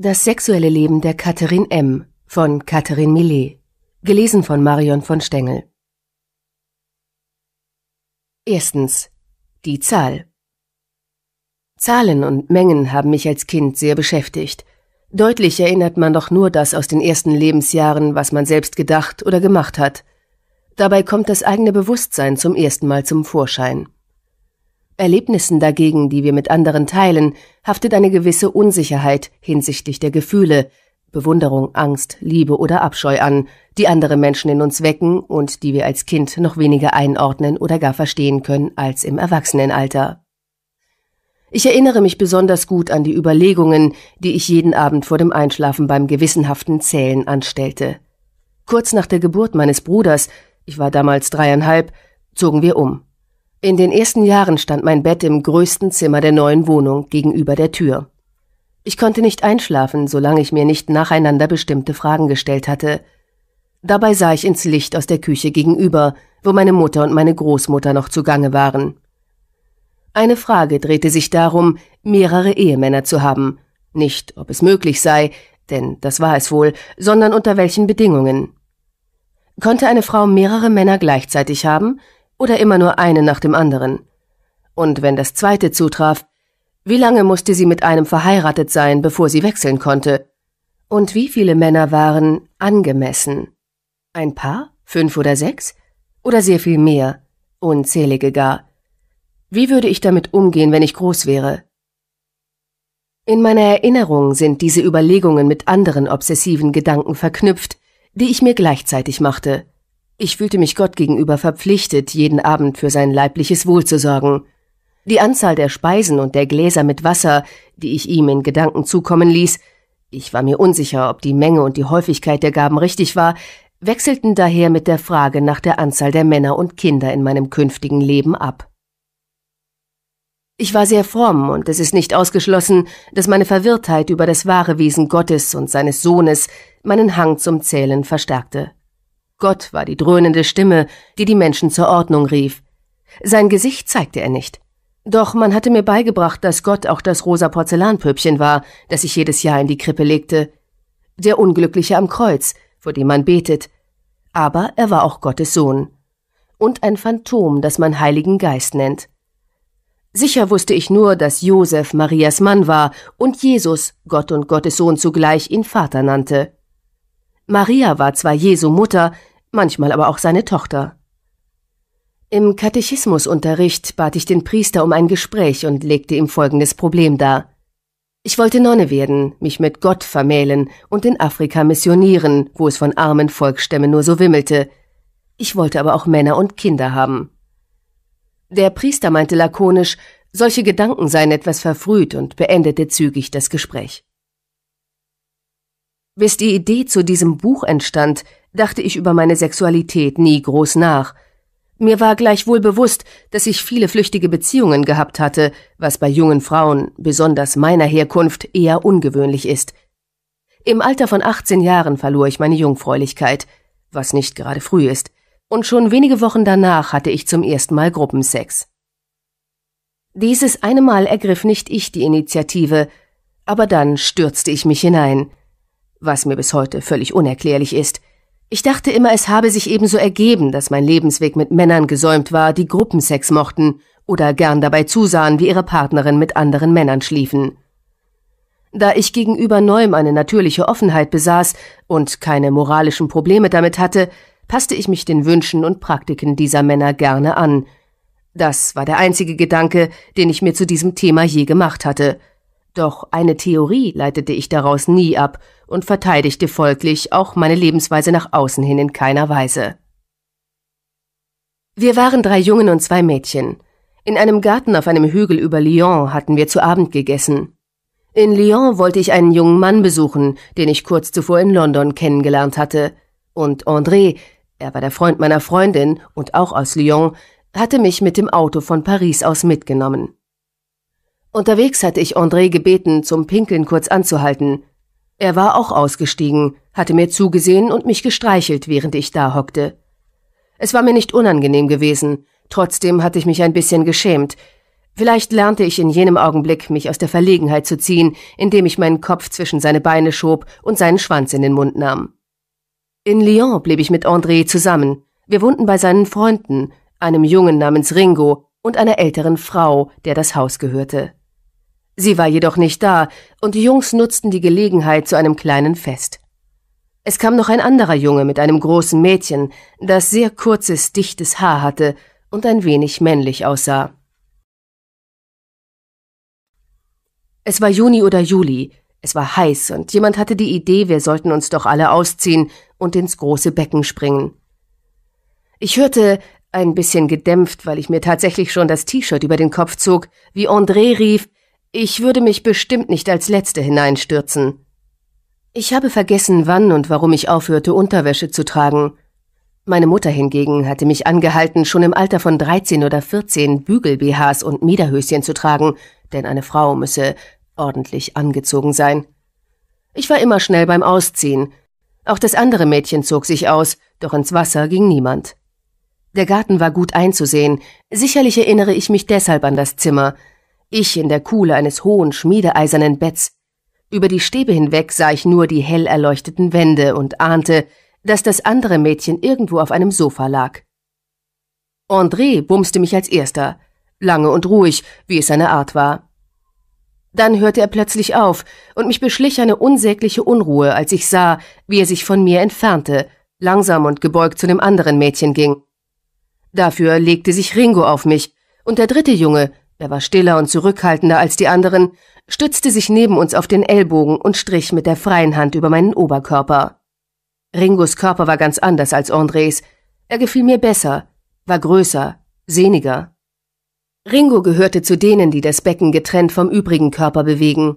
Das sexuelle Leben der Katharin M. von Katharin Millet. Gelesen von Marion von Stengel. Erstens. Die Zahl. Zahlen und Mengen haben mich als Kind sehr beschäftigt. Deutlich erinnert man doch nur das aus den ersten Lebensjahren, was man selbst gedacht oder gemacht hat. Dabei kommt das eigene Bewusstsein zum ersten Mal zum Vorschein. Erlebnissen dagegen, die wir mit anderen teilen, haftet eine gewisse Unsicherheit hinsichtlich der Gefühle, Bewunderung, Angst, Liebe oder Abscheu an, die andere Menschen in uns wecken und die wir als Kind noch weniger einordnen oder gar verstehen können als im Erwachsenenalter. Ich erinnere mich besonders gut an die Überlegungen, die ich jeden Abend vor dem Einschlafen beim gewissenhaften Zählen anstellte. Kurz nach der Geburt meines Bruders, ich war damals dreieinhalb, zogen wir um. In den ersten Jahren stand mein Bett im größten Zimmer der neuen Wohnung gegenüber der Tür. Ich konnte nicht einschlafen, solange ich mir nicht nacheinander bestimmte Fragen gestellt hatte. Dabei sah ich ins Licht aus der Küche gegenüber, wo meine Mutter und meine Großmutter noch zugange waren. Eine Frage drehte sich darum, mehrere Ehemänner zu haben. Nicht, ob es möglich sei, denn das war es wohl, sondern unter welchen Bedingungen. Konnte eine Frau mehrere Männer gleichzeitig haben, oder immer nur eine nach dem anderen? Und wenn das zweite zutraf, wie lange musste sie mit einem verheiratet sein, bevor sie wechseln konnte? Und wie viele Männer waren angemessen? Ein paar? Fünf oder sechs? Oder sehr viel mehr? Unzählige gar. Wie würde ich damit umgehen, wenn ich groß wäre? In meiner Erinnerung sind diese Überlegungen mit anderen obsessiven Gedanken verknüpft, die ich mir gleichzeitig machte. Ich fühlte mich Gott gegenüber verpflichtet, jeden Abend für sein leibliches Wohl zu sorgen. Die Anzahl der Speisen und der Gläser mit Wasser, die ich ihm in Gedanken zukommen ließ, ich war mir unsicher, ob die Menge und die Häufigkeit der Gaben richtig war, wechselten daher mit der Frage nach der Anzahl der Männer und Kinder in meinem künftigen Leben ab. Ich war sehr fromm, und es ist nicht ausgeschlossen, dass meine Verwirrtheit über das wahre Wesen Gottes und seines Sohnes meinen Hang zum Zählen verstärkte. Gott war die dröhnende Stimme, die die Menschen zur Ordnung rief. Sein Gesicht zeigte er nicht. Doch man hatte mir beigebracht, dass Gott auch das rosa Porzellanpöppchen war, das ich jedes Jahr in die Krippe legte. Der Unglückliche am Kreuz, vor dem man betet. Aber er war auch Gottes Sohn. Und ein Phantom, das man Heiligen Geist nennt. Sicher wusste ich nur, dass Josef Marias Mann war und Jesus, Gott und Gottes Sohn zugleich, ihn Vater nannte. Maria war zwar Jesu Mutter, manchmal aber auch seine Tochter. Im Katechismusunterricht bat ich den Priester um ein Gespräch und legte ihm folgendes Problem dar. Ich wollte Nonne werden, mich mit Gott vermählen und in Afrika missionieren, wo es von armen Volksstämmen nur so wimmelte. Ich wollte aber auch Männer und Kinder haben. Der Priester meinte lakonisch, solche Gedanken seien etwas verfrüht und beendete zügig das Gespräch. Bis die Idee zu diesem Buch entstand, dachte ich über meine Sexualität nie groß nach. Mir war gleichwohl bewusst, dass ich viele flüchtige Beziehungen gehabt hatte, was bei jungen Frauen, besonders meiner Herkunft, eher ungewöhnlich ist. Im Alter von 18 Jahren verlor ich meine Jungfräulichkeit, was nicht gerade früh ist, und schon wenige Wochen danach hatte ich zum ersten Mal Gruppensex. Dieses eine Mal ergriff nicht ich die Initiative, aber dann stürzte ich mich hinein, was mir bis heute völlig unerklärlich ist. Ich dachte immer, es habe sich ebenso ergeben, dass mein Lebensweg mit Männern gesäumt war, die Gruppensex mochten oder gern dabei zusahen, wie ihre Partnerin mit anderen Männern schliefen. Da ich gegenüber Neuem eine natürliche Offenheit besaß und keine moralischen Probleme damit hatte, passte ich mich den Wünschen und Praktiken dieser Männer gerne an. Das war der einzige Gedanke, den ich mir zu diesem Thema je gemacht hatte. Doch eine Theorie leitete ich daraus nie ab und verteidigte folglich auch meine Lebensweise nach außen hin in keiner Weise. Wir waren drei Jungen und zwei Mädchen. In einem Garten auf einem Hügel über Lyon hatten wir zu Abend gegessen. In Lyon wollte ich einen jungen Mann besuchen, den ich kurz zuvor in London kennengelernt hatte. Und André, er war der Freund meiner Freundin und auch aus Lyon, hatte mich mit dem Auto von Paris aus mitgenommen. Unterwegs hatte ich André gebeten, zum Pinkeln kurz anzuhalten, er war auch ausgestiegen, hatte mir zugesehen und mich gestreichelt, während ich da hockte. Es war mir nicht unangenehm gewesen, trotzdem hatte ich mich ein bisschen geschämt. Vielleicht lernte ich in jenem Augenblick, mich aus der Verlegenheit zu ziehen, indem ich meinen Kopf zwischen seine Beine schob und seinen Schwanz in den Mund nahm. In Lyon blieb ich mit André zusammen. Wir wohnten bei seinen Freunden, einem Jungen namens Ringo und einer älteren Frau, der das Haus gehörte. Sie war jedoch nicht da, und die Jungs nutzten die Gelegenheit zu einem kleinen Fest. Es kam noch ein anderer Junge mit einem großen Mädchen, das sehr kurzes, dichtes Haar hatte und ein wenig männlich aussah. Es war Juni oder Juli, es war heiß und jemand hatte die Idee, wir sollten uns doch alle ausziehen und ins große Becken springen. Ich hörte, ein bisschen gedämpft, weil ich mir tatsächlich schon das T-Shirt über den Kopf zog, wie André rief, ich würde mich bestimmt nicht als Letzte hineinstürzen. Ich habe vergessen, wann und warum ich aufhörte, Unterwäsche zu tragen. Meine Mutter hingegen hatte mich angehalten, schon im Alter von 13 oder 14 Bügel-BHs und Miederhöschen zu tragen, denn eine Frau müsse ordentlich angezogen sein. Ich war immer schnell beim Ausziehen. Auch das andere Mädchen zog sich aus, doch ins Wasser ging niemand. Der Garten war gut einzusehen. Sicherlich erinnere ich mich deshalb an das Zimmer – ich in der Kuhle eines hohen, schmiedeeisernen Betts. Über die Stäbe hinweg sah ich nur die hell erleuchteten Wände und ahnte, dass das andere Mädchen irgendwo auf einem Sofa lag. André bumste mich als erster, lange und ruhig, wie es seine Art war. Dann hörte er plötzlich auf, und mich beschlich eine unsägliche Unruhe, als ich sah, wie er sich von mir entfernte, langsam und gebeugt zu dem anderen Mädchen ging. Dafür legte sich Ringo auf mich, und der dritte Junge, er war stiller und zurückhaltender als die anderen, stützte sich neben uns auf den Ellbogen und strich mit der freien Hand über meinen Oberkörper. Ringos Körper war ganz anders als Andres. Er gefiel mir besser, war größer, sehniger. Ringo gehörte zu denen, die das Becken getrennt vom übrigen Körper bewegen.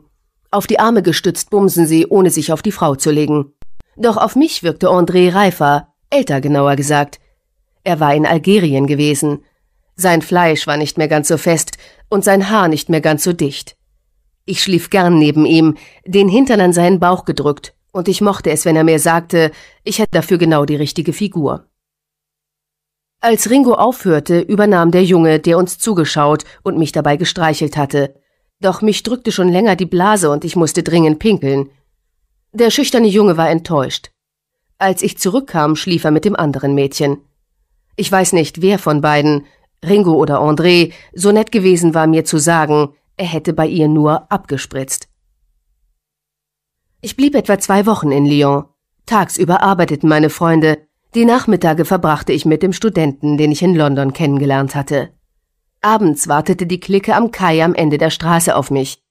Auf die Arme gestützt bumsen sie, ohne sich auf die Frau zu legen. Doch auf mich wirkte André reifer, älter genauer gesagt. Er war in Algerien gewesen, sein Fleisch war nicht mehr ganz so fest und sein Haar nicht mehr ganz so dicht. Ich schlief gern neben ihm, den Hintern an seinen Bauch gedrückt, und ich mochte es, wenn er mir sagte, ich hätte dafür genau die richtige Figur. Als Ringo aufhörte, übernahm der Junge, der uns zugeschaut und mich dabei gestreichelt hatte. Doch mich drückte schon länger die Blase und ich musste dringend pinkeln. Der schüchterne Junge war enttäuscht. Als ich zurückkam, schlief er mit dem anderen Mädchen. Ich weiß nicht, wer von beiden, Ringo oder André, so nett gewesen war mir zu sagen, er hätte bei ihr nur abgespritzt. Ich blieb etwa zwei Wochen in Lyon. Tagsüber arbeiteten meine Freunde, die Nachmittage verbrachte ich mit dem Studenten, den ich in London kennengelernt hatte. Abends wartete die Clique am Kai am Ende der Straße auf mich.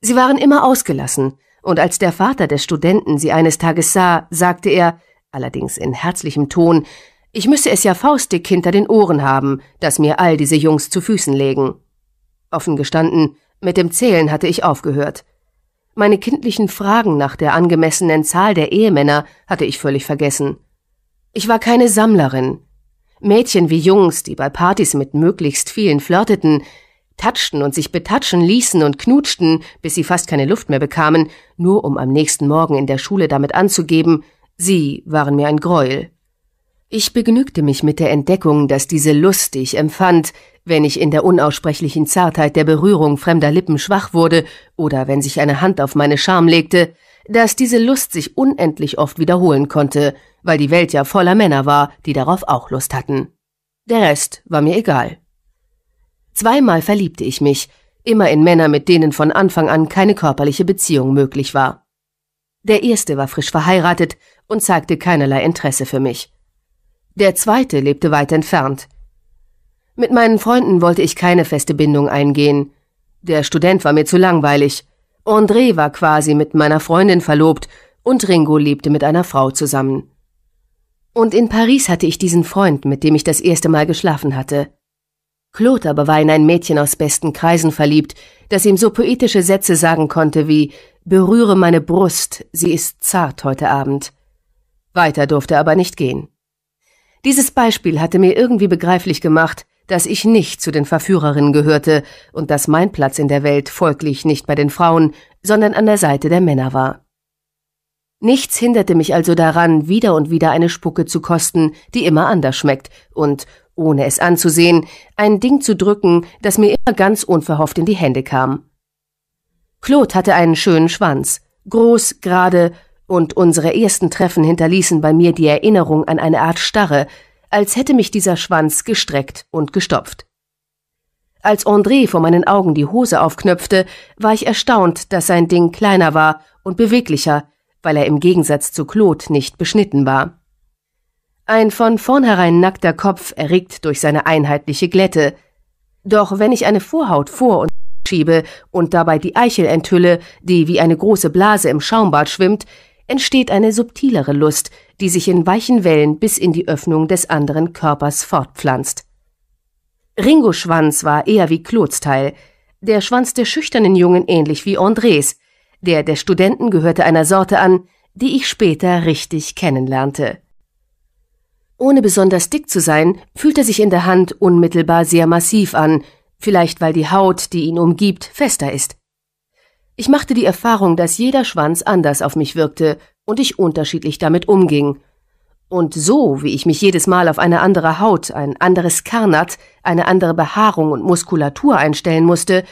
Sie waren immer ausgelassen, und als der Vater des Studenten sie eines Tages sah, sagte er, allerdings in herzlichem Ton, ich müsse es ja faustdick hinter den Ohren haben, dass mir all diese Jungs zu Füßen legen. Offen gestanden, mit dem Zählen hatte ich aufgehört. Meine kindlichen Fragen nach der angemessenen Zahl der Ehemänner hatte ich völlig vergessen. Ich war keine Sammlerin. Mädchen wie Jungs, die bei Partys mit möglichst vielen flirteten, tatschten und sich betatschen ließen und knutschten, bis sie fast keine Luft mehr bekamen, nur um am nächsten Morgen in der Schule damit anzugeben, sie waren mir ein Greuel. Ich begnügte mich mit der Entdeckung, dass diese Lust, die ich empfand, wenn ich in der unaussprechlichen Zartheit der Berührung fremder Lippen schwach wurde oder wenn sich eine Hand auf meine Scham legte, dass diese Lust sich unendlich oft wiederholen konnte, weil die Welt ja voller Männer war, die darauf auch Lust hatten. Der Rest war mir egal. Zweimal verliebte ich mich, immer in Männer, mit denen von Anfang an keine körperliche Beziehung möglich war. Der erste war frisch verheiratet und zeigte keinerlei Interesse für mich. Der zweite lebte weit entfernt. Mit meinen Freunden wollte ich keine feste Bindung eingehen. Der Student war mir zu langweilig. André war quasi mit meiner Freundin verlobt und Ringo lebte mit einer Frau zusammen. Und in Paris hatte ich diesen Freund, mit dem ich das erste Mal geschlafen hatte. Claude aber war in ein Mädchen aus besten Kreisen verliebt, das ihm so poetische Sätze sagen konnte wie Berühre meine Brust, sie ist zart heute Abend. Weiter durfte er aber nicht gehen. Dieses Beispiel hatte mir irgendwie begreiflich gemacht, dass ich nicht zu den Verführerinnen gehörte und dass mein Platz in der Welt folglich nicht bei den Frauen, sondern an der Seite der Männer war. Nichts hinderte mich also daran, wieder und wieder eine Spucke zu kosten, die immer anders schmeckt und, ohne es anzusehen, ein Ding zu drücken, das mir immer ganz unverhofft in die Hände kam. Claude hatte einen schönen Schwanz, groß, gerade und unsere ersten Treffen hinterließen bei mir die Erinnerung an eine Art Starre, als hätte mich dieser Schwanz gestreckt und gestopft. Als André vor meinen Augen die Hose aufknöpfte, war ich erstaunt, dass sein Ding kleiner war und beweglicher, weil er im Gegensatz zu Claude nicht beschnitten war. Ein von vornherein nackter Kopf erregt durch seine einheitliche Glätte. Doch wenn ich eine Vorhaut vor und schiebe und dabei die Eichel enthülle, die wie eine große Blase im Schaumbad schwimmt, entsteht eine subtilere Lust, die sich in weichen Wellen bis in die Öffnung des anderen Körpers fortpflanzt. Schwanz war eher wie Klotsteil, der Schwanz der schüchternen Jungen ähnlich wie Andres, der der Studenten gehörte einer Sorte an, die ich später richtig kennenlernte. Ohne besonders dick zu sein, fühlt er sich in der Hand unmittelbar sehr massiv an, vielleicht weil die Haut, die ihn umgibt, fester ist. Ich machte die Erfahrung, dass jeder Schwanz anders auf mich wirkte und ich unterschiedlich damit umging. Und so, wie ich mich jedes Mal auf eine andere Haut, ein anderes Karnat, eine andere Behaarung und Muskulatur einstellen musste,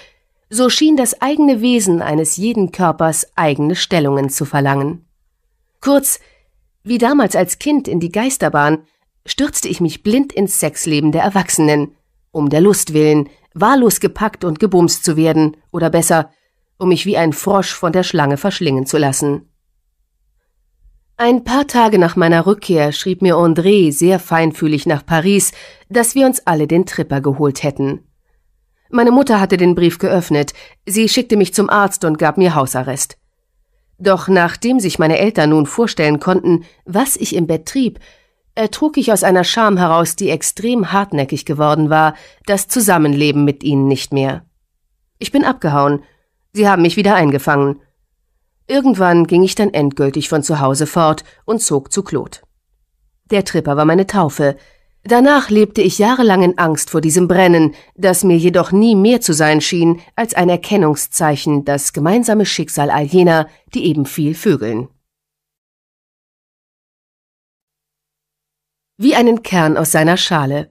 so schien das eigene Wesen eines jeden Körpers eigene Stellungen zu verlangen. Kurz, wie damals als Kind in die Geisterbahn, stürzte ich mich blind ins Sexleben der Erwachsenen, um der Lust willen, wahllos gepackt und gebumst zu werden, oder besser, um mich wie ein Frosch von der Schlange verschlingen zu lassen. Ein paar Tage nach meiner Rückkehr schrieb mir André sehr feinfühlig nach Paris, dass wir uns alle den Tripper geholt hätten. Meine Mutter hatte den Brief geöffnet, sie schickte mich zum Arzt und gab mir Hausarrest. Doch nachdem sich meine Eltern nun vorstellen konnten, was ich im Bett trieb, ertrug ich aus einer Scham heraus, die extrem hartnäckig geworden war, das Zusammenleben mit ihnen nicht mehr. Ich bin abgehauen, Sie haben mich wieder eingefangen. Irgendwann ging ich dann endgültig von zu Hause fort und zog zu Claude. Der Tripper war meine Taufe. Danach lebte ich jahrelang in Angst vor diesem Brennen, das mir jedoch nie mehr zu sein schien als ein Erkennungszeichen, das gemeinsame Schicksal all jener, die eben viel vögeln. Wie einen Kern aus seiner Schale.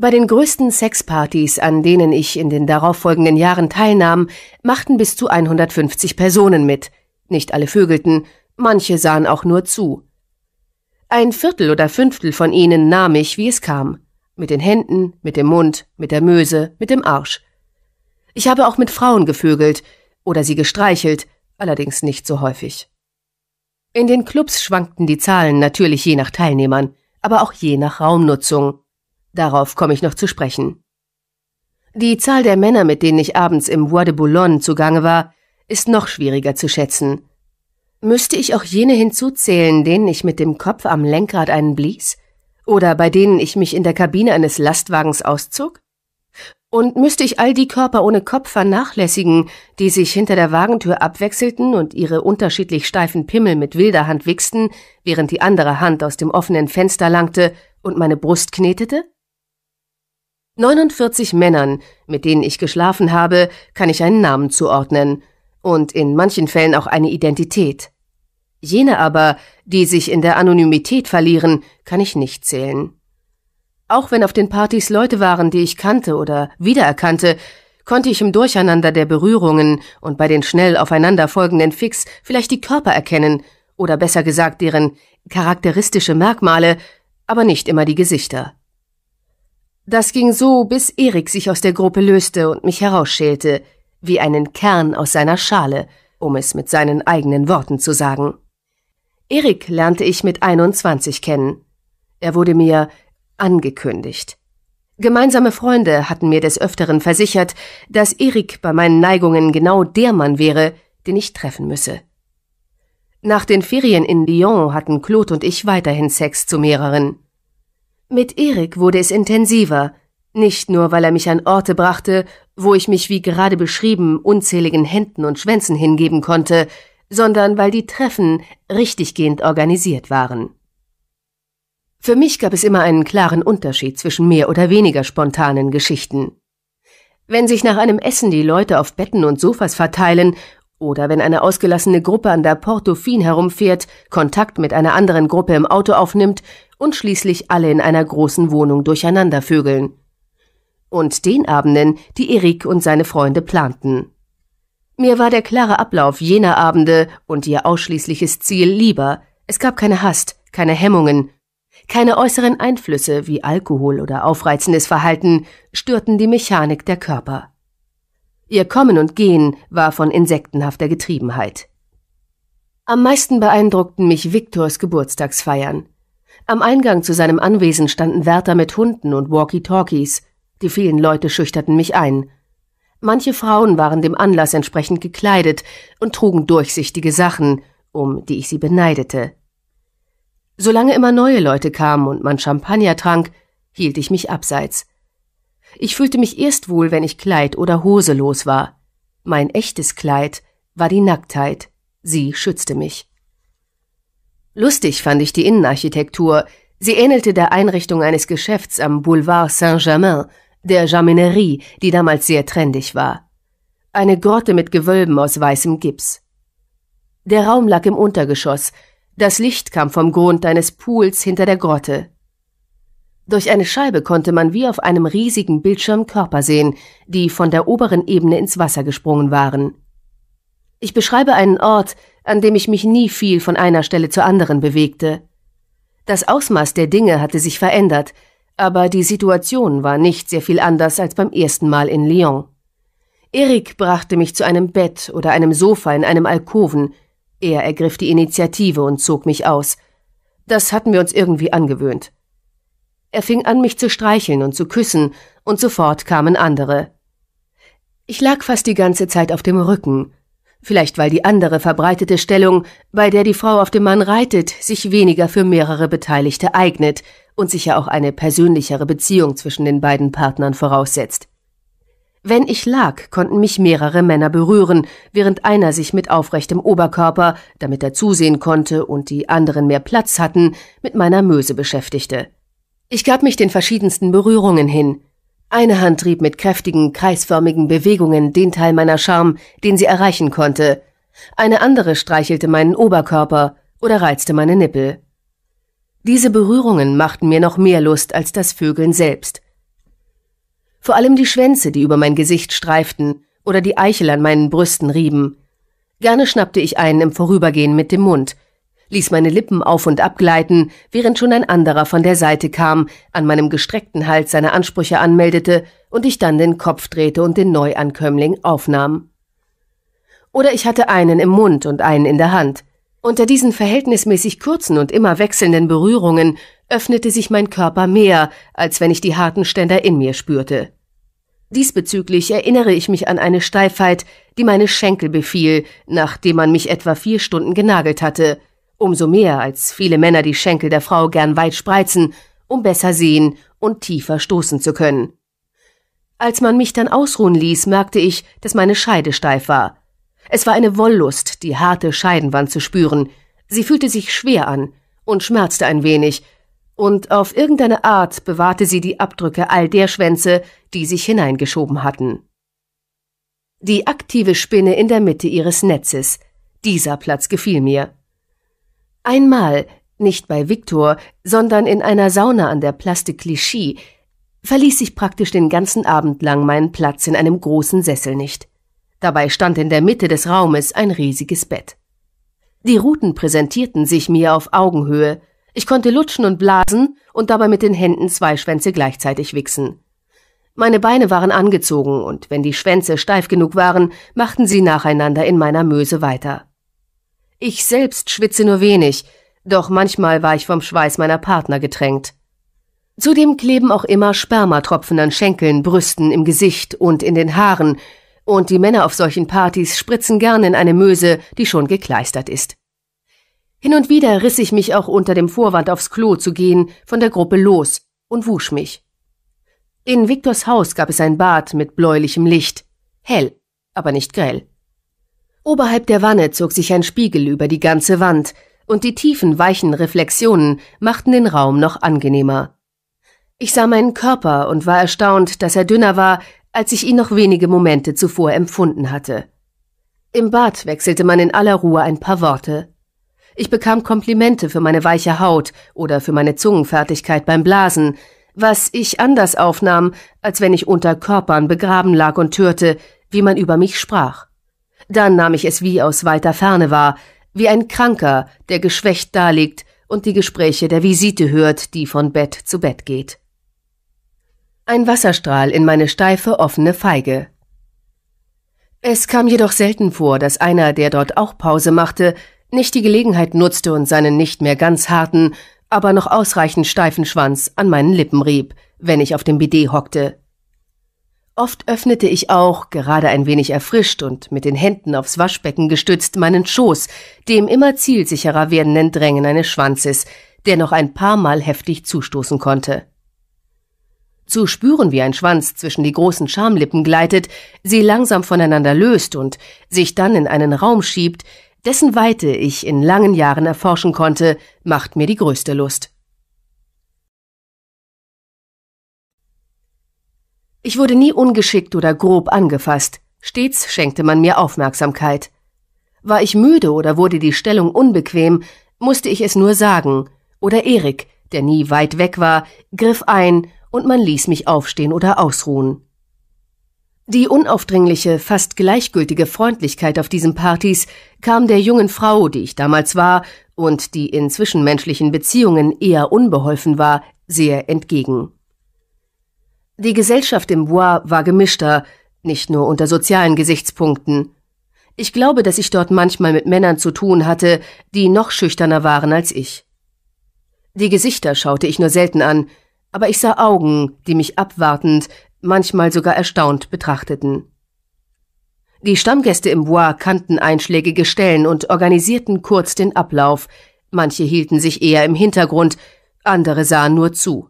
Bei den größten Sexpartys, an denen ich in den darauffolgenden Jahren teilnahm, machten bis zu 150 Personen mit. Nicht alle vögelten, manche sahen auch nur zu. Ein Viertel oder Fünftel von ihnen nahm ich, wie es kam. Mit den Händen, mit dem Mund, mit der Möse, mit dem Arsch. Ich habe auch mit Frauen gevögelt oder sie gestreichelt, allerdings nicht so häufig. In den Clubs schwankten die Zahlen natürlich je nach Teilnehmern, aber auch je nach Raumnutzung. Darauf komme ich noch zu sprechen. Die Zahl der Männer, mit denen ich abends im Bois de Boulogne zugange war, ist noch schwieriger zu schätzen. Müsste ich auch jene hinzuzählen, denen ich mit dem Kopf am Lenkrad einen blies? Oder bei denen ich mich in der Kabine eines Lastwagens auszog? Und müsste ich all die Körper ohne Kopf vernachlässigen, die sich hinter der Wagentür abwechselten und ihre unterschiedlich steifen Pimmel mit wilder Hand wichsten, während die andere Hand aus dem offenen Fenster langte und meine Brust knetete? 49 Männern, mit denen ich geschlafen habe, kann ich einen Namen zuordnen und in manchen Fällen auch eine Identität. Jene aber, die sich in der Anonymität verlieren, kann ich nicht zählen. Auch wenn auf den Partys Leute waren, die ich kannte oder wiedererkannte, konnte ich im Durcheinander der Berührungen und bei den schnell aufeinanderfolgenden Fix vielleicht die Körper erkennen, oder besser gesagt deren charakteristische Merkmale, aber nicht immer die Gesichter. Das ging so, bis Erik sich aus der Gruppe löste und mich herausschälte, wie einen Kern aus seiner Schale, um es mit seinen eigenen Worten zu sagen. Erik lernte ich mit 21 kennen. Er wurde mir angekündigt. Gemeinsame Freunde hatten mir des Öfteren versichert, dass Erik bei meinen Neigungen genau der Mann wäre, den ich treffen müsse. Nach den Ferien in Lyon hatten Claude und ich weiterhin Sex zu mehreren. Mit Erik wurde es intensiver, nicht nur, weil er mich an Orte brachte, wo ich mich wie gerade beschrieben unzähligen Händen und Schwänzen hingeben konnte, sondern weil die Treffen richtiggehend organisiert waren. Für mich gab es immer einen klaren Unterschied zwischen mehr oder weniger spontanen Geschichten. Wenn sich nach einem Essen die Leute auf Betten und Sofas verteilen oder wenn eine ausgelassene Gruppe an der Portofin herumfährt, Kontakt mit einer anderen Gruppe im Auto aufnimmt und schließlich alle in einer großen Wohnung durcheinander vögeln. Und den Abenden, die Erik und seine Freunde planten. Mir war der klare Ablauf jener Abende und ihr ausschließliches Ziel lieber. Es gab keine Hast, keine Hemmungen. Keine äußeren Einflüsse wie Alkohol oder aufreizendes Verhalten störten die Mechanik der Körper. Ihr Kommen und Gehen war von insektenhafter Getriebenheit. Am meisten beeindruckten mich Viktors Geburtstagsfeiern – am Eingang zu seinem Anwesen standen Wärter mit Hunden und Walkie-Talkies. Die vielen Leute schüchterten mich ein. Manche Frauen waren dem Anlass entsprechend gekleidet und trugen durchsichtige Sachen, um die ich sie beneidete. Solange immer neue Leute kamen und man Champagner trank, hielt ich mich abseits. Ich fühlte mich erst wohl, wenn ich Kleid oder Hose los war. Mein echtes Kleid war die Nacktheit. Sie schützte mich. Lustig fand ich die Innenarchitektur. Sie ähnelte der Einrichtung eines Geschäfts am Boulevard Saint-Germain, der Jaminerie, die damals sehr trendig war. Eine Grotte mit Gewölben aus weißem Gips. Der Raum lag im Untergeschoss. Das Licht kam vom Grund eines Pools hinter der Grotte. Durch eine Scheibe konnte man wie auf einem riesigen Bildschirm Körper sehen, die von der oberen Ebene ins Wasser gesprungen waren. Ich beschreibe einen Ort, an dem ich mich nie viel von einer Stelle zur anderen bewegte. Das Ausmaß der Dinge hatte sich verändert, aber die Situation war nicht sehr viel anders als beim ersten Mal in Lyon. Erik brachte mich zu einem Bett oder einem Sofa in einem Alkoven. Er ergriff die Initiative und zog mich aus. Das hatten wir uns irgendwie angewöhnt. Er fing an, mich zu streicheln und zu küssen, und sofort kamen andere. Ich lag fast die ganze Zeit auf dem Rücken, Vielleicht weil die andere verbreitete Stellung, bei der die Frau auf dem Mann reitet, sich weniger für mehrere Beteiligte eignet und sicher auch eine persönlichere Beziehung zwischen den beiden Partnern voraussetzt. Wenn ich lag, konnten mich mehrere Männer berühren, während einer sich mit aufrechtem Oberkörper, damit er zusehen konnte und die anderen mehr Platz hatten, mit meiner Möse beschäftigte. Ich gab mich den verschiedensten Berührungen hin, eine Hand trieb mit kräftigen, kreisförmigen Bewegungen den Teil meiner Scham, den sie erreichen konnte. Eine andere streichelte meinen Oberkörper oder reizte meine Nippel. Diese Berührungen machten mir noch mehr Lust als das Vögeln selbst. Vor allem die Schwänze, die über mein Gesicht streiften oder die Eichel an meinen Brüsten rieben. Gerne schnappte ich einen im Vorübergehen mit dem Mund – ließ meine Lippen auf und abgleiten, während schon ein anderer von der Seite kam, an meinem gestreckten Hals seine Ansprüche anmeldete und ich dann den Kopf drehte und den Neuankömmling aufnahm. Oder ich hatte einen im Mund und einen in der Hand. Unter diesen verhältnismäßig kurzen und immer wechselnden Berührungen öffnete sich mein Körper mehr, als wenn ich die harten Ständer in mir spürte. Diesbezüglich erinnere ich mich an eine Steifheit, die meine Schenkel befiel, nachdem man mich etwa vier Stunden genagelt hatte – Umso mehr, als viele Männer die Schenkel der Frau gern weit spreizen, um besser sehen und tiefer stoßen zu können. Als man mich dann ausruhen ließ, merkte ich, dass meine Scheide steif war. Es war eine Wollust, die harte Scheidenwand zu spüren. Sie fühlte sich schwer an und schmerzte ein wenig, und auf irgendeine Art bewahrte sie die Abdrücke all der Schwänze, die sich hineingeschoben hatten. Die aktive Spinne in der Mitte ihres Netzes. Dieser Platz gefiel mir. Einmal, nicht bei Viktor, sondern in einer Sauna an der Place de Clichy, verließ ich praktisch den ganzen Abend lang meinen Platz in einem großen Sessel nicht. Dabei stand in der Mitte des Raumes ein riesiges Bett. Die Routen präsentierten sich mir auf Augenhöhe. Ich konnte lutschen und blasen und dabei mit den Händen zwei Schwänze gleichzeitig wichsen. Meine Beine waren angezogen und wenn die Schwänze steif genug waren, machten sie nacheinander in meiner Möse weiter. Ich selbst schwitze nur wenig, doch manchmal war ich vom Schweiß meiner Partner getränkt. Zudem kleben auch immer Spermatropfen an Schenkeln, Brüsten, im Gesicht und in den Haaren, und die Männer auf solchen Partys spritzen gerne in eine Möse, die schon gekleistert ist. Hin und wieder riss ich mich auch unter dem Vorwand aufs Klo zu gehen von der Gruppe los und wusch mich. In Viktors Haus gab es ein Bad mit bläulichem Licht, hell, aber nicht grell. Oberhalb der Wanne zog sich ein Spiegel über die ganze Wand, und die tiefen, weichen Reflexionen machten den Raum noch angenehmer. Ich sah meinen Körper und war erstaunt, dass er dünner war, als ich ihn noch wenige Momente zuvor empfunden hatte. Im Bad wechselte man in aller Ruhe ein paar Worte. Ich bekam Komplimente für meine weiche Haut oder für meine Zungenfertigkeit beim Blasen, was ich anders aufnahm, als wenn ich unter Körpern begraben lag und hörte, wie man über mich sprach. Dann nahm ich es wie aus weiter Ferne wahr, wie ein Kranker, der geschwächt daliegt und die Gespräche der Visite hört, die von Bett zu Bett geht. Ein Wasserstrahl in meine steife, offene Feige. Es kam jedoch selten vor, dass einer, der dort auch Pause machte, nicht die Gelegenheit nutzte und seinen nicht mehr ganz harten, aber noch ausreichend steifen Schwanz an meinen Lippen rieb, wenn ich auf dem Bidet hockte. Oft öffnete ich auch, gerade ein wenig erfrischt und mit den Händen aufs Waschbecken gestützt, meinen Schoß, dem immer zielsicherer werdenden Drängen eines Schwanzes, der noch ein paar Mal heftig zustoßen konnte. Zu spüren, wie ein Schwanz zwischen die großen Schamlippen gleitet, sie langsam voneinander löst und sich dann in einen Raum schiebt, dessen Weite ich in langen Jahren erforschen konnte, macht mir die größte Lust. Ich wurde nie ungeschickt oder grob angefasst, stets schenkte man mir Aufmerksamkeit. War ich müde oder wurde die Stellung unbequem, musste ich es nur sagen, oder Erik, der nie weit weg war, griff ein und man ließ mich aufstehen oder ausruhen. Die unaufdringliche, fast gleichgültige Freundlichkeit auf diesen Partys kam der jungen Frau, die ich damals war und die in zwischenmenschlichen Beziehungen eher unbeholfen war, sehr entgegen. Die Gesellschaft im Bois war gemischter, nicht nur unter sozialen Gesichtspunkten. Ich glaube, dass ich dort manchmal mit Männern zu tun hatte, die noch schüchterner waren als ich. Die Gesichter schaute ich nur selten an, aber ich sah Augen, die mich abwartend, manchmal sogar erstaunt betrachteten. Die Stammgäste im Bois kannten einschlägige Stellen und organisierten kurz den Ablauf, manche hielten sich eher im Hintergrund, andere sahen nur zu.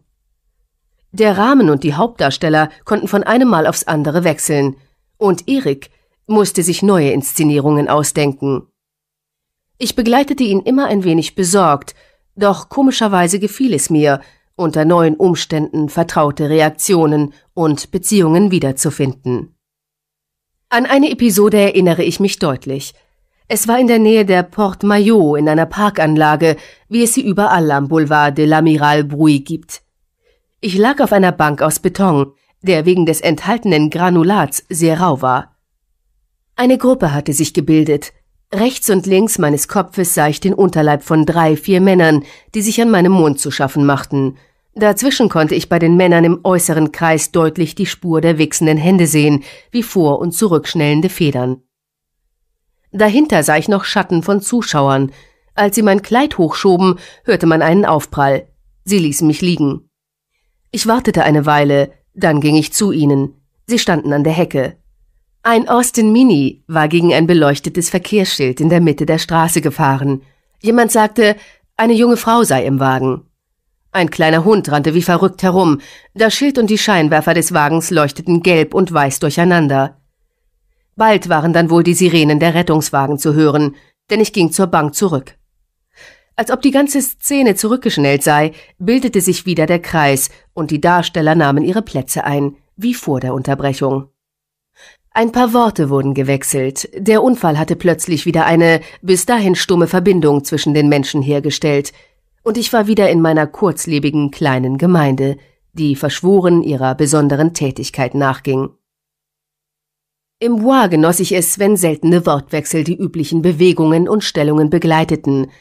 Der Rahmen und die Hauptdarsteller konnten von einem Mal aufs andere wechseln, und Erik musste sich neue Inszenierungen ausdenken. Ich begleitete ihn immer ein wenig besorgt, doch komischerweise gefiel es mir, unter neuen Umständen vertraute Reaktionen und Beziehungen wiederzufinden. An eine Episode erinnere ich mich deutlich. Es war in der Nähe der Porte Maillot in einer Parkanlage, wie es sie überall am Boulevard de l'Amiral Bruy gibt. Ich lag auf einer Bank aus Beton, der wegen des enthaltenen Granulats sehr rau war. Eine Gruppe hatte sich gebildet. Rechts und links meines Kopfes sah ich den Unterleib von drei, vier Männern, die sich an meinem Mund zu schaffen machten. Dazwischen konnte ich bei den Männern im äußeren Kreis deutlich die Spur der wichsenden Hände sehen, wie vor- und zurückschnellende Federn. Dahinter sah ich noch Schatten von Zuschauern. Als sie mein Kleid hochschoben, hörte man einen Aufprall. Sie ließen mich liegen. Ich wartete eine Weile, dann ging ich zu ihnen. Sie standen an der Hecke. Ein Austin Mini war gegen ein beleuchtetes Verkehrsschild in der Mitte der Straße gefahren. Jemand sagte, eine junge Frau sei im Wagen. Ein kleiner Hund rannte wie verrückt herum. Das Schild und die Scheinwerfer des Wagens leuchteten gelb und weiß durcheinander. Bald waren dann wohl die Sirenen der Rettungswagen zu hören, denn ich ging zur Bank zurück. Als ob die ganze Szene zurückgeschnellt sei, bildete sich wieder der Kreis und die Darsteller nahmen ihre Plätze ein, wie vor der Unterbrechung. Ein paar Worte wurden gewechselt. Der Unfall hatte plötzlich wieder eine bis dahin stumme Verbindung zwischen den Menschen hergestellt. Und ich war wieder in meiner kurzlebigen kleinen Gemeinde, die verschworen ihrer besonderen Tätigkeit nachging. Im Bois genoss ich es, wenn seltene Wortwechsel die üblichen Bewegungen und Stellungen begleiteten,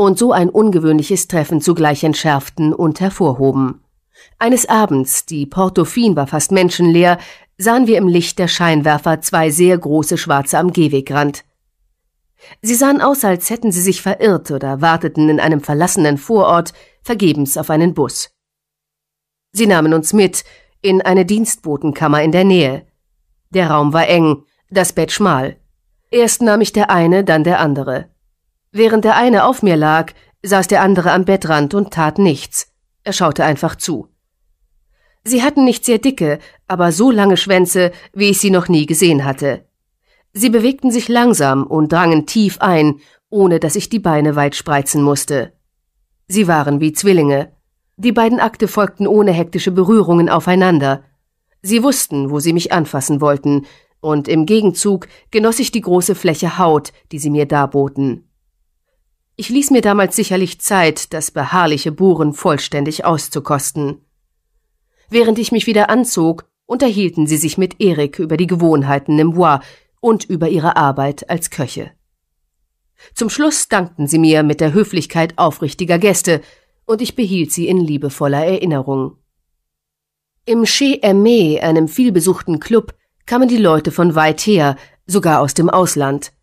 und so ein ungewöhnliches Treffen zugleich entschärften und hervorhoben. Eines Abends, die Portofin war fast menschenleer, sahen wir im Licht der Scheinwerfer zwei sehr große Schwarze am Gehwegrand. Sie sahen aus, als hätten sie sich verirrt oder warteten in einem verlassenen Vorort vergebens auf einen Bus. Sie nahmen uns mit in eine Dienstbotenkammer in der Nähe. Der Raum war eng, das Bett schmal. Erst nahm ich der eine, dann der andere. Während der eine auf mir lag, saß der andere am Bettrand und tat nichts. Er schaute einfach zu. Sie hatten nicht sehr dicke, aber so lange Schwänze, wie ich sie noch nie gesehen hatte. Sie bewegten sich langsam und drangen tief ein, ohne dass ich die Beine weit spreizen musste. Sie waren wie Zwillinge. Die beiden Akte folgten ohne hektische Berührungen aufeinander. Sie wussten, wo sie mich anfassen wollten, und im Gegenzug genoss ich die große Fläche Haut, die sie mir darboten. Ich ließ mir damals sicherlich Zeit, das beharrliche Bohren vollständig auszukosten. Während ich mich wieder anzog, unterhielten sie sich mit Erik über die Gewohnheiten im Bois und über ihre Arbeit als Köche. Zum Schluss dankten sie mir mit der Höflichkeit aufrichtiger Gäste, und ich behielt sie in liebevoller Erinnerung. Im Chez Aimé, einem vielbesuchten Club, kamen die Leute von weit her, sogar aus dem Ausland –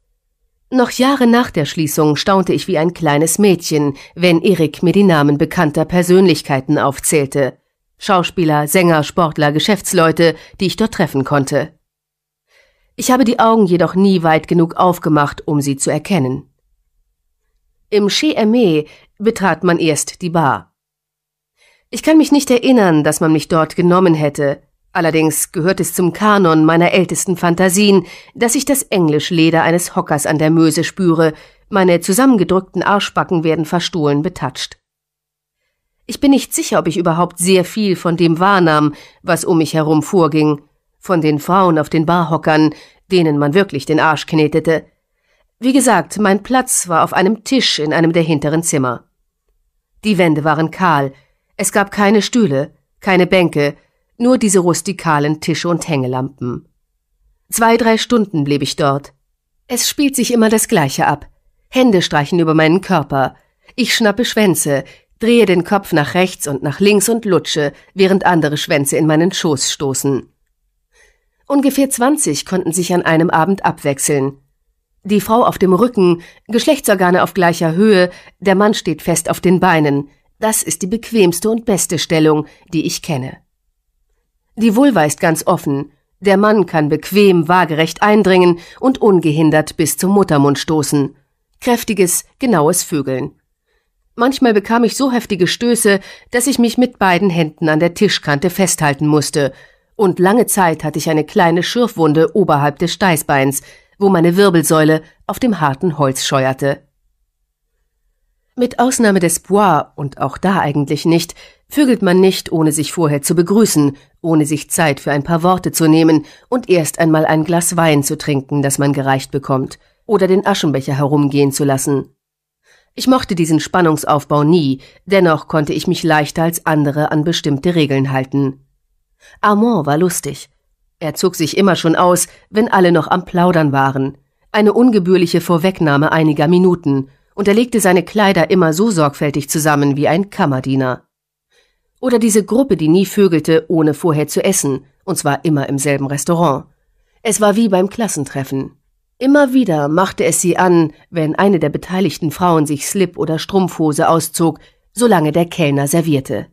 noch Jahre nach der Schließung staunte ich wie ein kleines Mädchen, wenn Erik mir die Namen bekannter Persönlichkeiten aufzählte. Schauspieler, Sänger, Sportler, Geschäftsleute, die ich dort treffen konnte. Ich habe die Augen jedoch nie weit genug aufgemacht, um sie zu erkennen. Im Chez Aimé betrat man erst die Bar. Ich kann mich nicht erinnern, dass man mich dort genommen hätte. Allerdings gehört es zum Kanon meiner ältesten Fantasien, dass ich das Englischleder eines Hockers an der Möse spüre, meine zusammengedrückten Arschbacken werden verstohlen betatscht. Ich bin nicht sicher, ob ich überhaupt sehr viel von dem wahrnahm, was um mich herum vorging, von den Frauen auf den Barhockern, denen man wirklich den Arsch knetete. Wie gesagt, mein Platz war auf einem Tisch in einem der hinteren Zimmer. Die Wände waren kahl, es gab keine Stühle, keine Bänke, nur diese rustikalen Tische und Hängelampen. Zwei, drei Stunden blieb ich dort. Es spielt sich immer das Gleiche ab. Hände streichen über meinen Körper. Ich schnappe Schwänze, drehe den Kopf nach rechts und nach links und lutsche, während andere Schwänze in meinen Schoß stoßen. Ungefähr 20 konnten sich an einem Abend abwechseln. Die Frau auf dem Rücken, Geschlechtsorgane auf gleicher Höhe, der Mann steht fest auf den Beinen. Das ist die bequemste und beste Stellung, die ich kenne. Die Vulva ist ganz offen. Der Mann kann bequem waagerecht eindringen und ungehindert bis zum Muttermund stoßen. Kräftiges, genaues Vögeln. Manchmal bekam ich so heftige Stöße, dass ich mich mit beiden Händen an der Tischkante festhalten musste. Und lange Zeit hatte ich eine kleine Schürfwunde oberhalb des Steißbeins, wo meine Wirbelsäule auf dem harten Holz scheuerte. Mit Ausnahme des Bois, und auch da eigentlich nicht, vögelt man nicht, ohne sich vorher zu begrüßen, ohne sich Zeit für ein paar Worte zu nehmen und erst einmal ein Glas Wein zu trinken, das man gereicht bekommt, oder den Aschenbecher herumgehen zu lassen. Ich mochte diesen Spannungsaufbau nie, dennoch konnte ich mich leichter als andere an bestimmte Regeln halten. Armand war lustig. Er zog sich immer schon aus, wenn alle noch am Plaudern waren. Eine ungebührliche Vorwegnahme einiger Minuten, und er legte seine Kleider immer so sorgfältig zusammen wie ein Kammerdiener. Oder diese Gruppe, die nie vögelte, ohne vorher zu essen, und zwar immer im selben Restaurant. Es war wie beim Klassentreffen. Immer wieder machte es sie an, wenn eine der beteiligten Frauen sich Slip oder Strumpfhose auszog, solange der Kellner servierte.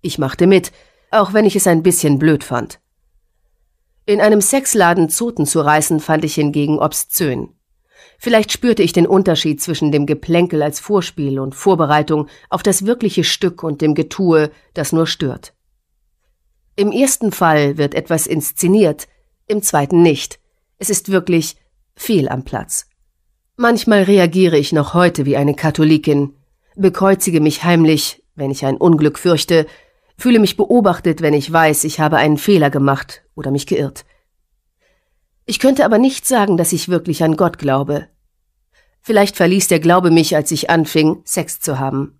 Ich machte mit, auch wenn ich es ein bisschen blöd fand. In einem Sexladen Zoten zu reißen, fand ich hingegen obszön. Vielleicht spürte ich den Unterschied zwischen dem Geplänkel als Vorspiel und Vorbereitung auf das wirkliche Stück und dem Getue, das nur stört. Im ersten Fall wird etwas inszeniert, im zweiten nicht. Es ist wirklich viel am Platz. Manchmal reagiere ich noch heute wie eine Katholikin, bekreuzige mich heimlich, wenn ich ein Unglück fürchte, fühle mich beobachtet, wenn ich weiß, ich habe einen Fehler gemacht oder mich geirrt. Ich könnte aber nicht sagen, dass ich wirklich an Gott glaube. Vielleicht verließ der Glaube mich, als ich anfing, Sex zu haben.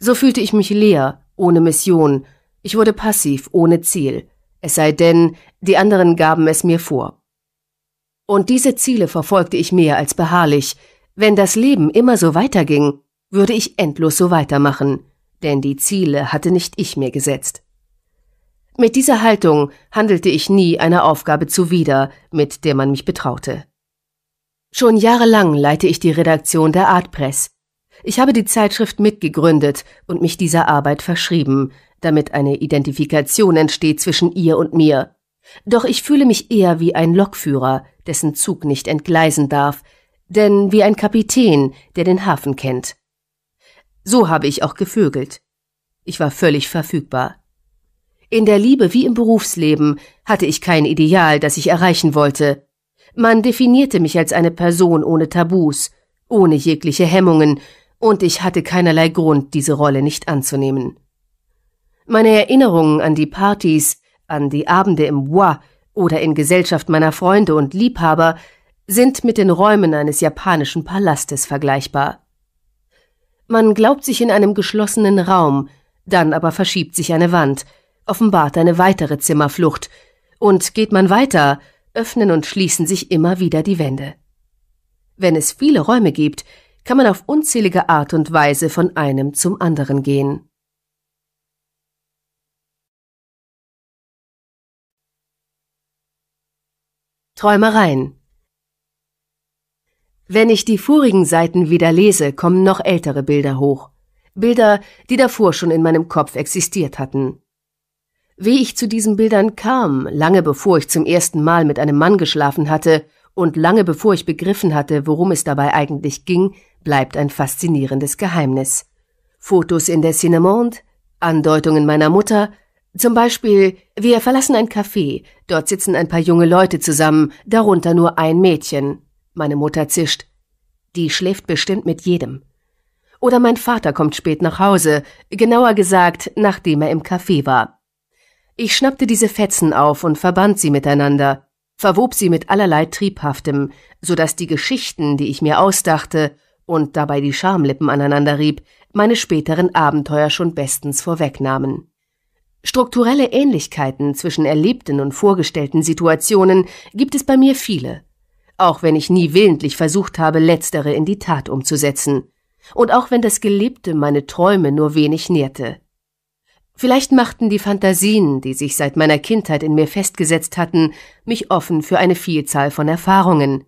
So fühlte ich mich leer, ohne Mission. Ich wurde passiv, ohne Ziel. Es sei denn, die anderen gaben es mir vor. Und diese Ziele verfolgte ich mehr als beharrlich. Wenn das Leben immer so weiterging, würde ich endlos so weitermachen, denn die Ziele hatte nicht ich mir gesetzt. Mit dieser Haltung handelte ich nie einer Aufgabe zuwider, mit der man mich betraute. Schon jahrelang leite ich die Redaktion der Artpress. Ich habe die Zeitschrift mitgegründet und mich dieser Arbeit verschrieben, damit eine Identifikation entsteht zwischen ihr und mir. Doch ich fühle mich eher wie ein Lokführer, dessen Zug nicht entgleisen darf, denn wie ein Kapitän, der den Hafen kennt. So habe ich auch gevögelt. Ich war völlig verfügbar. In der Liebe wie im Berufsleben hatte ich kein Ideal, das ich erreichen wollte. Man definierte mich als eine Person ohne Tabus, ohne jegliche Hemmungen, und ich hatte keinerlei Grund, diese Rolle nicht anzunehmen. Meine Erinnerungen an die Partys, an die Abende im Bois oder in Gesellschaft meiner Freunde und Liebhaber sind mit den Räumen eines japanischen Palastes vergleichbar. Man glaubt sich in einem geschlossenen Raum, dann aber verschiebt sich eine Wand – offenbart eine weitere Zimmerflucht, und geht man weiter, öffnen und schließen sich immer wieder die Wände. Wenn es viele Räume gibt, kann man auf unzählige Art und Weise von einem zum anderen gehen. Träumereien Wenn ich die vorigen Seiten wieder lese, kommen noch ältere Bilder hoch. Bilder, die davor schon in meinem Kopf existiert hatten. Wie ich zu diesen Bildern kam, lange bevor ich zum ersten Mal mit einem Mann geschlafen hatte und lange bevor ich begriffen hatte, worum es dabei eigentlich ging, bleibt ein faszinierendes Geheimnis. Fotos in der Cinemonde, Andeutungen meiner Mutter, zum Beispiel, wir verlassen ein Café, dort sitzen ein paar junge Leute zusammen, darunter nur ein Mädchen. Meine Mutter zischt. Die schläft bestimmt mit jedem. Oder mein Vater kommt spät nach Hause, genauer gesagt, nachdem er im Café war. Ich schnappte diese Fetzen auf und verband sie miteinander, verwob sie mit allerlei Triebhaftem, so dass die Geschichten, die ich mir ausdachte und dabei die Schamlippen aneinander rieb, meine späteren Abenteuer schon bestens vorwegnahmen. Strukturelle Ähnlichkeiten zwischen erlebten und vorgestellten Situationen gibt es bei mir viele, auch wenn ich nie willentlich versucht habe, letztere in die Tat umzusetzen, und auch wenn das Gelebte meine Träume nur wenig nährte. Vielleicht machten die Fantasien, die sich seit meiner Kindheit in mir festgesetzt hatten, mich offen für eine Vielzahl von Erfahrungen.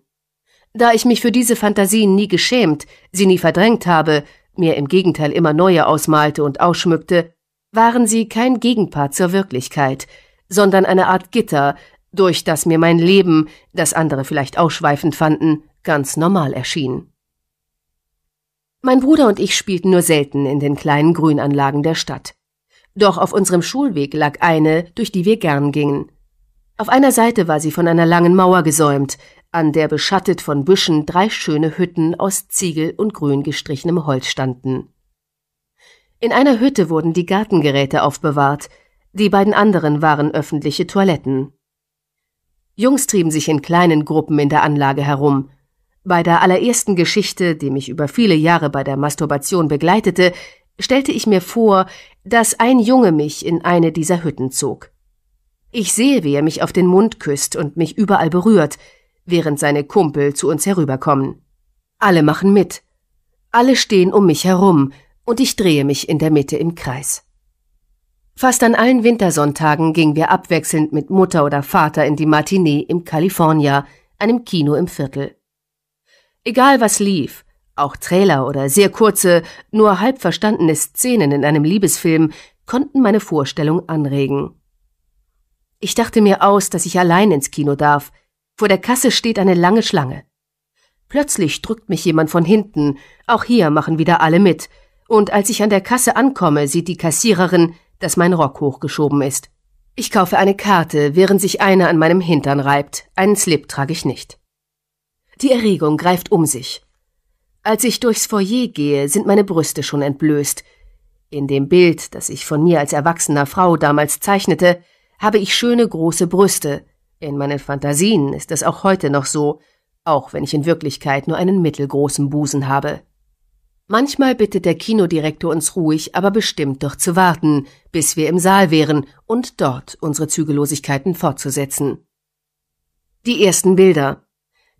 Da ich mich für diese Fantasien nie geschämt, sie nie verdrängt habe, mir im Gegenteil immer neue ausmalte und ausschmückte, waren sie kein Gegenpart zur Wirklichkeit, sondern eine Art Gitter, durch das mir mein Leben, das andere vielleicht ausschweifend fanden, ganz normal erschien. Mein Bruder und ich spielten nur selten in den kleinen Grünanlagen der Stadt. Doch auf unserem Schulweg lag eine, durch die wir gern gingen. Auf einer Seite war sie von einer langen Mauer gesäumt, an der beschattet von Büschen drei schöne Hütten aus Ziegel und grün gestrichenem Holz standen. In einer Hütte wurden die Gartengeräte aufbewahrt, die beiden anderen waren öffentliche Toiletten. Jungs trieben sich in kleinen Gruppen in der Anlage herum. Bei der allerersten Geschichte, die mich über viele Jahre bei der Masturbation begleitete, stellte ich mir vor, dass ein Junge mich in eine dieser Hütten zog. Ich sehe, wie er mich auf den Mund küsst und mich überall berührt, während seine Kumpel zu uns herüberkommen. Alle machen mit. Alle stehen um mich herum, und ich drehe mich in der Mitte im Kreis. Fast an allen Wintersonntagen gingen wir abwechselnd mit Mutter oder Vater in die Matinee im California, einem Kino im Viertel. Egal was lief, auch Trailer oder sehr kurze, nur halb verstandene Szenen in einem Liebesfilm konnten meine Vorstellung anregen. Ich dachte mir aus, dass ich allein ins Kino darf. Vor der Kasse steht eine lange Schlange. Plötzlich drückt mich jemand von hinten. Auch hier machen wieder alle mit. Und als ich an der Kasse ankomme, sieht die Kassiererin, dass mein Rock hochgeschoben ist. Ich kaufe eine Karte, während sich einer an meinem Hintern reibt. Einen Slip trage ich nicht. Die Erregung greift um sich. Als ich durchs Foyer gehe, sind meine Brüste schon entblößt. In dem Bild, das ich von mir als erwachsener Frau damals zeichnete, habe ich schöne große Brüste. In meinen Fantasien ist es auch heute noch so, auch wenn ich in Wirklichkeit nur einen mittelgroßen Busen habe. Manchmal bittet der Kinodirektor uns ruhig, aber bestimmt doch zu warten, bis wir im Saal wären und dort unsere Zügellosigkeiten fortzusetzen. Die ersten Bilder.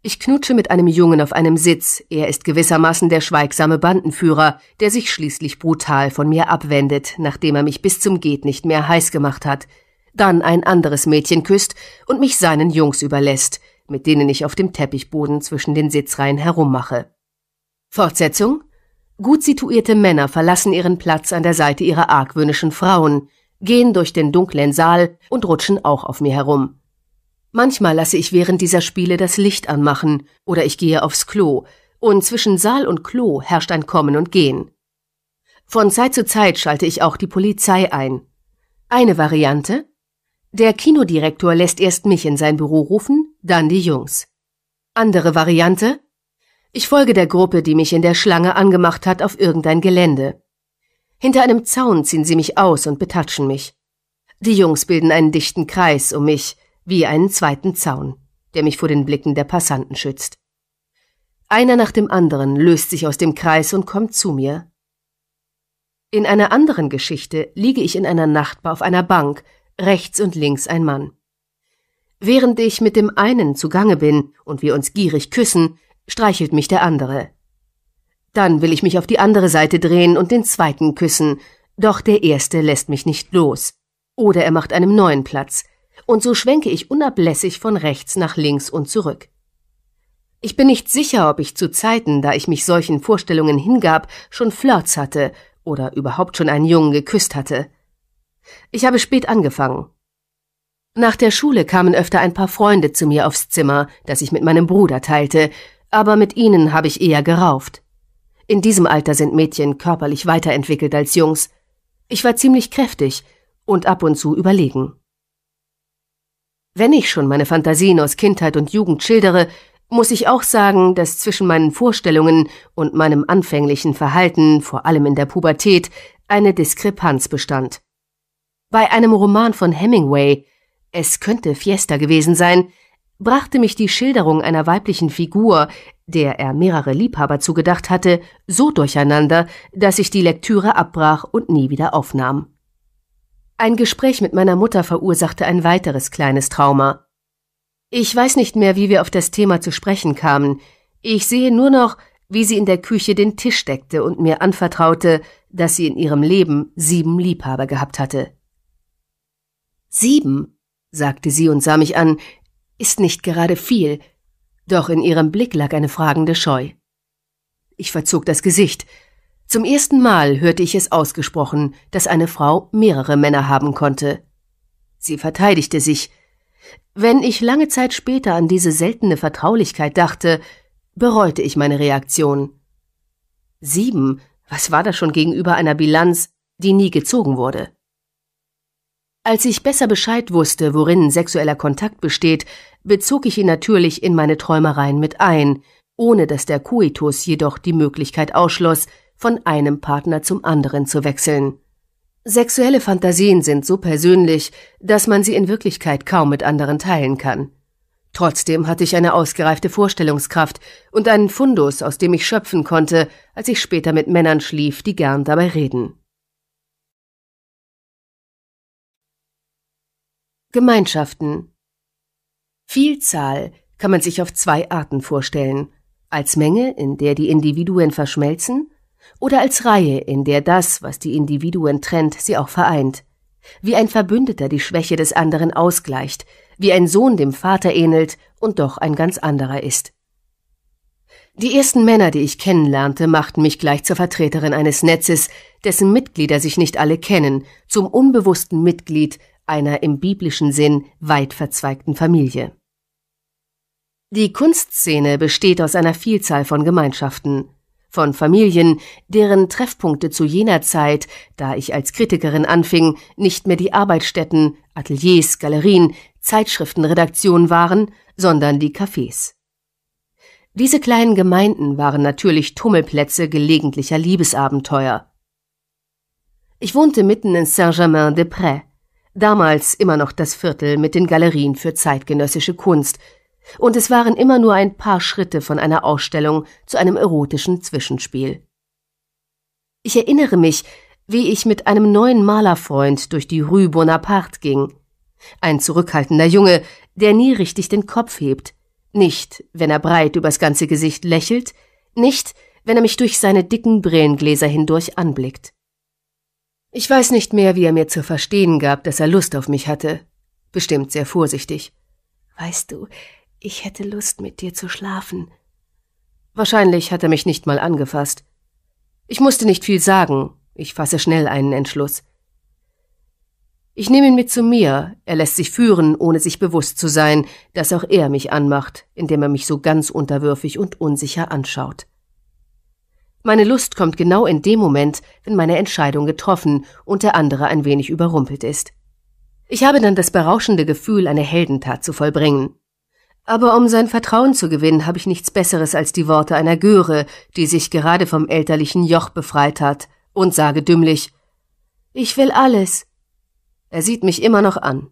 Ich knutsche mit einem Jungen auf einem Sitz. Er ist gewissermaßen der schweigsame Bandenführer, der sich schließlich brutal von mir abwendet, nachdem er mich bis zum Geht nicht mehr heiß gemacht hat. Dann ein anderes Mädchen küsst und mich seinen Jungs überlässt, mit denen ich auf dem Teppichboden zwischen den Sitzreihen herummache. Fortsetzung? Gut situierte Männer verlassen ihren Platz an der Seite ihrer argwöhnischen Frauen, gehen durch den dunklen Saal und rutschen auch auf mir herum. Manchmal lasse ich während dieser Spiele das Licht anmachen oder ich gehe aufs Klo, und zwischen Saal und Klo herrscht ein Kommen und Gehen. Von Zeit zu Zeit schalte ich auch die Polizei ein. Eine Variante? Der Kinodirektor lässt erst mich in sein Büro rufen, dann die Jungs. Andere Variante? Ich folge der Gruppe, die mich in der Schlange angemacht hat, auf irgendein Gelände. Hinter einem Zaun ziehen sie mich aus und betatschen mich. Die Jungs bilden einen dichten Kreis um mich, wie einen zweiten Zaun, der mich vor den Blicken der Passanten schützt. Einer nach dem anderen löst sich aus dem Kreis und kommt zu mir. In einer anderen Geschichte liege ich in einer Nachtbar auf einer Bank, rechts und links ein Mann. Während ich mit dem einen zugange bin und wir uns gierig küssen, streichelt mich der andere. Dann will ich mich auf die andere Seite drehen und den zweiten küssen, doch der erste lässt mich nicht los. Oder er macht einem neuen Platz, und so schwenke ich unablässig von rechts nach links und zurück. Ich bin nicht sicher, ob ich zu Zeiten, da ich mich solchen Vorstellungen hingab, schon Flirts hatte oder überhaupt schon einen Jungen geküsst hatte. Ich habe spät angefangen. Nach der Schule kamen öfter ein paar Freunde zu mir aufs Zimmer, das ich mit meinem Bruder teilte, aber mit ihnen habe ich eher gerauft. In diesem Alter sind Mädchen körperlich weiterentwickelt als Jungs. Ich war ziemlich kräftig und ab und zu überlegen. Wenn ich schon meine Fantasien aus Kindheit und Jugend schildere, muss ich auch sagen, dass zwischen meinen Vorstellungen und meinem anfänglichen Verhalten, vor allem in der Pubertät, eine Diskrepanz bestand. Bei einem Roman von Hemingway, es könnte Fiesta gewesen sein, brachte mich die Schilderung einer weiblichen Figur, der er mehrere Liebhaber zugedacht hatte, so durcheinander, dass ich die Lektüre abbrach und nie wieder aufnahm. Ein Gespräch mit meiner Mutter verursachte ein weiteres kleines Trauma. Ich weiß nicht mehr, wie wir auf das Thema zu sprechen kamen. Ich sehe nur noch, wie sie in der Küche den Tisch deckte und mir anvertraute, dass sie in ihrem Leben sieben Liebhaber gehabt hatte. Sieben, sagte sie und sah mich an, ist nicht gerade viel, doch in ihrem Blick lag eine fragende Scheu. Ich verzog das Gesicht, zum ersten Mal hörte ich es ausgesprochen, dass eine Frau mehrere Männer haben konnte. Sie verteidigte sich. Wenn ich lange Zeit später an diese seltene Vertraulichkeit dachte, bereute ich meine Reaktion. Sieben, was war das schon gegenüber einer Bilanz, die nie gezogen wurde? Als ich besser Bescheid wusste, worin sexueller Kontakt besteht, bezog ich ihn natürlich in meine Träumereien mit ein, ohne dass der Kuitus jedoch die Möglichkeit ausschloss, von einem Partner zum anderen zu wechseln. Sexuelle Fantasien sind so persönlich, dass man sie in Wirklichkeit kaum mit anderen teilen kann. Trotzdem hatte ich eine ausgereifte Vorstellungskraft und einen Fundus, aus dem ich schöpfen konnte, als ich später mit Männern schlief, die gern dabei reden. Gemeinschaften Vielzahl kann man sich auf zwei Arten vorstellen. Als Menge, in der die Individuen verschmelzen, oder als Reihe, in der das, was die Individuen trennt, sie auch vereint. Wie ein Verbündeter die Schwäche des anderen ausgleicht, wie ein Sohn dem Vater ähnelt und doch ein ganz anderer ist. Die ersten Männer, die ich kennenlernte, machten mich gleich zur Vertreterin eines Netzes, dessen Mitglieder sich nicht alle kennen, zum unbewussten Mitglied einer im biblischen Sinn weit verzweigten Familie. Die Kunstszene besteht aus einer Vielzahl von Gemeinschaften von Familien, deren Treffpunkte zu jener Zeit, da ich als Kritikerin anfing, nicht mehr die Arbeitsstätten, Ateliers, Galerien, Zeitschriftenredaktionen waren, sondern die Cafés. Diese kleinen Gemeinden waren natürlich Tummelplätze gelegentlicher Liebesabenteuer. Ich wohnte mitten in Saint-Germain-des-Prés, damals immer noch das Viertel mit den Galerien für zeitgenössische Kunst, und es waren immer nur ein paar Schritte von einer Ausstellung zu einem erotischen Zwischenspiel. Ich erinnere mich, wie ich mit einem neuen Malerfreund durch die Rue Bonaparte ging. Ein zurückhaltender Junge, der nie richtig den Kopf hebt. Nicht, wenn er breit übers ganze Gesicht lächelt, nicht, wenn er mich durch seine dicken Brillengläser hindurch anblickt. Ich weiß nicht mehr, wie er mir zu verstehen gab, dass er Lust auf mich hatte. Bestimmt sehr vorsichtig. Weißt du, ich hätte Lust, mit dir zu schlafen. Wahrscheinlich hat er mich nicht mal angefasst. Ich musste nicht viel sagen, ich fasse schnell einen Entschluss. Ich nehme ihn mit zu mir, er lässt sich führen, ohne sich bewusst zu sein, dass auch er mich anmacht, indem er mich so ganz unterwürfig und unsicher anschaut. Meine Lust kommt genau in dem Moment, wenn meine Entscheidung getroffen und der andere ein wenig überrumpelt ist. Ich habe dann das berauschende Gefühl, eine Heldentat zu vollbringen. Aber um sein Vertrauen zu gewinnen, habe ich nichts Besseres als die Worte einer Göre, die sich gerade vom elterlichen Joch befreit hat, und sage dümmlich Ich will alles. Er sieht mich immer noch an.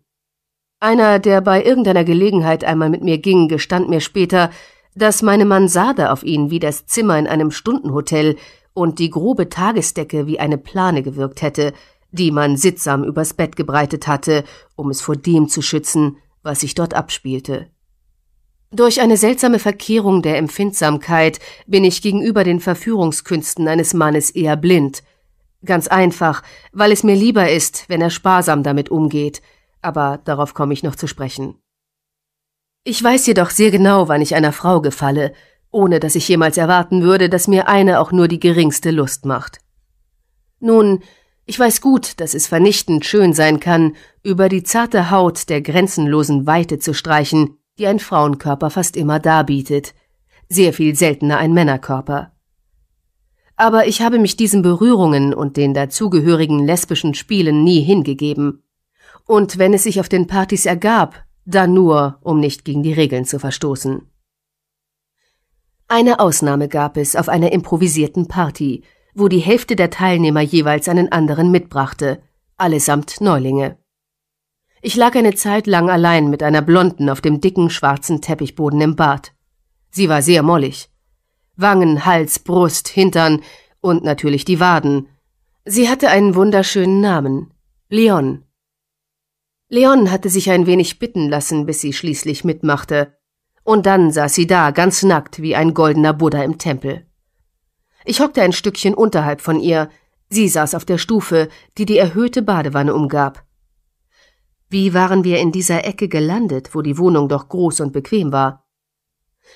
Einer, der bei irgendeiner Gelegenheit einmal mit mir ging, gestand mir später, dass meine Mansarde auf ihn wie das Zimmer in einem Stundenhotel und die grobe Tagesdecke wie eine Plane gewirkt hätte, die man sittsam übers Bett gebreitet hatte, um es vor dem zu schützen, was sich dort abspielte. Durch eine seltsame Verkehrung der Empfindsamkeit bin ich gegenüber den Verführungskünsten eines Mannes eher blind. Ganz einfach, weil es mir lieber ist, wenn er sparsam damit umgeht, aber darauf komme ich noch zu sprechen. Ich weiß jedoch sehr genau, wann ich einer Frau gefalle, ohne dass ich jemals erwarten würde, dass mir eine auch nur die geringste Lust macht. Nun, ich weiß gut, dass es vernichtend schön sein kann, über die zarte Haut der grenzenlosen Weite zu streichen, die ein Frauenkörper fast immer darbietet, sehr viel seltener ein Männerkörper. Aber ich habe mich diesen Berührungen und den dazugehörigen lesbischen Spielen nie hingegeben. Und wenn es sich auf den Partys ergab, dann nur, um nicht gegen die Regeln zu verstoßen. Eine Ausnahme gab es auf einer improvisierten Party, wo die Hälfte der Teilnehmer jeweils einen anderen mitbrachte, allesamt Neulinge. Ich lag eine Zeit lang allein mit einer Blonden auf dem dicken schwarzen Teppichboden im Bad. Sie war sehr mollig. Wangen, Hals, Brust, Hintern und natürlich die Waden. Sie hatte einen wunderschönen Namen. Leon. Leon hatte sich ein wenig bitten lassen, bis sie schließlich mitmachte. Und dann saß sie da, ganz nackt, wie ein goldener Buddha im Tempel. Ich hockte ein Stückchen unterhalb von ihr. Sie saß auf der Stufe, die die erhöhte Badewanne umgab. Wie waren wir in dieser Ecke gelandet, wo die Wohnung doch groß und bequem war?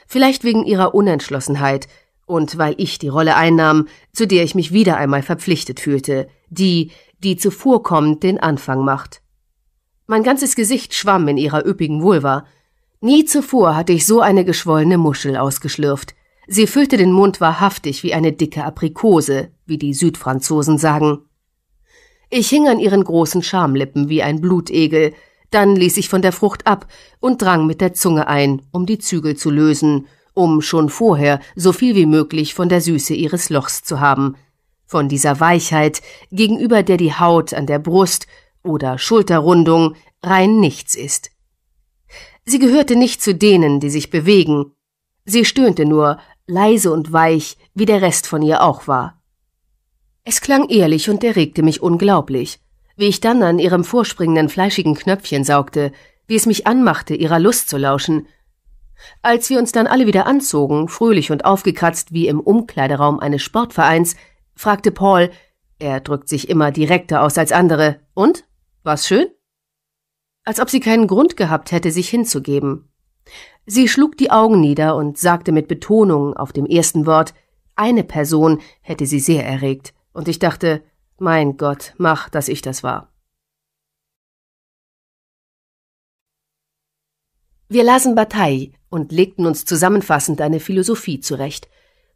Vielleicht wegen ihrer Unentschlossenheit und weil ich die Rolle einnahm, zu der ich mich wieder einmal verpflichtet fühlte, die, die zuvorkommend den Anfang macht. Mein ganzes Gesicht schwamm in ihrer üppigen Vulva. Nie zuvor hatte ich so eine geschwollene Muschel ausgeschlürft. Sie füllte den Mund wahrhaftig wie eine dicke Aprikose, wie die Südfranzosen sagen. Ich hing an ihren großen Schamlippen wie ein Blutegel, dann ließ ich von der Frucht ab und drang mit der Zunge ein, um die Zügel zu lösen, um schon vorher so viel wie möglich von der Süße ihres Lochs zu haben, von dieser Weichheit, gegenüber der die Haut an der Brust oder Schulterrundung rein nichts ist. Sie gehörte nicht zu denen, die sich bewegen. Sie stöhnte nur, leise und weich, wie der Rest von ihr auch war. Es klang ehrlich und erregte mich unglaublich. Wie ich dann an ihrem vorspringenden fleischigen Knöpfchen saugte, wie es mich anmachte, ihrer Lust zu lauschen. Als wir uns dann alle wieder anzogen, fröhlich und aufgekratzt wie im Umkleideraum eines Sportvereins, fragte Paul, er drückt sich immer direkter aus als andere, und? War's schön? Als ob sie keinen Grund gehabt hätte, sich hinzugeben. Sie schlug die Augen nieder und sagte mit Betonung auf dem ersten Wort, eine Person hätte sie sehr erregt und ich dachte, mein Gott, mach, dass ich das war. Wir lasen Bataille und legten uns zusammenfassend eine Philosophie zurecht.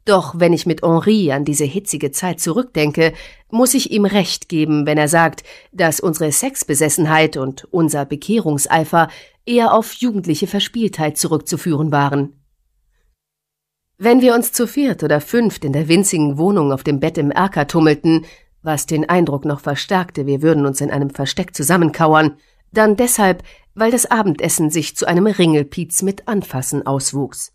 Doch wenn ich mit Henri an diese hitzige Zeit zurückdenke, muss ich ihm recht geben, wenn er sagt, dass unsere Sexbesessenheit und unser Bekehrungseifer eher auf jugendliche Verspieltheit zurückzuführen waren. Wenn wir uns zu viert oder fünft in der winzigen Wohnung auf dem Bett im Erker tummelten, was den Eindruck noch verstärkte, wir würden uns in einem Versteck zusammenkauern, dann deshalb, weil das Abendessen sich zu einem Ringelpiez mit Anfassen auswuchs.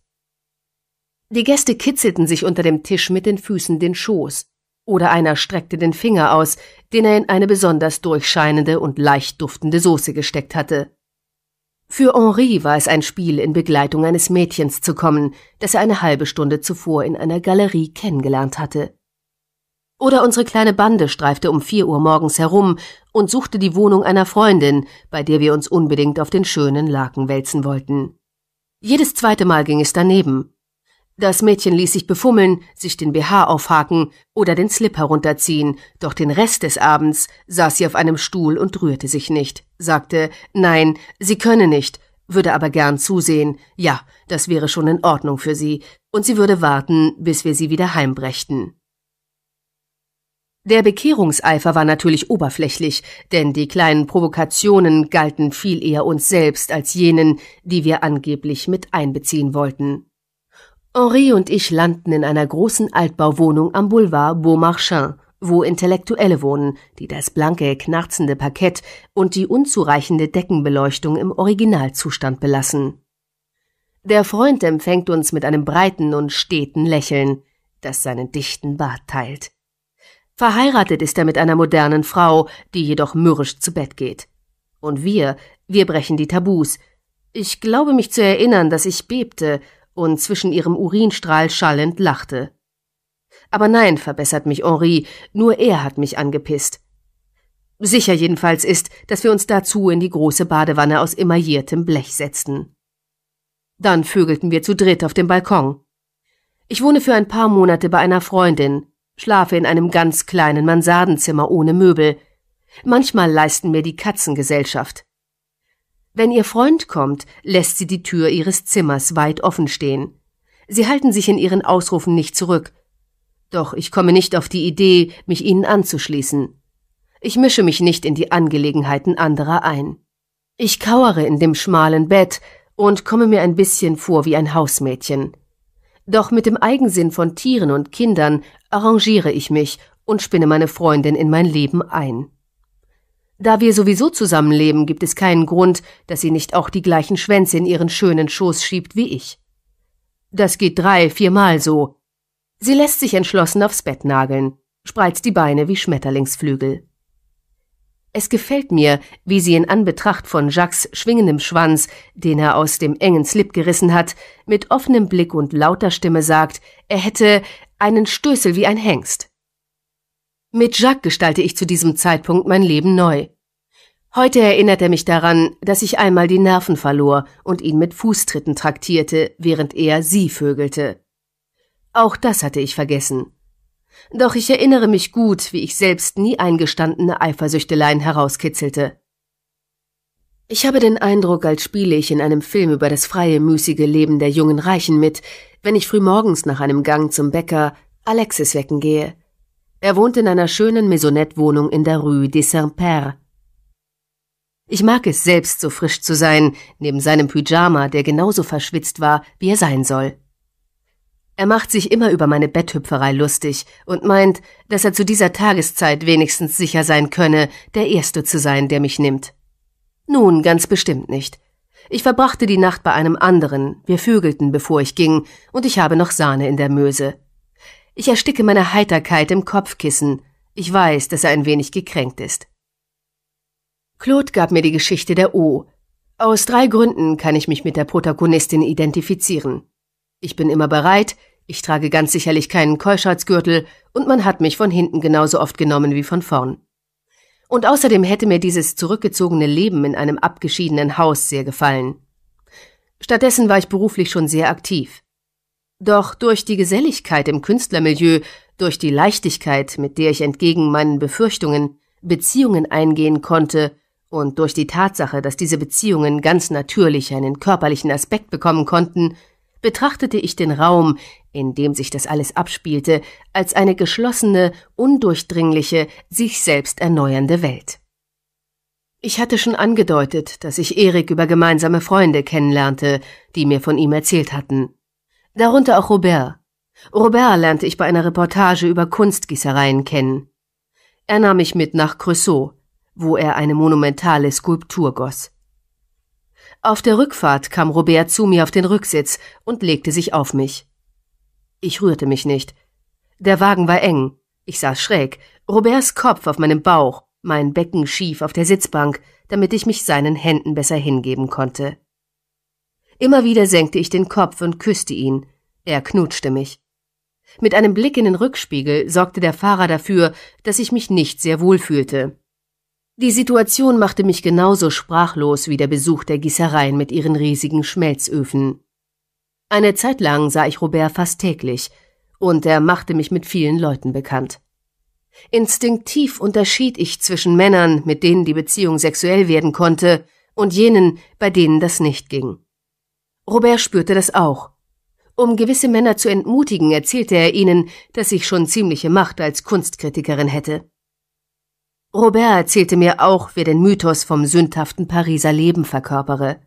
Die Gäste kitzelten sich unter dem Tisch mit den Füßen den Schoß, oder einer streckte den Finger aus, den er in eine besonders durchscheinende und leicht duftende Soße gesteckt hatte. Für Henri war es ein Spiel, in Begleitung eines Mädchens zu kommen, das er eine halbe Stunde zuvor in einer Galerie kennengelernt hatte. Oder unsere kleine Bande streifte um vier Uhr morgens herum und suchte die Wohnung einer Freundin, bei der wir uns unbedingt auf den schönen Laken wälzen wollten. Jedes zweite Mal ging es daneben, das Mädchen ließ sich befummeln, sich den BH aufhaken oder den Slip herunterziehen, doch den Rest des Abends saß sie auf einem Stuhl und rührte sich nicht, sagte, nein, sie könne nicht, würde aber gern zusehen, ja, das wäre schon in Ordnung für sie, und sie würde warten, bis wir sie wieder heimbrächten. Der Bekehrungseifer war natürlich oberflächlich, denn die kleinen Provokationen galten viel eher uns selbst als jenen, die wir angeblich mit einbeziehen wollten. Henri und ich landen in einer großen Altbauwohnung am Boulevard Beaumarchais, wo Intellektuelle wohnen, die das blanke, knarzende Parkett und die unzureichende Deckenbeleuchtung im Originalzustand belassen. Der Freund empfängt uns mit einem breiten und steten Lächeln, das seinen dichten Bart teilt. Verheiratet ist er mit einer modernen Frau, die jedoch mürrisch zu Bett geht. Und wir, wir brechen die Tabus. Ich glaube mich zu erinnern, dass ich bebte und zwischen ihrem Urinstrahl schallend lachte. Aber nein, verbessert mich Henri, nur er hat mich angepisst. Sicher jedenfalls ist, dass wir uns dazu in die große Badewanne aus emailliertem Blech setzten. Dann vögelten wir zu dritt auf dem Balkon. Ich wohne für ein paar Monate bei einer Freundin, schlafe in einem ganz kleinen Mansardenzimmer ohne Möbel. Manchmal leisten mir die Katzen Gesellschaft. Wenn ihr Freund kommt, lässt sie die Tür ihres Zimmers weit offen stehen. Sie halten sich in ihren Ausrufen nicht zurück. Doch ich komme nicht auf die Idee, mich ihnen anzuschließen. Ich mische mich nicht in die Angelegenheiten anderer ein. Ich kauere in dem schmalen Bett und komme mir ein bisschen vor wie ein Hausmädchen. Doch mit dem Eigensinn von Tieren und Kindern arrangiere ich mich und spinne meine Freundin in mein Leben ein. Da wir sowieso zusammenleben, gibt es keinen Grund, dass sie nicht auch die gleichen Schwänze in ihren schönen Schoß schiebt wie ich. Das geht drei, viermal so. Sie lässt sich entschlossen aufs Bett nageln, spreizt die Beine wie Schmetterlingsflügel. Es gefällt mir, wie sie in Anbetracht von Jacques schwingendem Schwanz, den er aus dem engen Slip gerissen hat, mit offenem Blick und lauter Stimme sagt, er hätte einen Stößel wie ein Hengst. Mit Jacques gestalte ich zu diesem Zeitpunkt mein Leben neu. Heute erinnert er mich daran, dass ich einmal die Nerven verlor und ihn mit Fußtritten traktierte, während er sie vögelte. Auch das hatte ich vergessen. Doch ich erinnere mich gut, wie ich selbst nie eingestandene Eifersüchteleien herauskitzelte. Ich habe den Eindruck, als spiele ich in einem Film über das freie, müßige Leben der jungen Reichen mit, wenn ich frühmorgens nach einem Gang zum Bäcker Alexis wecken gehe – er wohnt in einer schönen Maisonette-Wohnung in der Rue des Saint-Pères. Ich mag es selbst, so frisch zu sein, neben seinem Pyjama, der genauso verschwitzt war, wie er sein soll. Er macht sich immer über meine Betthüpferei lustig und meint, dass er zu dieser Tageszeit wenigstens sicher sein könne, der Erste zu sein, der mich nimmt. Nun, ganz bestimmt nicht. Ich verbrachte die Nacht bei einem anderen, wir vögelten, bevor ich ging, und ich habe noch Sahne in der Möse. Ich ersticke meine Heiterkeit im Kopfkissen. Ich weiß, dass er ein wenig gekränkt ist. Claude gab mir die Geschichte der O. Aus drei Gründen kann ich mich mit der Protagonistin identifizieren. Ich bin immer bereit, ich trage ganz sicherlich keinen Keuschheitsgürtel und man hat mich von hinten genauso oft genommen wie von vorn. Und außerdem hätte mir dieses zurückgezogene Leben in einem abgeschiedenen Haus sehr gefallen. Stattdessen war ich beruflich schon sehr aktiv. Doch durch die Geselligkeit im Künstlermilieu, durch die Leichtigkeit, mit der ich entgegen meinen Befürchtungen Beziehungen eingehen konnte, und durch die Tatsache, dass diese Beziehungen ganz natürlich einen körperlichen Aspekt bekommen konnten, betrachtete ich den Raum, in dem sich das alles abspielte, als eine geschlossene, undurchdringliche, sich selbst erneuernde Welt. Ich hatte schon angedeutet, dass ich Erik über gemeinsame Freunde kennenlernte, die mir von ihm erzählt hatten. Darunter auch Robert. Robert lernte ich bei einer Reportage über Kunstgießereien kennen. Er nahm mich mit nach Creusot, wo er eine monumentale Skulptur goss. Auf der Rückfahrt kam Robert zu mir auf den Rücksitz und legte sich auf mich. Ich rührte mich nicht. Der Wagen war eng. Ich saß schräg, Roberts Kopf auf meinem Bauch, mein Becken schief auf der Sitzbank, damit ich mich seinen Händen besser hingeben konnte. Immer wieder senkte ich den Kopf und küsste ihn. Er knutschte mich. Mit einem Blick in den Rückspiegel sorgte der Fahrer dafür, dass ich mich nicht sehr wohl fühlte. Die Situation machte mich genauso sprachlos wie der Besuch der Gießereien mit ihren riesigen Schmelzöfen. Eine Zeit lang sah ich Robert fast täglich, und er machte mich mit vielen Leuten bekannt. Instinktiv unterschied ich zwischen Männern, mit denen die Beziehung sexuell werden konnte, und jenen, bei denen das nicht ging. Robert spürte das auch. Um gewisse Männer zu entmutigen, erzählte er ihnen, dass ich schon ziemliche Macht als Kunstkritikerin hätte. Robert erzählte mir auch, wer den Mythos vom sündhaften Pariser Leben verkörpere.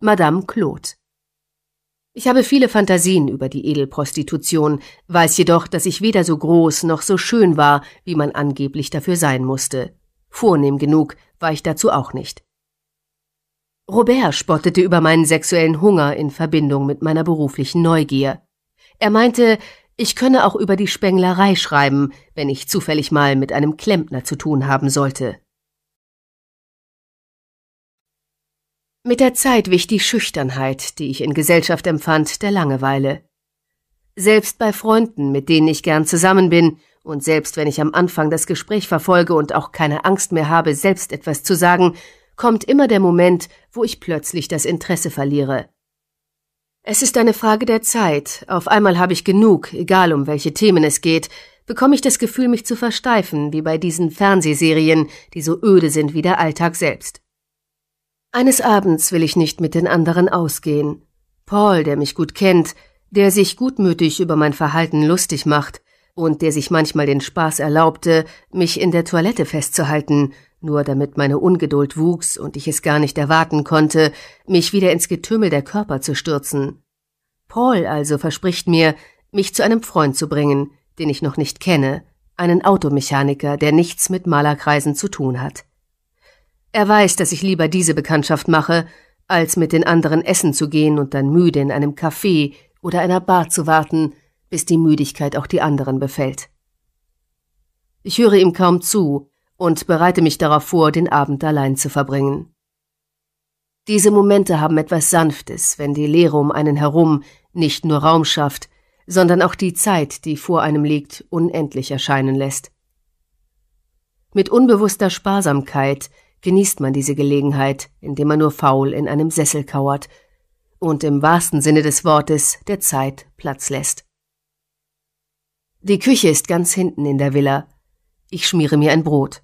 Madame Claude. Ich habe viele Fantasien über die Edelprostitution, weiß jedoch, dass ich weder so groß noch so schön war, wie man angeblich dafür sein musste. Vornehm genug war ich dazu auch nicht. Robert spottete über meinen sexuellen Hunger in Verbindung mit meiner beruflichen Neugier. Er meinte, ich könne auch über die Spenglerei schreiben, wenn ich zufällig mal mit einem Klempner zu tun haben sollte. Mit der Zeit wich die Schüchternheit, die ich in Gesellschaft empfand, der Langeweile. Selbst bei Freunden, mit denen ich gern zusammen bin, und selbst wenn ich am Anfang das Gespräch verfolge und auch keine Angst mehr habe, selbst etwas zu sagen, kommt immer der Moment, wo ich plötzlich das Interesse verliere. Es ist eine Frage der Zeit. Auf einmal habe ich genug, egal um welche Themen es geht, bekomme ich das Gefühl, mich zu versteifen, wie bei diesen Fernsehserien, die so öde sind wie der Alltag selbst. Eines Abends will ich nicht mit den anderen ausgehen. Paul, der mich gut kennt, der sich gutmütig über mein Verhalten lustig macht und der sich manchmal den Spaß erlaubte, mich in der Toilette festzuhalten, nur damit meine Ungeduld wuchs und ich es gar nicht erwarten konnte, mich wieder ins Getümmel der Körper zu stürzen. Paul also verspricht mir, mich zu einem Freund zu bringen, den ich noch nicht kenne, einen Automechaniker, der nichts mit Malerkreisen zu tun hat. Er weiß, dass ich lieber diese Bekanntschaft mache, als mit den anderen essen zu gehen und dann müde in einem Café oder einer Bar zu warten, bis die Müdigkeit auch die anderen befällt. Ich höre ihm kaum zu, und bereite mich darauf vor, den Abend allein zu verbringen. Diese Momente haben etwas Sanftes, wenn die Leere um einen herum nicht nur Raum schafft, sondern auch die Zeit, die vor einem liegt, unendlich erscheinen lässt. Mit unbewusster Sparsamkeit genießt man diese Gelegenheit, indem man nur faul in einem Sessel kauert und im wahrsten Sinne des Wortes der Zeit Platz lässt. Die Küche ist ganz hinten in der Villa. Ich schmiere mir ein Brot.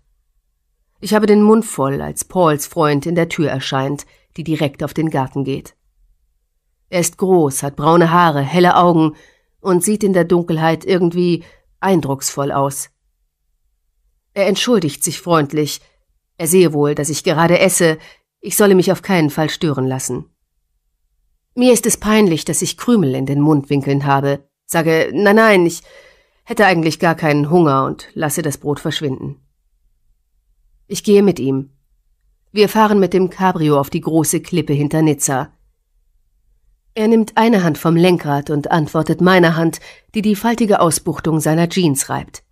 Ich habe den Mund voll, als Pauls Freund in der Tür erscheint, die direkt auf den Garten geht. Er ist groß, hat braune Haare, helle Augen und sieht in der Dunkelheit irgendwie eindrucksvoll aus. Er entschuldigt sich freundlich. Er sehe wohl, dass ich gerade esse. Ich solle mich auf keinen Fall stören lassen. Mir ist es peinlich, dass ich Krümel in den Mundwinkeln habe. Sage, nein, nein, ich hätte eigentlich gar keinen Hunger und lasse das Brot verschwinden. Ich gehe mit ihm. Wir fahren mit dem Cabrio auf die große Klippe hinter Nizza. Er nimmt eine Hand vom Lenkrad und antwortet meiner Hand, die die faltige Ausbuchtung seiner Jeans reibt.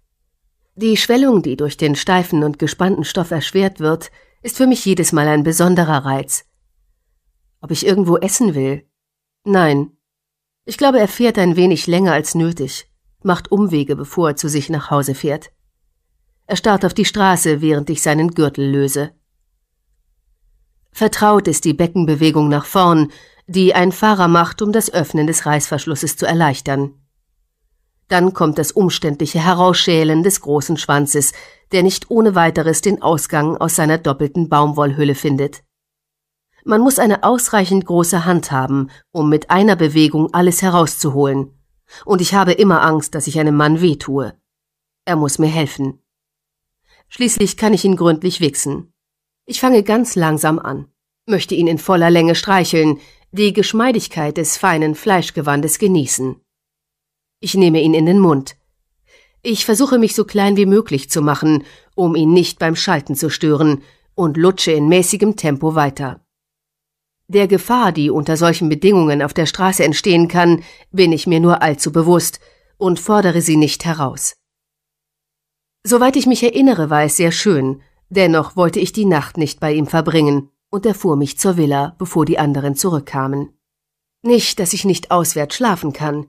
Die Schwellung, die durch den steifen und gespannten Stoff erschwert wird, ist für mich jedes Mal ein besonderer Reiz. Ob ich irgendwo essen will? Nein. Ich glaube, er fährt ein wenig länger als nötig, macht Umwege, bevor er zu sich nach Hause fährt. Er starrt auf die Straße, während ich seinen Gürtel löse. Vertraut ist die Beckenbewegung nach vorn, die ein Fahrer macht, um das Öffnen des Reißverschlusses zu erleichtern. Dann kommt das umständliche Herausschälen des großen Schwanzes, der nicht ohne weiteres den Ausgang aus seiner doppelten Baumwollhülle findet. Man muss eine ausreichend große Hand haben, um mit einer Bewegung alles herauszuholen. Und ich habe immer Angst, dass ich einem Mann wehtue. Er muss mir helfen. Schließlich kann ich ihn gründlich wichsen. Ich fange ganz langsam an, möchte ihn in voller Länge streicheln, die Geschmeidigkeit des feinen Fleischgewandes genießen. Ich nehme ihn in den Mund. Ich versuche mich so klein wie möglich zu machen, um ihn nicht beim Schalten zu stören, und lutsche in mäßigem Tempo weiter. Der Gefahr, die unter solchen Bedingungen auf der Straße entstehen kann, bin ich mir nur allzu bewusst und fordere sie nicht heraus. Soweit ich mich erinnere, war es sehr schön, dennoch wollte ich die Nacht nicht bei ihm verbringen und erfuhr mich zur Villa, bevor die anderen zurückkamen. Nicht, dass ich nicht auswärts schlafen kann,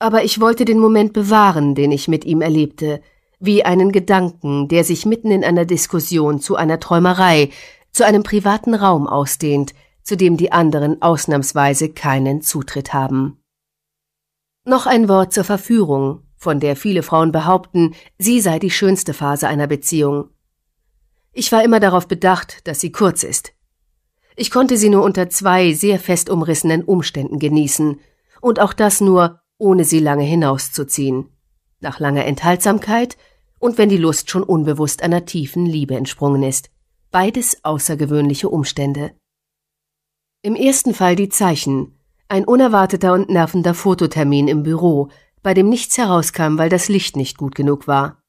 aber ich wollte den Moment bewahren, den ich mit ihm erlebte, wie einen Gedanken, der sich mitten in einer Diskussion zu einer Träumerei, zu einem privaten Raum ausdehnt, zu dem die anderen ausnahmsweise keinen Zutritt haben. Noch ein Wort zur Verführung, von der viele Frauen behaupten, sie sei die schönste Phase einer Beziehung. Ich war immer darauf bedacht, dass sie kurz ist. Ich konnte sie nur unter zwei sehr fest umrissenen Umständen genießen, und auch das nur, ohne sie lange hinauszuziehen. Nach langer Enthaltsamkeit und wenn die Lust schon unbewusst einer tiefen Liebe entsprungen ist. Beides außergewöhnliche Umstände. Im ersten Fall die Zeichen. Ein unerwarteter und nervender Fototermin im Büro, bei dem nichts herauskam, weil das Licht nicht gut genug war.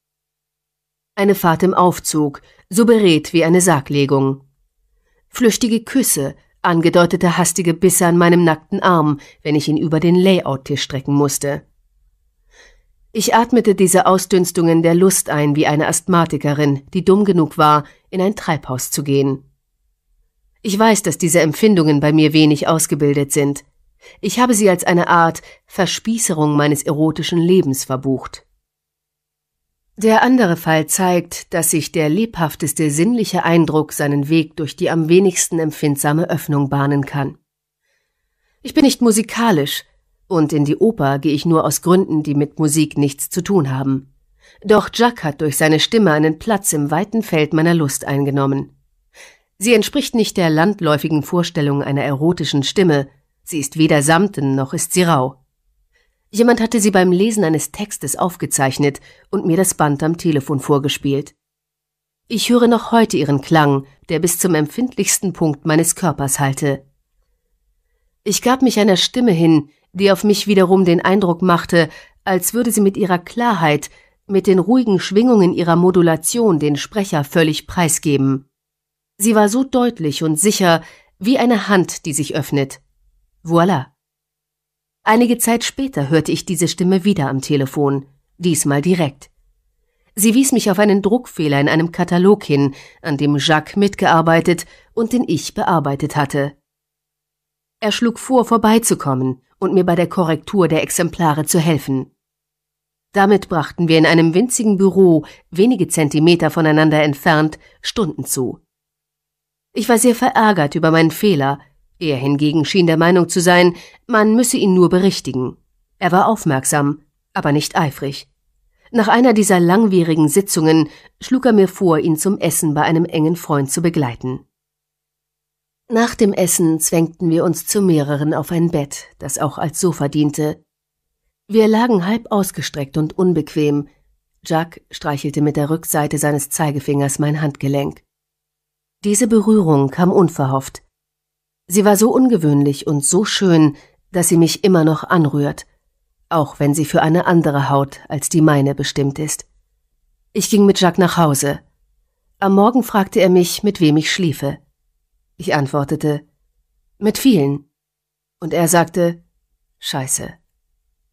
Eine Fahrt im Aufzug, so beredt wie eine Sarglegung. Flüchtige Küsse, angedeutete hastige Bisse an meinem nackten Arm, wenn ich ihn über den Layout-Tisch strecken musste. Ich atmete diese Ausdünstungen der Lust ein wie eine Asthmatikerin, die dumm genug war, in ein Treibhaus zu gehen. Ich weiß, dass diese Empfindungen bei mir wenig ausgebildet sind. Ich habe sie als eine Art Verspießerung meines erotischen Lebens verbucht. Der andere Fall zeigt, dass sich der lebhafteste sinnliche Eindruck seinen Weg durch die am wenigsten empfindsame Öffnung bahnen kann. Ich bin nicht musikalisch, und in die Oper gehe ich nur aus Gründen, die mit Musik nichts zu tun haben. Doch Jack hat durch seine Stimme einen Platz im weiten Feld meiner Lust eingenommen. Sie entspricht nicht der landläufigen Vorstellung einer erotischen Stimme, Sie ist weder samten noch ist sie rau. Jemand hatte sie beim Lesen eines Textes aufgezeichnet und mir das Band am Telefon vorgespielt. Ich höre noch heute ihren Klang, der bis zum empfindlichsten Punkt meines Körpers halte. Ich gab mich einer Stimme hin, die auf mich wiederum den Eindruck machte, als würde sie mit ihrer Klarheit, mit den ruhigen Schwingungen ihrer Modulation den Sprecher völlig preisgeben. Sie war so deutlich und sicher wie eine Hand, die sich öffnet. Voilà. Einige Zeit später hörte ich diese Stimme wieder am Telefon, diesmal direkt. Sie wies mich auf einen Druckfehler in einem Katalog hin, an dem Jacques mitgearbeitet und den ich bearbeitet hatte. Er schlug vor, vorbeizukommen und mir bei der Korrektur der Exemplare zu helfen. Damit brachten wir in einem winzigen Büro, wenige Zentimeter voneinander entfernt, Stunden zu. Ich war sehr verärgert über meinen Fehler er hingegen schien der Meinung zu sein, man müsse ihn nur berichtigen. Er war aufmerksam, aber nicht eifrig. Nach einer dieser langwierigen Sitzungen schlug er mir vor, ihn zum Essen bei einem engen Freund zu begleiten. Nach dem Essen zwängten wir uns zu mehreren auf ein Bett, das auch als Sofa diente. Wir lagen halb ausgestreckt und unbequem. Jack streichelte mit der Rückseite seines Zeigefingers mein Handgelenk. Diese Berührung kam unverhofft. Sie war so ungewöhnlich und so schön, dass sie mich immer noch anrührt, auch wenn sie für eine andere Haut als die meine bestimmt ist. Ich ging mit Jacques nach Hause. Am Morgen fragte er mich, mit wem ich schliefe. Ich antwortete, mit vielen. Und er sagte, Scheiße.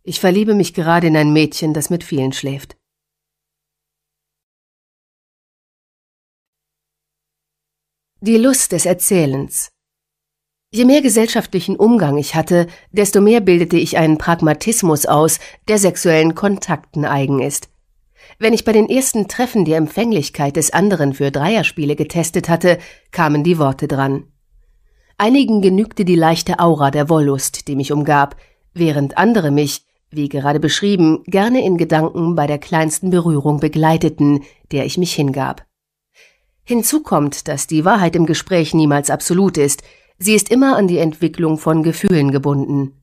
Ich verliebe mich gerade in ein Mädchen, das mit vielen schläft. Die Lust des Erzählens Je mehr gesellschaftlichen Umgang ich hatte, desto mehr bildete ich einen Pragmatismus aus, der sexuellen Kontakten eigen ist. Wenn ich bei den ersten Treffen die Empfänglichkeit des anderen für Dreierspiele getestet hatte, kamen die Worte dran. Einigen genügte die leichte Aura der Wollust, die mich umgab, während andere mich, wie gerade beschrieben, gerne in Gedanken bei der kleinsten Berührung begleiteten, der ich mich hingab. Hinzu kommt, dass die Wahrheit im Gespräch niemals absolut ist, Sie ist immer an die Entwicklung von Gefühlen gebunden.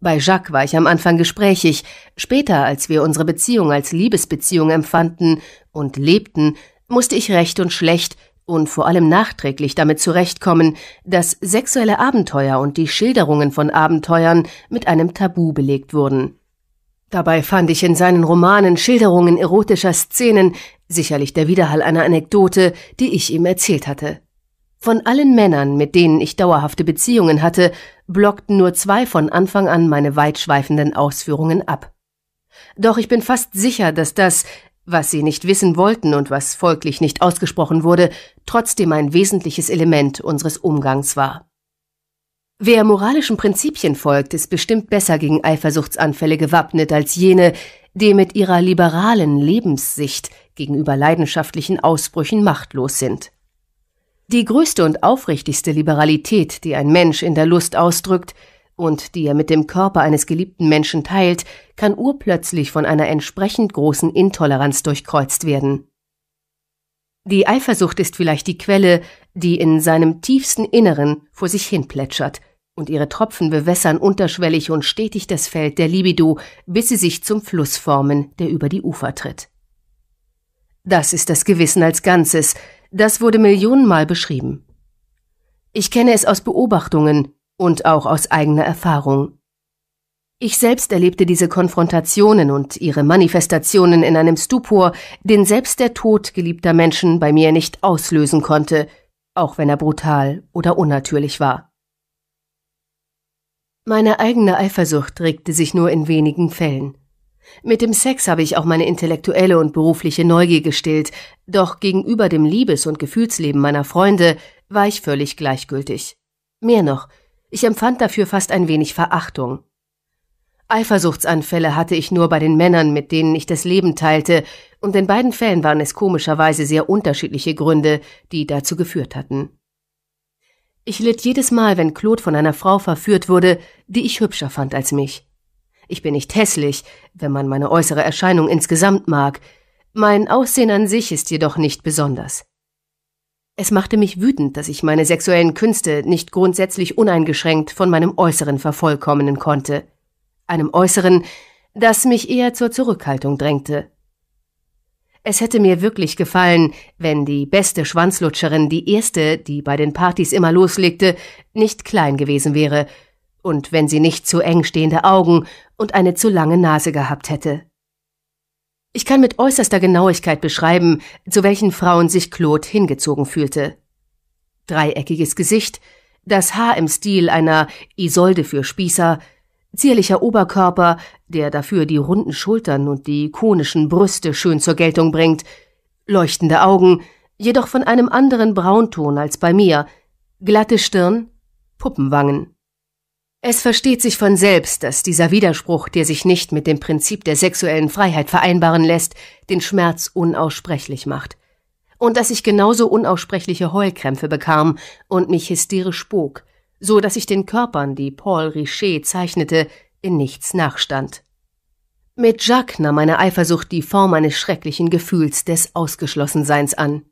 Bei Jacques war ich am Anfang gesprächig, später, als wir unsere Beziehung als Liebesbeziehung empfanden und lebten, musste ich recht und schlecht und vor allem nachträglich damit zurechtkommen, dass sexuelle Abenteuer und die Schilderungen von Abenteuern mit einem Tabu belegt wurden. Dabei fand ich in seinen Romanen Schilderungen erotischer Szenen, sicherlich der Widerhall einer Anekdote, die ich ihm erzählt hatte. Von allen Männern, mit denen ich dauerhafte Beziehungen hatte, blockten nur zwei von Anfang an meine weitschweifenden Ausführungen ab. Doch ich bin fast sicher, dass das, was sie nicht wissen wollten und was folglich nicht ausgesprochen wurde, trotzdem ein wesentliches Element unseres Umgangs war. Wer moralischen Prinzipien folgt, ist bestimmt besser gegen Eifersuchtsanfälle gewappnet als jene, die mit ihrer liberalen Lebenssicht gegenüber leidenschaftlichen Ausbrüchen machtlos sind. Die größte und aufrichtigste Liberalität, die ein Mensch in der Lust ausdrückt und die er mit dem Körper eines geliebten Menschen teilt, kann urplötzlich von einer entsprechend großen Intoleranz durchkreuzt werden. Die Eifersucht ist vielleicht die Quelle, die in seinem tiefsten Inneren vor sich hin plätschert, und ihre Tropfen bewässern unterschwellig und stetig das Feld der Libido, bis sie sich zum Fluss formen, der über die Ufer tritt. Das ist das Gewissen als Ganzes, das wurde Millionenmal beschrieben. Ich kenne es aus Beobachtungen und auch aus eigener Erfahrung. Ich selbst erlebte diese Konfrontationen und ihre Manifestationen in einem Stupor, den selbst der Tod geliebter Menschen bei mir nicht auslösen konnte, auch wenn er brutal oder unnatürlich war. Meine eigene Eifersucht regte sich nur in wenigen Fällen. Mit dem Sex habe ich auch meine intellektuelle und berufliche Neugier gestillt, doch gegenüber dem Liebes- und Gefühlsleben meiner Freunde war ich völlig gleichgültig. Mehr noch, ich empfand dafür fast ein wenig Verachtung. Eifersuchtsanfälle hatte ich nur bei den Männern, mit denen ich das Leben teilte, und in beiden Fällen waren es komischerweise sehr unterschiedliche Gründe, die dazu geführt hatten. Ich litt jedes Mal, wenn Claude von einer Frau verführt wurde, die ich hübscher fand als mich. Ich bin nicht hässlich, wenn man meine äußere Erscheinung insgesamt mag. Mein Aussehen an sich ist jedoch nicht besonders. Es machte mich wütend, dass ich meine sexuellen Künste nicht grundsätzlich uneingeschränkt von meinem Äußeren vervollkommnen konnte. Einem Äußeren, das mich eher zur Zurückhaltung drängte. Es hätte mir wirklich gefallen, wenn die beste Schwanzlutscherin, die erste, die bei den Partys immer loslegte, nicht klein gewesen wäre und wenn sie nicht zu eng stehende Augen und eine zu lange Nase gehabt hätte. Ich kann mit äußerster Genauigkeit beschreiben, zu welchen Frauen sich Claude hingezogen fühlte. Dreieckiges Gesicht, das Haar im Stil einer Isolde für Spießer, zierlicher Oberkörper, der dafür die runden Schultern und die konischen Brüste schön zur Geltung bringt, leuchtende Augen, jedoch von einem anderen Braunton als bei mir, glatte Stirn, Puppenwangen. Es versteht sich von selbst, dass dieser Widerspruch, der sich nicht mit dem Prinzip der sexuellen Freiheit vereinbaren lässt, den Schmerz unaussprechlich macht. Und dass ich genauso unaussprechliche Heulkrämpfe bekam und mich hysterisch bog, so dass ich den Körpern, die Paul Richet zeichnete, in nichts nachstand. Mit Jacques nahm meine Eifersucht die Form eines schrecklichen Gefühls des Ausgeschlossenseins an.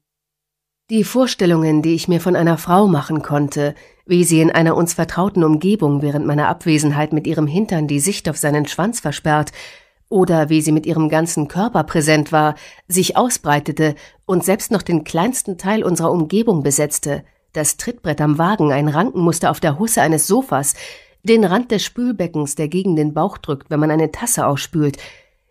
Die Vorstellungen, die ich mir von einer Frau machen konnte, wie sie in einer uns vertrauten Umgebung während meiner Abwesenheit mit ihrem Hintern die Sicht auf seinen Schwanz versperrt, oder wie sie mit ihrem ganzen Körper präsent war, sich ausbreitete und selbst noch den kleinsten Teil unserer Umgebung besetzte, das Trittbrett am Wagen, ein Rankenmuster auf der Husse eines Sofas, den Rand des Spülbeckens, der gegen den Bauch drückt, wenn man eine Tasse ausspült,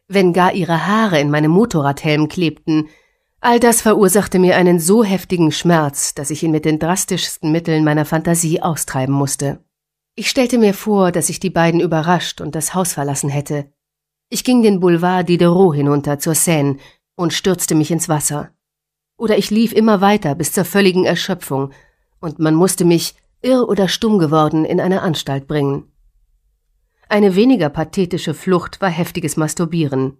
wenn gar ihre Haare in meinem Motorradhelm klebten – All das verursachte mir einen so heftigen Schmerz, dass ich ihn mit den drastischsten Mitteln meiner Fantasie austreiben musste. Ich stellte mir vor, dass ich die beiden überrascht und das Haus verlassen hätte. Ich ging den Boulevard Diderot hinunter zur Seine und stürzte mich ins Wasser. Oder ich lief immer weiter bis zur völligen Erschöpfung, und man musste mich, irr oder stumm geworden, in eine Anstalt bringen. Eine weniger pathetische Flucht war heftiges Masturbieren.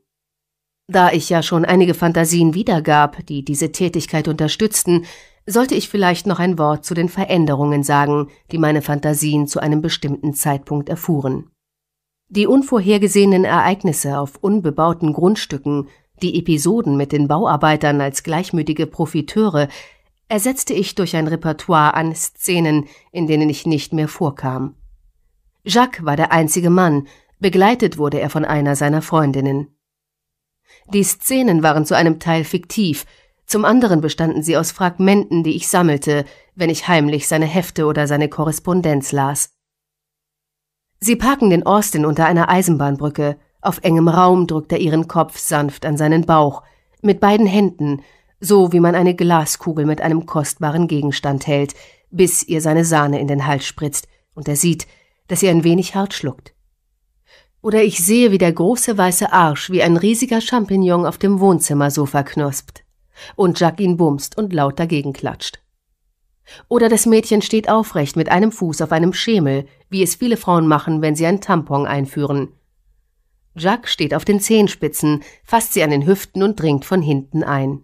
Da ich ja schon einige Fantasien wiedergab, die diese Tätigkeit unterstützten, sollte ich vielleicht noch ein Wort zu den Veränderungen sagen, die meine Fantasien zu einem bestimmten Zeitpunkt erfuhren. Die unvorhergesehenen Ereignisse auf unbebauten Grundstücken, die Episoden mit den Bauarbeitern als gleichmütige Profiteure, ersetzte ich durch ein Repertoire an Szenen, in denen ich nicht mehr vorkam. Jacques war der einzige Mann, begleitet wurde er von einer seiner Freundinnen. Die Szenen waren zu einem Teil fiktiv, zum anderen bestanden sie aus Fragmenten, die ich sammelte, wenn ich heimlich seine Hefte oder seine Korrespondenz las. Sie parken den Austin unter einer Eisenbahnbrücke, auf engem Raum drückt er ihren Kopf sanft an seinen Bauch, mit beiden Händen, so wie man eine Glaskugel mit einem kostbaren Gegenstand hält, bis ihr seine Sahne in den Hals spritzt und er sieht, dass sie ein wenig hart schluckt. Oder ich sehe, wie der große weiße Arsch wie ein riesiger Champignon auf dem Wohnzimmersofa knospt. Und Jack ihn bumst und laut dagegen klatscht. Oder das Mädchen steht aufrecht mit einem Fuß auf einem Schemel, wie es viele Frauen machen, wenn sie ein Tampon einführen. Jack steht auf den Zehenspitzen, fasst sie an den Hüften und dringt von hinten ein.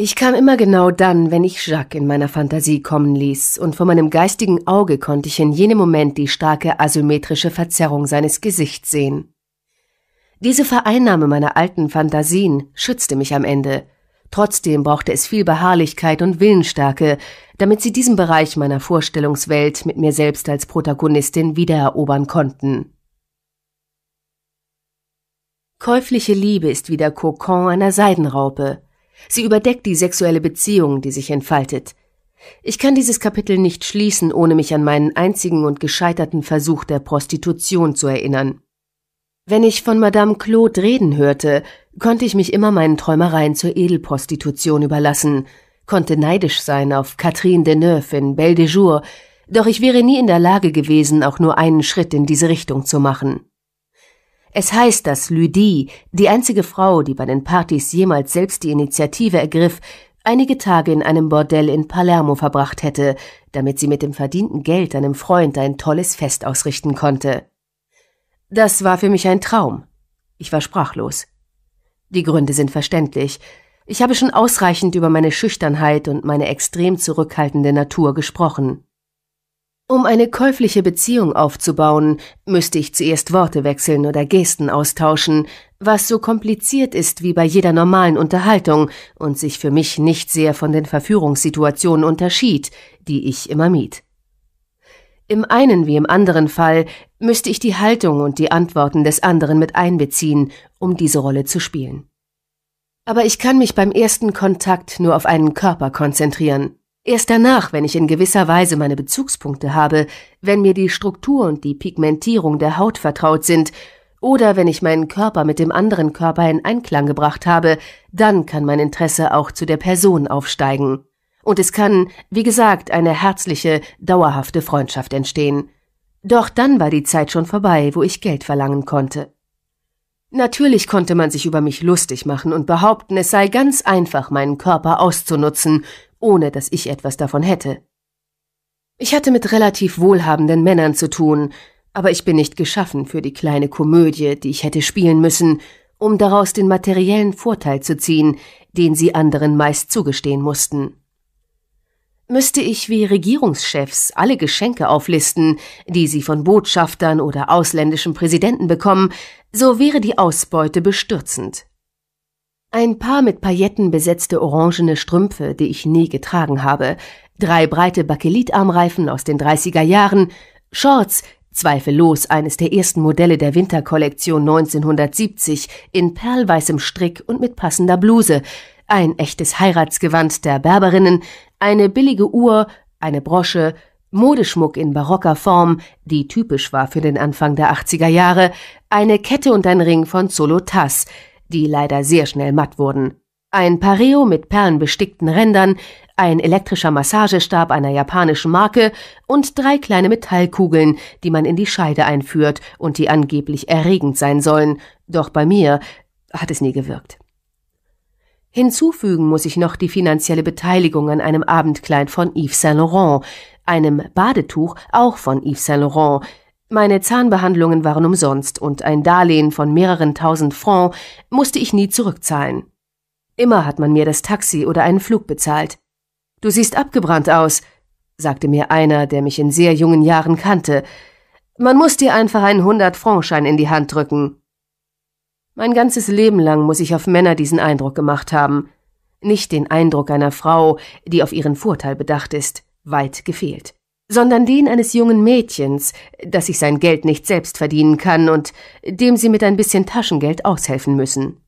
Ich kam immer genau dann, wenn ich Jacques in meiner Fantasie kommen ließ, und vor meinem geistigen Auge konnte ich in jenem Moment die starke asymmetrische Verzerrung seines Gesichts sehen. Diese Vereinnahme meiner alten Fantasien schützte mich am Ende. Trotzdem brauchte es viel Beharrlichkeit und Willensstärke, damit sie diesen Bereich meiner Vorstellungswelt mit mir selbst als Protagonistin wiedererobern konnten. Käufliche Liebe ist wie der Kokon einer Seidenraupe. Sie überdeckt die sexuelle Beziehung, die sich entfaltet. Ich kann dieses Kapitel nicht schließen, ohne mich an meinen einzigen und gescheiterten Versuch der Prostitution zu erinnern. Wenn ich von Madame Claude reden hörte, konnte ich mich immer meinen Träumereien zur Edelprostitution überlassen, konnte neidisch sein auf Catherine Deneuve in Belle de Jour, doch ich wäre nie in der Lage gewesen, auch nur einen Schritt in diese Richtung zu machen. Es heißt, dass Lydie, die einzige Frau, die bei den Partys jemals selbst die Initiative ergriff, einige Tage in einem Bordell in Palermo verbracht hätte, damit sie mit dem verdienten Geld einem Freund ein tolles Fest ausrichten konnte. Das war für mich ein Traum. Ich war sprachlos. Die Gründe sind verständlich. Ich habe schon ausreichend über meine Schüchternheit und meine extrem zurückhaltende Natur gesprochen. Um eine käufliche Beziehung aufzubauen, müsste ich zuerst Worte wechseln oder Gesten austauschen, was so kompliziert ist wie bei jeder normalen Unterhaltung und sich für mich nicht sehr von den Verführungssituationen unterschied, die ich immer miet. Im einen wie im anderen Fall müsste ich die Haltung und die Antworten des anderen mit einbeziehen, um diese Rolle zu spielen. Aber ich kann mich beim ersten Kontakt nur auf einen Körper konzentrieren. Erst danach, wenn ich in gewisser Weise meine Bezugspunkte habe, wenn mir die Struktur und die Pigmentierung der Haut vertraut sind, oder wenn ich meinen Körper mit dem anderen Körper in Einklang gebracht habe, dann kann mein Interesse auch zu der Person aufsteigen. Und es kann, wie gesagt, eine herzliche, dauerhafte Freundschaft entstehen. Doch dann war die Zeit schon vorbei, wo ich Geld verlangen konnte. Natürlich konnte man sich über mich lustig machen und behaupten, es sei ganz einfach, meinen Körper auszunutzen ohne dass ich etwas davon hätte. Ich hatte mit relativ wohlhabenden Männern zu tun, aber ich bin nicht geschaffen für die kleine Komödie, die ich hätte spielen müssen, um daraus den materiellen Vorteil zu ziehen, den sie anderen meist zugestehen mussten. Müsste ich wie Regierungschefs alle Geschenke auflisten, die sie von Botschaftern oder ausländischen Präsidenten bekommen, so wäre die Ausbeute bestürzend. Ein paar mit Pailletten besetzte orangene Strümpfe, die ich nie getragen habe, drei breite Bakelitarmreifen aus den 30er Jahren, Shorts, zweifellos eines der ersten Modelle der Winterkollektion 1970, in perlweißem Strick und mit passender Bluse, ein echtes Heiratsgewand der Berberinnen, eine billige Uhr, eine Brosche, Modeschmuck in barocker Form, die typisch war für den Anfang der 80er Jahre, eine Kette und ein Ring von Solotas, die leider sehr schnell matt wurden. Ein Pareo mit perlenbestickten Rändern, ein elektrischer Massagestab einer japanischen Marke und drei kleine Metallkugeln, die man in die Scheide einführt und die angeblich erregend sein sollen, doch bei mir hat es nie gewirkt. Hinzufügen muss ich noch die finanzielle Beteiligung an einem Abendkleid von Yves Saint Laurent, einem Badetuch auch von Yves Saint Laurent, meine Zahnbehandlungen waren umsonst und ein Darlehen von mehreren tausend Francs musste ich nie zurückzahlen. Immer hat man mir das Taxi oder einen Flug bezahlt. Du siehst abgebrannt aus, sagte mir einer, der mich in sehr jungen Jahren kannte. Man muss dir einfach einen Hundert-Franc-Schein in die Hand drücken. Mein ganzes Leben lang muss ich auf Männer diesen Eindruck gemacht haben. Nicht den Eindruck einer Frau, die auf ihren Vorteil bedacht ist, weit gefehlt sondern den eines jungen Mädchens, das sich sein Geld nicht selbst verdienen kann und dem sie mit ein bisschen Taschengeld aushelfen müssen.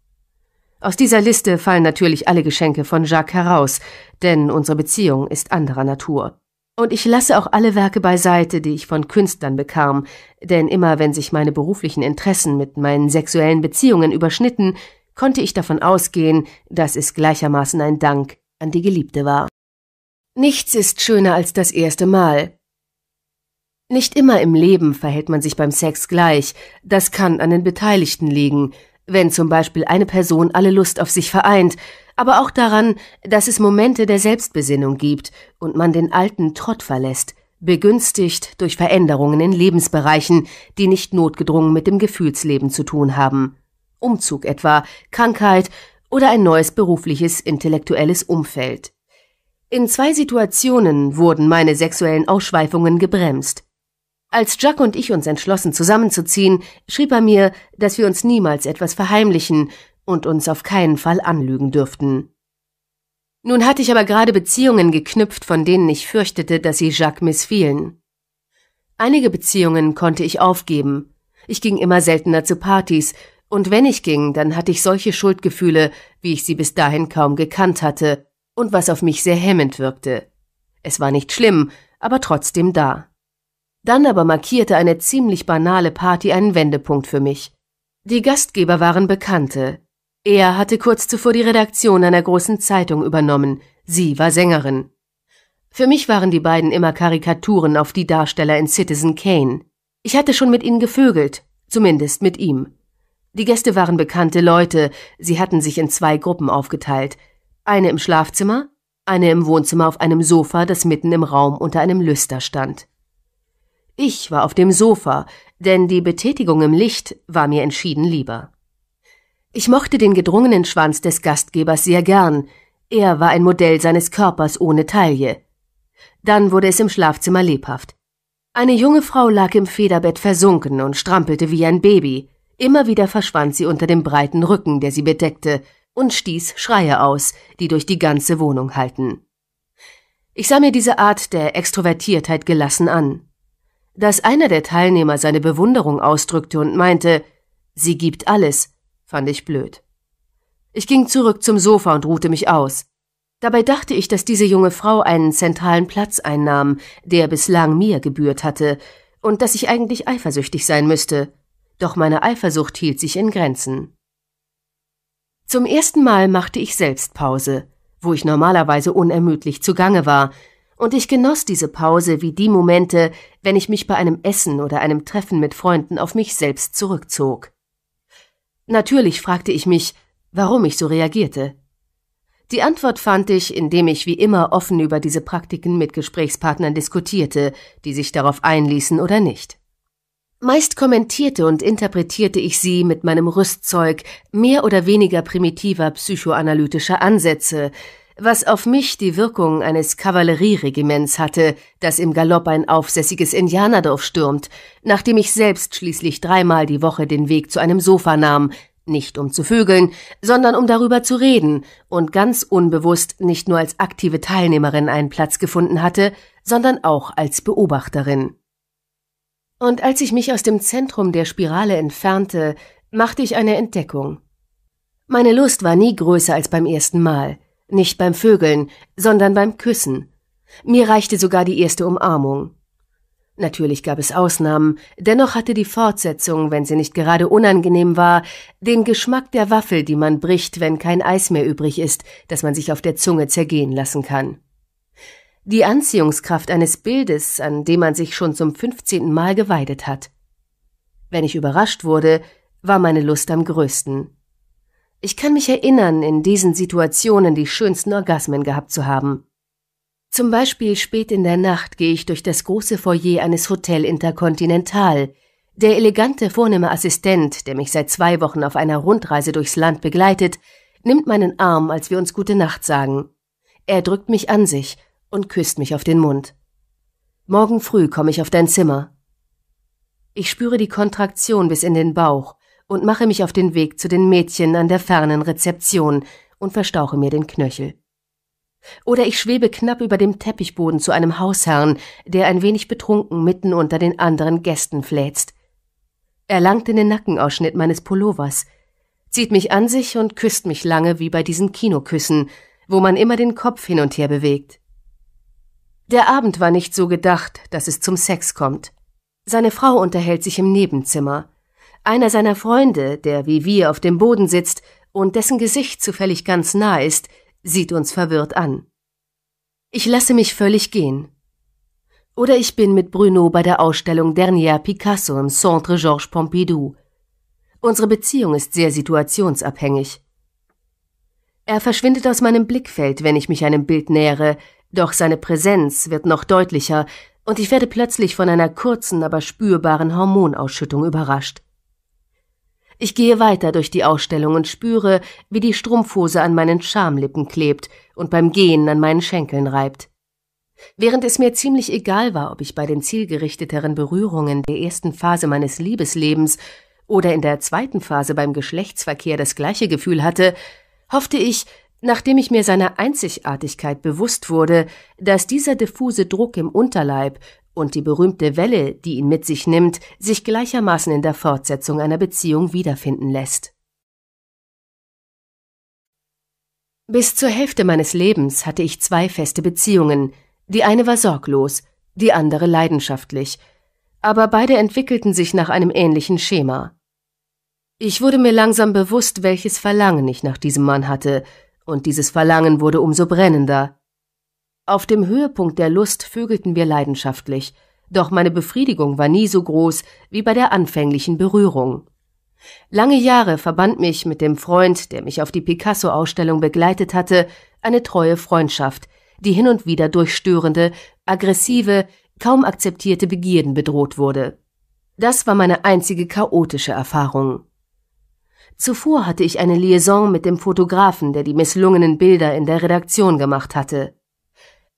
Aus dieser Liste fallen natürlich alle Geschenke von Jacques heraus, denn unsere Beziehung ist anderer Natur. Und ich lasse auch alle Werke beiseite, die ich von Künstlern bekam, denn immer wenn sich meine beruflichen Interessen mit meinen sexuellen Beziehungen überschnitten, konnte ich davon ausgehen, dass es gleichermaßen ein Dank an die Geliebte war. Nichts ist schöner als das erste Mal, nicht immer im Leben verhält man sich beim Sex gleich, das kann an den Beteiligten liegen, wenn zum Beispiel eine Person alle Lust auf sich vereint, aber auch daran, dass es Momente der Selbstbesinnung gibt und man den alten Trott verlässt, begünstigt durch Veränderungen in Lebensbereichen, die nicht notgedrungen mit dem Gefühlsleben zu tun haben. Umzug etwa, Krankheit oder ein neues berufliches, intellektuelles Umfeld. In zwei Situationen wurden meine sexuellen Ausschweifungen gebremst. Als Jack und ich uns entschlossen zusammenzuziehen, schrieb er mir, dass wir uns niemals etwas verheimlichen und uns auf keinen Fall anlügen dürften. Nun hatte ich aber gerade Beziehungen geknüpft, von denen ich fürchtete, dass sie Jacques missfielen. Einige Beziehungen konnte ich aufgeben. Ich ging immer seltener zu Partys, und wenn ich ging, dann hatte ich solche Schuldgefühle, wie ich sie bis dahin kaum gekannt hatte, und was auf mich sehr hemmend wirkte. Es war nicht schlimm, aber trotzdem da. Dann aber markierte eine ziemlich banale Party einen Wendepunkt für mich. Die Gastgeber waren Bekannte. Er hatte kurz zuvor die Redaktion einer großen Zeitung übernommen, sie war Sängerin. Für mich waren die beiden immer Karikaturen auf die Darsteller in Citizen Kane. Ich hatte schon mit ihnen gevögelt, zumindest mit ihm. Die Gäste waren bekannte Leute, sie hatten sich in zwei Gruppen aufgeteilt, eine im Schlafzimmer, eine im Wohnzimmer auf einem Sofa, das mitten im Raum unter einem Lüster stand. Ich war auf dem Sofa, denn die Betätigung im Licht war mir entschieden lieber. Ich mochte den gedrungenen Schwanz des Gastgebers sehr gern, er war ein Modell seines Körpers ohne Taille. Dann wurde es im Schlafzimmer lebhaft. Eine junge Frau lag im Federbett versunken und strampelte wie ein Baby. Immer wieder verschwand sie unter dem breiten Rücken, der sie bedeckte, und stieß Schreie aus, die durch die ganze Wohnung hallten. Ich sah mir diese Art der Extrovertiertheit gelassen an. Dass einer der Teilnehmer seine Bewunderung ausdrückte und meinte, sie gibt alles, fand ich blöd. Ich ging zurück zum Sofa und ruhte mich aus. Dabei dachte ich, dass diese junge Frau einen zentralen Platz einnahm, der bislang mir gebührt hatte, und dass ich eigentlich eifersüchtig sein müsste. Doch meine Eifersucht hielt sich in Grenzen. Zum ersten Mal machte ich selbst Pause, wo ich normalerweise unermüdlich zugange war, und ich genoss diese Pause wie die Momente, wenn ich mich bei einem Essen oder einem Treffen mit Freunden auf mich selbst zurückzog. Natürlich fragte ich mich, warum ich so reagierte. Die Antwort fand ich, indem ich wie immer offen über diese Praktiken mit Gesprächspartnern diskutierte, die sich darauf einließen oder nicht. Meist kommentierte und interpretierte ich sie mit meinem Rüstzeug mehr oder weniger primitiver psychoanalytischer Ansätze, was auf mich die Wirkung eines Kavallerieregiments hatte, das im Galopp ein aufsässiges Indianerdorf stürmt, nachdem ich selbst schließlich dreimal die Woche den Weg zu einem Sofa nahm, nicht um zu vögeln, sondern um darüber zu reden und ganz unbewusst nicht nur als aktive Teilnehmerin einen Platz gefunden hatte, sondern auch als Beobachterin. Und als ich mich aus dem Zentrum der Spirale entfernte, machte ich eine Entdeckung. Meine Lust war nie größer als beim ersten Mal – nicht beim Vögeln, sondern beim Küssen. Mir reichte sogar die erste Umarmung. Natürlich gab es Ausnahmen, dennoch hatte die Fortsetzung, wenn sie nicht gerade unangenehm war, den Geschmack der Waffel, die man bricht, wenn kein Eis mehr übrig ist, das man sich auf der Zunge zergehen lassen kann. Die Anziehungskraft eines Bildes, an dem man sich schon zum fünfzehnten Mal geweidet hat. Wenn ich überrascht wurde, war meine Lust am größten. Ich kann mich erinnern, in diesen Situationen die schönsten Orgasmen gehabt zu haben. Zum Beispiel spät in der Nacht gehe ich durch das große Foyer eines Hotel Intercontinental. Der elegante, vornehme Assistent, der mich seit zwei Wochen auf einer Rundreise durchs Land begleitet, nimmt meinen Arm, als wir uns Gute Nacht sagen. Er drückt mich an sich und küsst mich auf den Mund. Morgen früh komme ich auf dein Zimmer. Ich spüre die Kontraktion bis in den Bauch und mache mich auf den Weg zu den Mädchen an der fernen Rezeption und verstauche mir den Knöchel. Oder ich schwebe knapp über dem Teppichboden zu einem Hausherrn, der ein wenig betrunken mitten unter den anderen Gästen fläzt. Er langt in den Nackenausschnitt meines Pullovers, zieht mich an sich und küsst mich lange wie bei diesen Kinoküssen, wo man immer den Kopf hin und her bewegt. Der Abend war nicht so gedacht, dass es zum Sex kommt. Seine Frau unterhält sich im Nebenzimmer. Einer seiner Freunde, der wie wir auf dem Boden sitzt und dessen Gesicht zufällig ganz nah ist, sieht uns verwirrt an. Ich lasse mich völlig gehen. Oder ich bin mit Bruno bei der Ausstellung Dernier Picasso im Centre Georges Pompidou. Unsere Beziehung ist sehr situationsabhängig. Er verschwindet aus meinem Blickfeld, wenn ich mich einem Bild nähere, doch seine Präsenz wird noch deutlicher, und ich werde plötzlich von einer kurzen, aber spürbaren Hormonausschüttung überrascht. Ich gehe weiter durch die Ausstellung und spüre, wie die Strumpfhose an meinen Schamlippen klebt und beim Gehen an meinen Schenkeln reibt. Während es mir ziemlich egal war, ob ich bei den zielgerichteteren Berührungen der ersten Phase meines Liebeslebens oder in der zweiten Phase beim Geschlechtsverkehr das gleiche Gefühl hatte, hoffte ich, nachdem ich mir seiner Einzigartigkeit bewusst wurde, dass dieser diffuse Druck im Unterleib und die berühmte Welle, die ihn mit sich nimmt, sich gleichermaßen in der Fortsetzung einer Beziehung wiederfinden lässt. Bis zur Hälfte meines Lebens hatte ich zwei feste Beziehungen, die eine war sorglos, die andere leidenschaftlich, aber beide entwickelten sich nach einem ähnlichen Schema. Ich wurde mir langsam bewusst, welches Verlangen ich nach diesem Mann hatte, und dieses Verlangen wurde umso brennender. Auf dem Höhepunkt der Lust vögelten wir leidenschaftlich, doch meine Befriedigung war nie so groß wie bei der anfänglichen Berührung. Lange Jahre verband mich mit dem Freund, der mich auf die Picasso-Ausstellung begleitet hatte, eine treue Freundschaft, die hin und wieder durch störende, aggressive, kaum akzeptierte Begierden bedroht wurde. Das war meine einzige chaotische Erfahrung. Zuvor hatte ich eine Liaison mit dem Fotografen, der die misslungenen Bilder in der Redaktion gemacht hatte.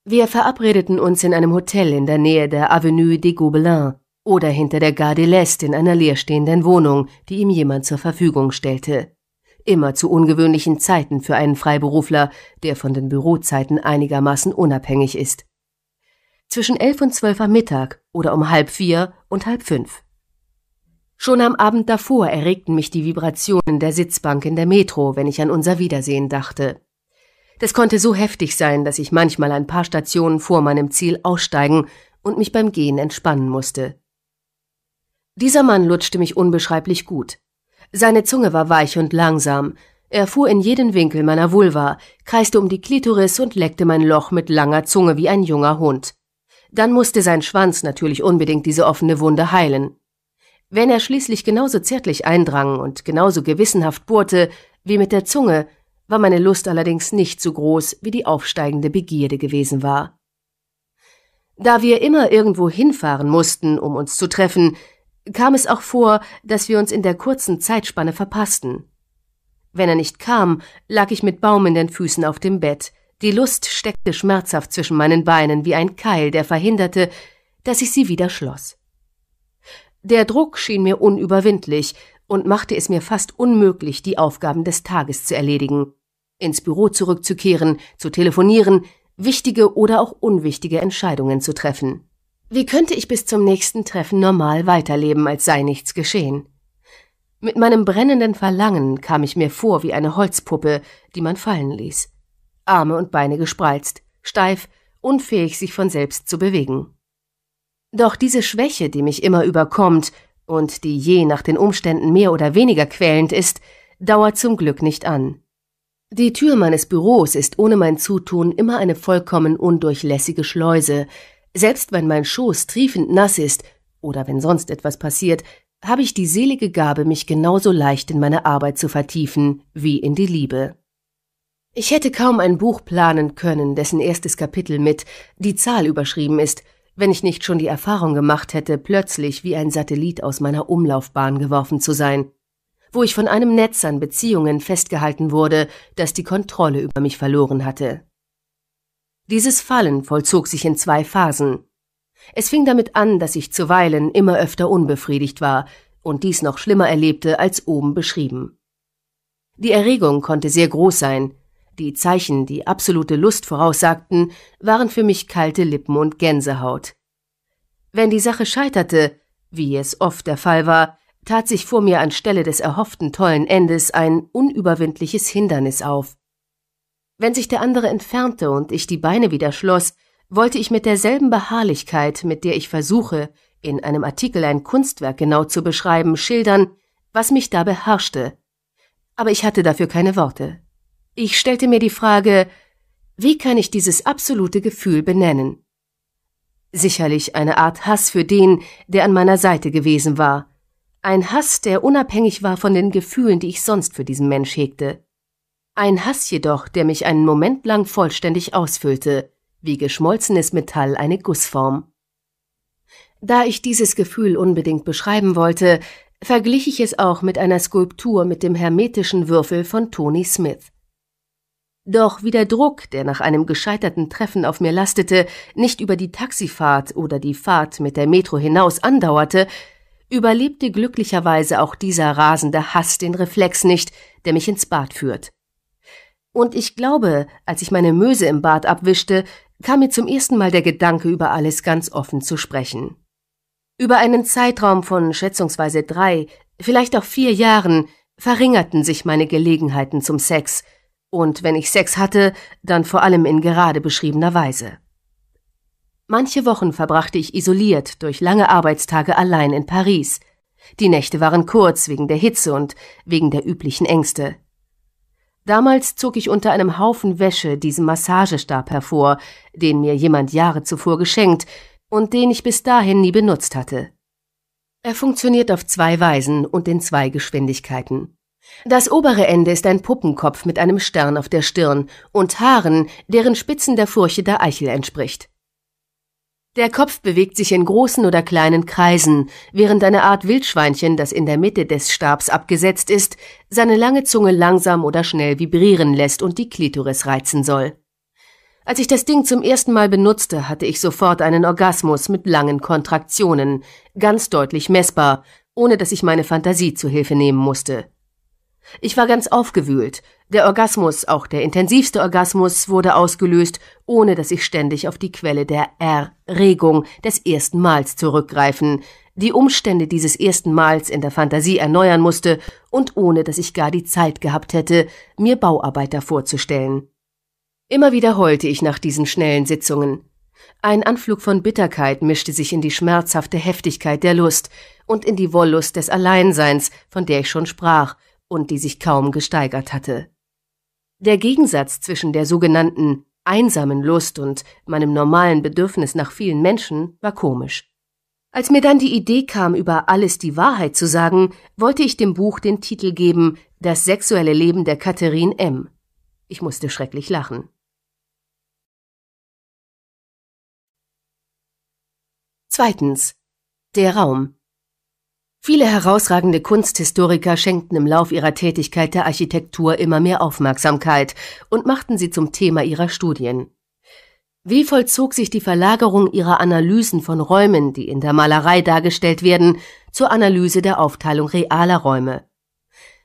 Wir verabredeten uns in einem Hotel in der Nähe der Avenue des Gobelins oder hinter der Gare de l'Est in einer leerstehenden Wohnung, die ihm jemand zur Verfügung stellte. Immer zu ungewöhnlichen Zeiten für einen Freiberufler, der von den Bürozeiten einigermaßen unabhängig ist. Zwischen elf und zwölf am Mittag oder um halb vier und halb fünf. Schon am Abend davor erregten mich die Vibrationen der Sitzbank in der Metro, wenn ich an unser Wiedersehen dachte. Das konnte so heftig sein, dass ich manchmal ein paar Stationen vor meinem Ziel aussteigen und mich beim Gehen entspannen musste. Dieser Mann lutschte mich unbeschreiblich gut. Seine Zunge war weich und langsam. Er fuhr in jeden Winkel meiner Vulva, kreiste um die Klitoris und leckte mein Loch mit langer Zunge wie ein junger Hund. Dann musste sein Schwanz natürlich unbedingt diese offene Wunde heilen. Wenn er schließlich genauso zärtlich eindrang und genauso gewissenhaft bohrte wie mit der Zunge, war meine Lust allerdings nicht so groß, wie die aufsteigende Begierde gewesen war. Da wir immer irgendwo hinfahren mussten, um uns zu treffen, kam es auch vor, dass wir uns in der kurzen Zeitspanne verpassten. Wenn er nicht kam, lag ich mit baumenden Füßen auf dem Bett, die Lust steckte schmerzhaft zwischen meinen Beinen wie ein Keil, der verhinderte, dass ich sie wieder schloss. Der Druck schien mir unüberwindlich, und machte es mir fast unmöglich, die Aufgaben des Tages zu erledigen, ins Büro zurückzukehren, zu telefonieren, wichtige oder auch unwichtige Entscheidungen zu treffen. Wie könnte ich bis zum nächsten Treffen normal weiterleben, als sei nichts geschehen? Mit meinem brennenden Verlangen kam ich mir vor wie eine Holzpuppe, die man fallen ließ. Arme und Beine gespreizt, steif, unfähig, sich von selbst zu bewegen. Doch diese Schwäche, die mich immer überkommt, und die je nach den Umständen mehr oder weniger quälend ist, dauert zum Glück nicht an. Die Tür meines Büros ist ohne mein Zutun immer eine vollkommen undurchlässige Schleuse. Selbst wenn mein Schoß triefend nass ist oder wenn sonst etwas passiert, habe ich die selige Gabe, mich genauso leicht in meine Arbeit zu vertiefen wie in die Liebe. Ich hätte kaum ein Buch planen können, dessen erstes Kapitel mit die Zahl überschrieben ist – wenn ich nicht schon die Erfahrung gemacht hätte, plötzlich wie ein Satellit aus meiner Umlaufbahn geworfen zu sein, wo ich von einem Netz an Beziehungen festgehalten wurde, das die Kontrolle über mich verloren hatte. Dieses Fallen vollzog sich in zwei Phasen. Es fing damit an, dass ich zuweilen immer öfter unbefriedigt war und dies noch schlimmer erlebte als oben beschrieben. Die Erregung konnte sehr groß sein, die Zeichen, die absolute Lust voraussagten, waren für mich kalte Lippen und Gänsehaut. Wenn die Sache scheiterte, wie es oft der Fall war, tat sich vor mir anstelle des erhofften tollen Endes ein unüberwindliches Hindernis auf. Wenn sich der andere entfernte und ich die Beine wieder schloss, wollte ich mit derselben Beharrlichkeit, mit der ich versuche, in einem Artikel ein Kunstwerk genau zu beschreiben, schildern, was mich da beherrschte. Aber ich hatte dafür keine Worte. Ich stellte mir die Frage, wie kann ich dieses absolute Gefühl benennen? Sicherlich eine Art Hass für den, der an meiner Seite gewesen war. Ein Hass, der unabhängig war von den Gefühlen, die ich sonst für diesen Mensch hegte. Ein Hass jedoch, der mich einen Moment lang vollständig ausfüllte, wie geschmolzenes Metall eine Gussform. Da ich dieses Gefühl unbedingt beschreiben wollte, verglich ich es auch mit einer Skulptur mit dem hermetischen Würfel von Tony Smith. Doch wie der Druck, der nach einem gescheiterten Treffen auf mir lastete, nicht über die Taxifahrt oder die Fahrt mit der Metro hinaus andauerte, überlebte glücklicherweise auch dieser rasende Hass den Reflex nicht, der mich ins Bad führt. Und ich glaube, als ich meine Möse im Bad abwischte, kam mir zum ersten Mal der Gedanke, über alles ganz offen zu sprechen. Über einen Zeitraum von schätzungsweise drei, vielleicht auch vier Jahren verringerten sich meine Gelegenheiten zum Sex – und wenn ich Sex hatte, dann vor allem in gerade beschriebener Weise. Manche Wochen verbrachte ich isoliert durch lange Arbeitstage allein in Paris. Die Nächte waren kurz wegen der Hitze und wegen der üblichen Ängste. Damals zog ich unter einem Haufen Wäsche diesen Massagestab hervor, den mir jemand Jahre zuvor geschenkt und den ich bis dahin nie benutzt hatte. Er funktioniert auf zwei Weisen und in zwei Geschwindigkeiten. Das obere Ende ist ein Puppenkopf mit einem Stern auf der Stirn und Haaren, deren Spitzen der Furche der Eichel entspricht. Der Kopf bewegt sich in großen oder kleinen Kreisen, während eine Art Wildschweinchen, das in der Mitte des Stabs abgesetzt ist, seine lange Zunge langsam oder schnell vibrieren lässt und die Klitoris reizen soll. Als ich das Ding zum ersten Mal benutzte, hatte ich sofort einen Orgasmus mit langen Kontraktionen, ganz deutlich messbar, ohne dass ich meine Fantasie zu Hilfe nehmen musste. Ich war ganz aufgewühlt. Der Orgasmus, auch der intensivste Orgasmus, wurde ausgelöst, ohne dass ich ständig auf die Quelle der Erregung des ersten Mals zurückgreifen, die Umstände dieses ersten Mals in der Fantasie erneuern musste und ohne dass ich gar die Zeit gehabt hätte, mir Bauarbeiter vorzustellen. Immer wieder heulte ich nach diesen schnellen Sitzungen. Ein Anflug von Bitterkeit mischte sich in die schmerzhafte Heftigkeit der Lust und in die Wollust des Alleinseins, von der ich schon sprach, und die sich kaum gesteigert hatte. Der Gegensatz zwischen der sogenannten einsamen Lust und meinem normalen Bedürfnis nach vielen Menschen war komisch. Als mir dann die Idee kam, über alles die Wahrheit zu sagen, wollte ich dem Buch den Titel geben Das sexuelle Leben der Katharine M. Ich musste schrecklich lachen. Zweitens. Der Raum. Viele herausragende Kunsthistoriker schenkten im Lauf ihrer Tätigkeit der Architektur immer mehr Aufmerksamkeit und machten sie zum Thema ihrer Studien. Wie vollzog sich die Verlagerung ihrer Analysen von Räumen, die in der Malerei dargestellt werden, zur Analyse der Aufteilung realer Räume?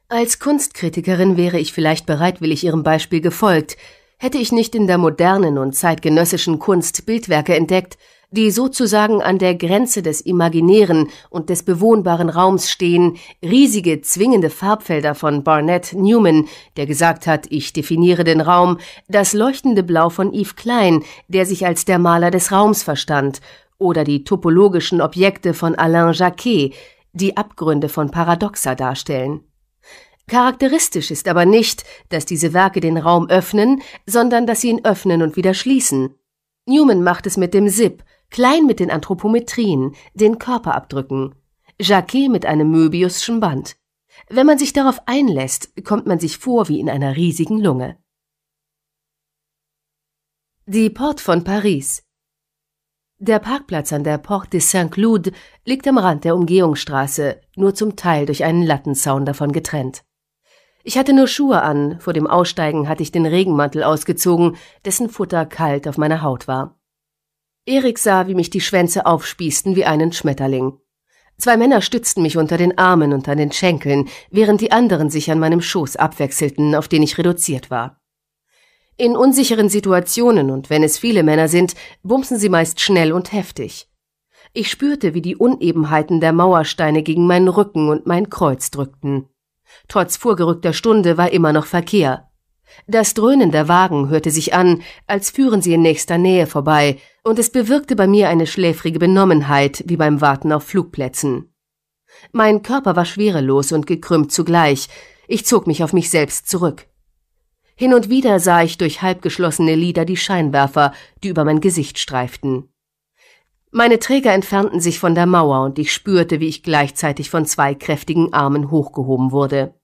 Als Kunstkritikerin wäre ich vielleicht bereitwillig ihrem Beispiel gefolgt, hätte ich nicht in der modernen und zeitgenössischen Kunst Bildwerke entdeckt, die sozusagen an der Grenze des imaginären und des bewohnbaren Raums stehen, riesige zwingende Farbfelder von Barnett Newman, der gesagt hat, ich definiere den Raum, das leuchtende Blau von Yves Klein, der sich als der Maler des Raums verstand, oder die topologischen Objekte von Alain Jacquet, die Abgründe von Paradoxa darstellen. Charakteristisch ist aber nicht, dass diese Werke den Raum öffnen, sondern dass sie ihn öffnen und wieder schließen. Newman macht es mit dem Sip, Klein mit den Anthropometrien, den Körperabdrücken, Jacquet mit einem Möbiusschen Band. Wenn man sich darauf einlässt, kommt man sich vor wie in einer riesigen Lunge. Die Porte von Paris Der Parkplatz an der Porte de Saint-Cloud liegt am Rand der Umgehungsstraße, nur zum Teil durch einen Lattenzaun davon getrennt. Ich hatte nur Schuhe an, vor dem Aussteigen hatte ich den Regenmantel ausgezogen, dessen Futter kalt auf meiner Haut war. Erik sah, wie mich die Schwänze aufspießten wie einen Schmetterling. Zwei Männer stützten mich unter den Armen und an den Schenkeln, während die anderen sich an meinem Schoß abwechselten, auf den ich reduziert war. In unsicheren Situationen und wenn es viele Männer sind, bumsen sie meist schnell und heftig. Ich spürte, wie die Unebenheiten der Mauersteine gegen meinen Rücken und mein Kreuz drückten. Trotz vorgerückter Stunde war immer noch Verkehr. Das Dröhnen der Wagen hörte sich an, als führen sie in nächster Nähe vorbei, und es bewirkte bei mir eine schläfrige Benommenheit wie beim Warten auf Flugplätzen. Mein Körper war schwerelos und gekrümmt zugleich, ich zog mich auf mich selbst zurück. Hin und wieder sah ich durch halbgeschlossene Lider die Scheinwerfer, die über mein Gesicht streiften. Meine Träger entfernten sich von der Mauer und ich spürte, wie ich gleichzeitig von zwei kräftigen Armen hochgehoben wurde.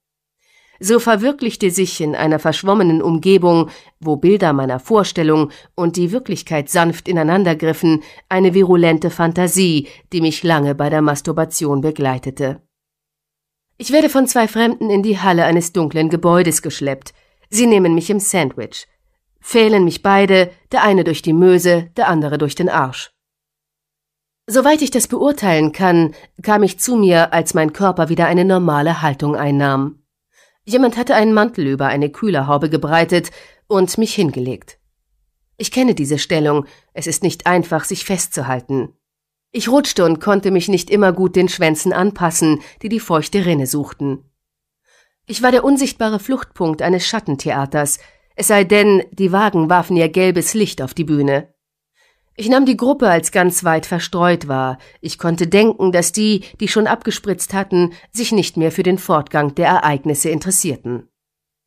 So verwirklichte sich in einer verschwommenen Umgebung, wo Bilder meiner Vorstellung und die Wirklichkeit sanft ineinandergriffen, eine virulente Fantasie, die mich lange bei der Masturbation begleitete. Ich werde von zwei Fremden in die Halle eines dunklen Gebäudes geschleppt. Sie nehmen mich im Sandwich. Fehlen mich beide, der eine durch die Möse, der andere durch den Arsch. Soweit ich das beurteilen kann, kam ich zu mir, als mein Körper wieder eine normale Haltung einnahm. Jemand hatte einen Mantel über eine Kühlerhaube gebreitet und mich hingelegt. Ich kenne diese Stellung, es ist nicht einfach, sich festzuhalten. Ich rutschte und konnte mich nicht immer gut den Schwänzen anpassen, die die feuchte Rinne suchten. Ich war der unsichtbare Fluchtpunkt eines Schattentheaters, es sei denn, die Wagen warfen ihr gelbes Licht auf die Bühne. Ich nahm die Gruppe als ganz weit verstreut wahr. Ich konnte denken, dass die, die schon abgespritzt hatten, sich nicht mehr für den Fortgang der Ereignisse interessierten.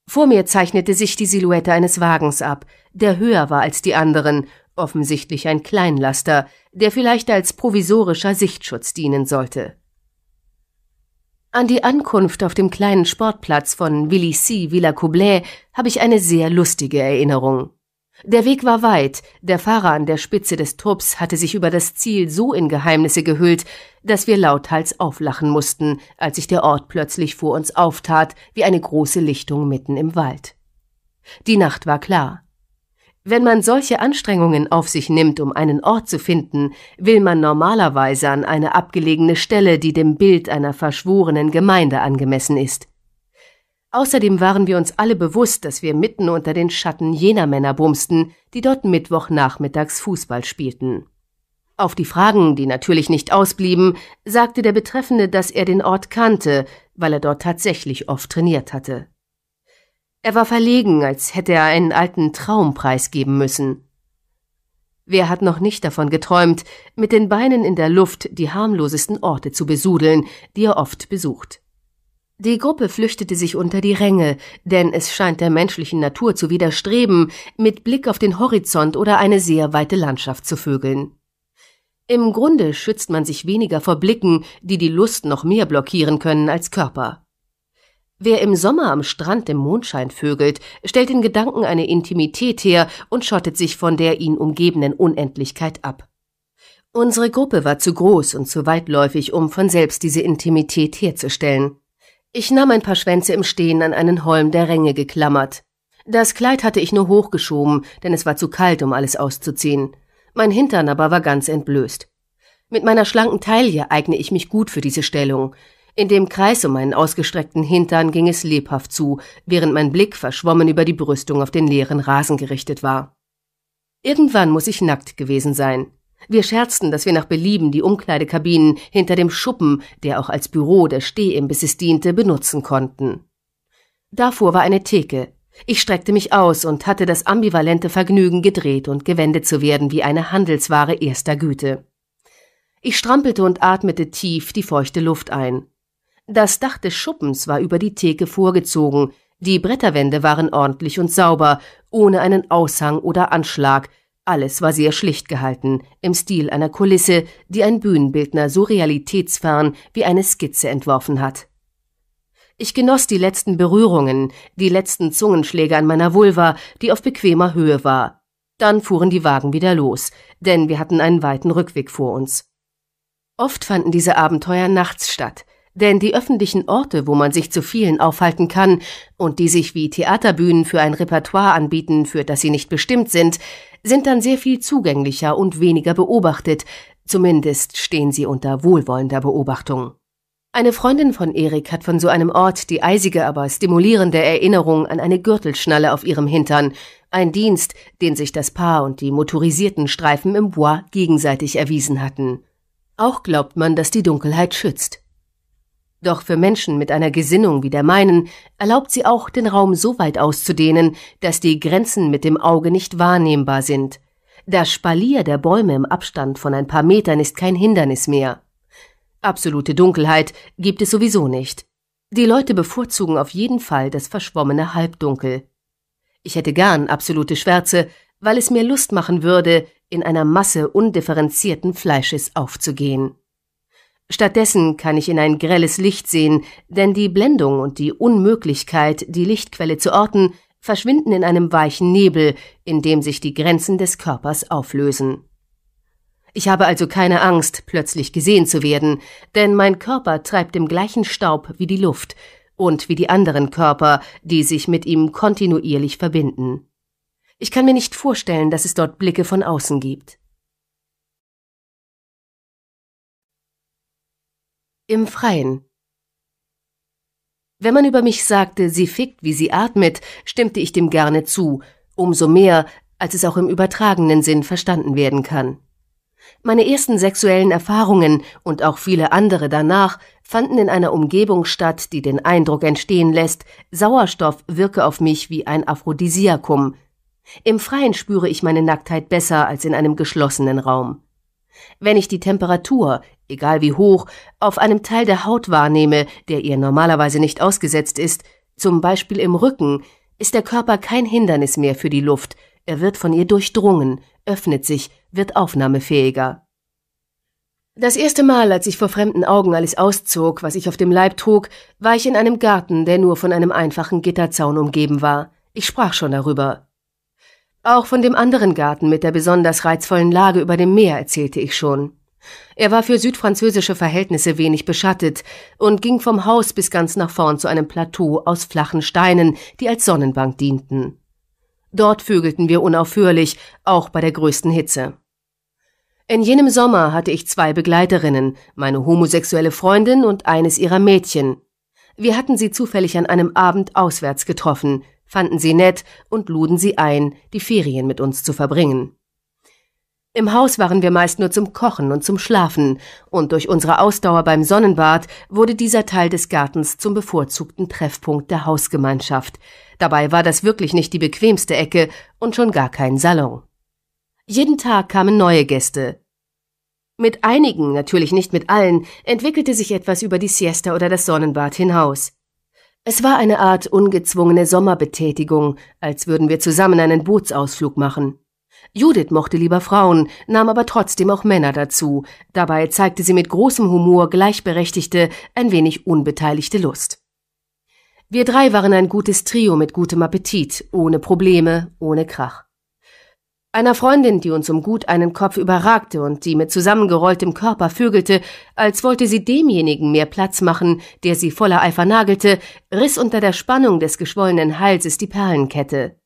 Vor mir zeichnete sich die Silhouette eines Wagens ab, der höher war als die anderen, offensichtlich ein Kleinlaster, der vielleicht als provisorischer Sichtschutz dienen sollte. An die Ankunft auf dem kleinen Sportplatz von Villicy Villa Coublet habe ich eine sehr lustige Erinnerung. Der Weg war weit, der Fahrer an der Spitze des Trupps hatte sich über das Ziel so in Geheimnisse gehüllt, dass wir lauthals auflachen mussten, als sich der Ort plötzlich vor uns auftat, wie eine große Lichtung mitten im Wald. Die Nacht war klar. Wenn man solche Anstrengungen auf sich nimmt, um einen Ort zu finden, will man normalerweise an eine abgelegene Stelle, die dem Bild einer verschworenen Gemeinde angemessen ist. Außerdem waren wir uns alle bewusst, dass wir mitten unter den Schatten jener Männer bumsten, die dort Mittwochnachmittags Fußball spielten. Auf die Fragen, die natürlich nicht ausblieben, sagte der Betreffende, dass er den Ort kannte, weil er dort tatsächlich oft trainiert hatte. Er war verlegen, als hätte er einen alten Traum preisgeben müssen. Wer hat noch nicht davon geträumt, mit den Beinen in der Luft die harmlosesten Orte zu besudeln, die er oft besucht? Die Gruppe flüchtete sich unter die Ränge, denn es scheint der menschlichen Natur zu widerstreben, mit Blick auf den Horizont oder eine sehr weite Landschaft zu vögeln. Im Grunde schützt man sich weniger vor Blicken, die die Lust noch mehr blockieren können als Körper. Wer im Sommer am Strand im Mondschein vögelt, stellt in Gedanken eine Intimität her und schottet sich von der ihn umgebenden Unendlichkeit ab. Unsere Gruppe war zu groß und zu weitläufig, um von selbst diese Intimität herzustellen. Ich nahm ein paar Schwänze im Stehen an einen Holm der Ränge geklammert. Das Kleid hatte ich nur hochgeschoben, denn es war zu kalt, um alles auszuziehen. Mein Hintern aber war ganz entblößt. Mit meiner schlanken Taille eigne ich mich gut für diese Stellung. In dem Kreis um meinen ausgestreckten Hintern ging es lebhaft zu, während mein Blick verschwommen über die Brüstung auf den leeren Rasen gerichtet war. Irgendwann muss ich nackt gewesen sein. Wir scherzten, dass wir nach Belieben die Umkleidekabinen hinter dem Schuppen, der auch als Büro der Stehimbisses diente, benutzen konnten. Davor war eine Theke. Ich streckte mich aus und hatte das ambivalente Vergnügen, gedreht und gewendet zu werden wie eine Handelsware erster Güte. Ich strampelte und atmete tief die feuchte Luft ein. Das Dach des Schuppens war über die Theke vorgezogen, die Bretterwände waren ordentlich und sauber, ohne einen Aushang oder Anschlag, alles war sehr schlicht gehalten, im Stil einer Kulisse, die ein Bühnenbildner so realitätsfern wie eine Skizze entworfen hat. Ich genoss die letzten Berührungen, die letzten Zungenschläge an meiner Vulva, die auf bequemer Höhe war. Dann fuhren die Wagen wieder los, denn wir hatten einen weiten Rückweg vor uns. Oft fanden diese Abenteuer nachts statt, denn die öffentlichen Orte, wo man sich zu vielen aufhalten kann und die sich wie Theaterbühnen für ein Repertoire anbieten, für das sie nicht bestimmt sind, sind dann sehr viel zugänglicher und weniger beobachtet, zumindest stehen sie unter wohlwollender Beobachtung. Eine Freundin von Erik hat von so einem Ort die eisige, aber stimulierende Erinnerung an eine Gürtelschnalle auf ihrem Hintern, ein Dienst, den sich das Paar und die motorisierten Streifen im Bois gegenseitig erwiesen hatten. Auch glaubt man, dass die Dunkelheit schützt. Doch für Menschen mit einer Gesinnung wie der meinen erlaubt sie auch, den Raum so weit auszudehnen, dass die Grenzen mit dem Auge nicht wahrnehmbar sind. Das Spalier der Bäume im Abstand von ein paar Metern ist kein Hindernis mehr. Absolute Dunkelheit gibt es sowieso nicht. Die Leute bevorzugen auf jeden Fall das verschwommene Halbdunkel. Ich hätte gern absolute Schwärze, weil es mir Lust machen würde, in einer Masse undifferenzierten Fleisches aufzugehen. Stattdessen kann ich in ein grelles Licht sehen, denn die Blendung und die Unmöglichkeit, die Lichtquelle zu orten, verschwinden in einem weichen Nebel, in dem sich die Grenzen des Körpers auflösen. Ich habe also keine Angst, plötzlich gesehen zu werden, denn mein Körper treibt im gleichen Staub wie die Luft und wie die anderen Körper, die sich mit ihm kontinuierlich verbinden. Ich kann mir nicht vorstellen, dass es dort Blicke von außen gibt. im Freien. Wenn man über mich sagte, sie fickt, wie sie atmet, stimmte ich dem gerne zu, umso mehr, als es auch im übertragenen Sinn verstanden werden kann. Meine ersten sexuellen Erfahrungen und auch viele andere danach fanden in einer Umgebung statt, die den Eindruck entstehen lässt, Sauerstoff wirke auf mich wie ein Aphrodisiakum. Im Freien spüre ich meine Nacktheit besser als in einem geschlossenen Raum. Wenn ich die Temperatur, egal wie hoch, auf einem Teil der Haut wahrnehme, der ihr normalerweise nicht ausgesetzt ist, zum Beispiel im Rücken, ist der Körper kein Hindernis mehr für die Luft, er wird von ihr durchdrungen, öffnet sich, wird aufnahmefähiger. Das erste Mal, als ich vor fremden Augen alles auszog, was ich auf dem Leib trug, war ich in einem Garten, der nur von einem einfachen Gitterzaun umgeben war. Ich sprach schon darüber. Auch von dem anderen Garten mit der besonders reizvollen Lage über dem Meer erzählte ich schon. Er war für südfranzösische Verhältnisse wenig beschattet und ging vom Haus bis ganz nach vorn zu einem Plateau aus flachen Steinen, die als Sonnenbank dienten. Dort vögelten wir unaufhörlich, auch bei der größten Hitze. In jenem Sommer hatte ich zwei Begleiterinnen, meine homosexuelle Freundin und eines ihrer Mädchen. Wir hatten sie zufällig an einem Abend auswärts getroffen, fanden sie nett und luden sie ein, die Ferien mit uns zu verbringen. Im Haus waren wir meist nur zum Kochen und zum Schlafen, und durch unsere Ausdauer beim Sonnenbad wurde dieser Teil des Gartens zum bevorzugten Treffpunkt der Hausgemeinschaft. Dabei war das wirklich nicht die bequemste Ecke und schon gar kein Salon. Jeden Tag kamen neue Gäste. Mit einigen, natürlich nicht mit allen, entwickelte sich etwas über die Siesta oder das Sonnenbad hinaus. Es war eine Art ungezwungene Sommerbetätigung, als würden wir zusammen einen Bootsausflug machen. Judith mochte lieber Frauen, nahm aber trotzdem auch Männer dazu. Dabei zeigte sie mit großem Humor gleichberechtigte, ein wenig unbeteiligte Lust. Wir drei waren ein gutes Trio mit gutem Appetit, ohne Probleme, ohne Krach. Einer Freundin, die uns um gut einen Kopf überragte und die mit zusammengerolltem Körper vögelte, als wollte sie demjenigen mehr Platz machen, der sie voller Eifer nagelte, riss unter der Spannung des geschwollenen Halses die Perlenkette.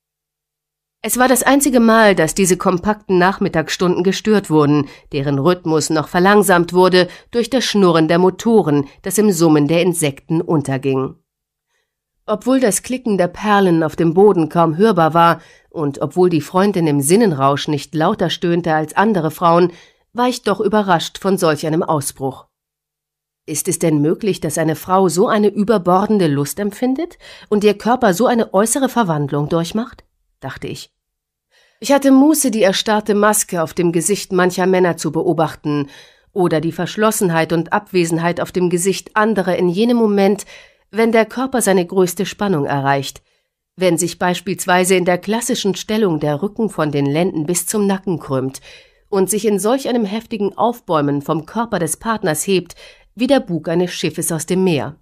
Es war das einzige Mal, dass diese kompakten Nachmittagsstunden gestört wurden, deren Rhythmus noch verlangsamt wurde durch das Schnurren der Motoren, das im Summen der Insekten unterging. Obwohl das Klicken der Perlen auf dem Boden kaum hörbar war und obwohl die Freundin im Sinnenrausch nicht lauter stöhnte als andere Frauen, war ich doch überrascht von solch einem Ausbruch. Ist es denn möglich, dass eine Frau so eine überbordende Lust empfindet und ihr Körper so eine äußere Verwandlung durchmacht? dachte ich. Ich hatte Muße, die erstarrte Maske auf dem Gesicht mancher Männer zu beobachten oder die Verschlossenheit und Abwesenheit auf dem Gesicht anderer in jenem Moment, wenn der Körper seine größte Spannung erreicht, wenn sich beispielsweise in der klassischen Stellung der Rücken von den Lenden bis zum Nacken krümmt und sich in solch einem heftigen Aufbäumen vom Körper des Partners hebt, wie der Bug eines Schiffes aus dem Meer.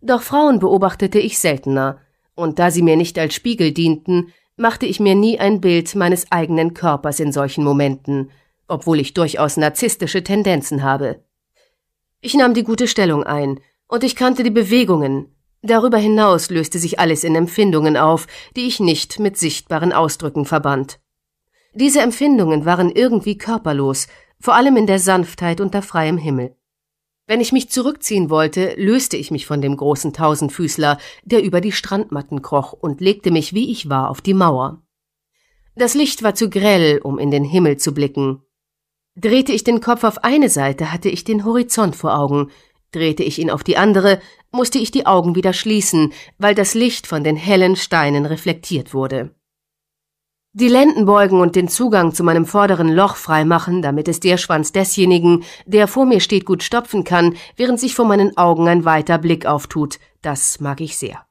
Doch Frauen beobachtete ich seltener, und da sie mir nicht als Spiegel dienten, machte ich mir nie ein Bild meines eigenen Körpers in solchen Momenten, obwohl ich durchaus narzisstische Tendenzen habe. Ich nahm die gute Stellung ein, und ich kannte die Bewegungen. Darüber hinaus löste sich alles in Empfindungen auf, die ich nicht mit sichtbaren Ausdrücken verband. Diese Empfindungen waren irgendwie körperlos, vor allem in der Sanftheit unter freiem Himmel. Wenn ich mich zurückziehen wollte, löste ich mich von dem großen Tausendfüßler, der über die Strandmatten kroch, und legte mich, wie ich war, auf die Mauer. Das Licht war zu grell, um in den Himmel zu blicken. Drehte ich den Kopf auf eine Seite, hatte ich den Horizont vor Augen, drehte ich ihn auf die andere, musste ich die Augen wieder schließen, weil das Licht von den hellen Steinen reflektiert wurde. Die Lenden beugen und den Zugang zu meinem vorderen Loch freimachen, damit es der Schwanz desjenigen, der vor mir steht, gut stopfen kann, während sich vor meinen Augen ein weiter Blick auftut. Das mag ich sehr.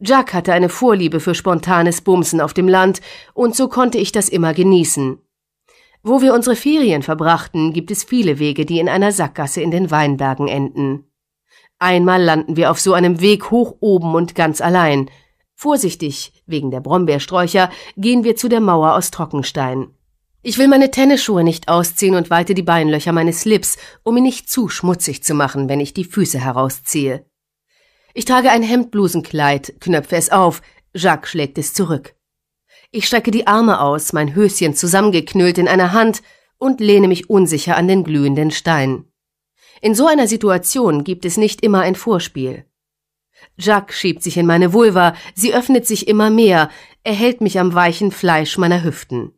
Jack hatte eine Vorliebe für spontanes Bumsen auf dem Land, und so konnte ich das immer genießen. Wo wir unsere Ferien verbrachten, gibt es viele Wege, die in einer Sackgasse in den Weinbergen enden. Einmal landen wir auf so einem Weg hoch oben und ganz allein – Vorsichtig, wegen der Brombeersträucher, gehen wir zu der Mauer aus Trockenstein. Ich will meine Tennisschuhe nicht ausziehen und weite die Beinlöcher meines Slips, um ihn nicht zu schmutzig zu machen, wenn ich die Füße herausziehe. Ich trage ein Hemdblusenkleid, knöpfe es auf, Jacques schlägt es zurück. Ich strecke die Arme aus, mein Höschen zusammengeknüllt in einer Hand und lehne mich unsicher an den glühenden Stein. In so einer Situation gibt es nicht immer ein Vorspiel. Jacques schiebt sich in meine Vulva, sie öffnet sich immer mehr, er hält mich am weichen Fleisch meiner Hüften.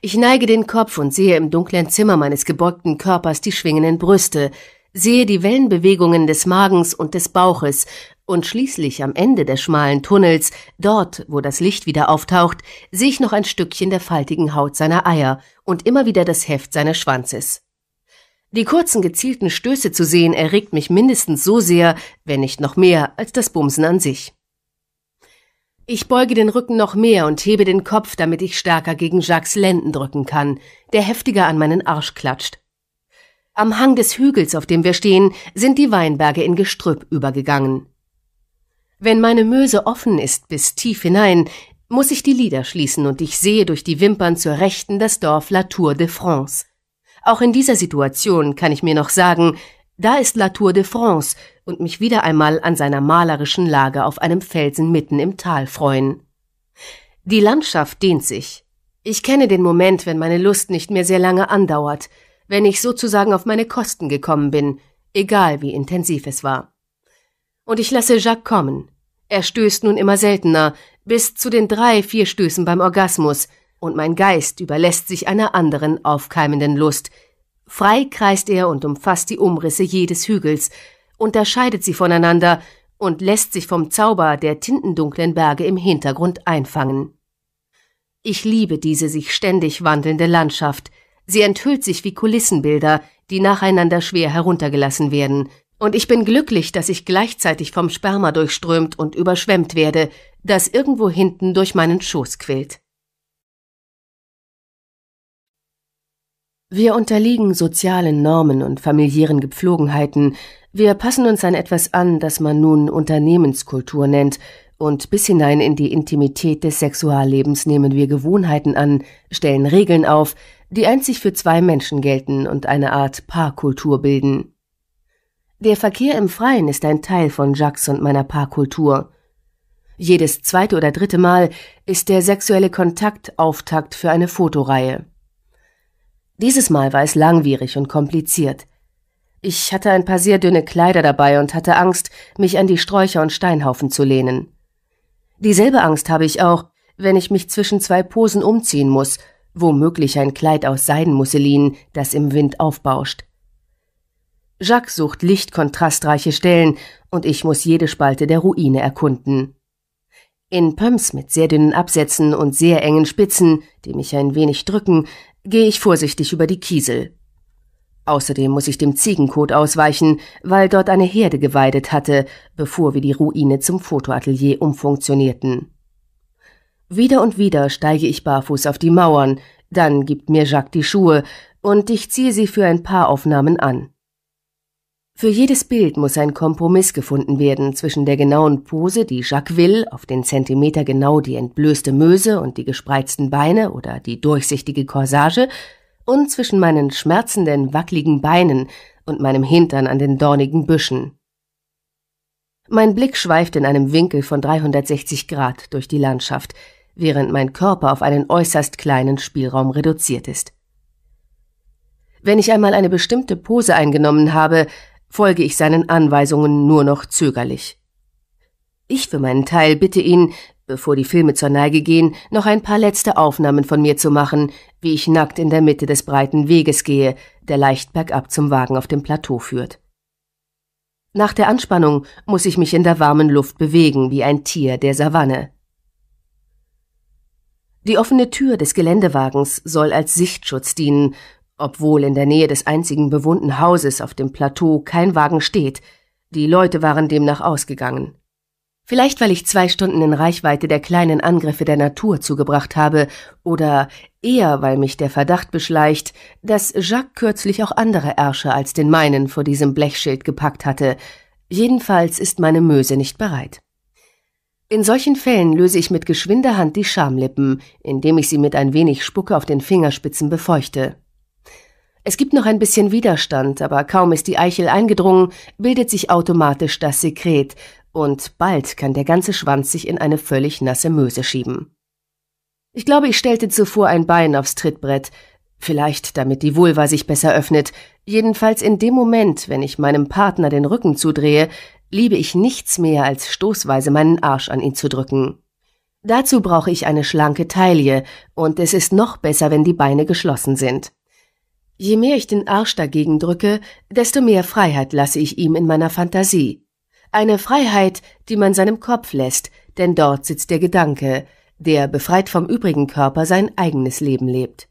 Ich neige den Kopf und sehe im dunklen Zimmer meines gebeugten Körpers die schwingenden Brüste, sehe die Wellenbewegungen des Magens und des Bauches und schließlich am Ende des schmalen Tunnels, dort, wo das Licht wieder auftaucht, sehe ich noch ein Stückchen der faltigen Haut seiner Eier und immer wieder das Heft seines Schwanzes. Die kurzen gezielten Stöße zu sehen erregt mich mindestens so sehr, wenn nicht noch mehr, als das Bumsen an sich. Ich beuge den Rücken noch mehr und hebe den Kopf, damit ich stärker gegen Jacques Lenden drücken kann, der heftiger an meinen Arsch klatscht. Am Hang des Hügels, auf dem wir stehen, sind die Weinberge in Gestrüpp übergegangen. Wenn meine Möse offen ist bis tief hinein, muss ich die Lider schließen und ich sehe durch die Wimpern zur Rechten das Dorf La Tour de France. Auch in dieser Situation kann ich mir noch sagen, da ist La Tour de France und mich wieder einmal an seiner malerischen Lage auf einem Felsen mitten im Tal freuen. Die Landschaft dehnt sich. Ich kenne den Moment, wenn meine Lust nicht mehr sehr lange andauert, wenn ich sozusagen auf meine Kosten gekommen bin, egal wie intensiv es war. Und ich lasse Jacques kommen. Er stößt nun immer seltener, bis zu den drei, vier Stößen beim Orgasmus, und mein Geist überlässt sich einer anderen aufkeimenden Lust. Frei kreist er und umfasst die Umrisse jedes Hügels, unterscheidet sie voneinander und lässt sich vom Zauber der tintendunklen Berge im Hintergrund einfangen. Ich liebe diese sich ständig wandelnde Landschaft. Sie enthüllt sich wie Kulissenbilder, die nacheinander schwer heruntergelassen werden. Und ich bin glücklich, dass ich gleichzeitig vom Sperma durchströmt und überschwemmt werde, das irgendwo hinten durch meinen Schoß quillt. Wir unterliegen sozialen Normen und familiären Gepflogenheiten, wir passen uns an etwas an, das man nun Unternehmenskultur nennt, und bis hinein in die Intimität des Sexuallebens nehmen wir Gewohnheiten an, stellen Regeln auf, die einzig für zwei Menschen gelten und eine Art Paarkultur bilden. Der Verkehr im Freien ist ein Teil von Jacques und meiner Paarkultur. Jedes zweite oder dritte Mal ist der sexuelle Kontakt Auftakt für eine Fotoreihe. Dieses Mal war es langwierig und kompliziert. Ich hatte ein paar sehr dünne Kleider dabei und hatte Angst, mich an die Sträucher und Steinhaufen zu lehnen. Dieselbe Angst habe ich auch, wenn ich mich zwischen zwei Posen umziehen muss, womöglich ein Kleid aus Seidenmusselin, das im Wind aufbauscht. Jacques sucht lichtkontrastreiche Stellen und ich muss jede Spalte der Ruine erkunden. In Pumps mit sehr dünnen Absätzen und sehr engen Spitzen, die mich ein wenig drücken, gehe ich vorsichtig über die Kiesel. Außerdem muss ich dem Ziegenkot ausweichen, weil dort eine Herde geweidet hatte, bevor wir die Ruine zum Fotoatelier umfunktionierten. Wieder und wieder steige ich barfuß auf die Mauern, dann gibt mir Jacques die Schuhe und ich ziehe sie für ein paar Aufnahmen an. Für jedes Bild muss ein Kompromiss gefunden werden zwischen der genauen Pose, die Jacques will, auf den Zentimeter genau die entblößte Möse und die gespreizten Beine oder die durchsichtige Corsage, und zwischen meinen schmerzenden, wackligen Beinen und meinem Hintern an den dornigen Büschen. Mein Blick schweift in einem Winkel von 360 Grad durch die Landschaft, während mein Körper auf einen äußerst kleinen Spielraum reduziert ist. Wenn ich einmal eine bestimmte Pose eingenommen habe, folge ich seinen Anweisungen nur noch zögerlich. Ich für meinen Teil bitte ihn, bevor die Filme zur Neige gehen, noch ein paar letzte Aufnahmen von mir zu machen, wie ich nackt in der Mitte des breiten Weges gehe, der leicht bergab zum Wagen auf dem Plateau führt. Nach der Anspannung muss ich mich in der warmen Luft bewegen wie ein Tier der Savanne. Die offene Tür des Geländewagens soll als Sichtschutz dienen obwohl in der Nähe des einzigen bewohnten Hauses auf dem Plateau kein Wagen steht. Die Leute waren demnach ausgegangen. Vielleicht weil ich zwei Stunden in Reichweite der kleinen Angriffe der Natur zugebracht habe, oder eher weil mich der Verdacht beschleicht, dass Jacques kürzlich auch andere Ärsche als den meinen vor diesem Blechschild gepackt hatte. Jedenfalls ist meine Möse nicht bereit. In solchen Fällen löse ich mit geschwinder Hand die Schamlippen, indem ich sie mit ein wenig Spucke auf den Fingerspitzen befeuchte. Es gibt noch ein bisschen Widerstand, aber kaum ist die Eichel eingedrungen, bildet sich automatisch das Sekret, und bald kann der ganze Schwanz sich in eine völlig nasse Möse schieben. Ich glaube, ich stellte zuvor ein Bein aufs Trittbrett, vielleicht damit die Vulva sich besser öffnet, jedenfalls in dem Moment, wenn ich meinem Partner den Rücken zudrehe, liebe ich nichts mehr als stoßweise meinen Arsch an ihn zu drücken. Dazu brauche ich eine schlanke Taille, und es ist noch besser, wenn die Beine geschlossen sind. Je mehr ich den Arsch dagegen drücke, desto mehr Freiheit lasse ich ihm in meiner Fantasie. Eine Freiheit, die man seinem Kopf lässt, denn dort sitzt der Gedanke, der befreit vom übrigen Körper sein eigenes Leben lebt.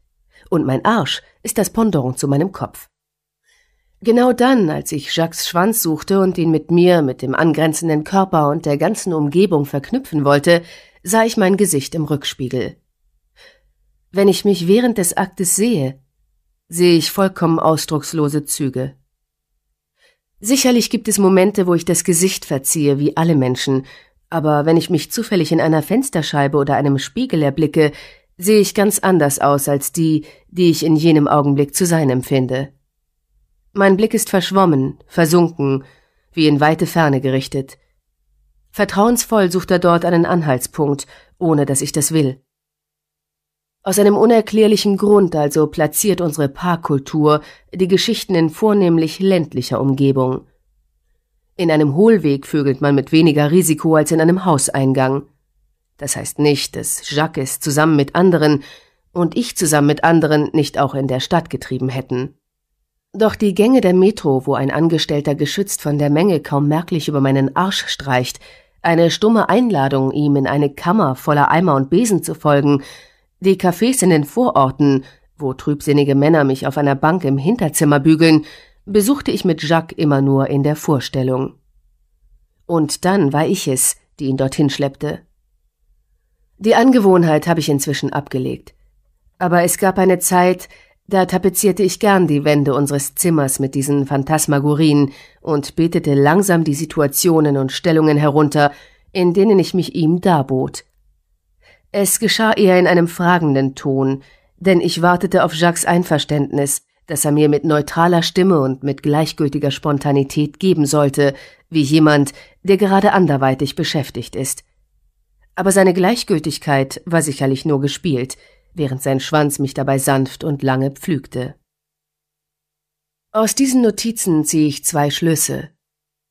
Und mein Arsch ist das Pendant zu meinem Kopf. Genau dann, als ich Jacques Schwanz suchte und ihn mit mir, mit dem angrenzenden Körper und der ganzen Umgebung verknüpfen wollte, sah ich mein Gesicht im Rückspiegel. Wenn ich mich während des Aktes sehe, sehe ich vollkommen ausdruckslose Züge. Sicherlich gibt es Momente, wo ich das Gesicht verziehe, wie alle Menschen, aber wenn ich mich zufällig in einer Fensterscheibe oder einem Spiegel erblicke, sehe ich ganz anders aus als die, die ich in jenem Augenblick zu sein empfinde. Mein Blick ist verschwommen, versunken, wie in weite Ferne gerichtet. Vertrauensvoll sucht er dort einen Anhaltspunkt, ohne dass ich das will. Aus einem unerklärlichen Grund also platziert unsere Parkkultur die Geschichten in vornehmlich ländlicher Umgebung. In einem Hohlweg vögelt man mit weniger Risiko als in einem Hauseingang. Das heißt nicht, dass Jacques zusammen mit anderen und ich zusammen mit anderen nicht auch in der Stadt getrieben hätten. Doch die Gänge der Metro, wo ein Angestellter geschützt von der Menge kaum merklich über meinen Arsch streicht, eine stumme Einladung, ihm in eine Kammer voller Eimer und Besen zu folgen, die Cafés in den Vororten, wo trübsinnige Männer mich auf einer Bank im Hinterzimmer bügeln, besuchte ich mit Jacques immer nur in der Vorstellung. Und dann war ich es, die ihn dorthin schleppte. Die Angewohnheit habe ich inzwischen abgelegt. Aber es gab eine Zeit, da tapezierte ich gern die Wände unseres Zimmers mit diesen Phantasmagorien und betete langsam die Situationen und Stellungen herunter, in denen ich mich ihm darbot, es geschah eher in einem fragenden Ton, denn ich wartete auf Jacques Einverständnis, das er mir mit neutraler Stimme und mit gleichgültiger Spontanität geben sollte, wie jemand, der gerade anderweitig beschäftigt ist. Aber seine Gleichgültigkeit war sicherlich nur gespielt, während sein Schwanz mich dabei sanft und lange pflügte. Aus diesen Notizen ziehe ich zwei Schlüsse.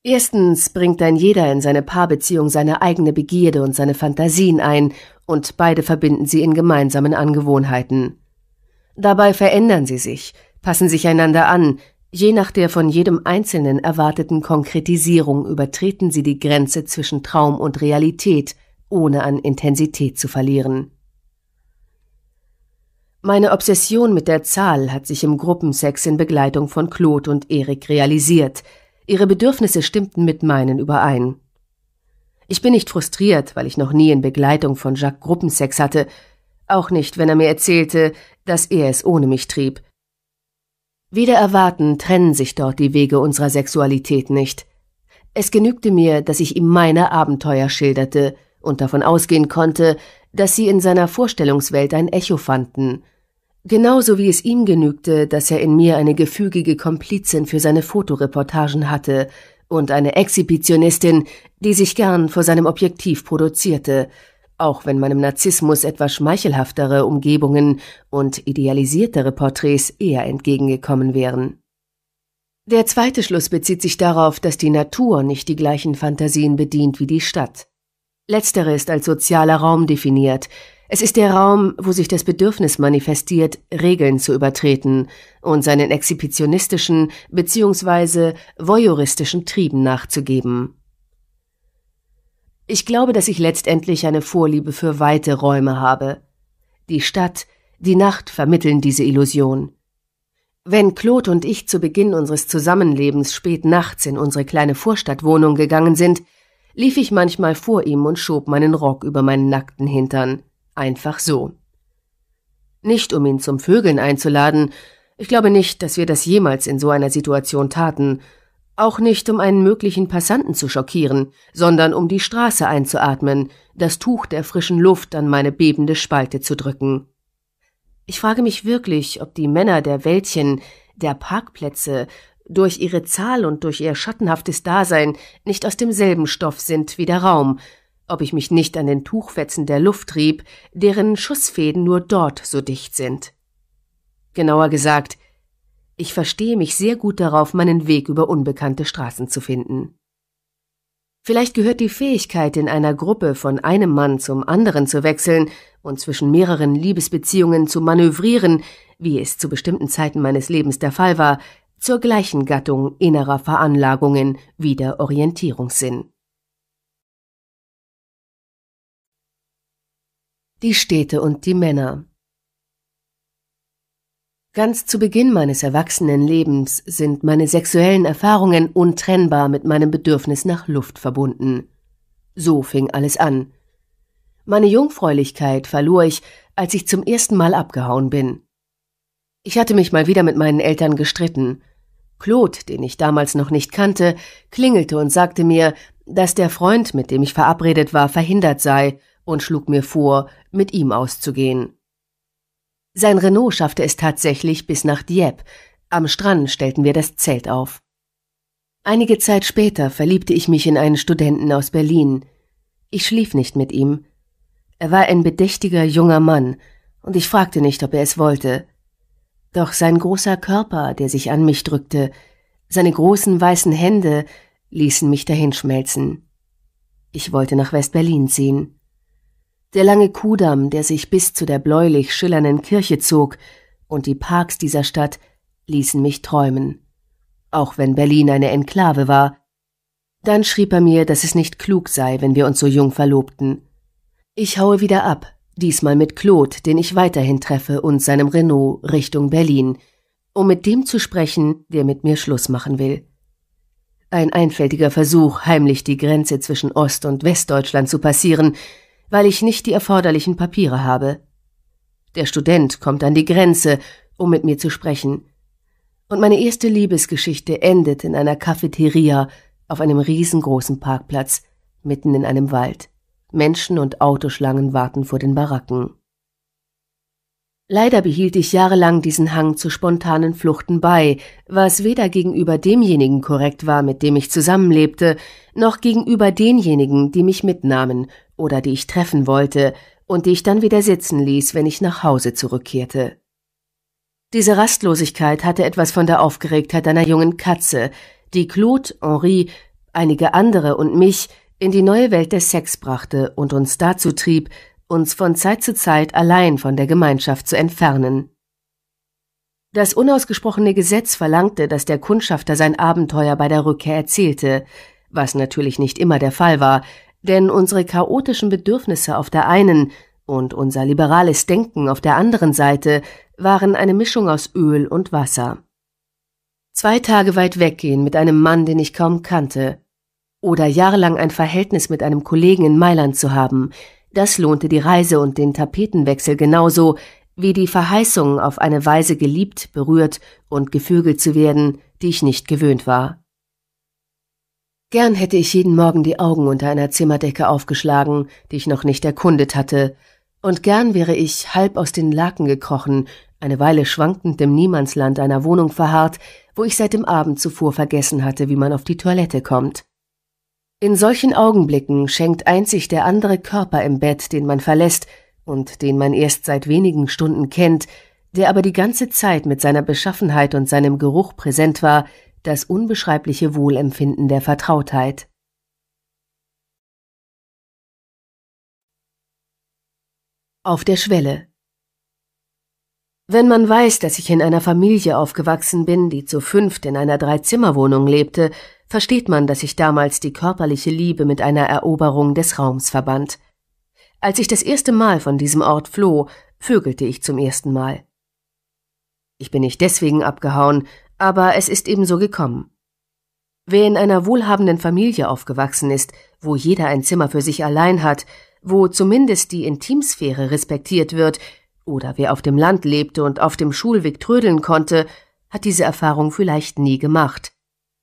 Erstens bringt ein jeder in seine Paarbeziehung seine eigene Begierde und seine Fantasien ein, und beide verbinden sie in gemeinsamen Angewohnheiten. Dabei verändern sie sich, passen sich einander an, je nach der von jedem Einzelnen erwarteten Konkretisierung übertreten sie die Grenze zwischen Traum und Realität, ohne an Intensität zu verlieren. Meine Obsession mit der Zahl hat sich im Gruppensex in Begleitung von Claude und Erik realisiert – Ihre Bedürfnisse stimmten mit meinen überein. Ich bin nicht frustriert, weil ich noch nie in Begleitung von Jacques Gruppensex hatte, auch nicht, wenn er mir erzählte, dass er es ohne mich trieb. Wieder erwarten trennen sich dort die Wege unserer Sexualität nicht. Es genügte mir, dass ich ihm meine Abenteuer schilderte und davon ausgehen konnte, dass sie in seiner Vorstellungswelt ein Echo fanden – Genauso wie es ihm genügte, dass er in mir eine gefügige Komplizin für seine Fotoreportagen hatte und eine Exhibitionistin, die sich gern vor seinem Objektiv produzierte, auch wenn meinem Narzissmus etwas schmeichelhaftere Umgebungen und idealisiertere Porträts eher entgegengekommen wären. Der zweite Schluss bezieht sich darauf, dass die Natur nicht die gleichen Fantasien bedient wie die Stadt. Letztere ist als sozialer Raum definiert, es ist der Raum, wo sich das Bedürfnis manifestiert, Regeln zu übertreten und seinen exhibitionistischen bzw. voyeuristischen Trieben nachzugeben. Ich glaube, dass ich letztendlich eine Vorliebe für weite Räume habe. Die Stadt, die Nacht vermitteln diese Illusion. Wenn Claude und ich zu Beginn unseres Zusammenlebens spät nachts in unsere kleine Vorstadtwohnung gegangen sind, lief ich manchmal vor ihm und schob meinen Rock über meinen nackten Hintern. Einfach so. Nicht um ihn zum Vögeln einzuladen, ich glaube nicht, dass wir das jemals in so einer Situation taten, auch nicht um einen möglichen Passanten zu schockieren, sondern um die Straße einzuatmen, das Tuch der frischen Luft an meine bebende Spalte zu drücken. Ich frage mich wirklich, ob die Männer der Wäldchen, der Parkplätze, durch ihre Zahl und durch ihr schattenhaftes Dasein nicht aus demselben Stoff sind wie der Raum, ob ich mich nicht an den Tuchfetzen der Luft rieb, deren Schussfäden nur dort so dicht sind. Genauer gesagt, ich verstehe mich sehr gut darauf, meinen Weg über unbekannte Straßen zu finden. Vielleicht gehört die Fähigkeit, in einer Gruppe von einem Mann zum anderen zu wechseln und zwischen mehreren Liebesbeziehungen zu manövrieren, wie es zu bestimmten Zeiten meines Lebens der Fall war, zur gleichen Gattung innerer Veranlagungen wie der Orientierungssinn. Die Städte und die Männer. Ganz zu Beginn meines Erwachsenenlebens sind meine sexuellen Erfahrungen untrennbar mit meinem Bedürfnis nach Luft verbunden. So fing alles an. Meine Jungfräulichkeit verlor ich, als ich zum ersten Mal abgehauen bin. Ich hatte mich mal wieder mit meinen Eltern gestritten. Claude, den ich damals noch nicht kannte, klingelte und sagte mir, dass der Freund, mit dem ich verabredet war, verhindert sei und schlug mir vor, mit ihm auszugehen. Sein Renault schaffte es tatsächlich bis nach Dieppe. Am Strand stellten wir das Zelt auf. Einige Zeit später verliebte ich mich in einen Studenten aus Berlin. Ich schlief nicht mit ihm. Er war ein bedächtiger junger Mann, und ich fragte nicht, ob er es wollte. Doch sein großer Körper, der sich an mich drückte, seine großen weißen Hände ließen mich dahinschmelzen. Ich wollte nach West-Berlin ziehen. Der lange Kudamm, der sich bis zu der bläulich schillernden Kirche zog, und die Parks dieser Stadt ließen mich träumen. Auch wenn Berlin eine Enklave war. Dann schrieb er mir, dass es nicht klug sei, wenn wir uns so jung verlobten. Ich haue wieder ab, diesmal mit Claude, den ich weiterhin treffe, und seinem Renault Richtung Berlin, um mit dem zu sprechen, der mit mir Schluss machen will. Ein einfältiger Versuch, heimlich die Grenze zwischen Ost- und Westdeutschland zu passieren, weil ich nicht die erforderlichen Papiere habe. Der Student kommt an die Grenze, um mit mir zu sprechen. Und meine erste Liebesgeschichte endet in einer Cafeteria auf einem riesengroßen Parkplatz mitten in einem Wald. Menschen und Autoschlangen warten vor den Baracken. Leider behielt ich jahrelang diesen Hang zu spontanen Fluchten bei, was weder gegenüber demjenigen korrekt war, mit dem ich zusammenlebte, noch gegenüber denjenigen, die mich mitnahmen oder die ich treffen wollte und die ich dann wieder sitzen ließ, wenn ich nach Hause zurückkehrte. Diese Rastlosigkeit hatte etwas von der Aufgeregtheit einer jungen Katze, die Claude, Henri, einige andere und mich in die neue Welt des Sex brachte und uns dazu trieb, uns von Zeit zu Zeit allein von der Gemeinschaft zu entfernen. Das unausgesprochene Gesetz verlangte, dass der Kundschafter sein Abenteuer bei der Rückkehr erzählte, was natürlich nicht immer der Fall war, denn unsere chaotischen Bedürfnisse auf der einen und unser liberales Denken auf der anderen Seite waren eine Mischung aus Öl und Wasser. Zwei Tage weit weggehen mit einem Mann, den ich kaum kannte, oder jahrelang ein Verhältnis mit einem Kollegen in Mailand zu haben, das lohnte die Reise und den Tapetenwechsel genauso wie die Verheißung, auf eine Weise geliebt, berührt und gevögelt zu werden, die ich nicht gewöhnt war. Gern hätte ich jeden Morgen die Augen unter einer Zimmerdecke aufgeschlagen, die ich noch nicht erkundet hatte, und gern wäre ich halb aus den Laken gekrochen, eine Weile schwankend im Niemandsland einer Wohnung verharrt, wo ich seit dem Abend zuvor vergessen hatte, wie man auf die Toilette kommt. In solchen Augenblicken schenkt einzig der andere Körper im Bett, den man verlässt und den man erst seit wenigen Stunden kennt, der aber die ganze Zeit mit seiner Beschaffenheit und seinem Geruch präsent war, das unbeschreibliche Wohlempfinden der Vertrautheit. Auf der Schwelle wenn man weiß, dass ich in einer Familie aufgewachsen bin, die zu fünft in einer Dreizimmerwohnung lebte, versteht man, dass ich damals die körperliche Liebe mit einer Eroberung des Raums verband. Als ich das erste Mal von diesem Ort floh, vögelte ich zum ersten Mal. Ich bin nicht deswegen abgehauen, aber es ist ebenso gekommen. Wer in einer wohlhabenden Familie aufgewachsen ist, wo jeder ein Zimmer für sich allein hat, wo zumindest die Intimsphäre respektiert wird, oder wer auf dem Land lebte und auf dem Schulweg trödeln konnte, hat diese Erfahrung vielleicht nie gemacht.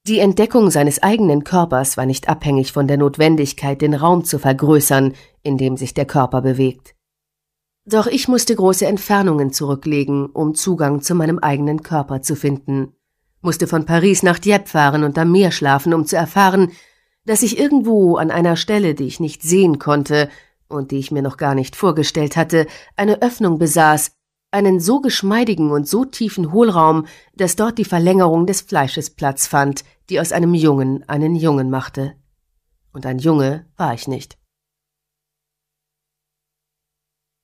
Die Entdeckung seines eigenen Körpers war nicht abhängig von der Notwendigkeit, den Raum zu vergrößern, in dem sich der Körper bewegt. Doch ich musste große Entfernungen zurücklegen, um Zugang zu meinem eigenen Körper zu finden, musste von Paris nach Dieppe fahren und am Meer schlafen, um zu erfahren, dass ich irgendwo an einer Stelle, die ich nicht sehen konnte, und die ich mir noch gar nicht vorgestellt hatte, eine Öffnung besaß, einen so geschmeidigen und so tiefen Hohlraum, dass dort die Verlängerung des Fleisches Platz fand, die aus einem Jungen einen Jungen machte. Und ein Junge war ich nicht.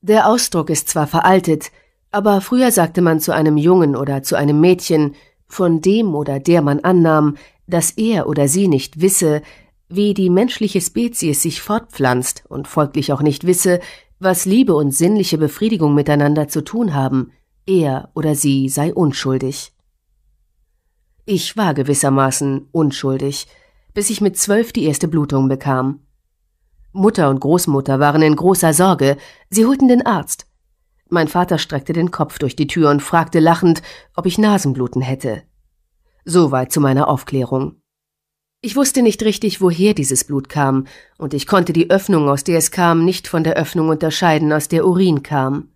Der Ausdruck ist zwar veraltet, aber früher sagte man zu einem Jungen oder zu einem Mädchen, von dem oder der man annahm, dass er oder sie nicht wisse, wie die menschliche Spezies sich fortpflanzt und folglich auch nicht wisse, was Liebe und sinnliche Befriedigung miteinander zu tun haben, er oder sie sei unschuldig. Ich war gewissermaßen unschuldig, bis ich mit zwölf die erste Blutung bekam. Mutter und Großmutter waren in großer Sorge, sie holten den Arzt. Mein Vater streckte den Kopf durch die Tür und fragte lachend, ob ich Nasenbluten hätte. Soweit zu meiner Aufklärung. Ich wusste nicht richtig, woher dieses Blut kam, und ich konnte die Öffnung, aus der es kam, nicht von der Öffnung unterscheiden, aus der Urin kam.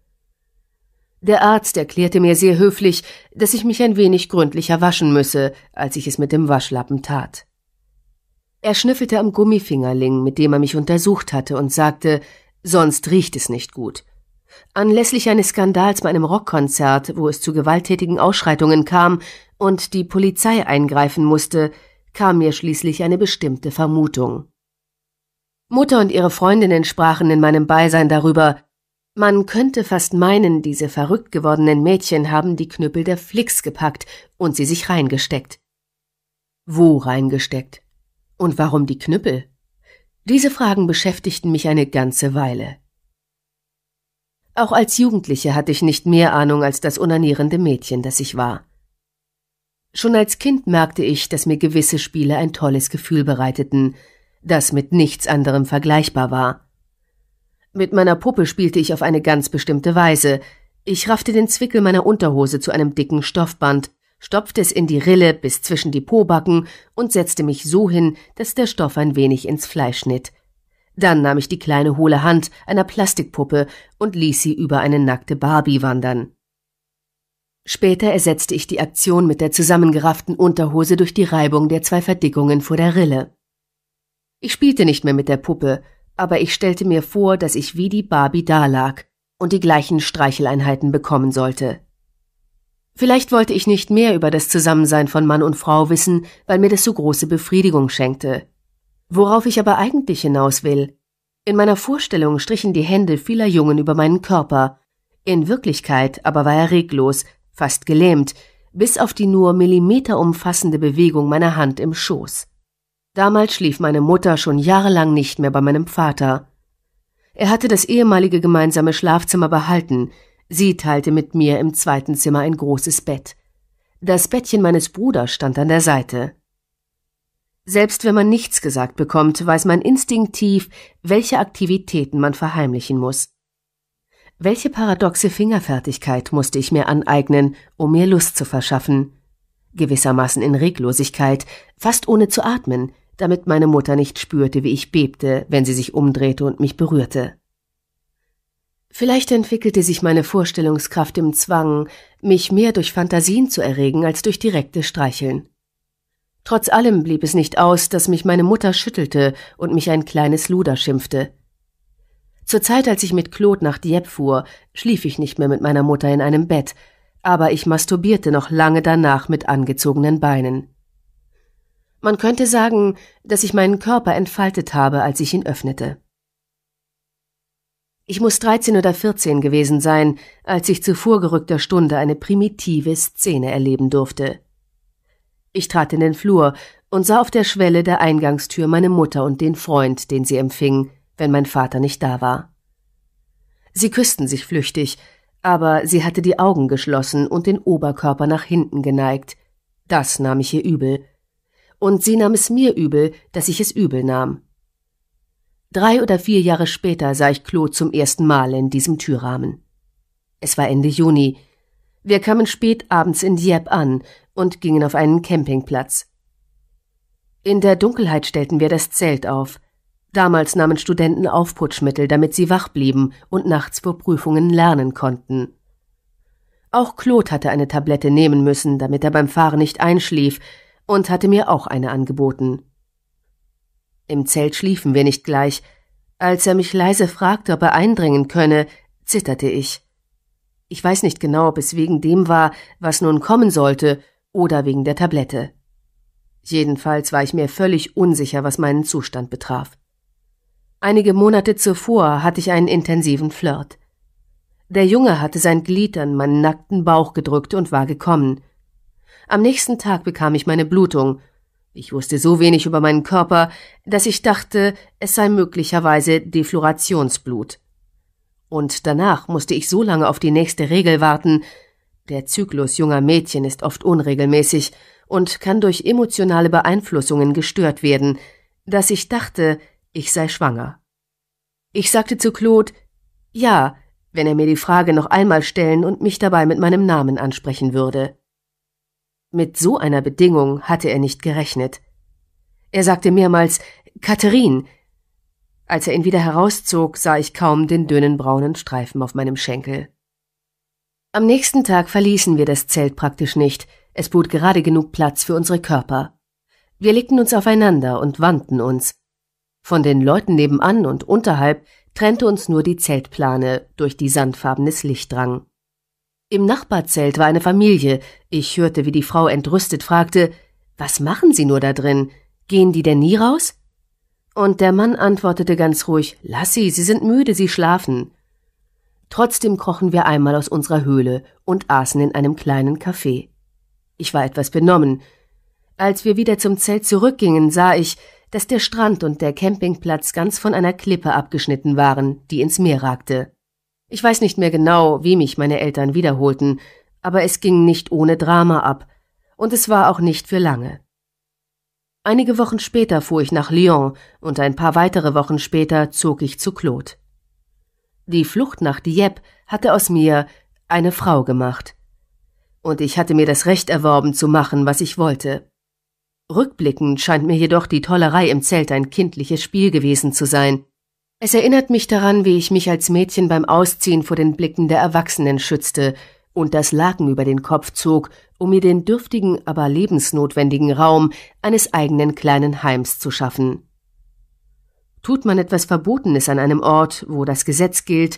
Der Arzt erklärte mir sehr höflich, dass ich mich ein wenig gründlicher waschen müsse, als ich es mit dem Waschlappen tat. Er schnüffelte am Gummifingerling, mit dem er mich untersucht hatte, und sagte, sonst riecht es nicht gut. Anlässlich eines Skandals bei einem Rockkonzert, wo es zu gewalttätigen Ausschreitungen kam und die Polizei eingreifen musste, kam mir schließlich eine bestimmte Vermutung. Mutter und ihre Freundinnen sprachen in meinem Beisein darüber, man könnte fast meinen, diese verrückt gewordenen Mädchen haben die Knüppel der Flicks gepackt und sie sich reingesteckt. Wo reingesteckt? Und warum die Knüppel? Diese Fragen beschäftigten mich eine ganze Weile. Auch als Jugendliche hatte ich nicht mehr Ahnung als das unanierende Mädchen, das ich war. Schon als Kind merkte ich, dass mir gewisse Spiele ein tolles Gefühl bereiteten, das mit nichts anderem vergleichbar war. Mit meiner Puppe spielte ich auf eine ganz bestimmte Weise. Ich raffte den Zwickel meiner Unterhose zu einem dicken Stoffband, stopfte es in die Rille bis zwischen die Pobacken und setzte mich so hin, dass der Stoff ein wenig ins Fleisch schnitt. Dann nahm ich die kleine hohle Hand einer Plastikpuppe und ließ sie über eine nackte Barbie wandern. Später ersetzte ich die Aktion mit der zusammengerafften Unterhose durch die Reibung der zwei Verdickungen vor der Rille. Ich spielte nicht mehr mit der Puppe, aber ich stellte mir vor, dass ich wie die Barbie dalag und die gleichen Streicheleinheiten bekommen sollte. Vielleicht wollte ich nicht mehr über das Zusammensein von Mann und Frau wissen, weil mir das so große Befriedigung schenkte. Worauf ich aber eigentlich hinaus will. In meiner Vorstellung strichen die Hände vieler Jungen über meinen Körper, in Wirklichkeit aber war er reglos, fast gelähmt, bis auf die nur Millimeter umfassende Bewegung meiner Hand im Schoß. Damals schlief meine Mutter schon jahrelang nicht mehr bei meinem Vater. Er hatte das ehemalige gemeinsame Schlafzimmer behalten, sie teilte mit mir im zweiten Zimmer ein großes Bett. Das Bettchen meines Bruders stand an der Seite. Selbst wenn man nichts gesagt bekommt, weiß man instinktiv, welche Aktivitäten man verheimlichen muss. Welche paradoxe Fingerfertigkeit musste ich mir aneignen, um mir Lust zu verschaffen? Gewissermaßen in Reglosigkeit, fast ohne zu atmen, damit meine Mutter nicht spürte, wie ich bebte, wenn sie sich umdrehte und mich berührte. Vielleicht entwickelte sich meine Vorstellungskraft im Zwang, mich mehr durch Fantasien zu erregen als durch direkte Streicheln. Trotz allem blieb es nicht aus, dass mich meine Mutter schüttelte und mich ein kleines Luder schimpfte. Zur Zeit, als ich mit Claude nach Dieppe fuhr, schlief ich nicht mehr mit meiner Mutter in einem Bett, aber ich masturbierte noch lange danach mit angezogenen Beinen. Man könnte sagen, dass ich meinen Körper entfaltet habe, als ich ihn öffnete. Ich muss 13 oder 14 gewesen sein, als ich zu vorgerückter Stunde eine primitive Szene erleben durfte. Ich trat in den Flur und sah auf der Schwelle der Eingangstür meine Mutter und den Freund, den sie empfing – wenn mein Vater nicht da war. Sie küssten sich flüchtig, aber sie hatte die Augen geschlossen und den Oberkörper nach hinten geneigt. Das nahm ich ihr übel. Und sie nahm es mir übel, dass ich es übel nahm. Drei oder vier Jahre später sah ich Claude zum ersten Mal in diesem Türrahmen. Es war Ende Juni. Wir kamen spät abends in Dieppe an und gingen auf einen Campingplatz. In der Dunkelheit stellten wir das Zelt auf. Damals nahmen Studenten Aufputschmittel, damit sie wach blieben und nachts vor Prüfungen lernen konnten. Auch Claude hatte eine Tablette nehmen müssen, damit er beim Fahren nicht einschlief, und hatte mir auch eine angeboten. Im Zelt schliefen wir nicht gleich. Als er mich leise fragte, ob er eindringen könne, zitterte ich. Ich weiß nicht genau, ob es wegen dem war, was nun kommen sollte, oder wegen der Tablette. Jedenfalls war ich mir völlig unsicher, was meinen Zustand betraf. Einige Monate zuvor hatte ich einen intensiven Flirt. Der Junge hatte sein Glied an meinen nackten Bauch gedrückt und war gekommen. Am nächsten Tag bekam ich meine Blutung. Ich wusste so wenig über meinen Körper, dass ich dachte, es sei möglicherweise Deflorationsblut. Und danach musste ich so lange auf die nächste Regel warten. Der Zyklus junger Mädchen ist oft unregelmäßig und kann durch emotionale Beeinflussungen gestört werden, dass ich dachte, ich sei schwanger. Ich sagte zu Claude, ja, wenn er mir die Frage noch einmal stellen und mich dabei mit meinem Namen ansprechen würde. Mit so einer Bedingung hatte er nicht gerechnet. Er sagte mehrmals Katharine. Als er ihn wieder herauszog, sah ich kaum den dünnen braunen Streifen auf meinem Schenkel. Am nächsten Tag verließen wir das Zelt praktisch nicht, es bot gerade genug Platz für unsere Körper. Wir legten uns aufeinander und wandten uns, von den Leuten nebenan und unterhalb trennte uns nur die Zeltplane, durch die sandfarbenes Licht drang. Im Nachbarzelt war eine Familie. Ich hörte, wie die Frau entrüstet fragte, was machen Sie nur da drin? Gehen die denn nie raus? Und der Mann antwortete ganz ruhig, lass sie, sie sind müde, sie schlafen. Trotzdem krochen wir einmal aus unserer Höhle und aßen in einem kleinen Café. Ich war etwas benommen. Als wir wieder zum Zelt zurückgingen, sah ich, dass der Strand und der Campingplatz ganz von einer Klippe abgeschnitten waren, die ins Meer ragte. Ich weiß nicht mehr genau, wie mich meine Eltern wiederholten, aber es ging nicht ohne Drama ab, und es war auch nicht für lange. Einige Wochen später fuhr ich nach Lyon und ein paar weitere Wochen später zog ich zu Claude. Die Flucht nach Dieppe hatte aus mir eine Frau gemacht. Und ich hatte mir das Recht erworben zu machen, was ich wollte. Rückblickend scheint mir jedoch die Tollerei im Zelt ein kindliches Spiel gewesen zu sein. Es erinnert mich daran, wie ich mich als Mädchen beim Ausziehen vor den Blicken der Erwachsenen schützte und das Laken über den Kopf zog, um mir den dürftigen, aber lebensnotwendigen Raum eines eigenen kleinen Heims zu schaffen. Tut man etwas Verbotenes an einem Ort, wo das Gesetz gilt,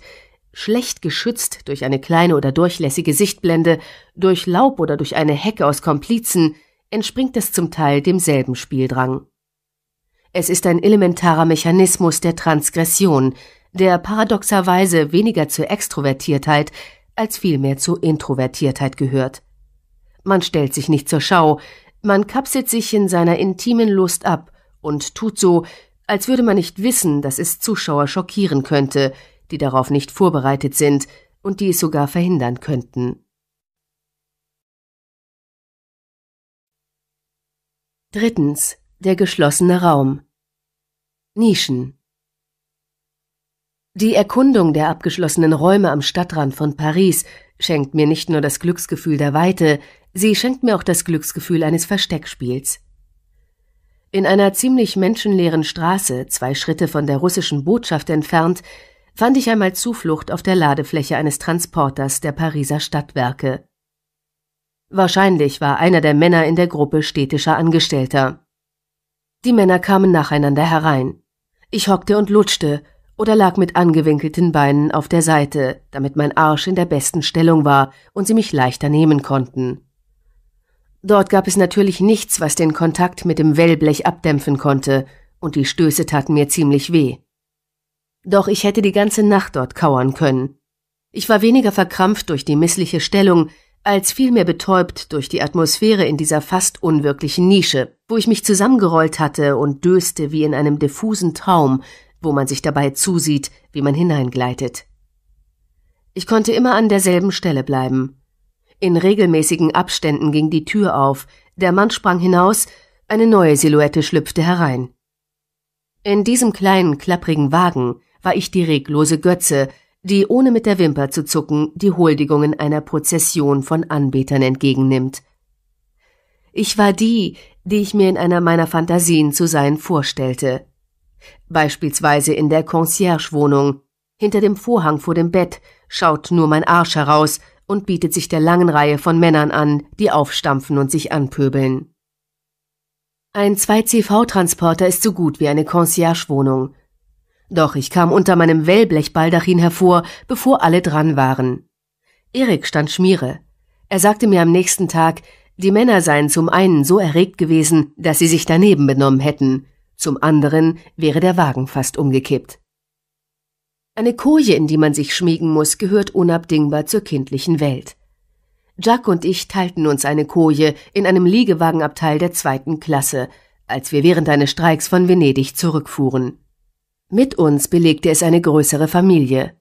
schlecht geschützt durch eine kleine oder durchlässige Sichtblende, durch Laub oder durch eine Hecke aus Komplizen, entspringt es zum Teil demselben Spieldrang. Es ist ein elementarer Mechanismus der Transgression, der paradoxerweise weniger zur Extrovertiertheit als vielmehr zur Introvertiertheit gehört. Man stellt sich nicht zur Schau, man kapselt sich in seiner intimen Lust ab und tut so, als würde man nicht wissen, dass es Zuschauer schockieren könnte, die darauf nicht vorbereitet sind und die es sogar verhindern könnten. Drittens. Der geschlossene Raum. Nischen. Die Erkundung der abgeschlossenen Räume am Stadtrand von Paris schenkt mir nicht nur das Glücksgefühl der Weite, sie schenkt mir auch das Glücksgefühl eines Versteckspiels. In einer ziemlich menschenleeren Straße, zwei Schritte von der russischen Botschaft entfernt, fand ich einmal Zuflucht auf der Ladefläche eines Transporters der Pariser Stadtwerke. Wahrscheinlich war einer der Männer in der Gruppe städtischer Angestellter. Die Männer kamen nacheinander herein. Ich hockte und lutschte oder lag mit angewinkelten Beinen auf der Seite, damit mein Arsch in der besten Stellung war und sie mich leichter nehmen konnten. Dort gab es natürlich nichts, was den Kontakt mit dem Wellblech abdämpfen konnte, und die Stöße taten mir ziemlich weh. Doch ich hätte die ganze Nacht dort kauern können. Ich war weniger verkrampft durch die missliche Stellung, als vielmehr betäubt durch die Atmosphäre in dieser fast unwirklichen Nische, wo ich mich zusammengerollt hatte und döste wie in einem diffusen Traum, wo man sich dabei zusieht, wie man hineingleitet. Ich konnte immer an derselben Stelle bleiben. In regelmäßigen Abständen ging die Tür auf, der Mann sprang hinaus, eine neue Silhouette schlüpfte herein. In diesem kleinen, klapprigen Wagen war ich die reglose Götze, die ohne mit der Wimper zu zucken die Huldigungen einer Prozession von Anbetern entgegennimmt. Ich war die, die ich mir in einer meiner Fantasien zu sein vorstellte. Beispielsweise in der Conciergewohnung. Hinter dem Vorhang vor dem Bett schaut nur mein Arsch heraus und bietet sich der langen Reihe von Männern an, die aufstampfen und sich anpöbeln. Ein 2CV-Transporter ist so gut wie eine Conciergewohnung. wohnung doch ich kam unter meinem Wellblechbaldachin hervor, bevor alle dran waren. Erik stand Schmiere. Er sagte mir am nächsten Tag, die Männer seien zum einen so erregt gewesen, dass sie sich daneben benommen hätten, zum anderen wäre der Wagen fast umgekippt. Eine Koje, in die man sich schmiegen muss, gehört unabdingbar zur kindlichen Welt. Jack und ich teilten uns eine Koje in einem Liegewagenabteil der zweiten Klasse, als wir während eines Streiks von Venedig zurückfuhren. Mit uns belegte es eine größere Familie.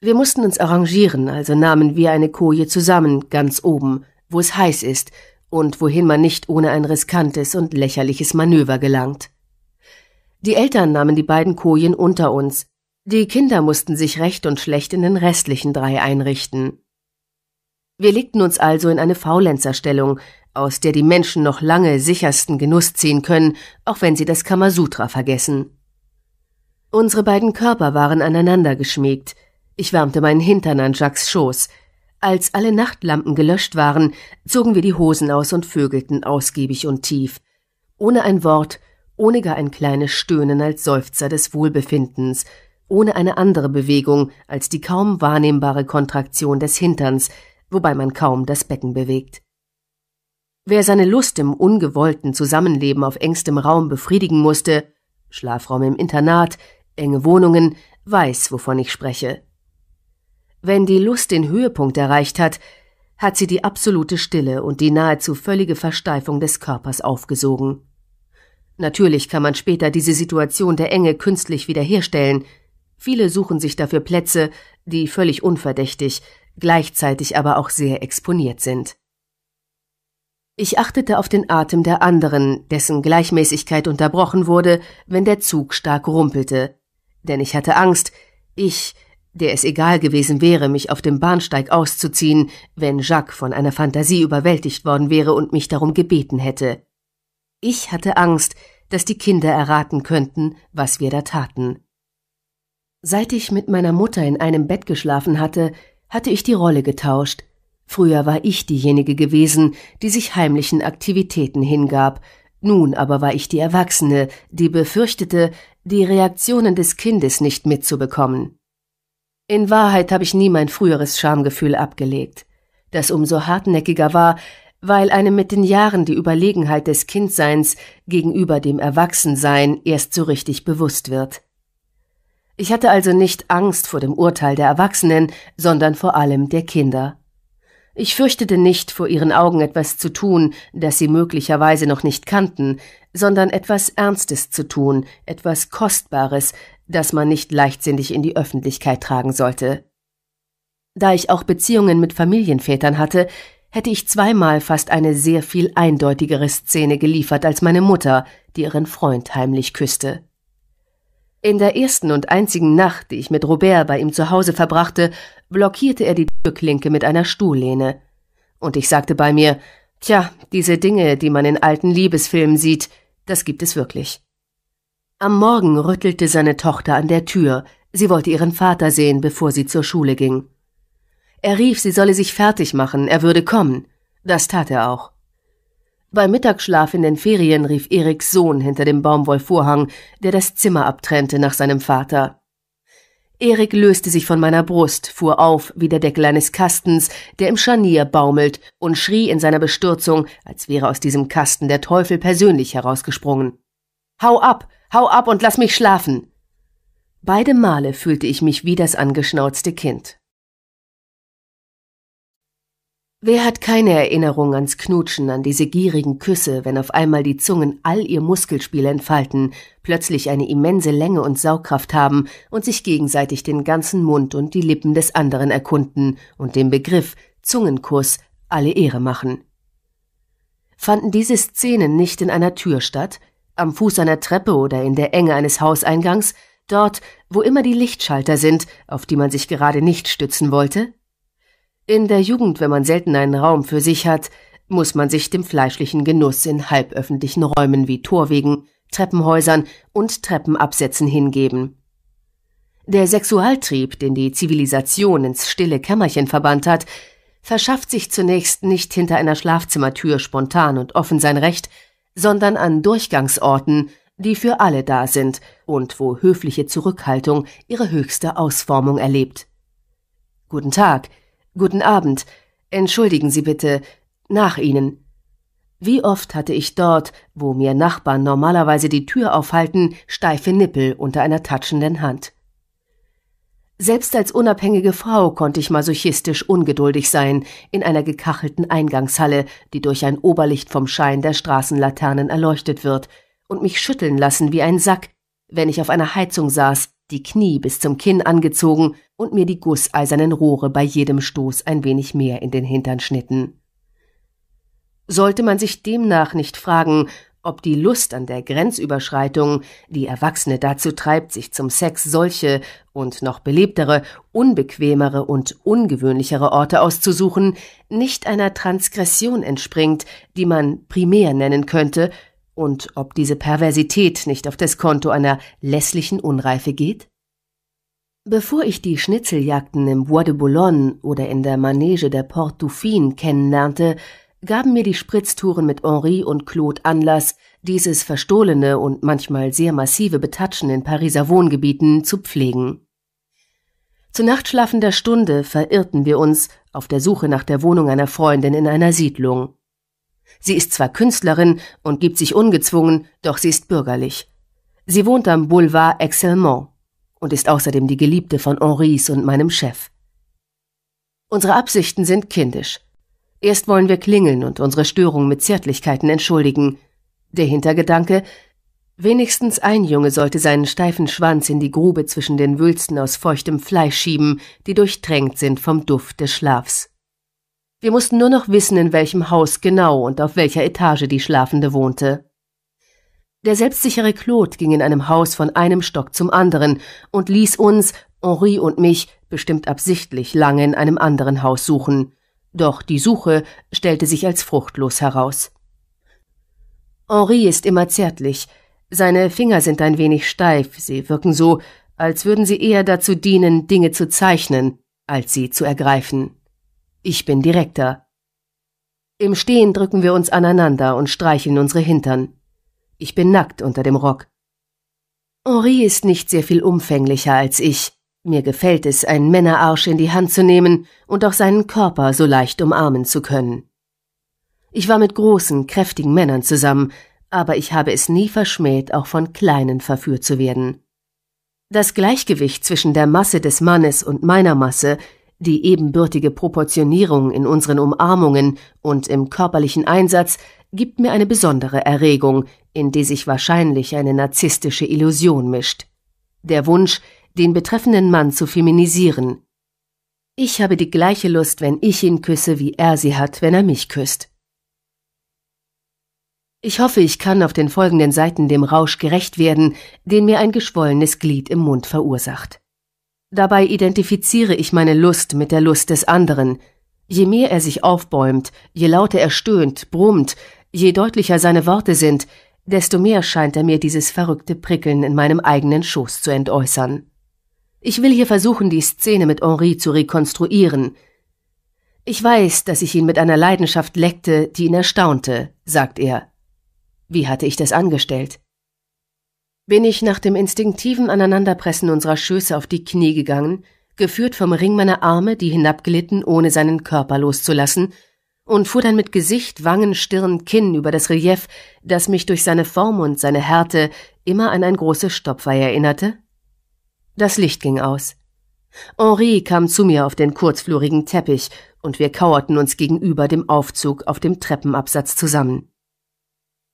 Wir mussten uns arrangieren, also nahmen wir eine Koje zusammen, ganz oben, wo es heiß ist und wohin man nicht ohne ein riskantes und lächerliches Manöver gelangt. Die Eltern nahmen die beiden Kojen unter uns, die Kinder mussten sich recht und schlecht in den restlichen drei einrichten. Wir legten uns also in eine Faulenzerstellung, aus der die Menschen noch lange sichersten Genuss ziehen können, auch wenn sie das Kamasutra vergessen. Unsere beiden Körper waren aneinander geschmiegt. Ich wärmte meinen Hintern an Jacques Schoß. Als alle Nachtlampen gelöscht waren, zogen wir die Hosen aus und vögelten ausgiebig und tief. Ohne ein Wort, ohne gar ein kleines Stöhnen als Seufzer des Wohlbefindens, ohne eine andere Bewegung als die kaum wahrnehmbare Kontraktion des Hinterns, wobei man kaum das Becken bewegt. Wer seine Lust im ungewollten Zusammenleben auf engstem Raum befriedigen musste, Schlafraum im Internat, enge Wohnungen, weiß, wovon ich spreche. Wenn die Lust den Höhepunkt erreicht hat, hat sie die absolute Stille und die nahezu völlige Versteifung des Körpers aufgesogen. Natürlich kann man später diese Situation der Enge künstlich wiederherstellen. Viele suchen sich dafür Plätze, die völlig unverdächtig, gleichzeitig aber auch sehr exponiert sind. Ich achtete auf den Atem der anderen, dessen Gleichmäßigkeit unterbrochen wurde, wenn der Zug stark rumpelte, denn ich hatte Angst, ich, der es egal gewesen wäre, mich auf dem Bahnsteig auszuziehen, wenn Jacques von einer Fantasie überwältigt worden wäre und mich darum gebeten hätte. Ich hatte Angst, dass die Kinder erraten könnten, was wir da taten. Seit ich mit meiner Mutter in einem Bett geschlafen hatte, hatte ich die Rolle getauscht. Früher war ich diejenige gewesen, die sich heimlichen Aktivitäten hingab, nun aber war ich die Erwachsene, die befürchtete, die Reaktionen des Kindes nicht mitzubekommen. In Wahrheit habe ich nie mein früheres Schamgefühl abgelegt, das umso hartnäckiger war, weil einem mit den Jahren die Überlegenheit des Kindseins gegenüber dem Erwachsensein erst so richtig bewusst wird. Ich hatte also nicht Angst vor dem Urteil der Erwachsenen, sondern vor allem der Kinder. Ich fürchtete nicht, vor ihren Augen etwas zu tun, das sie möglicherweise noch nicht kannten, sondern etwas Ernstes zu tun, etwas Kostbares, das man nicht leichtsinnig in die Öffentlichkeit tragen sollte. Da ich auch Beziehungen mit Familienvätern hatte, hätte ich zweimal fast eine sehr viel eindeutigere Szene geliefert als meine Mutter, die ihren Freund heimlich küsste. In der ersten und einzigen Nacht, die ich mit Robert bei ihm zu Hause verbrachte, blockierte er die Türklinke mit einer Stuhllehne. Und ich sagte bei mir, tja, diese Dinge, die man in alten Liebesfilmen sieht, das gibt es wirklich. Am Morgen rüttelte seine Tochter an der Tür, sie wollte ihren Vater sehen, bevor sie zur Schule ging. Er rief, sie solle sich fertig machen, er würde kommen. Das tat er auch. Beim Mittagsschlaf in den Ferien rief Eriks Sohn hinter dem Baumwollvorhang, der das Zimmer abtrennte nach seinem Vater. Erik löste sich von meiner Brust, fuhr auf wie der Deckel eines Kastens, der im Scharnier baumelt, und schrie in seiner Bestürzung, als wäre aus diesem Kasten der Teufel persönlich herausgesprungen. Hau ab, hau ab und lass mich schlafen. Beide Male fühlte ich mich wie das angeschnauzte Kind. Wer hat keine Erinnerung ans Knutschen, an diese gierigen Küsse, wenn auf einmal die Zungen all ihr Muskelspiel entfalten, plötzlich eine immense Länge und Saugkraft haben und sich gegenseitig den ganzen Mund und die Lippen des anderen erkunden und dem Begriff Zungenkuss alle Ehre machen? Fanden diese Szenen nicht in einer Tür statt, am Fuß einer Treppe oder in der Enge eines Hauseingangs, dort, wo immer die Lichtschalter sind, auf die man sich gerade nicht stützen wollte? In der Jugend, wenn man selten einen Raum für sich hat, muss man sich dem fleischlichen Genuss in halböffentlichen Räumen wie Torwegen, Treppenhäusern und Treppenabsätzen hingeben. Der Sexualtrieb, den die Zivilisation ins stille Kämmerchen verbannt hat, verschafft sich zunächst nicht hinter einer Schlafzimmertür spontan und offen sein Recht, sondern an Durchgangsorten, die für alle da sind und wo höfliche Zurückhaltung ihre höchste Ausformung erlebt. Guten Tag, Guten Abend. Entschuldigen Sie bitte. Nach Ihnen. Wie oft hatte ich dort, wo mir Nachbarn normalerweise die Tür aufhalten, steife Nippel unter einer tatschenden Hand. Selbst als unabhängige Frau konnte ich masochistisch ungeduldig sein in einer gekachelten Eingangshalle, die durch ein Oberlicht vom Schein der Straßenlaternen erleuchtet wird, und mich schütteln lassen wie ein Sack, wenn ich auf einer Heizung saß die Knie bis zum Kinn angezogen und mir die gusseisernen Rohre bei jedem Stoß ein wenig mehr in den Hintern schnitten. Sollte man sich demnach nicht fragen, ob die Lust an der Grenzüberschreitung, die Erwachsene dazu treibt, sich zum Sex solche und noch belebtere, unbequemere und ungewöhnlichere Orte auszusuchen, nicht einer Transgression entspringt, die man primär nennen könnte und ob diese Perversität nicht auf das Konto einer lässlichen Unreife geht? Bevor ich die Schnitzeljagden im Bois de Boulogne oder in der Manege der Porte Dauphine kennenlernte, gaben mir die Spritztouren mit Henri und Claude Anlass, dieses verstohlene und manchmal sehr massive Betatschen in Pariser Wohngebieten zu pflegen. Zu nachtschlafender Stunde verirrten wir uns auf der Suche nach der Wohnung einer Freundin in einer Siedlung. Sie ist zwar Künstlerin und gibt sich ungezwungen, doch sie ist bürgerlich. Sie wohnt am Boulevard Excelmont und ist außerdem die Geliebte von Henri's und meinem Chef. Unsere Absichten sind kindisch. Erst wollen wir klingeln und unsere Störung mit Zärtlichkeiten entschuldigen. Der Hintergedanke, wenigstens ein Junge sollte seinen steifen Schwanz in die Grube zwischen den Wülsten aus feuchtem Fleisch schieben, die durchtränkt sind vom Duft des Schlafs. Wir mussten nur noch wissen, in welchem Haus genau und auf welcher Etage die Schlafende wohnte. Der selbstsichere Claude ging in einem Haus von einem Stock zum anderen und ließ uns, Henri und mich, bestimmt absichtlich lange in einem anderen Haus suchen. Doch die Suche stellte sich als fruchtlos heraus. Henri ist immer zärtlich. Seine Finger sind ein wenig steif, sie wirken so, als würden sie eher dazu dienen, Dinge zu zeichnen, als sie zu ergreifen. Ich bin direkter. Im Stehen drücken wir uns aneinander und streicheln unsere Hintern. Ich bin nackt unter dem Rock. Henri ist nicht sehr viel umfänglicher als ich. Mir gefällt es, einen Männerarsch in die Hand zu nehmen und auch seinen Körper so leicht umarmen zu können. Ich war mit großen, kräftigen Männern zusammen, aber ich habe es nie verschmäht, auch von kleinen verführt zu werden. Das Gleichgewicht zwischen der Masse des Mannes und meiner Masse die ebenbürtige Proportionierung in unseren Umarmungen und im körperlichen Einsatz gibt mir eine besondere Erregung, in die sich wahrscheinlich eine narzisstische Illusion mischt. Der Wunsch, den betreffenden Mann zu feminisieren. Ich habe die gleiche Lust, wenn ich ihn küsse, wie er sie hat, wenn er mich küsst. Ich hoffe, ich kann auf den folgenden Seiten dem Rausch gerecht werden, den mir ein geschwollenes Glied im Mund verursacht. Dabei identifiziere ich meine Lust mit der Lust des anderen. Je mehr er sich aufbäumt, je lauter er stöhnt, brummt, je deutlicher seine Worte sind, desto mehr scheint er mir dieses verrückte Prickeln in meinem eigenen Schoß zu entäußern. Ich will hier versuchen, die Szene mit Henri zu rekonstruieren. Ich weiß, dass ich ihn mit einer Leidenschaft leckte, die ihn erstaunte, sagt er. Wie hatte ich das angestellt? bin ich nach dem instinktiven Aneinanderpressen unserer Schöße auf die Knie gegangen, geführt vom Ring meiner Arme, die hinabglitten, ohne seinen Körper loszulassen, und fuhr dann mit Gesicht, Wangen, Stirn, Kinn über das Relief, das mich durch seine Form und seine Härte immer an ein großes Stopfwei erinnerte? Das Licht ging aus. Henri kam zu mir auf den kurzflurigen Teppich, und wir kauerten uns gegenüber dem Aufzug auf dem Treppenabsatz zusammen.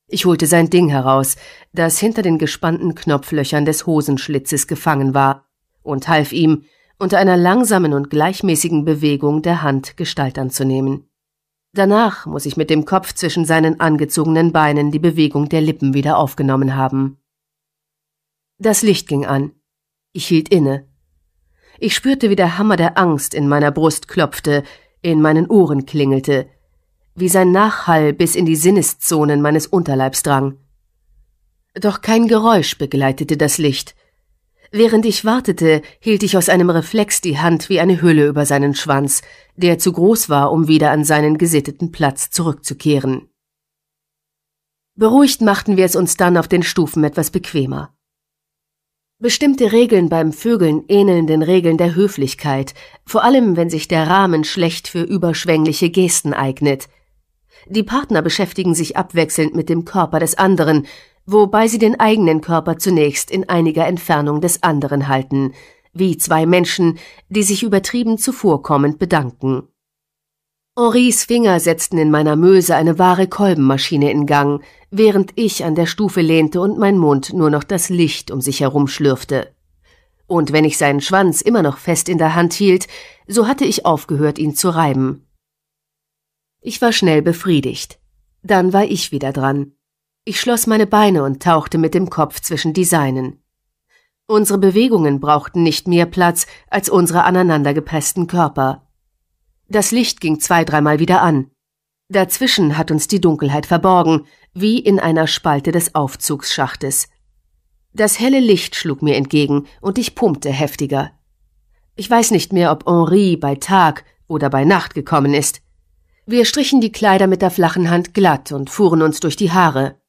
Ich holte sein Ding heraus, das hinter den gespannten Knopflöchern des Hosenschlitzes gefangen war, und half ihm, unter einer langsamen und gleichmäßigen Bewegung der Hand Gestalt anzunehmen. Danach muss ich mit dem Kopf zwischen seinen angezogenen Beinen die Bewegung der Lippen wieder aufgenommen haben. Das Licht ging an. Ich hielt inne. Ich spürte, wie der Hammer der Angst in meiner Brust klopfte, in meinen Ohren klingelte, wie sein Nachhall bis in die Sinneszonen meines Unterleibs drang. Doch kein Geräusch begleitete das Licht. Während ich wartete, hielt ich aus einem Reflex die Hand wie eine Hülle über seinen Schwanz, der zu groß war, um wieder an seinen gesitteten Platz zurückzukehren. Beruhigt machten wir es uns dann auf den Stufen etwas bequemer. Bestimmte Regeln beim Vögeln ähneln den Regeln der Höflichkeit, vor allem wenn sich der Rahmen schlecht für überschwängliche Gesten eignet. Die Partner beschäftigen sich abwechselnd mit dem Körper des anderen, wobei sie den eigenen Körper zunächst in einiger Entfernung des anderen halten, wie zwei Menschen, die sich übertrieben zuvorkommend bedanken. Henris Finger setzten in meiner Möse eine wahre Kolbenmaschine in Gang, während ich an der Stufe lehnte und mein Mund nur noch das Licht um sich herum schlürfte. Und wenn ich seinen Schwanz immer noch fest in der Hand hielt, so hatte ich aufgehört, ihn zu reiben. Ich war schnell befriedigt. Dann war ich wieder dran. Ich schloss meine Beine und tauchte mit dem Kopf zwischen die Seinen. Unsere Bewegungen brauchten nicht mehr Platz als unsere aneinandergepressten Körper. Das Licht ging zwei, dreimal wieder an. Dazwischen hat uns die Dunkelheit verborgen, wie in einer Spalte des Aufzugsschachtes. Das helle Licht schlug mir entgegen und ich pumpte heftiger. Ich weiß nicht mehr, ob Henri bei Tag oder bei Nacht gekommen ist. Wir strichen die Kleider mit der flachen Hand glatt und fuhren uns durch die Haare.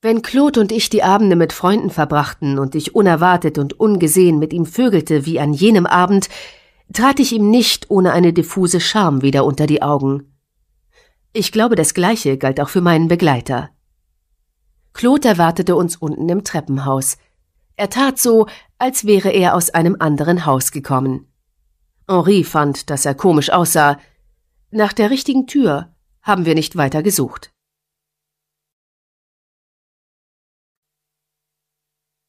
Wenn Claude und ich die Abende mit Freunden verbrachten und ich unerwartet und ungesehen mit ihm vögelte wie an jenem Abend, trat ich ihm nicht ohne eine diffuse Scham wieder unter die Augen. Ich glaube, das Gleiche galt auch für meinen Begleiter. Claude erwartete uns unten im Treppenhaus. Er tat so, als wäre er aus einem anderen Haus gekommen. Henri fand, dass er komisch aussah, nach der richtigen Tür haben wir nicht weiter gesucht.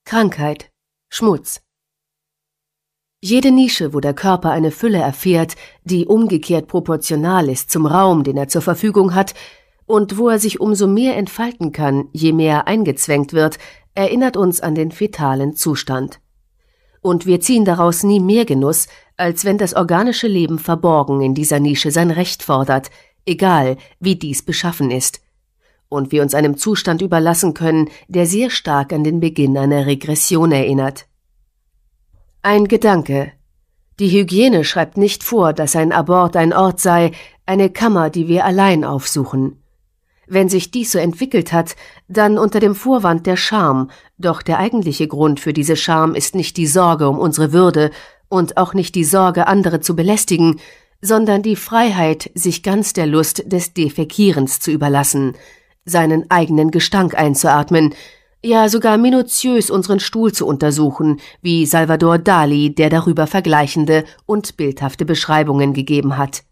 Krankheit, Schmutz. Jede Nische, wo der Körper eine Fülle erfährt, die umgekehrt proportional ist zum Raum, den er zur Verfügung hat, und wo er sich umso mehr entfalten kann, je mehr eingezwängt wird, erinnert uns an den fetalen Zustand. Und wir ziehen daraus nie mehr Genuss, als wenn das organische Leben verborgen in dieser Nische sein Recht fordert, egal wie dies beschaffen ist, und wir uns einem Zustand überlassen können, der sehr stark an den Beginn einer Regression erinnert. Ein Gedanke. Die Hygiene schreibt nicht vor, dass ein Abort ein Ort sei, eine Kammer, die wir allein aufsuchen. Wenn sich dies so entwickelt hat, dann unter dem Vorwand der Scham, doch der eigentliche Grund für diese Scham ist nicht die Sorge um unsere Würde und auch nicht die Sorge, andere zu belästigen, sondern die Freiheit, sich ganz der Lust des Defekierens zu überlassen, seinen eigenen Gestank einzuatmen, ja sogar minutiös unseren Stuhl zu untersuchen, wie Salvador Dali, der darüber vergleichende und bildhafte Beschreibungen gegeben hat.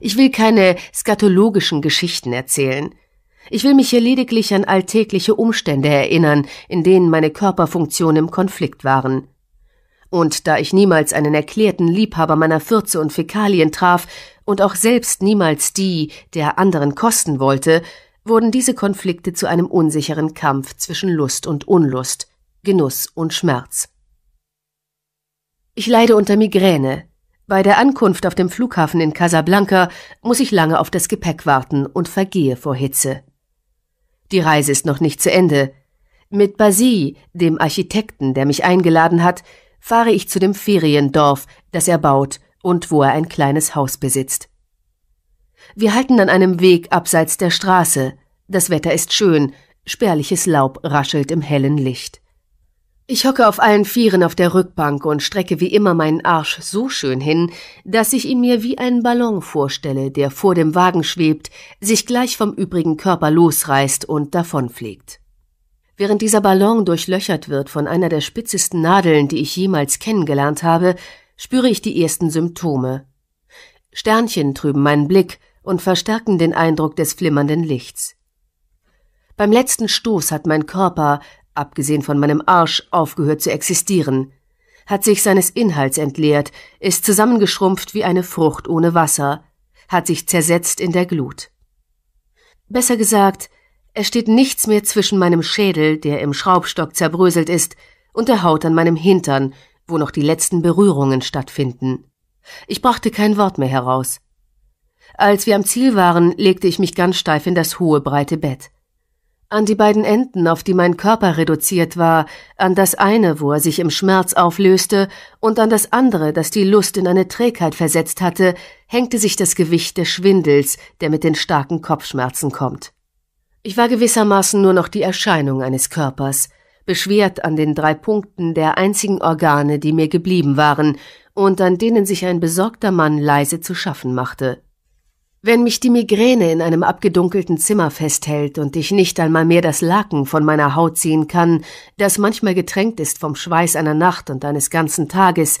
Ich will keine skatologischen Geschichten erzählen. Ich will mich hier lediglich an alltägliche Umstände erinnern, in denen meine Körperfunktionen im Konflikt waren und da ich niemals einen erklärten Liebhaber meiner Fürze und Fäkalien traf und auch selbst niemals die der anderen kosten wollte, wurden diese Konflikte zu einem unsicheren Kampf zwischen Lust und Unlust, Genuss und Schmerz. Ich leide unter Migräne. Bei der Ankunft auf dem Flughafen in Casablanca muss ich lange auf das Gepäck warten und vergehe vor Hitze. Die Reise ist noch nicht zu Ende. Mit Basie, dem Architekten, der mich eingeladen hat, fahre ich zu dem Feriendorf, das er baut und wo er ein kleines Haus besitzt. Wir halten an einem Weg abseits der Straße. Das Wetter ist schön, spärliches Laub raschelt im hellen Licht. Ich hocke auf allen Vieren auf der Rückbank und strecke wie immer meinen Arsch so schön hin, dass ich ihn mir wie einen Ballon vorstelle, der vor dem Wagen schwebt, sich gleich vom übrigen Körper losreißt und davonfliegt. Während dieser Ballon durchlöchert wird von einer der spitzesten Nadeln, die ich jemals kennengelernt habe, spüre ich die ersten Symptome. Sternchen trüben meinen Blick und verstärken den Eindruck des flimmernden Lichts. Beim letzten Stoß hat mein Körper, abgesehen von meinem Arsch, aufgehört zu existieren, hat sich seines Inhalts entleert, ist zusammengeschrumpft wie eine Frucht ohne Wasser, hat sich zersetzt in der Glut. Besser gesagt, es steht nichts mehr zwischen meinem Schädel, der im Schraubstock zerbröselt ist, und der Haut an meinem Hintern, wo noch die letzten Berührungen stattfinden. Ich brachte kein Wort mehr heraus. Als wir am Ziel waren, legte ich mich ganz steif in das hohe, breite Bett. An die beiden Enden, auf die mein Körper reduziert war, an das eine, wo er sich im Schmerz auflöste, und an das andere, das die Lust in eine Trägheit versetzt hatte, hängte sich das Gewicht des Schwindels, der mit den starken Kopfschmerzen kommt. Ich war gewissermaßen nur noch die Erscheinung eines Körpers, beschwert an den drei Punkten der einzigen Organe, die mir geblieben waren und an denen sich ein besorgter Mann leise zu schaffen machte. Wenn mich die Migräne in einem abgedunkelten Zimmer festhält und ich nicht einmal mehr das Laken von meiner Haut ziehen kann, das manchmal getränkt ist vom Schweiß einer Nacht und eines ganzen Tages,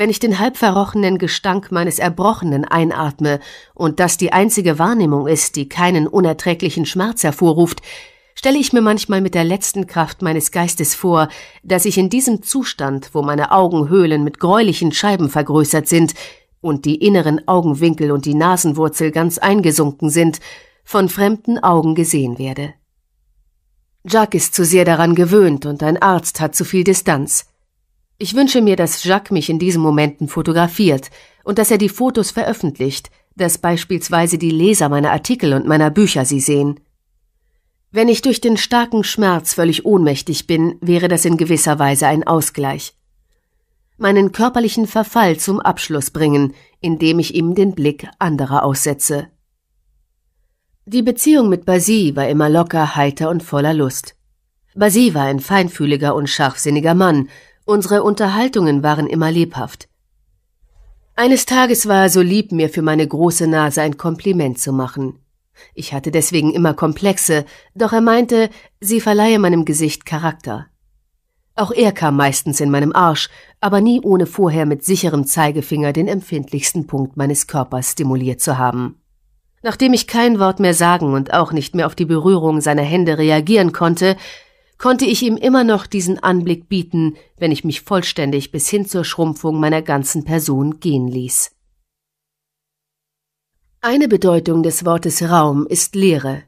wenn ich den halbverrochenen Gestank meines Erbrochenen einatme und das die einzige Wahrnehmung ist, die keinen unerträglichen Schmerz hervorruft, stelle ich mir manchmal mit der letzten Kraft meines Geistes vor, dass ich in diesem Zustand, wo meine Augenhöhlen mit gräulichen Scheiben vergrößert sind und die inneren Augenwinkel und die Nasenwurzel ganz eingesunken sind, von fremden Augen gesehen werde. Jack ist zu sehr daran gewöhnt und ein Arzt hat zu viel Distanz. Ich wünsche mir, dass Jacques mich in diesen Momenten fotografiert und dass er die Fotos veröffentlicht, dass beispielsweise die Leser meiner Artikel und meiner Bücher sie sehen. Wenn ich durch den starken Schmerz völlig ohnmächtig bin, wäre das in gewisser Weise ein Ausgleich. Meinen körperlichen Verfall zum Abschluss bringen, indem ich ihm den Blick anderer aussetze. Die Beziehung mit Basie war immer locker, heiter und voller Lust. Basie war ein feinfühliger und scharfsinniger Mann, Unsere Unterhaltungen waren immer lebhaft. Eines Tages war er so lieb, mir für meine große Nase ein Kompliment zu machen. Ich hatte deswegen immer Komplexe, doch er meinte, sie verleihe meinem Gesicht Charakter. Auch er kam meistens in meinem Arsch, aber nie ohne vorher mit sicherem Zeigefinger den empfindlichsten Punkt meines Körpers stimuliert zu haben. Nachdem ich kein Wort mehr sagen und auch nicht mehr auf die Berührung seiner Hände reagieren konnte, konnte ich ihm immer noch diesen Anblick bieten, wenn ich mich vollständig bis hin zur Schrumpfung meiner ganzen Person gehen ließ. Eine Bedeutung des Wortes Raum ist Leere.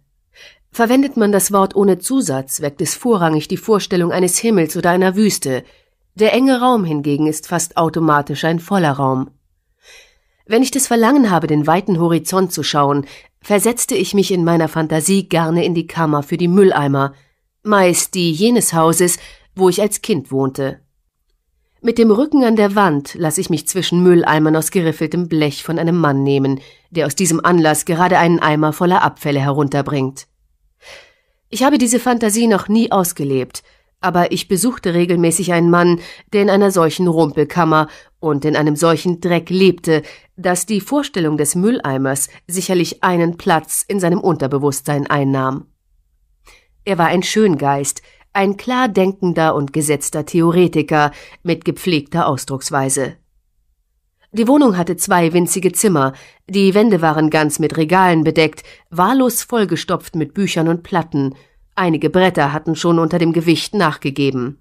Verwendet man das Wort ohne Zusatz, weckt es vorrangig die Vorstellung eines Himmels oder einer Wüste. Der enge Raum hingegen ist fast automatisch ein voller Raum. Wenn ich das Verlangen habe, den weiten Horizont zu schauen, versetzte ich mich in meiner Fantasie gerne in die Kammer für die Mülleimer – meist die jenes Hauses, wo ich als Kind wohnte. Mit dem Rücken an der Wand lasse ich mich zwischen Mülleimern aus geriffeltem Blech von einem Mann nehmen, der aus diesem Anlass gerade einen Eimer voller Abfälle herunterbringt. Ich habe diese Fantasie noch nie ausgelebt, aber ich besuchte regelmäßig einen Mann, der in einer solchen Rumpelkammer und in einem solchen Dreck lebte, dass die Vorstellung des Mülleimers sicherlich einen Platz in seinem Unterbewusstsein einnahm. Er war ein Schöngeist, ein klar denkender und gesetzter Theoretiker mit gepflegter Ausdrucksweise. Die Wohnung hatte zwei winzige Zimmer, die Wände waren ganz mit Regalen bedeckt, wahllos vollgestopft mit Büchern und Platten, einige Bretter hatten schon unter dem Gewicht nachgegeben.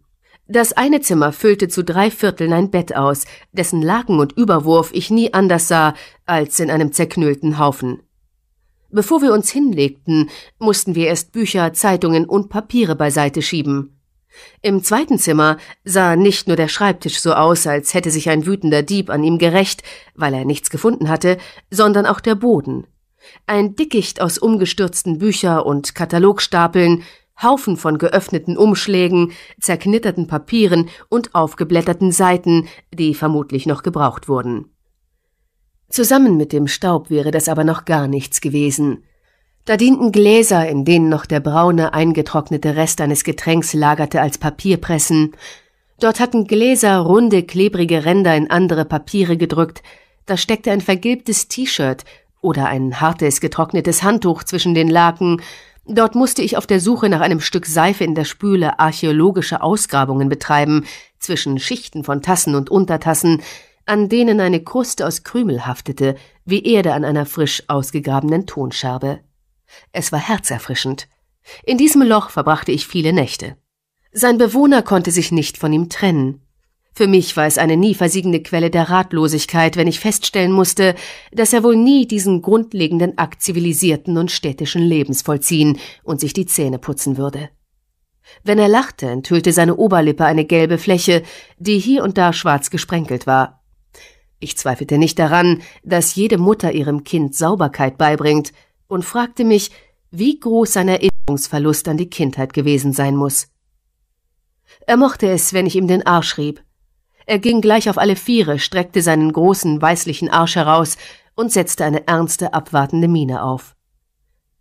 Das eine Zimmer füllte zu drei Vierteln ein Bett aus, dessen Laken und Überwurf ich nie anders sah als in einem zerknüllten Haufen. Bevor wir uns hinlegten, mussten wir erst Bücher, Zeitungen und Papiere beiseite schieben. Im zweiten Zimmer sah nicht nur der Schreibtisch so aus, als hätte sich ein wütender Dieb an ihm gerecht, weil er nichts gefunden hatte, sondern auch der Boden. Ein Dickicht aus umgestürzten Bücher und Katalogstapeln, Haufen von geöffneten Umschlägen, zerknitterten Papieren und aufgeblätterten Seiten, die vermutlich noch gebraucht wurden. Zusammen mit dem Staub wäre das aber noch gar nichts gewesen. Da dienten Gläser, in denen noch der braune, eingetrocknete Rest eines Getränks lagerte, als Papierpressen. Dort hatten Gläser runde, klebrige Ränder in andere Papiere gedrückt. Da steckte ein vergilbtes T-Shirt oder ein hartes, getrocknetes Handtuch zwischen den Laken. Dort musste ich auf der Suche nach einem Stück Seife in der Spüle archäologische Ausgrabungen betreiben, zwischen Schichten von Tassen und Untertassen, an denen eine Kruste aus Krümel haftete, wie Erde an einer frisch ausgegrabenen Tonscherbe. Es war herzerfrischend. In diesem Loch verbrachte ich viele Nächte. Sein Bewohner konnte sich nicht von ihm trennen. Für mich war es eine nie versiegende Quelle der Ratlosigkeit, wenn ich feststellen musste, dass er wohl nie diesen grundlegenden Akt zivilisierten und städtischen Lebens vollziehen und sich die Zähne putzen würde. Wenn er lachte, enthüllte seine Oberlippe eine gelbe Fläche, die hier und da schwarz gesprenkelt war. Ich zweifelte nicht daran, dass jede Mutter ihrem Kind Sauberkeit beibringt und fragte mich, wie groß sein Erinnerungsverlust an die Kindheit gewesen sein muss. Er mochte es, wenn ich ihm den Arsch rieb. Er ging gleich auf alle Viere, streckte seinen großen, weißlichen Arsch heraus und setzte eine ernste, abwartende Miene auf.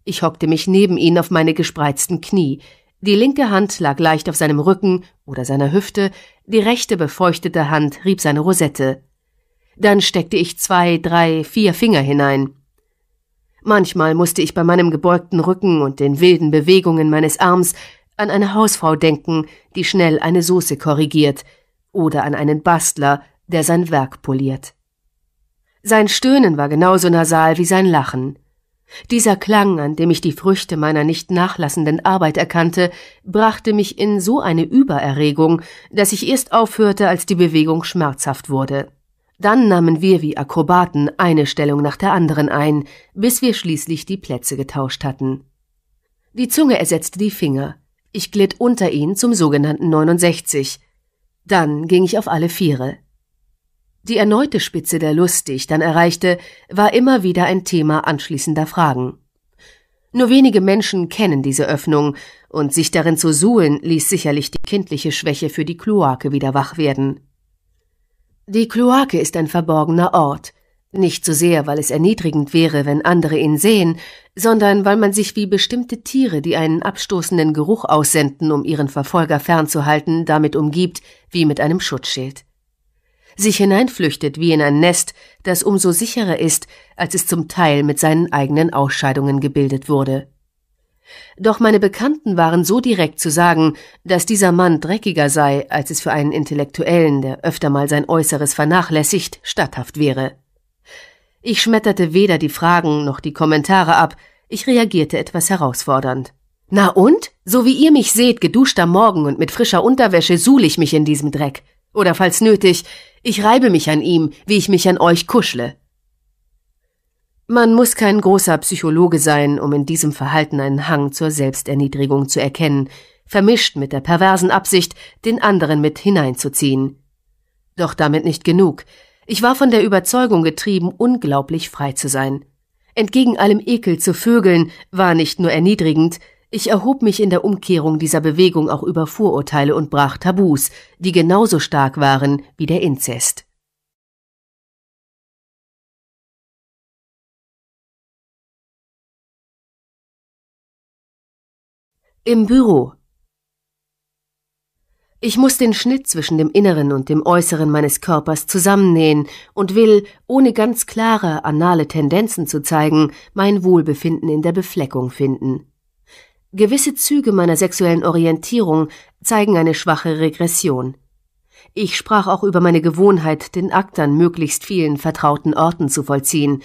Ich hockte mich neben ihn auf meine gespreizten Knie. Die linke Hand lag leicht auf seinem Rücken oder seiner Hüfte, die rechte befeuchtete Hand rieb seine Rosette. Dann steckte ich zwei, drei, vier Finger hinein. Manchmal musste ich bei meinem gebeugten Rücken und den wilden Bewegungen meines Arms an eine Hausfrau denken, die schnell eine Soße korrigiert, oder an einen Bastler, der sein Werk poliert. Sein Stöhnen war genauso nasal wie sein Lachen. Dieser Klang, an dem ich die Früchte meiner nicht nachlassenden Arbeit erkannte, brachte mich in so eine Übererregung, dass ich erst aufhörte, als die Bewegung schmerzhaft wurde. Dann nahmen wir wie Akrobaten eine Stellung nach der anderen ein, bis wir schließlich die Plätze getauscht hatten. Die Zunge ersetzte die Finger. Ich glitt unter ihn zum sogenannten 69. Dann ging ich auf alle Viere. Die erneute Spitze der Lust, die ich dann erreichte, war immer wieder ein Thema anschließender Fragen. Nur wenige Menschen kennen diese Öffnung, und sich darin zu suhlen, ließ sicherlich die kindliche Schwäche für die Kloake wieder wach werden. Die Kloake ist ein verborgener Ort. Nicht so sehr, weil es erniedrigend wäre, wenn andere ihn sehen, sondern weil man sich wie bestimmte Tiere, die einen abstoßenden Geruch aussenden, um ihren Verfolger fernzuhalten, damit umgibt, wie mit einem Schutzschild. Sich hineinflüchtet wie in ein Nest, das umso sicherer ist, als es zum Teil mit seinen eigenen Ausscheidungen gebildet wurde. Doch meine Bekannten waren so direkt zu sagen, dass dieser Mann dreckiger sei, als es für einen Intellektuellen, der öfter mal sein Äußeres vernachlässigt, statthaft wäre. Ich schmetterte weder die Fragen noch die Kommentare ab, ich reagierte etwas herausfordernd. Na und? So wie ihr mich seht, geduscht am Morgen und mit frischer Unterwäsche suhl ich mich in diesem Dreck. Oder falls nötig, ich reibe mich an ihm, wie ich mich an euch kuschle. Man muss kein großer Psychologe sein, um in diesem Verhalten einen Hang zur Selbsterniedrigung zu erkennen, vermischt mit der perversen Absicht, den anderen mit hineinzuziehen. Doch damit nicht genug. Ich war von der Überzeugung getrieben, unglaublich frei zu sein. Entgegen allem Ekel zu Vögeln war nicht nur erniedrigend, ich erhob mich in der Umkehrung dieser Bewegung auch über Vorurteile und brach Tabus, die genauso stark waren wie der Inzest. Im Büro. Ich muss den Schnitt zwischen dem Inneren und dem Äußeren meines Körpers zusammennähen und will, ohne ganz klare anale Tendenzen zu zeigen, mein Wohlbefinden in der Befleckung finden. Gewisse Züge meiner sexuellen Orientierung zeigen eine schwache Regression. Ich sprach auch über meine Gewohnheit, den Akt an möglichst vielen vertrauten Orten zu vollziehen,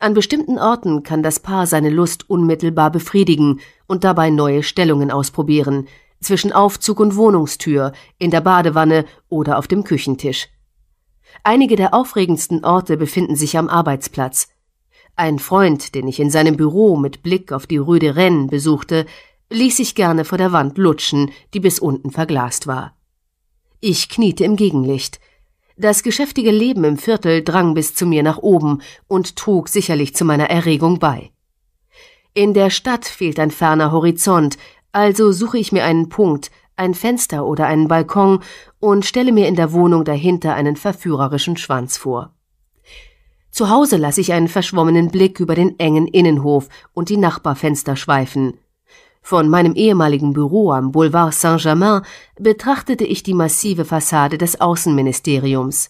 an bestimmten Orten kann das Paar seine Lust unmittelbar befriedigen und dabei neue Stellungen ausprobieren, zwischen Aufzug und Wohnungstür, in der Badewanne oder auf dem Küchentisch. Einige der aufregendsten Orte befinden sich am Arbeitsplatz. Ein Freund, den ich in seinem Büro mit Blick auf die Rue de Rennes besuchte, ließ sich gerne vor der Wand lutschen, die bis unten verglast war. Ich kniete im Gegenlicht – das geschäftige Leben im Viertel drang bis zu mir nach oben und trug sicherlich zu meiner Erregung bei. In der Stadt fehlt ein ferner Horizont, also suche ich mir einen Punkt, ein Fenster oder einen Balkon und stelle mir in der Wohnung dahinter einen verführerischen Schwanz vor. Zu Hause lasse ich einen verschwommenen Blick über den engen Innenhof und die Nachbarfenster schweifen. Von meinem ehemaligen Büro am Boulevard Saint-Germain betrachtete ich die massive Fassade des Außenministeriums.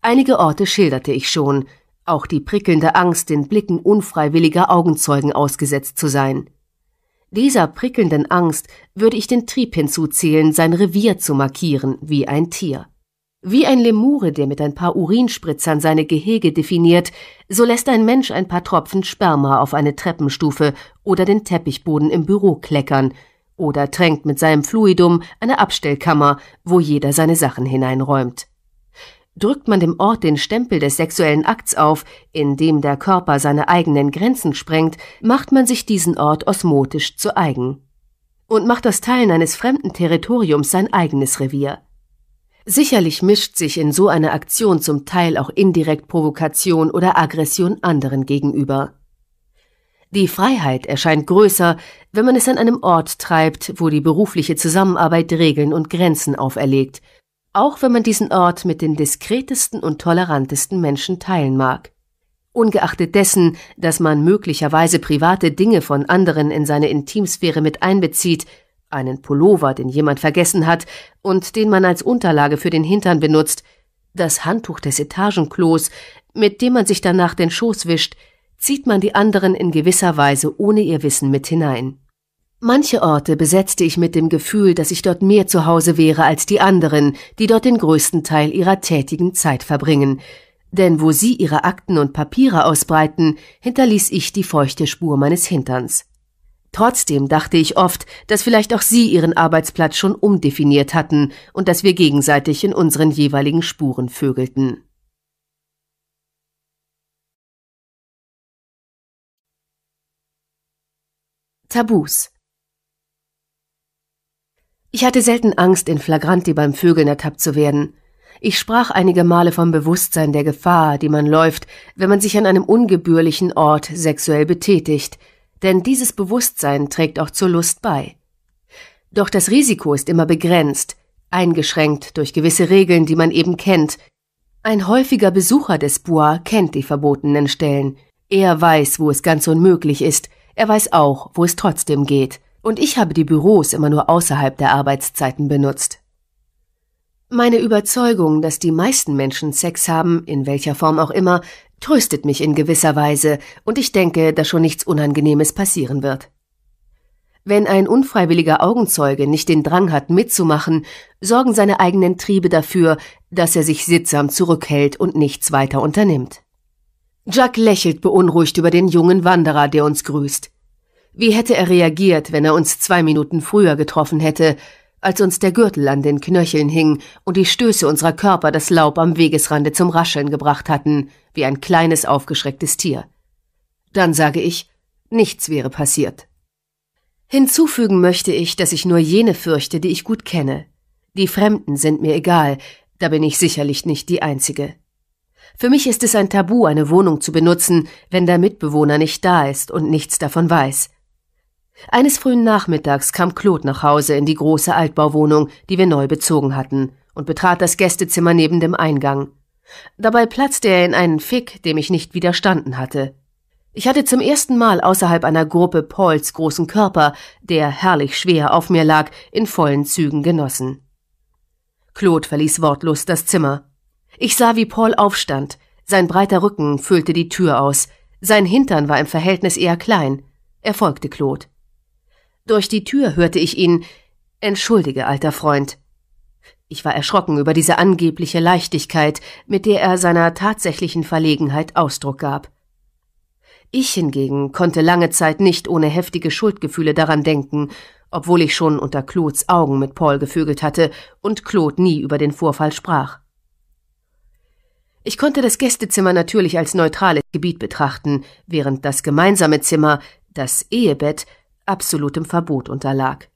Einige Orte schilderte ich schon, auch die prickelnde Angst, den Blicken unfreiwilliger Augenzeugen ausgesetzt zu sein. Dieser prickelnden Angst würde ich den Trieb hinzuzählen, sein Revier zu markieren, wie ein Tier. Wie ein Lemure, der mit ein paar Urinspritzern seine Gehege definiert, so lässt ein Mensch ein paar Tropfen Sperma auf eine Treppenstufe oder den Teppichboden im Büro kleckern oder tränkt mit seinem Fluidum eine Abstellkammer, wo jeder seine Sachen hineinräumt. Drückt man dem Ort den Stempel des sexuellen Akts auf, in dem der Körper seine eigenen Grenzen sprengt, macht man sich diesen Ort osmotisch zu eigen und macht das Teilen eines fremden Territoriums sein eigenes Revier. Sicherlich mischt sich in so einer Aktion zum Teil auch indirekt Provokation oder Aggression anderen gegenüber. Die Freiheit erscheint größer, wenn man es an einem Ort treibt, wo die berufliche Zusammenarbeit Regeln und Grenzen auferlegt, auch wenn man diesen Ort mit den diskretesten und tolerantesten Menschen teilen mag. Ungeachtet dessen, dass man möglicherweise private Dinge von anderen in seine Intimsphäre mit einbezieht, einen Pullover, den jemand vergessen hat und den man als Unterlage für den Hintern benutzt, das Handtuch des Etagenklos, mit dem man sich danach den Schoß wischt, zieht man die anderen in gewisser Weise ohne ihr Wissen mit hinein. Manche Orte besetzte ich mit dem Gefühl, dass ich dort mehr zu Hause wäre als die anderen, die dort den größten Teil ihrer tätigen Zeit verbringen, denn wo sie ihre Akten und Papiere ausbreiten, hinterließ ich die feuchte Spur meines Hinterns. Trotzdem dachte ich oft, dass vielleicht auch Sie Ihren Arbeitsplatz schon umdefiniert hatten und dass wir gegenseitig in unseren jeweiligen Spuren vögelten. Tabus Ich hatte selten Angst, in Flagranti beim Vögeln ertappt zu werden. Ich sprach einige Male vom Bewusstsein der Gefahr, die man läuft, wenn man sich an einem ungebührlichen Ort sexuell betätigt – denn dieses Bewusstsein trägt auch zur Lust bei. Doch das Risiko ist immer begrenzt, eingeschränkt durch gewisse Regeln, die man eben kennt. Ein häufiger Besucher des Bois kennt die verbotenen Stellen. Er weiß, wo es ganz unmöglich ist, er weiß auch, wo es trotzdem geht. Und ich habe die Büros immer nur außerhalb der Arbeitszeiten benutzt. Meine Überzeugung, dass die meisten Menschen Sex haben, in welcher Form auch immer, tröstet mich in gewisser Weise, und ich denke, dass schon nichts Unangenehmes passieren wird. Wenn ein unfreiwilliger Augenzeuge nicht den Drang hat, mitzumachen, sorgen seine eigenen Triebe dafür, dass er sich sittsam zurückhält und nichts weiter unternimmt. Jack lächelt beunruhigt über den jungen Wanderer, der uns grüßt. Wie hätte er reagiert, wenn er uns zwei Minuten früher getroffen hätte, als uns der Gürtel an den Knöcheln hing und die Stöße unserer Körper das Laub am Wegesrande zum Rascheln gebracht hatten, wie ein kleines aufgeschrecktes Tier. Dann sage ich, nichts wäre passiert. Hinzufügen möchte ich, dass ich nur jene fürchte, die ich gut kenne. Die Fremden sind mir egal, da bin ich sicherlich nicht die Einzige. Für mich ist es ein Tabu, eine Wohnung zu benutzen, wenn der Mitbewohner nicht da ist und nichts davon weiß. Eines frühen Nachmittags kam Claude nach Hause in die große Altbauwohnung, die wir neu bezogen hatten, und betrat das Gästezimmer neben dem Eingang. Dabei platzte er in einen Fick, dem ich nicht widerstanden hatte. Ich hatte zum ersten Mal außerhalb einer Gruppe Pauls großen Körper, der herrlich schwer auf mir lag, in vollen Zügen genossen. Claude verließ wortlos das Zimmer. Ich sah, wie Paul aufstand. Sein breiter Rücken füllte die Tür aus. Sein Hintern war im Verhältnis eher klein. Er folgte Claude. Durch die Tür hörte ich ihn. Entschuldige, alter Freund. Ich war erschrocken über diese angebliche Leichtigkeit, mit der er seiner tatsächlichen Verlegenheit Ausdruck gab. Ich hingegen konnte lange Zeit nicht ohne heftige Schuldgefühle daran denken, obwohl ich schon unter Claudes Augen mit Paul gevögelt hatte und Claude nie über den Vorfall sprach. Ich konnte das Gästezimmer natürlich als neutrales Gebiet betrachten, während das gemeinsame Zimmer, das Ehebett, absolutem Verbot unterlag.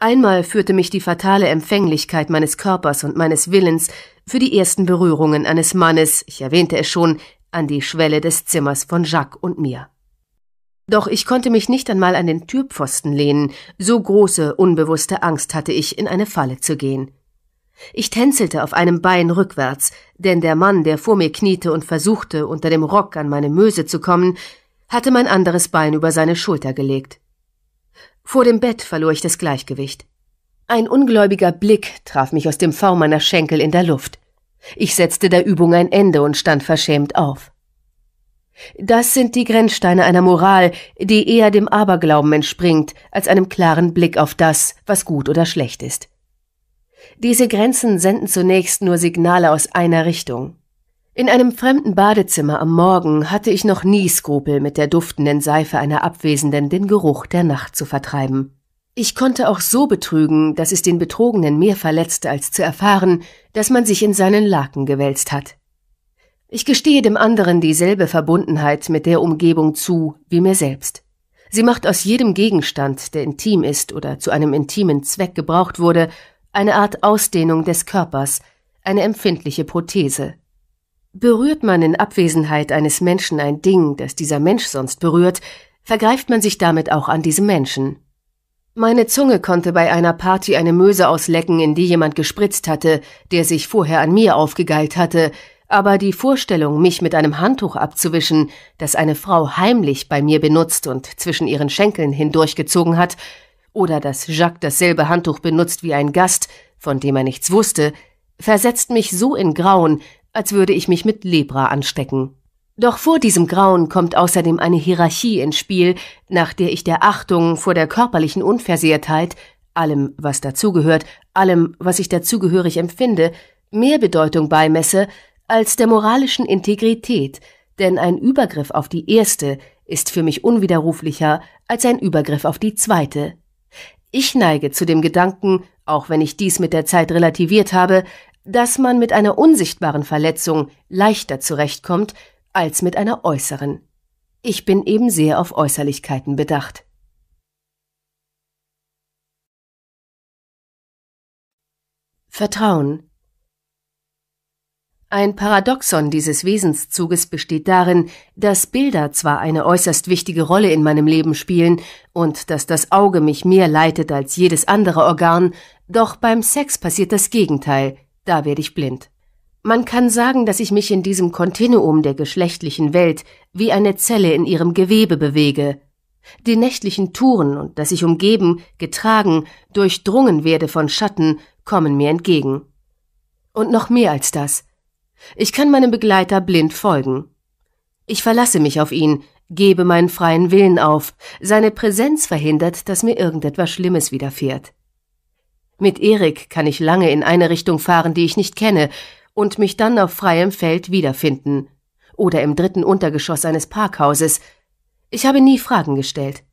Einmal führte mich die fatale Empfänglichkeit meines Körpers und meines Willens für die ersten Berührungen eines Mannes, ich erwähnte es schon, an die Schwelle des Zimmers von Jacques und mir. Doch ich konnte mich nicht einmal an den Türpfosten lehnen, so große, unbewusste Angst hatte ich, in eine Falle zu gehen. Ich tänzelte auf einem Bein rückwärts, denn der Mann, der vor mir kniete und versuchte, unter dem Rock an meine Möse zu kommen, hatte mein anderes Bein über seine Schulter gelegt. Vor dem Bett verlor ich das Gleichgewicht. Ein ungläubiger Blick traf mich aus dem V meiner Schenkel in der Luft. Ich setzte der Übung ein Ende und stand verschämt auf. Das sind die Grenzsteine einer Moral, die eher dem Aberglauben entspringt, als einem klaren Blick auf das, was gut oder schlecht ist. Diese Grenzen senden zunächst nur Signale aus einer Richtung. In einem fremden Badezimmer am Morgen hatte ich noch nie Skrupel, mit der duftenden Seife einer Abwesenden den Geruch der Nacht zu vertreiben. Ich konnte auch so betrügen, dass es den Betrogenen mehr verletzte, als zu erfahren, dass man sich in seinen Laken gewälzt hat. Ich gestehe dem anderen dieselbe Verbundenheit mit der Umgebung zu wie mir selbst. Sie macht aus jedem Gegenstand, der intim ist oder zu einem intimen Zweck gebraucht wurde, eine Art Ausdehnung des Körpers, eine empfindliche Prothese. Berührt man in Abwesenheit eines Menschen ein Ding, das dieser Mensch sonst berührt, vergreift man sich damit auch an diesem Menschen. Meine Zunge konnte bei einer Party eine Möse auslecken, in die jemand gespritzt hatte, der sich vorher an mir aufgegeilt hatte, aber die Vorstellung, mich mit einem Handtuch abzuwischen, das eine Frau heimlich bei mir benutzt und zwischen ihren Schenkeln hindurchgezogen hat, oder dass Jacques dasselbe Handtuch benutzt wie ein Gast, von dem er nichts wusste, versetzt mich so in Grauen, als würde ich mich mit Lebra anstecken. Doch vor diesem Grauen kommt außerdem eine Hierarchie ins Spiel, nach der ich der Achtung vor der körperlichen Unversehrtheit, allem, was dazugehört, allem, was ich dazugehörig empfinde, mehr Bedeutung beimesse als der moralischen Integrität, denn ein Übergriff auf die erste ist für mich unwiderruflicher als ein Übergriff auf die zweite. Ich neige zu dem Gedanken, auch wenn ich dies mit der Zeit relativiert habe, dass man mit einer unsichtbaren Verletzung leichter zurechtkommt als mit einer äußeren. Ich bin eben sehr auf Äußerlichkeiten bedacht. Vertrauen ein Paradoxon dieses Wesenszuges besteht darin, dass Bilder zwar eine äußerst wichtige Rolle in meinem Leben spielen und dass das Auge mich mehr leitet als jedes andere Organ, doch beim Sex passiert das Gegenteil, da werde ich blind. Man kann sagen, dass ich mich in diesem Kontinuum der geschlechtlichen Welt wie eine Zelle in ihrem Gewebe bewege. Die nächtlichen Touren und dass ich umgeben, getragen, durchdrungen werde von Schatten, kommen mir entgegen. Und noch mehr als das. Ich kann meinem Begleiter blind folgen. Ich verlasse mich auf ihn, gebe meinen freien Willen auf, seine Präsenz verhindert, dass mir irgendetwas Schlimmes widerfährt. Mit Erik kann ich lange in eine Richtung fahren, die ich nicht kenne, und mich dann auf freiem Feld wiederfinden. Oder im dritten Untergeschoss eines Parkhauses. Ich habe nie Fragen gestellt.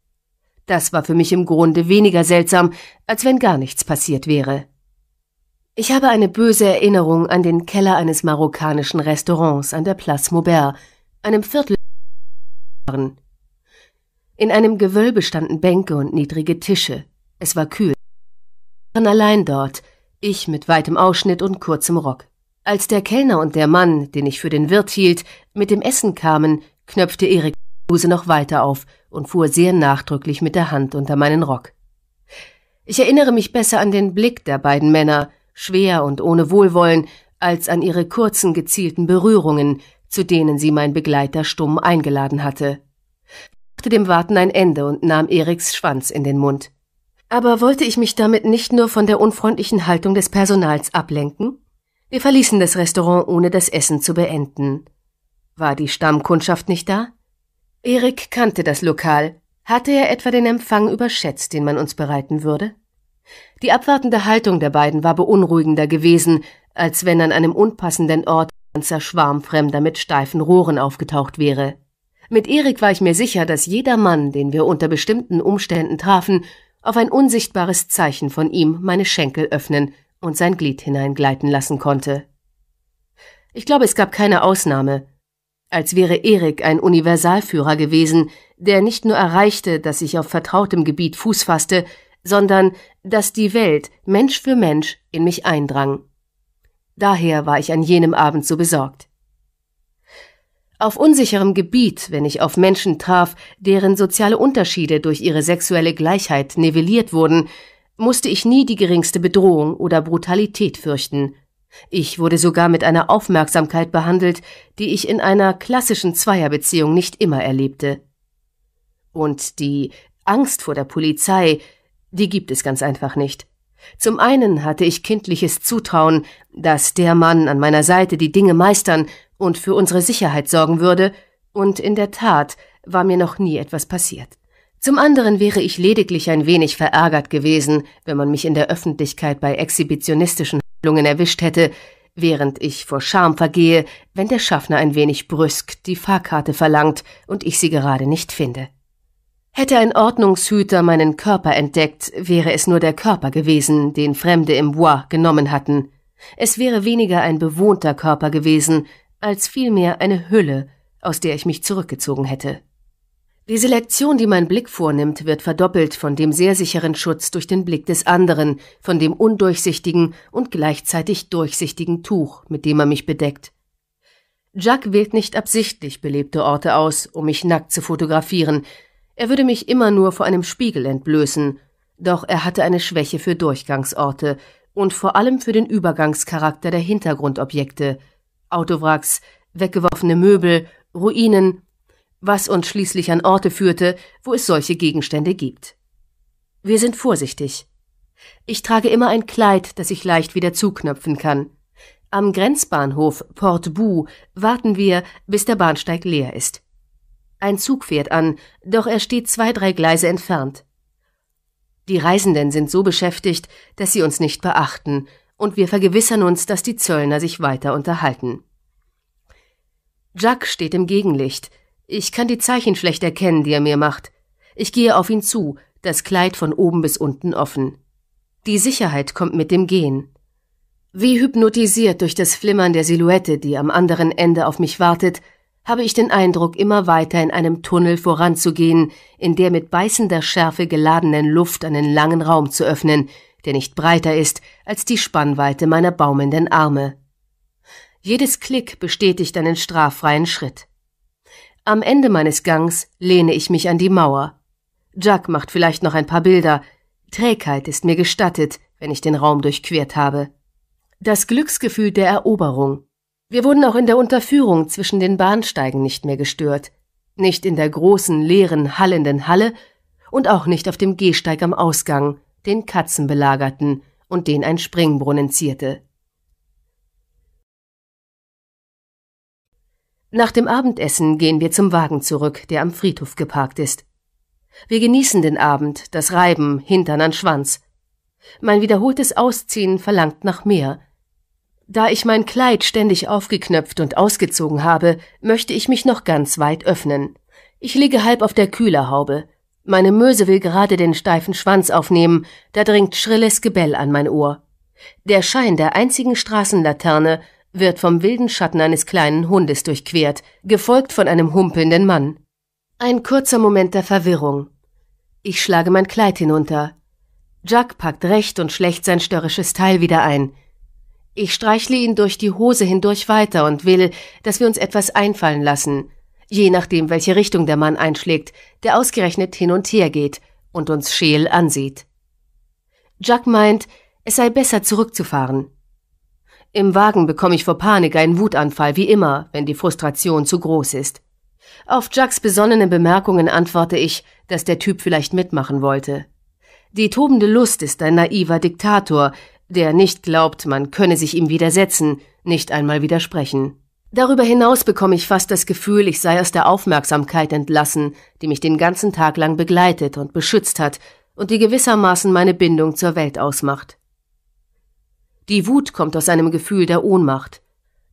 Das war für mich im Grunde weniger seltsam, als wenn gar nichts passiert wäre. Ich habe eine böse Erinnerung an den Keller eines marokkanischen Restaurants an der Place Maubert, einem Viertel. In einem Gewölbe standen Bänke und niedrige Tische. Es war kühl waren allein dort, ich mit weitem Ausschnitt und kurzem Rock. Als der Kellner und der Mann, den ich für den Wirt hielt, mit dem Essen kamen, knöpfte Erik die Hose noch weiter auf und fuhr sehr nachdrücklich mit der Hand unter meinen Rock. Ich erinnere mich besser an den Blick der beiden Männer, schwer und ohne Wohlwollen, als an ihre kurzen, gezielten Berührungen, zu denen sie mein Begleiter stumm eingeladen hatte. Ich machte dem Warten ein Ende und nahm Eriks Schwanz in den Mund. Aber wollte ich mich damit nicht nur von der unfreundlichen Haltung des Personals ablenken? Wir verließen das Restaurant, ohne das Essen zu beenden. War die Stammkundschaft nicht da? Erik kannte das Lokal. Hatte er etwa den Empfang überschätzt, den man uns bereiten würde? Die abwartende Haltung der beiden war beunruhigender gewesen, als wenn an einem unpassenden Ort ein ganzer Schwarm Fremder mit steifen Rohren aufgetaucht wäre. Mit Erik war ich mir sicher, dass jeder Mann, den wir unter bestimmten Umständen trafen, auf ein unsichtbares Zeichen von ihm meine Schenkel öffnen und sein Glied hineingleiten lassen konnte. Ich glaube, es gab keine Ausnahme, als wäre Erik ein Universalführer gewesen, der nicht nur erreichte, dass ich auf vertrautem Gebiet Fuß fasste, sondern dass die Welt Mensch für Mensch in mich eindrang. Daher war ich an jenem Abend so besorgt auf unsicherem Gebiet, wenn ich auf Menschen traf, deren soziale Unterschiede durch ihre sexuelle Gleichheit nivelliert wurden, musste ich nie die geringste Bedrohung oder Brutalität fürchten. Ich wurde sogar mit einer Aufmerksamkeit behandelt, die ich in einer klassischen Zweierbeziehung nicht immer erlebte. Und die Angst vor der Polizei, die gibt es ganz einfach nicht. Zum einen hatte ich kindliches Zutrauen, dass der Mann an meiner Seite die Dinge meistern und für unsere Sicherheit sorgen würde, und in der Tat war mir noch nie etwas passiert. Zum anderen wäre ich lediglich ein wenig verärgert gewesen, wenn man mich in der Öffentlichkeit bei exhibitionistischen Handlungen erwischt hätte, während ich vor Scham vergehe, wenn der Schaffner ein wenig brüsk die Fahrkarte verlangt und ich sie gerade nicht finde. Hätte ein Ordnungshüter meinen Körper entdeckt, wäre es nur der Körper gewesen, den Fremde im Bois genommen hatten. Es wäre weniger ein bewohnter Körper gewesen, als vielmehr eine Hülle, aus der ich mich zurückgezogen hätte. Die Selektion, die mein Blick vornimmt, wird verdoppelt von dem sehr sicheren Schutz durch den Blick des anderen, von dem undurchsichtigen und gleichzeitig durchsichtigen Tuch, mit dem er mich bedeckt. Jack wählt nicht absichtlich belebte Orte aus, um mich nackt zu fotografieren. Er würde mich immer nur vor einem Spiegel entblößen. Doch er hatte eine Schwäche für Durchgangsorte und vor allem für den Übergangscharakter der Hintergrundobjekte – Autowracks, weggeworfene Möbel, Ruinen, was uns schließlich an Orte führte, wo es solche Gegenstände gibt. Wir sind vorsichtig. Ich trage immer ein Kleid, das ich leicht wieder zuknöpfen kann. Am Grenzbahnhof Port Bou warten wir, bis der Bahnsteig leer ist. Ein Zug fährt an, doch er steht zwei, drei Gleise entfernt. Die Reisenden sind so beschäftigt, dass sie uns nicht beachten, und wir vergewissern uns, dass die Zöllner sich weiter unterhalten. Jack steht im Gegenlicht. Ich kann die Zeichen schlecht erkennen, die er mir macht. Ich gehe auf ihn zu, das Kleid von oben bis unten offen. Die Sicherheit kommt mit dem Gehen. Wie hypnotisiert durch das Flimmern der Silhouette, die am anderen Ende auf mich wartet, habe ich den Eindruck, immer weiter in einem Tunnel voranzugehen, in der mit beißender Schärfe geladenen Luft einen langen Raum zu öffnen, der nicht breiter ist als die Spannweite meiner baumenden Arme. Jedes Klick bestätigt einen straffreien Schritt. Am Ende meines Gangs lehne ich mich an die Mauer. Jack macht vielleicht noch ein paar Bilder. Trägheit ist mir gestattet, wenn ich den Raum durchquert habe. Das Glücksgefühl der Eroberung. Wir wurden auch in der Unterführung zwischen den Bahnsteigen nicht mehr gestört. Nicht in der großen, leeren, hallenden Halle und auch nicht auf dem Gehsteig am Ausgang den Katzen belagerten und den ein Springbrunnen zierte. Nach dem Abendessen gehen wir zum Wagen zurück, der am Friedhof geparkt ist. Wir genießen den Abend, das Reiben, Hintern an Schwanz. Mein wiederholtes Ausziehen verlangt nach mehr. Da ich mein Kleid ständig aufgeknöpft und ausgezogen habe, möchte ich mich noch ganz weit öffnen. Ich liege halb auf der Kühlerhaube, meine Möse will gerade den steifen Schwanz aufnehmen, da dringt schrilles Gebell an mein Ohr. Der Schein der einzigen Straßenlaterne wird vom wilden Schatten eines kleinen Hundes durchquert, gefolgt von einem humpelnden Mann. Ein kurzer Moment der Verwirrung. Ich schlage mein Kleid hinunter. Jack packt recht und schlecht sein störrisches Teil wieder ein. Ich streichle ihn durch die Hose hindurch weiter und will, dass wir uns etwas einfallen lassen je nachdem, welche Richtung der Mann einschlägt, der ausgerechnet hin und her geht und uns scheel ansieht. Jack meint, es sei besser zurückzufahren. Im Wagen bekomme ich vor Panik einen Wutanfall, wie immer, wenn die Frustration zu groß ist. Auf Jacks besonnene Bemerkungen antworte ich, dass der Typ vielleicht mitmachen wollte. Die tobende Lust ist ein naiver Diktator, der nicht glaubt, man könne sich ihm widersetzen, nicht einmal widersprechen. Darüber hinaus bekomme ich fast das Gefühl, ich sei aus der Aufmerksamkeit entlassen, die mich den ganzen Tag lang begleitet und beschützt hat und die gewissermaßen meine Bindung zur Welt ausmacht. Die Wut kommt aus einem Gefühl der Ohnmacht.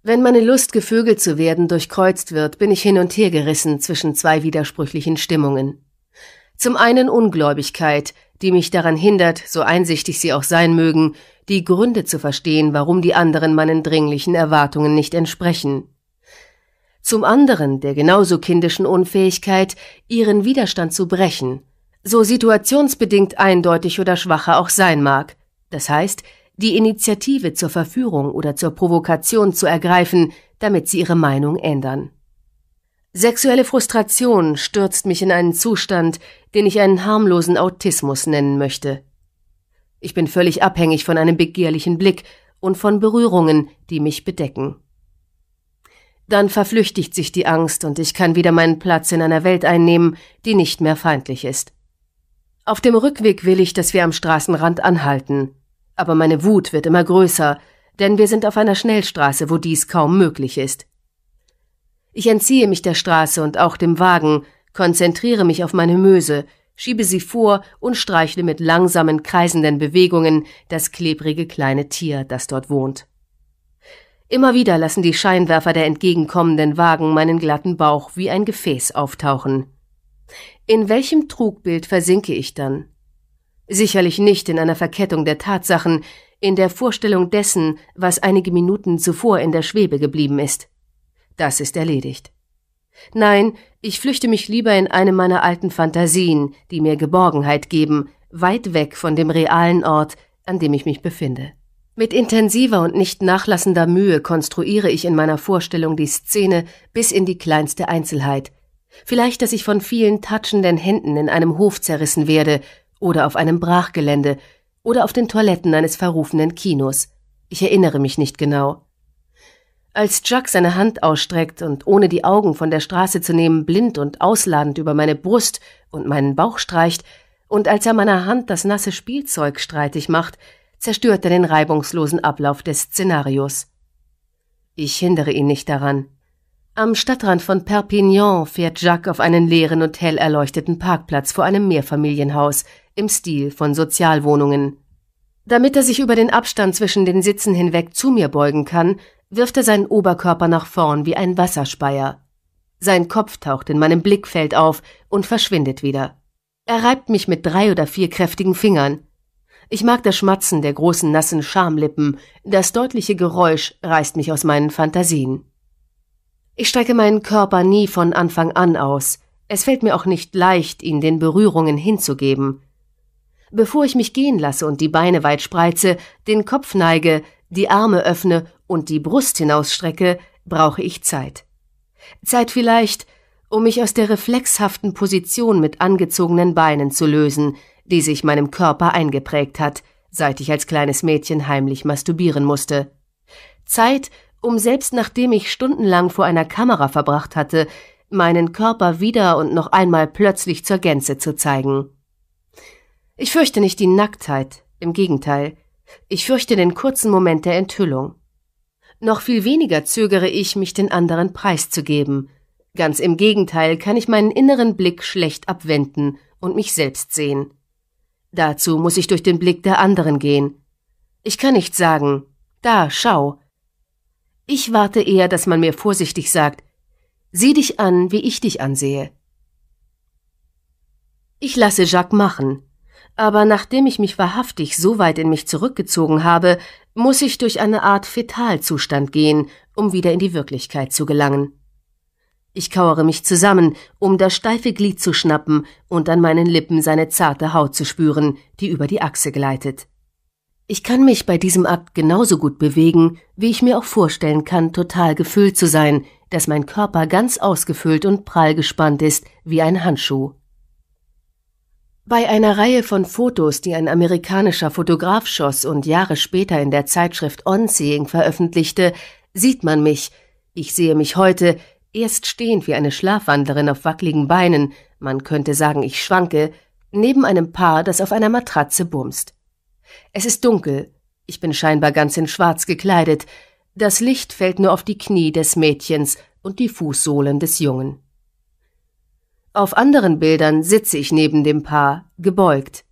Wenn meine Lust, gevögelt zu werden, durchkreuzt wird, bin ich hin und her gerissen zwischen zwei widersprüchlichen Stimmungen. Zum einen Ungläubigkeit, die mich daran hindert, so einsichtig sie auch sein mögen, die Gründe zu verstehen, warum die anderen meinen dringlichen Erwartungen nicht entsprechen. Zum anderen der genauso kindischen Unfähigkeit, ihren Widerstand zu brechen, so situationsbedingt eindeutig oder schwacher auch sein mag. Das heißt, die Initiative zur Verführung oder zur Provokation zu ergreifen, damit sie ihre Meinung ändern. Sexuelle Frustration stürzt mich in einen Zustand, den ich einen harmlosen Autismus nennen möchte. Ich bin völlig abhängig von einem begehrlichen Blick und von Berührungen, die mich bedecken. Dann verflüchtigt sich die Angst und ich kann wieder meinen Platz in einer Welt einnehmen, die nicht mehr feindlich ist. Auf dem Rückweg will ich, dass wir am Straßenrand anhalten. Aber meine Wut wird immer größer, denn wir sind auf einer Schnellstraße, wo dies kaum möglich ist. Ich entziehe mich der Straße und auch dem Wagen, konzentriere mich auf meine Möse, schiebe sie vor und streichle mit langsamen, kreisenden Bewegungen das klebrige kleine Tier, das dort wohnt. Immer wieder lassen die Scheinwerfer der entgegenkommenden Wagen meinen glatten Bauch wie ein Gefäß auftauchen. In welchem Trugbild versinke ich dann? Sicherlich nicht in einer Verkettung der Tatsachen, in der Vorstellung dessen, was einige Minuten zuvor in der Schwebe geblieben ist. Das ist erledigt. Nein, ich flüchte mich lieber in eine meiner alten Fantasien, die mir Geborgenheit geben, weit weg von dem realen Ort, an dem ich mich befinde. Mit intensiver und nicht nachlassender Mühe konstruiere ich in meiner Vorstellung die Szene bis in die kleinste Einzelheit. Vielleicht, dass ich von vielen tatschenden Händen in einem Hof zerrissen werde, oder auf einem Brachgelände, oder auf den Toiletten eines verrufenen Kinos. Ich erinnere mich nicht genau. Als Jack seine Hand ausstreckt und ohne die Augen von der Straße zu nehmen blind und ausladend über meine Brust und meinen Bauch streicht, und als er meiner Hand das nasse Spielzeug streitig macht, zerstört er den reibungslosen Ablauf des Szenarios. Ich hindere ihn nicht daran. Am Stadtrand von Perpignan fährt Jacques auf einen leeren und hell erleuchteten Parkplatz vor einem Mehrfamilienhaus im Stil von Sozialwohnungen. Damit er sich über den Abstand zwischen den Sitzen hinweg zu mir beugen kann, wirft er seinen Oberkörper nach vorn wie ein Wasserspeier. Sein Kopf taucht in meinem Blickfeld auf und verschwindet wieder. Er reibt mich mit drei oder vier kräftigen Fingern. Ich mag das Schmatzen der großen nassen Schamlippen, das deutliche Geräusch reißt mich aus meinen Fantasien. Ich strecke meinen Körper nie von Anfang an aus, es fällt mir auch nicht leicht, ihn den Berührungen hinzugeben. Bevor ich mich gehen lasse und die Beine weit spreize, den Kopf neige, die Arme öffne und die Brust hinausstrecke, brauche ich Zeit. Zeit vielleicht, um mich aus der reflexhaften Position mit angezogenen Beinen zu lösen, die sich meinem Körper eingeprägt hat, seit ich als kleines Mädchen heimlich masturbieren musste. Zeit, um selbst nachdem ich stundenlang vor einer Kamera verbracht hatte, meinen Körper wieder und noch einmal plötzlich zur Gänze zu zeigen. Ich fürchte nicht die Nacktheit, im Gegenteil, ich fürchte den kurzen Moment der Enthüllung noch viel weniger zögere ich, mich den anderen preiszugeben. Ganz im Gegenteil kann ich meinen inneren Blick schlecht abwenden und mich selbst sehen. Dazu muss ich durch den Blick der anderen gehen. Ich kann nicht sagen, da, schau. Ich warte eher, dass man mir vorsichtig sagt, sieh dich an, wie ich dich ansehe. Ich lasse Jacques machen, aber nachdem ich mich wahrhaftig so weit in mich zurückgezogen habe, muss ich durch eine Art Fetalzustand gehen, um wieder in die Wirklichkeit zu gelangen. Ich kauere mich zusammen, um das steife Glied zu schnappen und an meinen Lippen seine zarte Haut zu spüren, die über die Achse gleitet. Ich kann mich bei diesem Akt genauso gut bewegen, wie ich mir auch vorstellen kann, total gefüllt zu sein, dass mein Körper ganz ausgefüllt und prall gespannt ist wie ein Handschuh. Bei einer Reihe von Fotos, die ein amerikanischer Fotograf schoss und Jahre später in der Zeitschrift Onseeing veröffentlichte, sieht man mich. Ich sehe mich heute, erst stehend wie eine Schlafwandlerin auf wackligen Beinen, man könnte sagen, ich schwanke, neben einem Paar, das auf einer Matratze bumst. Es ist dunkel, ich bin scheinbar ganz in schwarz gekleidet, das Licht fällt nur auf die Knie des Mädchens und die Fußsohlen des Jungen. Auf anderen Bildern sitze ich neben dem Paar, gebeugt.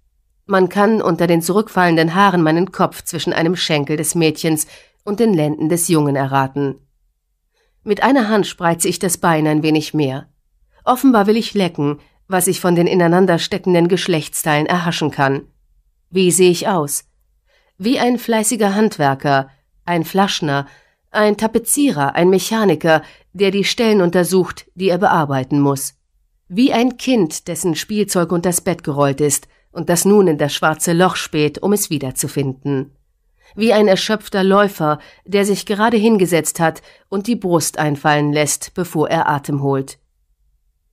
Man kann unter den zurückfallenden Haaren meinen Kopf zwischen einem Schenkel des Mädchens und den Lenden des Jungen erraten. Mit einer Hand spreize ich das Bein ein wenig mehr. Offenbar will ich lecken, was ich von den ineinander steckenden Geschlechtsteilen erhaschen kann. Wie sehe ich aus? Wie ein fleißiger Handwerker, ein Flaschner, ein Tapezierer, ein Mechaniker, der die Stellen untersucht, die er bearbeiten muss. Wie ein Kind, dessen Spielzeug unter das Bett gerollt ist und das nun in das schwarze Loch späht, um es wiederzufinden. Wie ein erschöpfter Läufer, der sich gerade hingesetzt hat und die Brust einfallen lässt, bevor er Atem holt.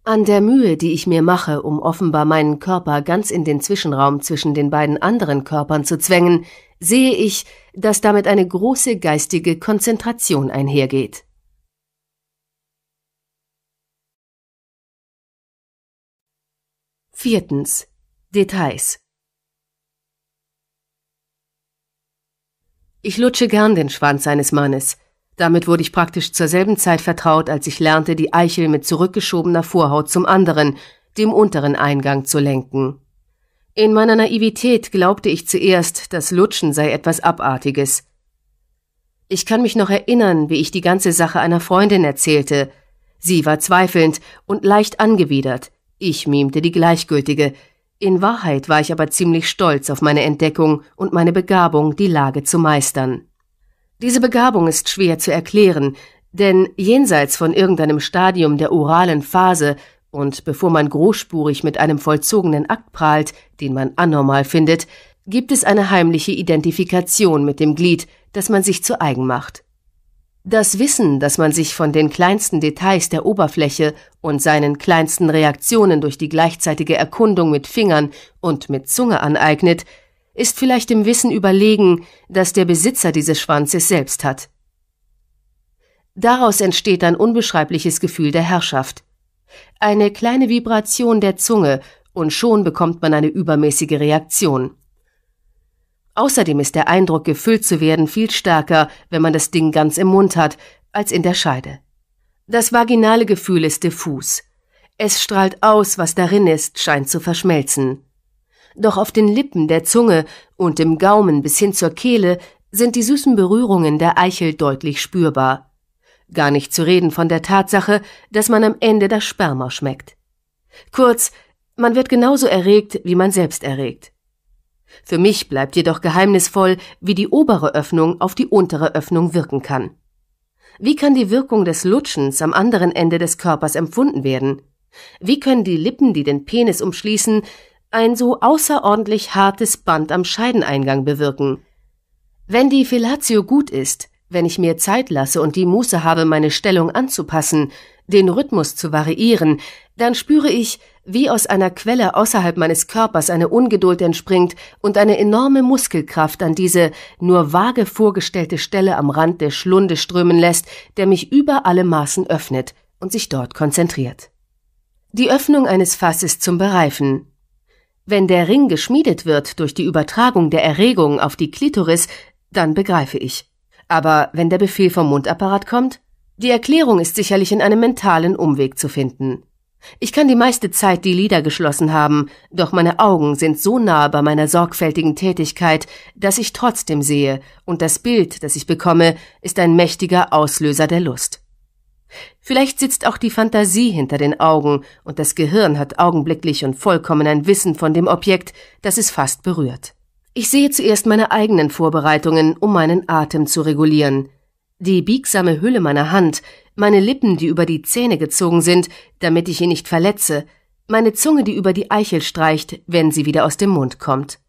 An der Mühe, die ich mir mache, um offenbar meinen Körper ganz in den Zwischenraum zwischen den beiden anderen Körpern zu zwängen, sehe ich, dass damit eine große geistige Konzentration einhergeht. Viertens. Details. Ich lutsche gern den Schwanz eines Mannes. Damit wurde ich praktisch zur selben Zeit vertraut, als ich lernte, die Eichel mit zurückgeschobener Vorhaut zum anderen, dem unteren Eingang zu lenken. In meiner Naivität glaubte ich zuerst, das Lutschen sei etwas Abartiges. Ich kann mich noch erinnern, wie ich die ganze Sache einer Freundin erzählte. Sie war zweifelnd und leicht angewidert. Ich mimte die Gleichgültige. In Wahrheit war ich aber ziemlich stolz auf meine Entdeckung und meine Begabung, die Lage zu meistern. Diese Begabung ist schwer zu erklären, denn jenseits von irgendeinem Stadium der oralen Phase und bevor man großspurig mit einem vollzogenen Akt prahlt, den man anormal findet, gibt es eine heimliche Identifikation mit dem Glied, das man sich zu eigen macht. Das Wissen, dass man sich von den kleinsten Details der Oberfläche und seinen kleinsten Reaktionen durch die gleichzeitige Erkundung mit Fingern und mit Zunge aneignet, ist vielleicht dem Wissen überlegen, das der Besitzer dieses Schwanzes selbst hat. Daraus entsteht ein unbeschreibliches Gefühl der Herrschaft. Eine kleine Vibration der Zunge, und schon bekommt man eine übermäßige Reaktion. Außerdem ist der Eindruck, gefüllt zu werden, viel stärker, wenn man das Ding ganz im Mund hat, als in der Scheide. Das vaginale Gefühl ist diffus. Es strahlt aus, was darin ist, scheint zu verschmelzen. Doch auf den Lippen, der Zunge und im Gaumen bis hin zur Kehle sind die süßen Berührungen der Eichel deutlich spürbar. Gar nicht zu reden von der Tatsache, dass man am Ende das Sperma schmeckt. Kurz, man wird genauso erregt, wie man selbst erregt. Für mich bleibt jedoch geheimnisvoll, wie die obere Öffnung auf die untere Öffnung wirken kann. Wie kann die Wirkung des Lutschens am anderen Ende des Körpers empfunden werden? Wie können die Lippen, die den Penis umschließen, ein so außerordentlich hartes Band am Scheideneingang bewirken? Wenn die Fellatio gut ist, wenn ich mir Zeit lasse und die Muße habe, meine Stellung anzupassen, den Rhythmus zu variieren, dann spüre ich, wie aus einer Quelle außerhalb meines Körpers eine Ungeduld entspringt und eine enorme Muskelkraft an diese nur vage vorgestellte Stelle am Rand der Schlunde strömen lässt, der mich über alle Maßen öffnet und sich dort konzentriert. Die Öffnung eines Fasses zum Bereifen. Wenn der Ring geschmiedet wird durch die Übertragung der Erregung auf die Klitoris, dann begreife ich. Aber wenn der Befehl vom Mundapparat kommt? Die Erklärung ist sicherlich in einem mentalen Umweg zu finden. Ich kann die meiste Zeit die Lieder geschlossen haben, doch meine Augen sind so nahe bei meiner sorgfältigen Tätigkeit, dass ich trotzdem sehe, und das Bild, das ich bekomme, ist ein mächtiger Auslöser der Lust. Vielleicht sitzt auch die Fantasie hinter den Augen, und das Gehirn hat augenblicklich und vollkommen ein Wissen von dem Objekt, das es fast berührt. Ich sehe zuerst meine eigenen Vorbereitungen, um meinen Atem zu regulieren. Die biegsame Hülle meiner Hand, meine Lippen, die über die Zähne gezogen sind, damit ich ihn nicht verletze, meine Zunge, die über die Eichel streicht, wenn sie wieder aus dem Mund kommt.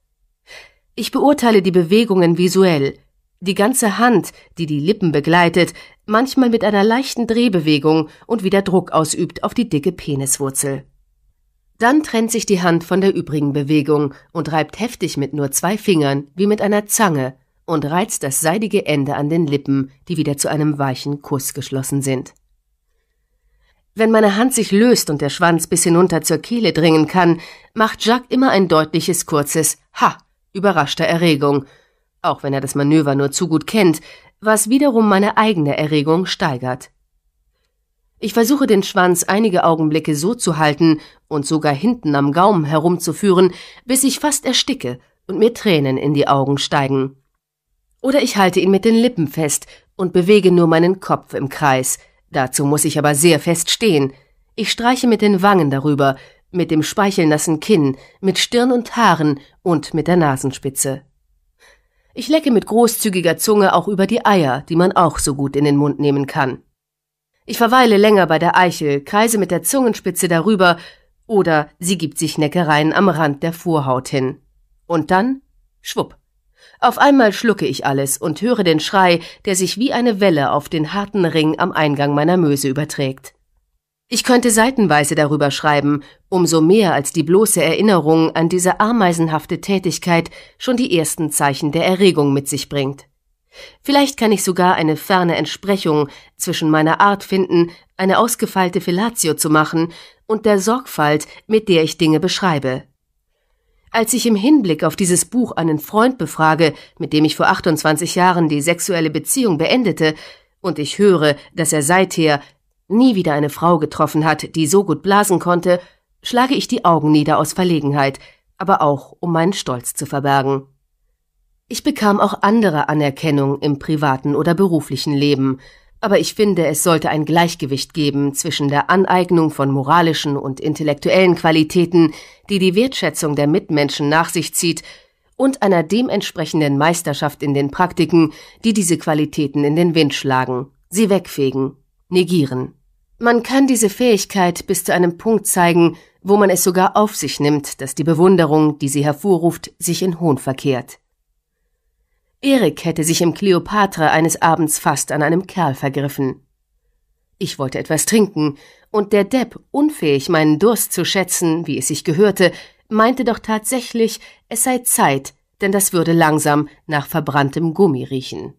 Ich beurteile die Bewegungen visuell, die ganze Hand, die die Lippen begleitet, manchmal mit einer leichten Drehbewegung und wieder Druck ausübt auf die dicke Peniswurzel. Dann trennt sich die Hand von der übrigen Bewegung und reibt heftig mit nur zwei Fingern, wie mit einer Zange, und reizt das seidige Ende an den Lippen, die wieder zu einem weichen Kuss geschlossen sind. Wenn meine Hand sich löst und der Schwanz bis hinunter zur Kehle dringen kann, macht Jacques immer ein deutliches kurzes Ha überraschter Erregung, auch wenn er das Manöver nur zu gut kennt, was wiederum meine eigene Erregung steigert. Ich versuche den Schwanz einige Augenblicke so zu halten und sogar hinten am Gaumen herumzuführen, bis ich fast ersticke und mir Tränen in die Augen steigen. Oder ich halte ihn mit den Lippen fest und bewege nur meinen Kopf im Kreis. Dazu muss ich aber sehr fest stehen. Ich streiche mit den Wangen darüber, mit dem speichelnassen Kinn, mit Stirn und Haaren und mit der Nasenspitze. Ich lecke mit großzügiger Zunge auch über die Eier, die man auch so gut in den Mund nehmen kann. Ich verweile länger bei der Eichel, kreise mit der Zungenspitze darüber, oder sie gibt sich Neckereien am Rand der Vorhaut hin. Und dann, schwupp, auf einmal schlucke ich alles und höre den Schrei, der sich wie eine Welle auf den harten Ring am Eingang meiner Möse überträgt. Ich könnte seitenweise darüber schreiben, umso mehr als die bloße Erinnerung an diese ameisenhafte Tätigkeit schon die ersten Zeichen der Erregung mit sich bringt. Vielleicht kann ich sogar eine ferne Entsprechung zwischen meiner Art finden, eine ausgefeilte Fellatio zu machen und der Sorgfalt, mit der ich Dinge beschreibe. Als ich im Hinblick auf dieses Buch einen Freund befrage, mit dem ich vor 28 Jahren die sexuelle Beziehung beendete, und ich höre, dass er seither nie wieder eine Frau getroffen hat, die so gut blasen konnte, schlage ich die Augen nieder aus Verlegenheit, aber auch um meinen Stolz zu verbergen. Ich bekam auch andere Anerkennung im privaten oder beruflichen Leben, aber ich finde, es sollte ein Gleichgewicht geben zwischen der Aneignung von moralischen und intellektuellen Qualitäten, die die Wertschätzung der Mitmenschen nach sich zieht, und einer dementsprechenden Meisterschaft in den Praktiken, die diese Qualitäten in den Wind schlagen, sie wegfegen, negieren. Man kann diese Fähigkeit bis zu einem Punkt zeigen, wo man es sogar auf sich nimmt, dass die Bewunderung, die sie hervorruft, sich in Hohn verkehrt. Erik hätte sich im Kleopatra eines Abends fast an einem Kerl vergriffen. Ich wollte etwas trinken, und der Depp, unfähig meinen Durst zu schätzen, wie es sich gehörte, meinte doch tatsächlich, es sei Zeit, denn das würde langsam nach verbranntem Gummi riechen.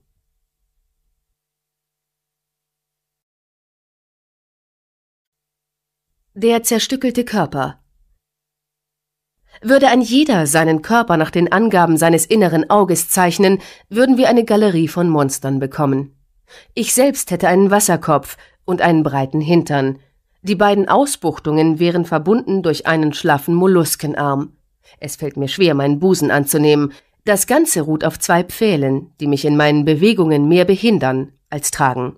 Der zerstückelte Körper würde ein jeder seinen Körper nach den Angaben seines inneren Auges zeichnen, würden wir eine Galerie von Monstern bekommen. Ich selbst hätte einen Wasserkopf und einen breiten Hintern. Die beiden Ausbuchtungen wären verbunden durch einen schlaffen Molluskenarm. Es fällt mir schwer, meinen Busen anzunehmen. Das Ganze ruht auf zwei Pfählen, die mich in meinen Bewegungen mehr behindern als tragen.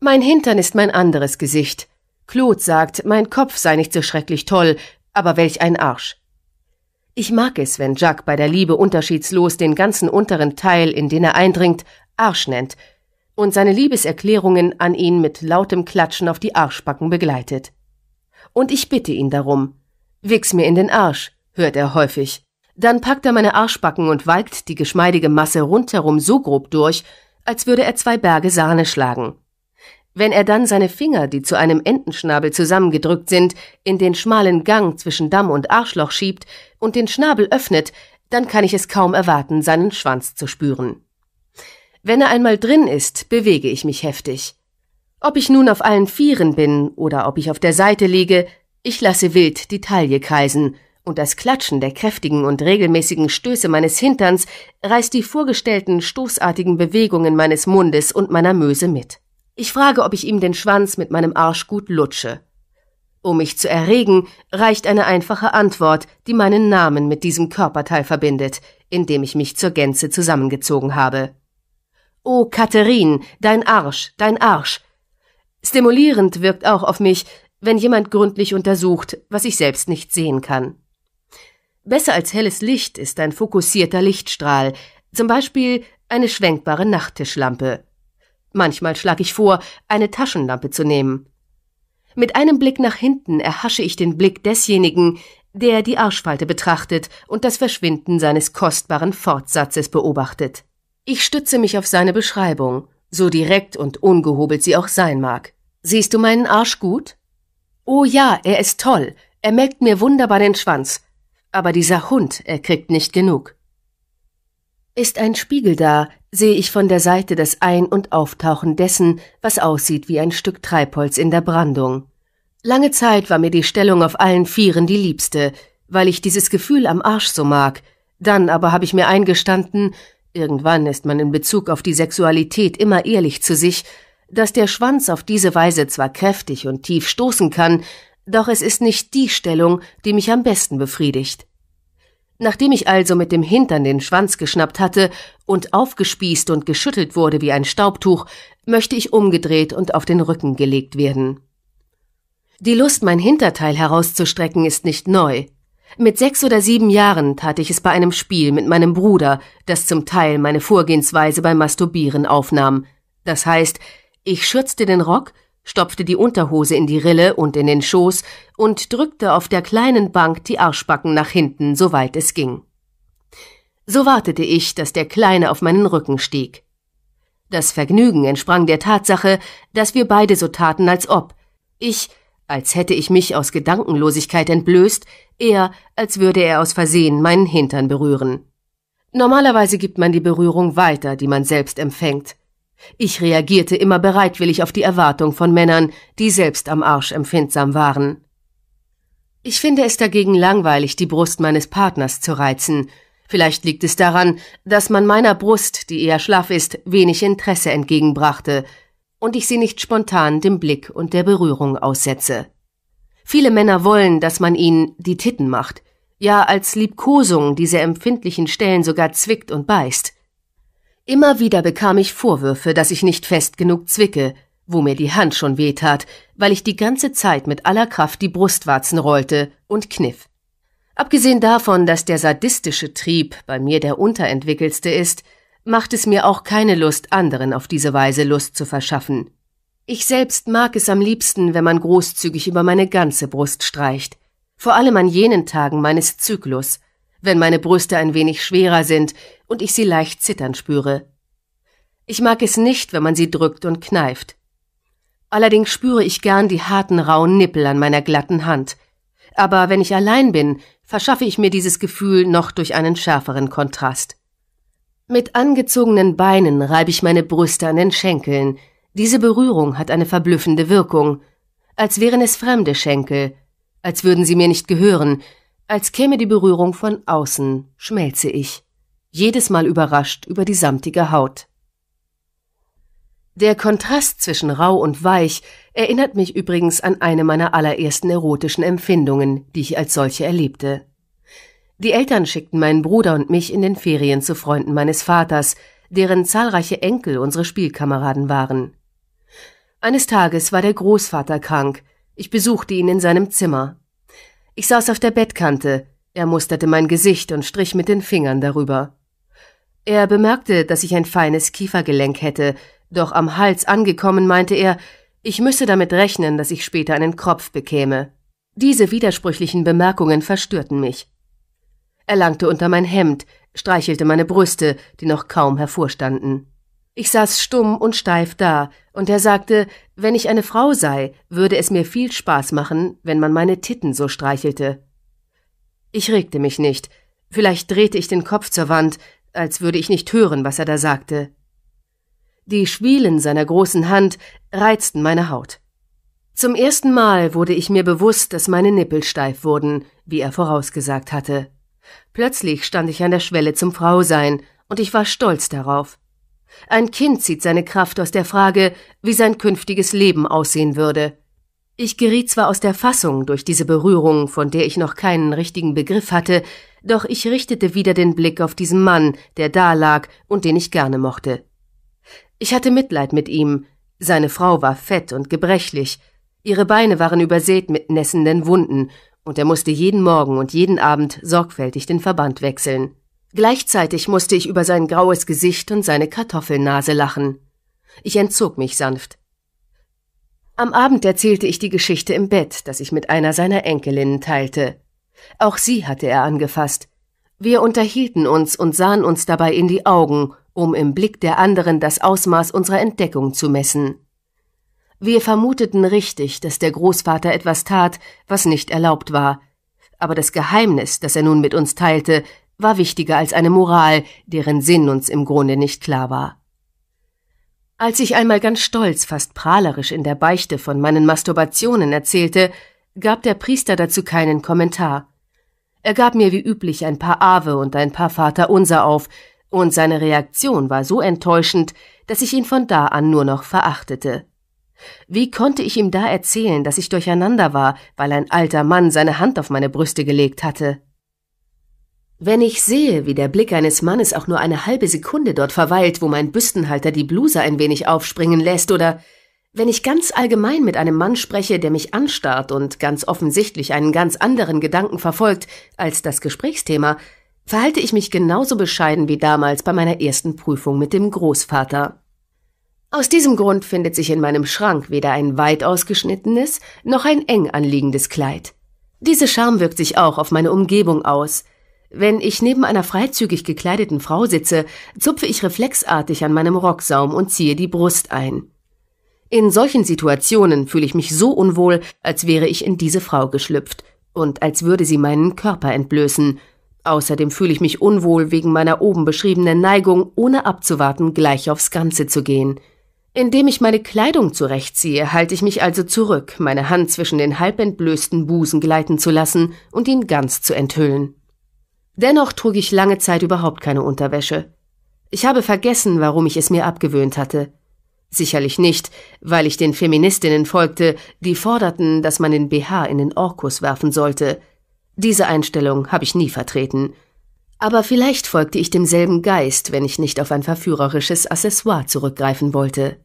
Mein Hintern ist mein anderes Gesicht. Claude sagt, mein Kopf sei nicht so schrecklich toll, aber welch ein Arsch. Ich mag es, wenn Jack bei der Liebe unterschiedslos den ganzen unteren Teil, in den er eindringt, Arsch nennt und seine Liebeserklärungen an ihn mit lautem Klatschen auf die Arschbacken begleitet. Und ich bitte ihn darum. Wichs mir in den Arsch, hört er häufig. Dann packt er meine Arschbacken und walkt die geschmeidige Masse rundherum so grob durch, als würde er zwei Berge Sahne schlagen. Wenn er dann seine Finger, die zu einem Entenschnabel zusammengedrückt sind, in den schmalen Gang zwischen Damm und Arschloch schiebt, und den Schnabel öffnet, dann kann ich es kaum erwarten, seinen Schwanz zu spüren. Wenn er einmal drin ist, bewege ich mich heftig. Ob ich nun auf allen Vieren bin oder ob ich auf der Seite liege, ich lasse wild die Taille kreisen, und das Klatschen der kräftigen und regelmäßigen Stöße meines Hinterns reißt die vorgestellten stoßartigen Bewegungen meines Mundes und meiner Möse mit. Ich frage, ob ich ihm den Schwanz mit meinem Arsch gut lutsche. Um mich zu erregen, reicht eine einfache Antwort, die meinen Namen mit diesem Körperteil verbindet, in dem ich mich zur Gänze zusammengezogen habe. O Katharine, dein Arsch, dein Arsch. Stimulierend wirkt auch auf mich, wenn jemand gründlich untersucht, was ich selbst nicht sehen kann. Besser als helles Licht ist ein fokussierter Lichtstrahl, zum Beispiel eine schwenkbare Nachttischlampe. Manchmal schlage ich vor, eine Taschenlampe zu nehmen. Mit einem Blick nach hinten erhasche ich den Blick desjenigen, der die Arschfalte betrachtet und das Verschwinden seines kostbaren Fortsatzes beobachtet. Ich stütze mich auf seine Beschreibung, so direkt und ungehobelt sie auch sein mag. Siehst du meinen Arsch gut? Oh ja, er ist toll. Er melkt mir wunderbar den Schwanz. Aber dieser Hund, er kriegt nicht genug. Ist ein Spiegel da, sehe ich von der Seite das Ein- und Auftauchen dessen, was aussieht wie ein Stück Treibholz in der Brandung. Lange Zeit war mir die Stellung auf allen Vieren die liebste, weil ich dieses Gefühl am Arsch so mag. Dann aber habe ich mir eingestanden, irgendwann ist man in Bezug auf die Sexualität immer ehrlich zu sich, dass der Schwanz auf diese Weise zwar kräftig und tief stoßen kann, doch es ist nicht die Stellung, die mich am besten befriedigt. Nachdem ich also mit dem Hintern den Schwanz geschnappt hatte und aufgespießt und geschüttelt wurde wie ein Staubtuch, möchte ich umgedreht und auf den Rücken gelegt werden. Die Lust, mein Hinterteil herauszustrecken, ist nicht neu. Mit sechs oder sieben Jahren tat ich es bei einem Spiel mit meinem Bruder, das zum Teil meine Vorgehensweise beim Masturbieren aufnahm. Das heißt, ich schürzte den Rock, stopfte die Unterhose in die Rille und in den Schoß und drückte auf der kleinen Bank die Arschbacken nach hinten, soweit es ging. So wartete ich, dass der Kleine auf meinen Rücken stieg. Das Vergnügen entsprang der Tatsache, dass wir beide so taten, als ob. Ich, als hätte ich mich aus Gedankenlosigkeit entblößt, er, als würde er aus Versehen meinen Hintern berühren. Normalerweise gibt man die Berührung weiter, die man selbst empfängt. Ich reagierte immer bereitwillig auf die Erwartung von Männern, die selbst am Arsch empfindsam waren. Ich finde es dagegen langweilig, die Brust meines Partners zu reizen. Vielleicht liegt es daran, dass man meiner Brust, die eher schlaff ist, wenig Interesse entgegenbrachte und ich sie nicht spontan dem Blick und der Berührung aussetze. Viele Männer wollen, dass man ihnen die Titten macht, ja als Liebkosung diese empfindlichen Stellen sogar zwickt und beißt. Immer wieder bekam ich Vorwürfe, dass ich nicht fest genug zwicke, wo mir die Hand schon wehtat, weil ich die ganze Zeit mit aller Kraft die Brustwarzen rollte und kniff. Abgesehen davon, dass der sadistische Trieb bei mir der unterentwickelste ist, macht es mir auch keine Lust, anderen auf diese Weise Lust zu verschaffen. Ich selbst mag es am liebsten, wenn man großzügig über meine ganze Brust streicht, vor allem an jenen Tagen meines Zyklus, wenn meine Brüste ein wenig schwerer sind und ich sie leicht zittern spüre. Ich mag es nicht, wenn man sie drückt und kneift. Allerdings spüre ich gern die harten rauen Nippel an meiner glatten Hand. Aber wenn ich allein bin, verschaffe ich mir dieses Gefühl noch durch einen schärferen Kontrast. Mit angezogenen Beinen reibe ich meine Brüste an den Schenkeln. Diese Berührung hat eine verblüffende Wirkung. Als wären es fremde Schenkel. Als würden sie mir nicht gehören, als käme die Berührung von außen, schmelze ich, jedes Mal überrascht über die samtige Haut. Der Kontrast zwischen rau und weich erinnert mich übrigens an eine meiner allerersten erotischen Empfindungen, die ich als solche erlebte. Die Eltern schickten meinen Bruder und mich in den Ferien zu Freunden meines Vaters, deren zahlreiche Enkel unsere Spielkameraden waren. Eines Tages war der Großvater krank, ich besuchte ihn in seinem Zimmer. Ich saß auf der Bettkante. Er musterte mein Gesicht und strich mit den Fingern darüber. Er bemerkte, dass ich ein feines Kiefergelenk hätte, doch am Hals angekommen meinte er, ich müsse damit rechnen, dass ich später einen Kropf bekäme. Diese widersprüchlichen Bemerkungen verstörten mich. Er langte unter mein Hemd, streichelte meine Brüste, die noch kaum hervorstanden. Ich saß stumm und steif da, und er sagte, wenn ich eine Frau sei, würde es mir viel Spaß machen, wenn man meine Titten so streichelte. Ich regte mich nicht, vielleicht drehte ich den Kopf zur Wand, als würde ich nicht hören, was er da sagte. Die Schwielen seiner großen Hand reizten meine Haut. Zum ersten Mal wurde ich mir bewusst, dass meine Nippel steif wurden, wie er vorausgesagt hatte. Plötzlich stand ich an der Schwelle zum Frausein, und ich war stolz darauf. Ein Kind zieht seine Kraft aus der Frage, wie sein künftiges Leben aussehen würde. Ich geriet zwar aus der Fassung durch diese Berührung, von der ich noch keinen richtigen Begriff hatte, doch ich richtete wieder den Blick auf diesen Mann, der da lag und den ich gerne mochte. Ich hatte Mitleid mit ihm, seine Frau war fett und gebrechlich, ihre Beine waren übersät mit nässenden Wunden, und er musste jeden Morgen und jeden Abend sorgfältig den Verband wechseln. Gleichzeitig musste ich über sein graues Gesicht und seine Kartoffelnase lachen. Ich entzog mich sanft. Am Abend erzählte ich die Geschichte im Bett, das ich mit einer seiner Enkelinnen teilte. Auch sie hatte er angefasst. Wir unterhielten uns und sahen uns dabei in die Augen, um im Blick der anderen das Ausmaß unserer Entdeckung zu messen. Wir vermuteten richtig, dass der Großvater etwas tat, was nicht erlaubt war, aber das Geheimnis, das er nun mit uns teilte, war wichtiger als eine Moral, deren Sinn uns im Grunde nicht klar war. Als ich einmal ganz stolz, fast prahlerisch in der Beichte von meinen Masturbationen erzählte, gab der Priester dazu keinen Kommentar. Er gab mir wie üblich ein paar Ave und ein paar Vaterunser auf, und seine Reaktion war so enttäuschend, dass ich ihn von da an nur noch verachtete. Wie konnte ich ihm da erzählen, dass ich durcheinander war, weil ein alter Mann seine Hand auf meine Brüste gelegt hatte? Wenn ich sehe, wie der Blick eines Mannes auch nur eine halbe Sekunde dort verweilt, wo mein Büstenhalter die Bluse ein wenig aufspringen lässt, oder wenn ich ganz allgemein mit einem Mann spreche, der mich anstarrt und ganz offensichtlich einen ganz anderen Gedanken verfolgt als das Gesprächsthema, verhalte ich mich genauso bescheiden wie damals bei meiner ersten Prüfung mit dem Großvater. Aus diesem Grund findet sich in meinem Schrank weder ein weit ausgeschnittenes noch ein eng anliegendes Kleid. Diese Scham wirkt sich auch auf meine Umgebung aus – wenn ich neben einer freizügig gekleideten Frau sitze, zupfe ich reflexartig an meinem Rocksaum und ziehe die Brust ein. In solchen Situationen fühle ich mich so unwohl, als wäre ich in diese Frau geschlüpft und als würde sie meinen Körper entblößen. Außerdem fühle ich mich unwohl wegen meiner oben beschriebenen Neigung, ohne abzuwarten, gleich aufs Ganze zu gehen. Indem ich meine Kleidung zurechtziehe, halte ich mich also zurück, meine Hand zwischen den halb entblößten Busen gleiten zu lassen und ihn ganz zu enthüllen. Dennoch trug ich lange Zeit überhaupt keine Unterwäsche. Ich habe vergessen, warum ich es mir abgewöhnt hatte. Sicherlich nicht, weil ich den Feministinnen folgte, die forderten, dass man den BH in den Orkus werfen sollte. Diese Einstellung habe ich nie vertreten. Aber vielleicht folgte ich demselben Geist, wenn ich nicht auf ein verführerisches Accessoire zurückgreifen wollte.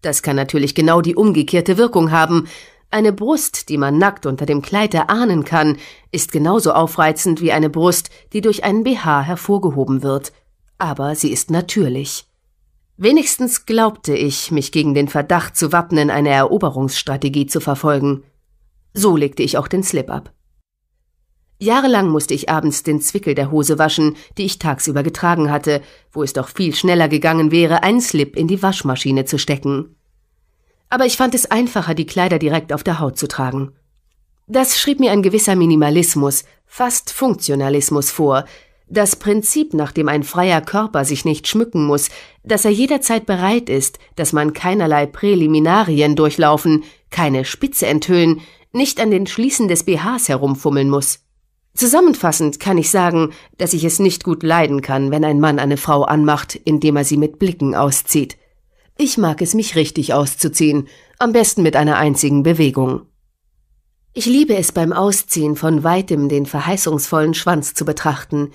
Das kann natürlich genau die umgekehrte Wirkung haben, eine Brust, die man nackt unter dem Kleid erahnen kann, ist genauso aufreizend wie eine Brust, die durch einen BH hervorgehoben wird. Aber sie ist natürlich. Wenigstens glaubte ich, mich gegen den Verdacht zu wappnen, eine Eroberungsstrategie zu verfolgen. So legte ich auch den Slip ab. Jahrelang musste ich abends den Zwickel der Hose waschen, die ich tagsüber getragen hatte, wo es doch viel schneller gegangen wäre, einen Slip in die Waschmaschine zu stecken aber ich fand es einfacher, die Kleider direkt auf der Haut zu tragen. Das schrieb mir ein gewisser Minimalismus, fast Funktionalismus vor, das Prinzip, nach dem ein freier Körper sich nicht schmücken muss, dass er jederzeit bereit ist, dass man keinerlei Präliminarien durchlaufen, keine Spitze enthüllen, nicht an den Schließen des BHs herumfummeln muss. Zusammenfassend kann ich sagen, dass ich es nicht gut leiden kann, wenn ein Mann eine Frau anmacht, indem er sie mit Blicken auszieht. Ich mag es, mich richtig auszuziehen, am besten mit einer einzigen Bewegung. Ich liebe es beim Ausziehen von weitem den verheißungsvollen Schwanz zu betrachten.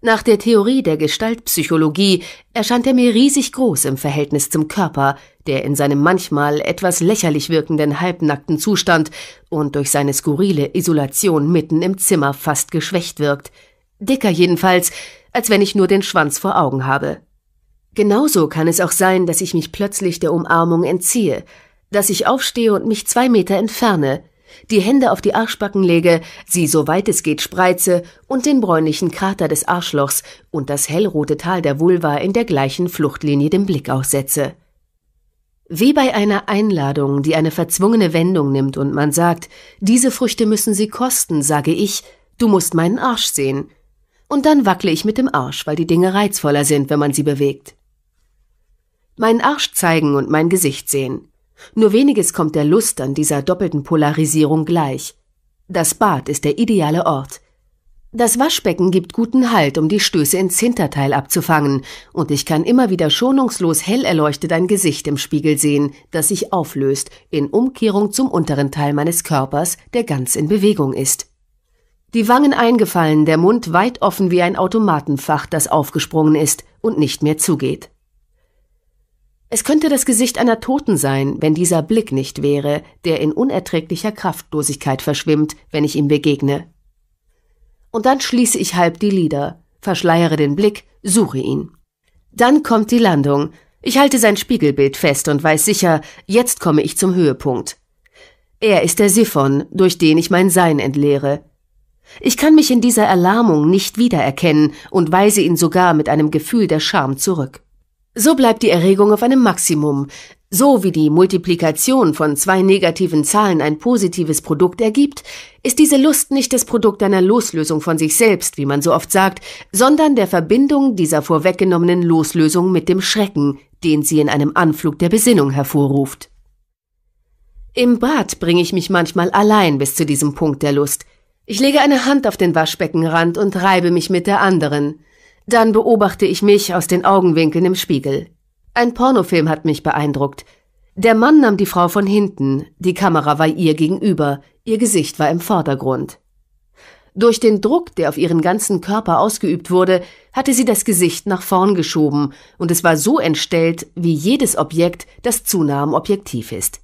Nach der Theorie der Gestaltpsychologie erscheint er mir riesig groß im Verhältnis zum Körper, der in seinem manchmal etwas lächerlich wirkenden halbnackten Zustand und durch seine skurrile Isolation mitten im Zimmer fast geschwächt wirkt. Dicker jedenfalls, als wenn ich nur den Schwanz vor Augen habe. Genauso kann es auch sein, dass ich mich plötzlich der Umarmung entziehe, dass ich aufstehe und mich zwei Meter entferne, die Hände auf die Arschbacken lege, sie soweit es geht spreize und den bräunlichen Krater des Arschlochs und das hellrote Tal der Vulva in der gleichen Fluchtlinie dem Blick aussetze. Wie bei einer Einladung, die eine verzwungene Wendung nimmt und man sagt, diese Früchte müssen Sie kosten, sage ich, du musst meinen Arsch sehen. Und dann wackle ich mit dem Arsch, weil die Dinge reizvoller sind, wenn man sie bewegt meinen Arsch zeigen und mein Gesicht sehen. Nur weniges kommt der Lust an dieser doppelten Polarisierung gleich. Das Bad ist der ideale Ort. Das Waschbecken gibt guten Halt, um die Stöße ins Hinterteil abzufangen, und ich kann immer wieder schonungslos hell erleuchtet ein Gesicht im Spiegel sehen, das sich auflöst, in Umkehrung zum unteren Teil meines Körpers, der ganz in Bewegung ist. Die Wangen eingefallen, der Mund weit offen wie ein Automatenfach, das aufgesprungen ist und nicht mehr zugeht. Es könnte das Gesicht einer Toten sein, wenn dieser Blick nicht wäre, der in unerträglicher Kraftlosigkeit verschwimmt, wenn ich ihm begegne. Und dann schließe ich halb die Lider, verschleiere den Blick, suche ihn. Dann kommt die Landung. Ich halte sein Spiegelbild fest und weiß sicher, jetzt komme ich zum Höhepunkt. Er ist der Siphon, durch den ich mein Sein entleere. Ich kann mich in dieser Erlahmung nicht wiedererkennen und weise ihn sogar mit einem Gefühl der Scham zurück. So bleibt die Erregung auf einem Maximum, so wie die Multiplikation von zwei negativen Zahlen ein positives Produkt ergibt, ist diese Lust nicht das Produkt einer Loslösung von sich selbst, wie man so oft sagt, sondern der Verbindung dieser vorweggenommenen Loslösung mit dem Schrecken, den sie in einem Anflug der Besinnung hervorruft. Im Bad bringe ich mich manchmal allein bis zu diesem Punkt der Lust. Ich lege eine Hand auf den Waschbeckenrand und reibe mich mit der anderen. Dann beobachte ich mich aus den Augenwinkeln im Spiegel. Ein Pornofilm hat mich beeindruckt. Der Mann nahm die Frau von hinten, die Kamera war ihr gegenüber, ihr Gesicht war im Vordergrund. Durch den Druck, der auf ihren ganzen Körper ausgeübt wurde, hatte sie das Gesicht nach vorn geschoben, und es war so entstellt wie jedes Objekt, das zu nah am Objektiv ist.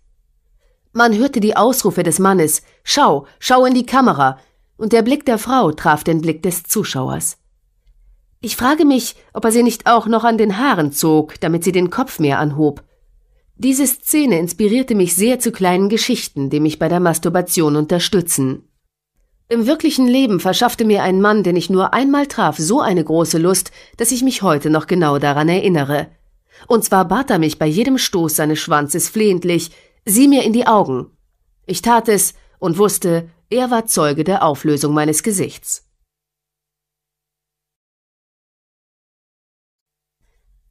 Man hörte die Ausrufe des Mannes Schau, schau in die Kamera, und der Blick der Frau traf den Blick des Zuschauers. Ich frage mich, ob er sie nicht auch noch an den Haaren zog, damit sie den Kopf mehr anhob. Diese Szene inspirierte mich sehr zu kleinen Geschichten, die mich bei der Masturbation unterstützen. Im wirklichen Leben verschaffte mir ein Mann, den ich nur einmal traf, so eine große Lust, dass ich mich heute noch genau daran erinnere. Und zwar bat er mich bei jedem Stoß seines Schwanzes flehentlich, sieh mir in die Augen. Ich tat es und wusste, er war Zeuge der Auflösung meines Gesichts.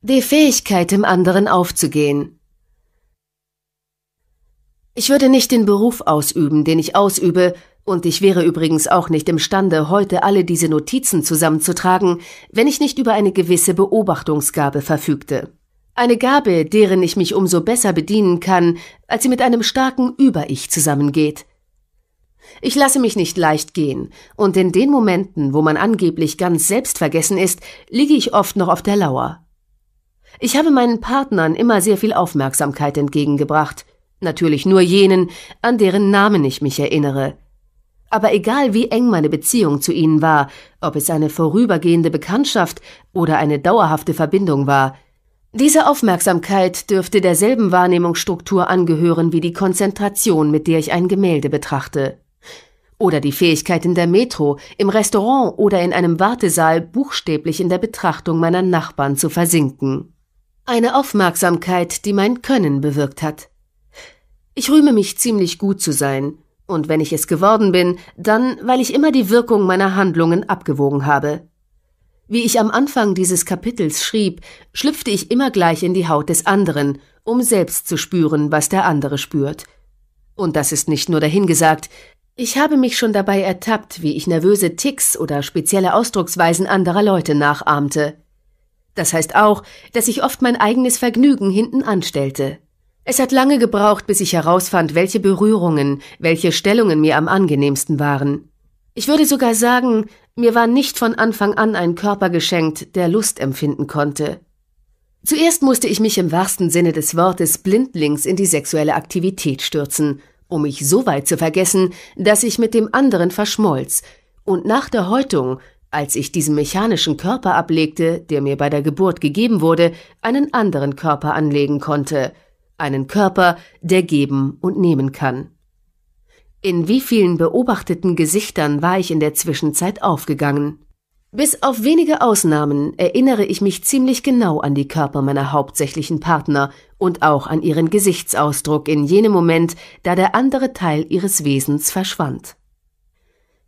Die Fähigkeit, im anderen aufzugehen. Ich würde nicht den Beruf ausüben, den ich ausübe, und ich wäre übrigens auch nicht imstande, heute alle diese Notizen zusammenzutragen, wenn ich nicht über eine gewisse Beobachtungsgabe verfügte. Eine Gabe, deren ich mich umso besser bedienen kann, als sie mit einem starken Über-Ich zusammengeht. Ich lasse mich nicht leicht gehen, und in den Momenten, wo man angeblich ganz selbst vergessen ist, liege ich oft noch auf der Lauer. Ich habe meinen Partnern immer sehr viel Aufmerksamkeit entgegengebracht, natürlich nur jenen, an deren Namen ich mich erinnere. Aber egal wie eng meine Beziehung zu ihnen war, ob es eine vorübergehende Bekanntschaft oder eine dauerhafte Verbindung war, diese Aufmerksamkeit dürfte derselben Wahrnehmungsstruktur angehören wie die Konzentration, mit der ich ein Gemälde betrachte. Oder die Fähigkeit in der Metro, im Restaurant oder in einem Wartesaal buchstäblich in der Betrachtung meiner Nachbarn zu versinken. Eine Aufmerksamkeit, die mein Können bewirkt hat. Ich rühme mich ziemlich gut zu sein, und wenn ich es geworden bin, dann, weil ich immer die Wirkung meiner Handlungen abgewogen habe. Wie ich am Anfang dieses Kapitels schrieb, schlüpfte ich immer gleich in die Haut des anderen, um selbst zu spüren, was der andere spürt. Und das ist nicht nur dahingesagt. Ich habe mich schon dabei ertappt, wie ich nervöse Ticks oder spezielle Ausdrucksweisen anderer Leute nachahmte. Das heißt auch, dass ich oft mein eigenes Vergnügen hinten anstellte. Es hat lange gebraucht, bis ich herausfand, welche Berührungen, welche Stellungen mir am angenehmsten waren. Ich würde sogar sagen, mir war nicht von Anfang an ein Körper geschenkt, der Lust empfinden konnte. Zuerst musste ich mich im wahrsten Sinne des Wortes blindlings in die sexuelle Aktivität stürzen, um mich so weit zu vergessen, dass ich mit dem anderen verschmolz, und nach der Häutung als ich diesem mechanischen Körper ablegte, der mir bei der Geburt gegeben wurde, einen anderen Körper anlegen konnte, einen Körper, der geben und nehmen kann. In wie vielen beobachteten Gesichtern war ich in der Zwischenzeit aufgegangen? Bis auf wenige Ausnahmen erinnere ich mich ziemlich genau an die Körper meiner hauptsächlichen Partner und auch an ihren Gesichtsausdruck in jenem Moment, da der andere Teil ihres Wesens verschwand.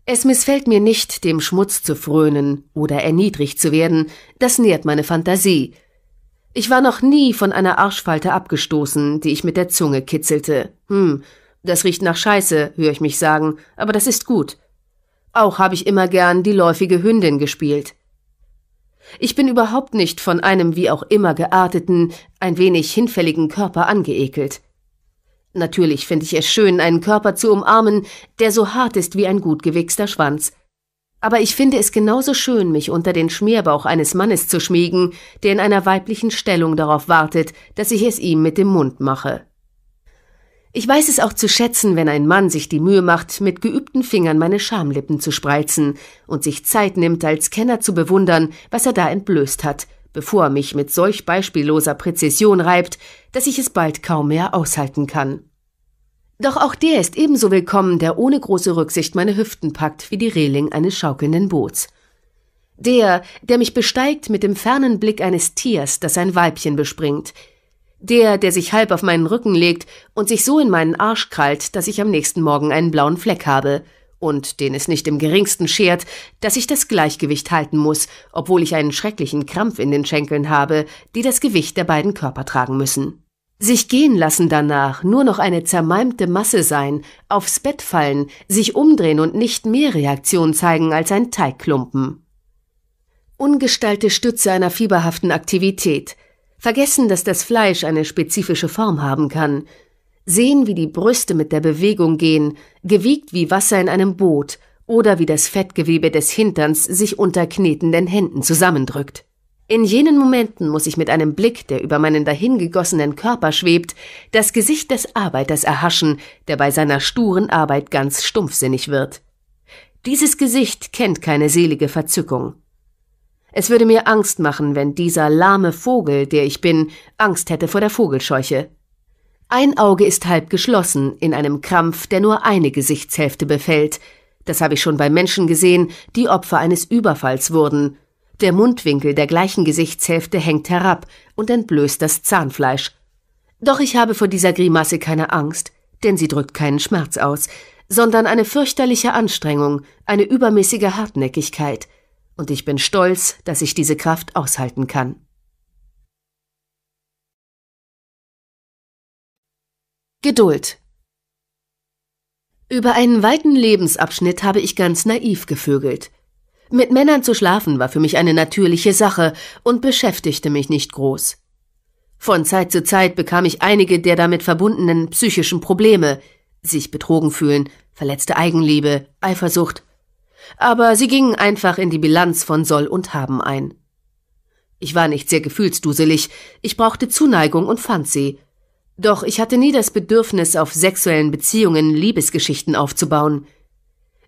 Es missfällt mir nicht, dem Schmutz zu frönen oder erniedrigt zu werden, das nährt meine Fantasie. Ich war noch nie von einer Arschfalte abgestoßen, die ich mit der Zunge kitzelte. Hm, das riecht nach Scheiße, höre ich mich sagen, aber das ist gut. Auch habe ich immer gern die läufige Hündin gespielt. Ich bin überhaupt nicht von einem wie auch immer gearteten, ein wenig hinfälligen Körper angeekelt. Natürlich finde ich es schön, einen Körper zu umarmen, der so hart ist wie ein gut gewichster Schwanz. Aber ich finde es genauso schön, mich unter den Schmierbauch eines Mannes zu schmiegen, der in einer weiblichen Stellung darauf wartet, dass ich es ihm mit dem Mund mache. Ich weiß es auch zu schätzen, wenn ein Mann sich die Mühe macht, mit geübten Fingern meine Schamlippen zu spreizen und sich Zeit nimmt, als Kenner zu bewundern, was er da entblößt hat, bevor er mich mit solch beispielloser Präzision reibt, dass ich es bald kaum mehr aushalten kann. Doch auch der ist ebenso willkommen, der ohne große Rücksicht meine Hüften packt, wie die Reling eines schaukelnden Boots. Der, der mich besteigt mit dem fernen Blick eines Tiers, das sein Weibchen bespringt. Der, der sich halb auf meinen Rücken legt und sich so in meinen Arsch krallt, dass ich am nächsten Morgen einen blauen Fleck habe und den es nicht im geringsten schert, dass ich das Gleichgewicht halten muss, obwohl ich einen schrecklichen Krampf in den Schenkeln habe, die das Gewicht der beiden Körper tragen müssen. Sich gehen lassen danach, nur noch eine zermalmte Masse sein, aufs Bett fallen, sich umdrehen und nicht mehr Reaktion zeigen als ein Teigklumpen. Ungestallte Stütze einer fieberhaften Aktivität. Vergessen, dass das Fleisch eine spezifische Form haben kann. Sehen, wie die Brüste mit der Bewegung gehen, gewiegt wie Wasser in einem Boot oder wie das Fettgewebe des Hinterns sich unter knetenden Händen zusammendrückt. In jenen Momenten muss ich mit einem Blick, der über meinen dahingegossenen Körper schwebt, das Gesicht des Arbeiters erhaschen, der bei seiner sturen Arbeit ganz stumpfsinnig wird. Dieses Gesicht kennt keine selige Verzückung. Es würde mir Angst machen, wenn dieser lahme Vogel, der ich bin, Angst hätte vor der Vogelscheuche. Ein Auge ist halb geschlossen, in einem Krampf, der nur eine Gesichtshälfte befällt. Das habe ich schon bei Menschen gesehen, die Opfer eines Überfalls wurden – der Mundwinkel der gleichen Gesichtshälfte hängt herab und entblößt das Zahnfleisch. Doch ich habe vor dieser Grimasse keine Angst, denn sie drückt keinen Schmerz aus, sondern eine fürchterliche Anstrengung, eine übermäßige Hartnäckigkeit, und ich bin stolz, dass ich diese Kraft aushalten kann. Geduld. Über einen weiten Lebensabschnitt habe ich ganz naiv gevögelt. Mit Männern zu schlafen war für mich eine natürliche Sache und beschäftigte mich nicht groß. Von Zeit zu Zeit bekam ich einige der damit verbundenen psychischen Probleme, sich betrogen fühlen, verletzte Eigenliebe, Eifersucht, aber sie gingen einfach in die Bilanz von Soll und Haben ein. Ich war nicht sehr gefühlsduselig, ich brauchte Zuneigung und fand sie. Doch ich hatte nie das Bedürfnis, auf sexuellen Beziehungen Liebesgeschichten aufzubauen.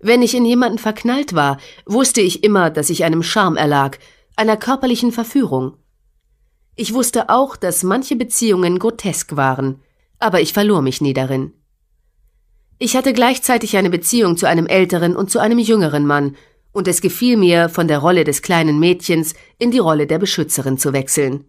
Wenn ich in jemanden verknallt war, wusste ich immer, dass ich einem Charme erlag, einer körperlichen Verführung. Ich wusste auch, dass manche Beziehungen grotesk waren, aber ich verlor mich nie darin. Ich hatte gleichzeitig eine Beziehung zu einem älteren und zu einem jüngeren Mann, und es gefiel mir, von der Rolle des kleinen Mädchens in die Rolle der Beschützerin zu wechseln.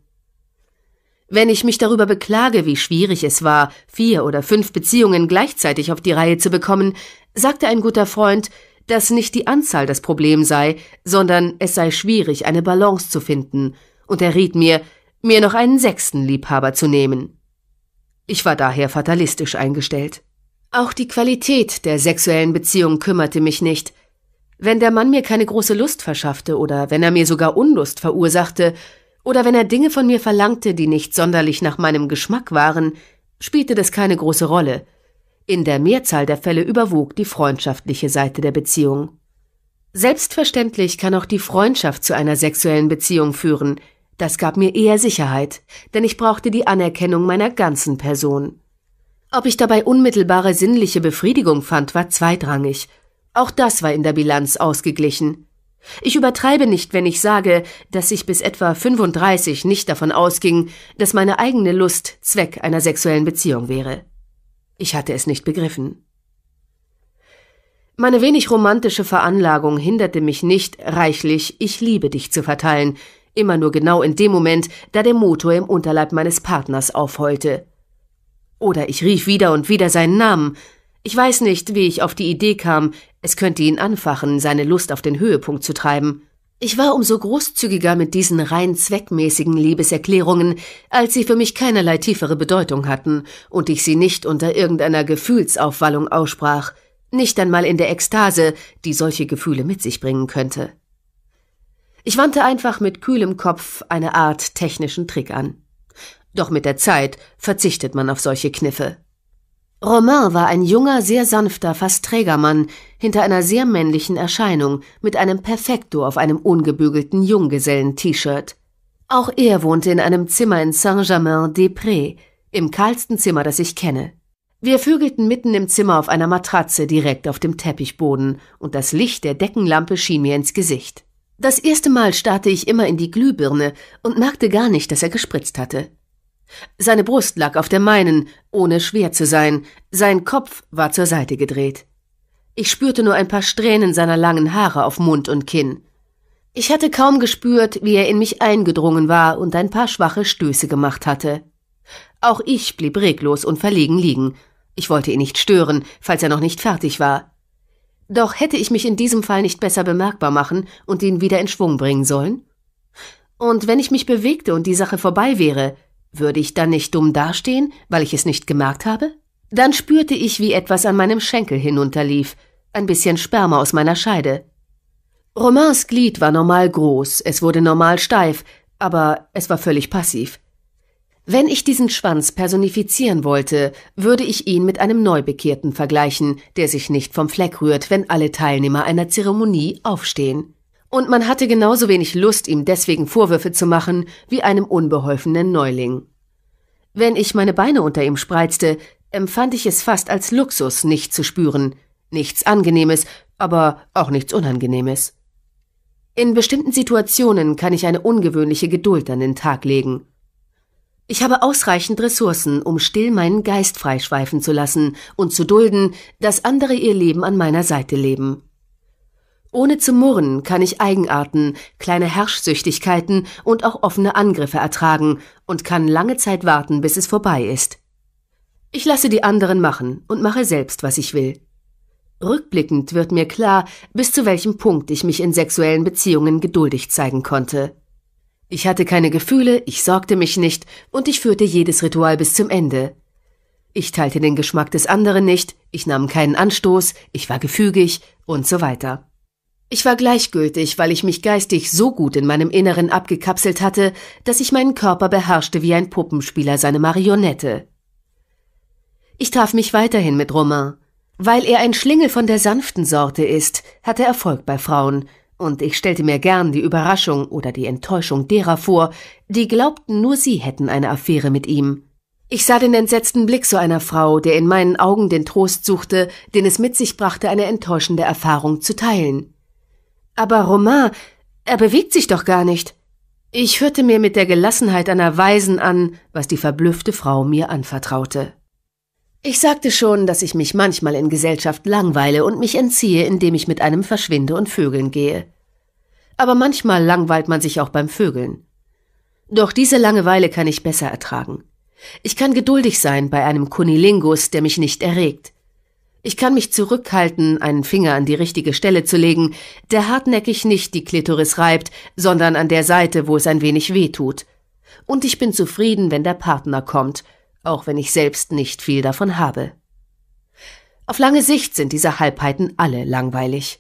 Wenn ich mich darüber beklage, wie schwierig es war, vier oder fünf Beziehungen gleichzeitig auf die Reihe zu bekommen, sagte ein guter Freund, dass nicht die Anzahl das Problem sei, sondern es sei schwierig, eine Balance zu finden, und er riet mir, mir noch einen sechsten Liebhaber zu nehmen. Ich war daher fatalistisch eingestellt. Auch die Qualität der sexuellen Beziehung kümmerte mich nicht. Wenn der Mann mir keine große Lust verschaffte oder wenn er mir sogar Unlust verursachte, oder wenn er Dinge von mir verlangte, die nicht sonderlich nach meinem Geschmack waren, spielte das keine große Rolle. In der Mehrzahl der Fälle überwog die freundschaftliche Seite der Beziehung. Selbstverständlich kann auch die Freundschaft zu einer sexuellen Beziehung führen. Das gab mir eher Sicherheit, denn ich brauchte die Anerkennung meiner ganzen Person. Ob ich dabei unmittelbare sinnliche Befriedigung fand, war zweitrangig. Auch das war in der Bilanz ausgeglichen. Ich übertreibe nicht, wenn ich sage, dass ich bis etwa 35 nicht davon ausging, dass meine eigene Lust Zweck einer sexuellen Beziehung wäre. Ich hatte es nicht begriffen. Meine wenig romantische Veranlagung hinderte mich nicht, reichlich Ich liebe dich zu verteilen, immer nur genau in dem Moment, da der Motor im Unterleib meines Partners aufheulte. Oder ich rief wieder und wieder seinen Namen, ich weiß nicht, wie ich auf die Idee kam, es könnte ihn anfachen, seine Lust auf den Höhepunkt zu treiben. Ich war umso großzügiger mit diesen rein zweckmäßigen Liebeserklärungen, als sie für mich keinerlei tiefere Bedeutung hatten und ich sie nicht unter irgendeiner Gefühlsaufwallung aussprach, nicht einmal in der Ekstase, die solche Gefühle mit sich bringen könnte. Ich wandte einfach mit kühlem Kopf eine Art technischen Trick an. Doch mit der Zeit verzichtet man auf solche Kniffe. Romain war ein junger, sehr sanfter, fast träger Mann, hinter einer sehr männlichen Erscheinung, mit einem Perfekto auf einem ungebügelten Junggesellen-T-Shirt. Auch er wohnte in einem Zimmer in Saint-Germain-des-Prés, im kahlsten Zimmer, das ich kenne. Wir vögelten mitten im Zimmer auf einer Matratze direkt auf dem Teppichboden, und das Licht der Deckenlampe schien mir ins Gesicht. Das erste Mal starrte ich immer in die Glühbirne und merkte gar nicht, dass er gespritzt hatte. Seine Brust lag auf der meinen, ohne schwer zu sein, sein Kopf war zur Seite gedreht. Ich spürte nur ein paar Strähnen seiner langen Haare auf Mund und Kinn. Ich hatte kaum gespürt, wie er in mich eingedrungen war und ein paar schwache Stöße gemacht hatte. Auch ich blieb reglos und verlegen liegen. Ich wollte ihn nicht stören, falls er noch nicht fertig war. Doch hätte ich mich in diesem Fall nicht besser bemerkbar machen und ihn wieder in Schwung bringen sollen? Und wenn ich mich bewegte und die Sache vorbei wäre, würde ich dann nicht dumm dastehen, weil ich es nicht gemerkt habe? Dann spürte ich, wie etwas an meinem Schenkel hinunterlief, ein bisschen Sperma aus meiner Scheide. Romains Glied war normal groß, es wurde normal steif, aber es war völlig passiv. Wenn ich diesen Schwanz personifizieren wollte, würde ich ihn mit einem Neubekehrten vergleichen, der sich nicht vom Fleck rührt, wenn alle Teilnehmer einer Zeremonie aufstehen und man hatte genauso wenig Lust, ihm deswegen Vorwürfe zu machen, wie einem unbeholfenen Neuling. Wenn ich meine Beine unter ihm spreizte, empfand ich es fast als Luxus, nicht zu spüren. Nichts Angenehmes, aber auch nichts Unangenehmes. In bestimmten Situationen kann ich eine ungewöhnliche Geduld an den Tag legen. Ich habe ausreichend Ressourcen, um still meinen Geist freischweifen zu lassen und zu dulden, dass andere ihr Leben an meiner Seite leben. Ohne zu murren kann ich Eigenarten, kleine Herrschsüchtigkeiten und auch offene Angriffe ertragen und kann lange Zeit warten, bis es vorbei ist. Ich lasse die anderen machen und mache selbst, was ich will. Rückblickend wird mir klar, bis zu welchem Punkt ich mich in sexuellen Beziehungen geduldig zeigen konnte. Ich hatte keine Gefühle, ich sorgte mich nicht und ich führte jedes Ritual bis zum Ende. Ich teilte den Geschmack des anderen nicht, ich nahm keinen Anstoß, ich war gefügig und so weiter. Ich war gleichgültig, weil ich mich geistig so gut in meinem Inneren abgekapselt hatte, dass ich meinen Körper beherrschte wie ein Puppenspieler seine Marionette. Ich traf mich weiterhin mit Romain. Weil er ein Schlingel von der sanften Sorte ist, hat er Erfolg bei Frauen, und ich stellte mir gern die Überraschung oder die Enttäuschung derer vor, die glaubten, nur sie hätten eine Affäre mit ihm. Ich sah den entsetzten Blick so einer Frau, der in meinen Augen den Trost suchte, den es mit sich brachte, eine enttäuschende Erfahrung zu teilen. Aber Romain, er bewegt sich doch gar nicht. Ich hörte mir mit der Gelassenheit einer Weisen an, was die verblüffte Frau mir anvertraute. Ich sagte schon, dass ich mich manchmal in Gesellschaft langweile und mich entziehe, indem ich mit einem verschwinde und Vögeln gehe. Aber manchmal langweilt man sich auch beim Vögeln. Doch diese Langeweile kann ich besser ertragen. Ich kann geduldig sein bei einem Kunilingus, der mich nicht erregt. Ich kann mich zurückhalten, einen Finger an die richtige Stelle zu legen, der hartnäckig nicht die Klitoris reibt, sondern an der Seite, wo es ein wenig weh tut. Und ich bin zufrieden, wenn der Partner kommt, auch wenn ich selbst nicht viel davon habe. Auf lange Sicht sind diese Halbheiten alle langweilig.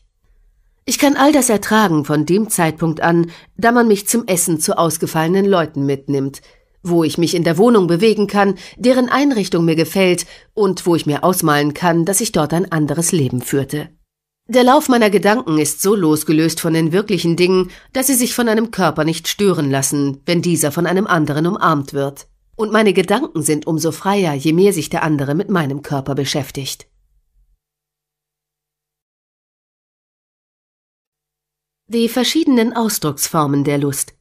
Ich kann all das ertragen von dem Zeitpunkt an, da man mich zum Essen zu ausgefallenen Leuten mitnimmt – wo ich mich in der Wohnung bewegen kann, deren Einrichtung mir gefällt und wo ich mir ausmalen kann, dass ich dort ein anderes Leben führte. Der Lauf meiner Gedanken ist so losgelöst von den wirklichen Dingen, dass sie sich von einem Körper nicht stören lassen, wenn dieser von einem anderen umarmt wird. Und meine Gedanken sind umso freier, je mehr sich der andere mit meinem Körper beschäftigt. Die verschiedenen Ausdrucksformen der Lust –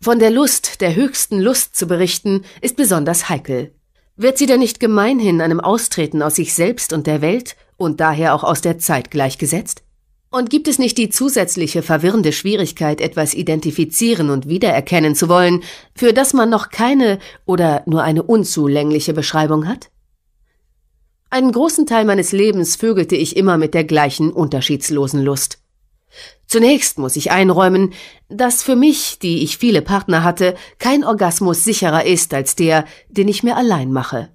von der Lust, der höchsten Lust zu berichten, ist besonders heikel. Wird sie denn nicht gemeinhin einem Austreten aus sich selbst und der Welt und daher auch aus der Zeit gleichgesetzt? Und gibt es nicht die zusätzliche verwirrende Schwierigkeit, etwas identifizieren und wiedererkennen zu wollen, für das man noch keine oder nur eine unzulängliche Beschreibung hat? Einen großen Teil meines Lebens vögelte ich immer mit der gleichen unterschiedslosen Lust. Zunächst muss ich einräumen, dass für mich, die ich viele Partner hatte, kein Orgasmus sicherer ist als der, den ich mir allein mache.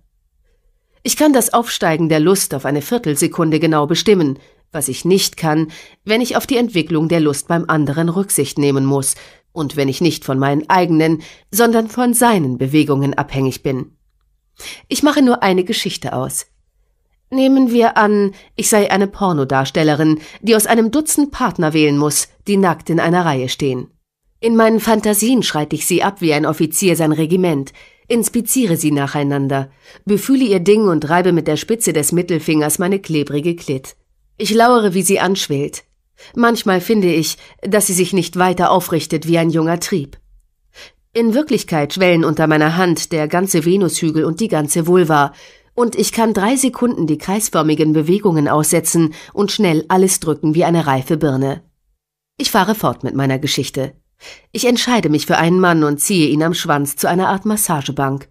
Ich kann das Aufsteigen der Lust auf eine Viertelsekunde genau bestimmen, was ich nicht kann, wenn ich auf die Entwicklung der Lust beim anderen Rücksicht nehmen muss und wenn ich nicht von meinen eigenen, sondern von seinen Bewegungen abhängig bin. Ich mache nur eine Geschichte aus. Nehmen wir an, ich sei eine Pornodarstellerin, die aus einem Dutzend Partner wählen muss, die nackt in einer Reihe stehen. In meinen Fantasien schreite ich sie ab wie ein Offizier sein Regiment, inspiziere sie nacheinander, befühle ihr Ding und reibe mit der Spitze des Mittelfingers meine klebrige Klit. Ich lauere, wie sie anschwillt. Manchmal finde ich, dass sie sich nicht weiter aufrichtet wie ein junger Trieb. In Wirklichkeit schwellen unter meiner Hand der ganze Venushügel und die ganze Vulva, und ich kann drei Sekunden die kreisförmigen Bewegungen aussetzen und schnell alles drücken wie eine reife Birne. Ich fahre fort mit meiner Geschichte. Ich entscheide mich für einen Mann und ziehe ihn am Schwanz zu einer Art Massagebank.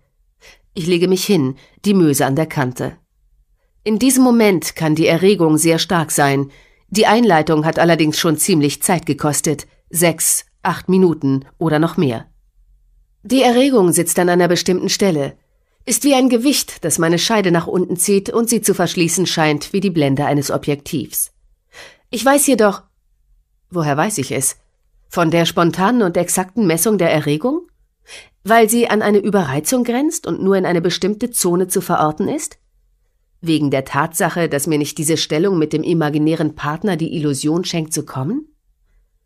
Ich lege mich hin, die Möse an der Kante. In diesem Moment kann die Erregung sehr stark sein. Die Einleitung hat allerdings schon ziemlich Zeit gekostet. Sechs, acht Minuten oder noch mehr. Die Erregung sitzt an einer bestimmten Stelle. Ist wie ein Gewicht, das meine Scheide nach unten zieht und sie zu verschließen scheint wie die Blende eines Objektivs. Ich weiß jedoch. Woher weiß ich es? Von der spontanen und exakten Messung der Erregung? Weil sie an eine Überreizung grenzt und nur in eine bestimmte Zone zu verorten ist? Wegen der Tatsache, dass mir nicht diese Stellung mit dem imaginären Partner die Illusion schenkt zu kommen?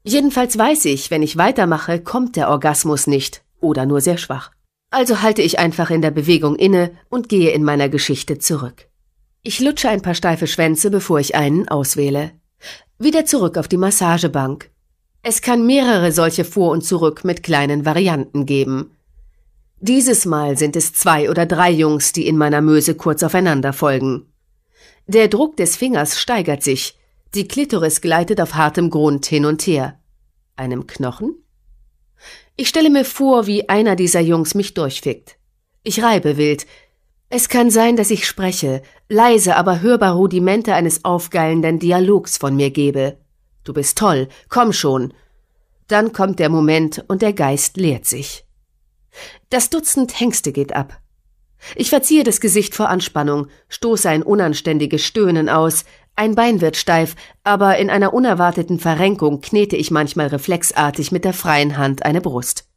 Jedenfalls weiß ich, wenn ich weitermache, kommt der Orgasmus nicht oder nur sehr schwach. Also halte ich einfach in der Bewegung inne und gehe in meiner Geschichte zurück. Ich lutsche ein paar steife Schwänze, bevor ich einen auswähle. Wieder zurück auf die Massagebank. Es kann mehrere solche Vor- und Zurück mit kleinen Varianten geben. Dieses Mal sind es zwei oder drei Jungs, die in meiner Möse kurz aufeinander folgen. Der Druck des Fingers steigert sich. Die Klitoris gleitet auf hartem Grund hin und her. Einem Knochen? Ich stelle mir vor, wie einer dieser Jungs mich durchfickt. Ich reibe wild. Es kann sein, dass ich spreche, leise, aber hörbar Rudimente eines aufgeilenden Dialogs von mir gebe. Du bist toll, komm schon. Dann kommt der Moment und der Geist leert sich. Das Dutzend Hengste geht ab. Ich verziehe das Gesicht vor Anspannung, stoße ein unanständiges Stöhnen aus, ein Bein wird steif, aber in einer unerwarteten Verrenkung knete ich manchmal reflexartig mit der freien Hand eine Brust.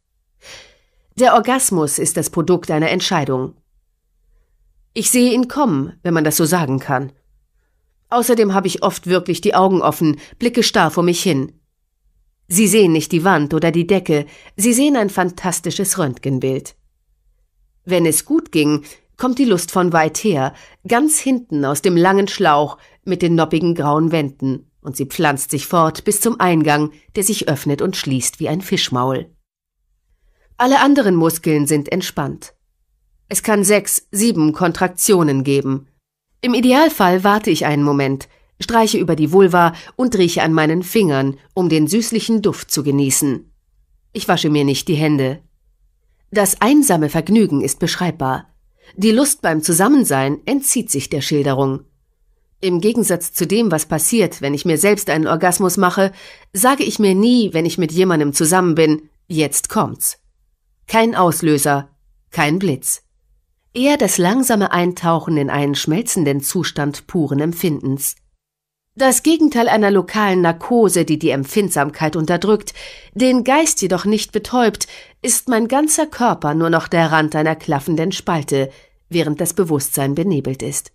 Der Orgasmus ist das Produkt einer Entscheidung. Ich sehe ihn kommen, wenn man das so sagen kann. Außerdem habe ich oft wirklich die Augen offen, blicke starr vor mich hin. Sie sehen nicht die Wand oder die Decke, sie sehen ein fantastisches Röntgenbild. Wenn es gut ging, kommt die Lust von weit her, ganz hinten aus dem langen Schlauch, mit den noppigen grauen Wänden, und sie pflanzt sich fort bis zum Eingang, der sich öffnet und schließt wie ein Fischmaul. Alle anderen Muskeln sind entspannt. Es kann sechs, sieben Kontraktionen geben. Im Idealfall warte ich einen Moment, streiche über die Vulva und rieche an meinen Fingern, um den süßlichen Duft zu genießen. Ich wasche mir nicht die Hände. Das einsame Vergnügen ist beschreibbar. Die Lust beim Zusammensein entzieht sich der Schilderung. Im Gegensatz zu dem, was passiert, wenn ich mir selbst einen Orgasmus mache, sage ich mir nie, wenn ich mit jemandem zusammen bin, jetzt kommt's. Kein Auslöser, kein Blitz. Eher das langsame Eintauchen in einen schmelzenden Zustand puren Empfindens. Das Gegenteil einer lokalen Narkose, die die Empfindsamkeit unterdrückt, den Geist jedoch nicht betäubt, ist mein ganzer Körper nur noch der Rand einer klaffenden Spalte, während das Bewusstsein benebelt ist.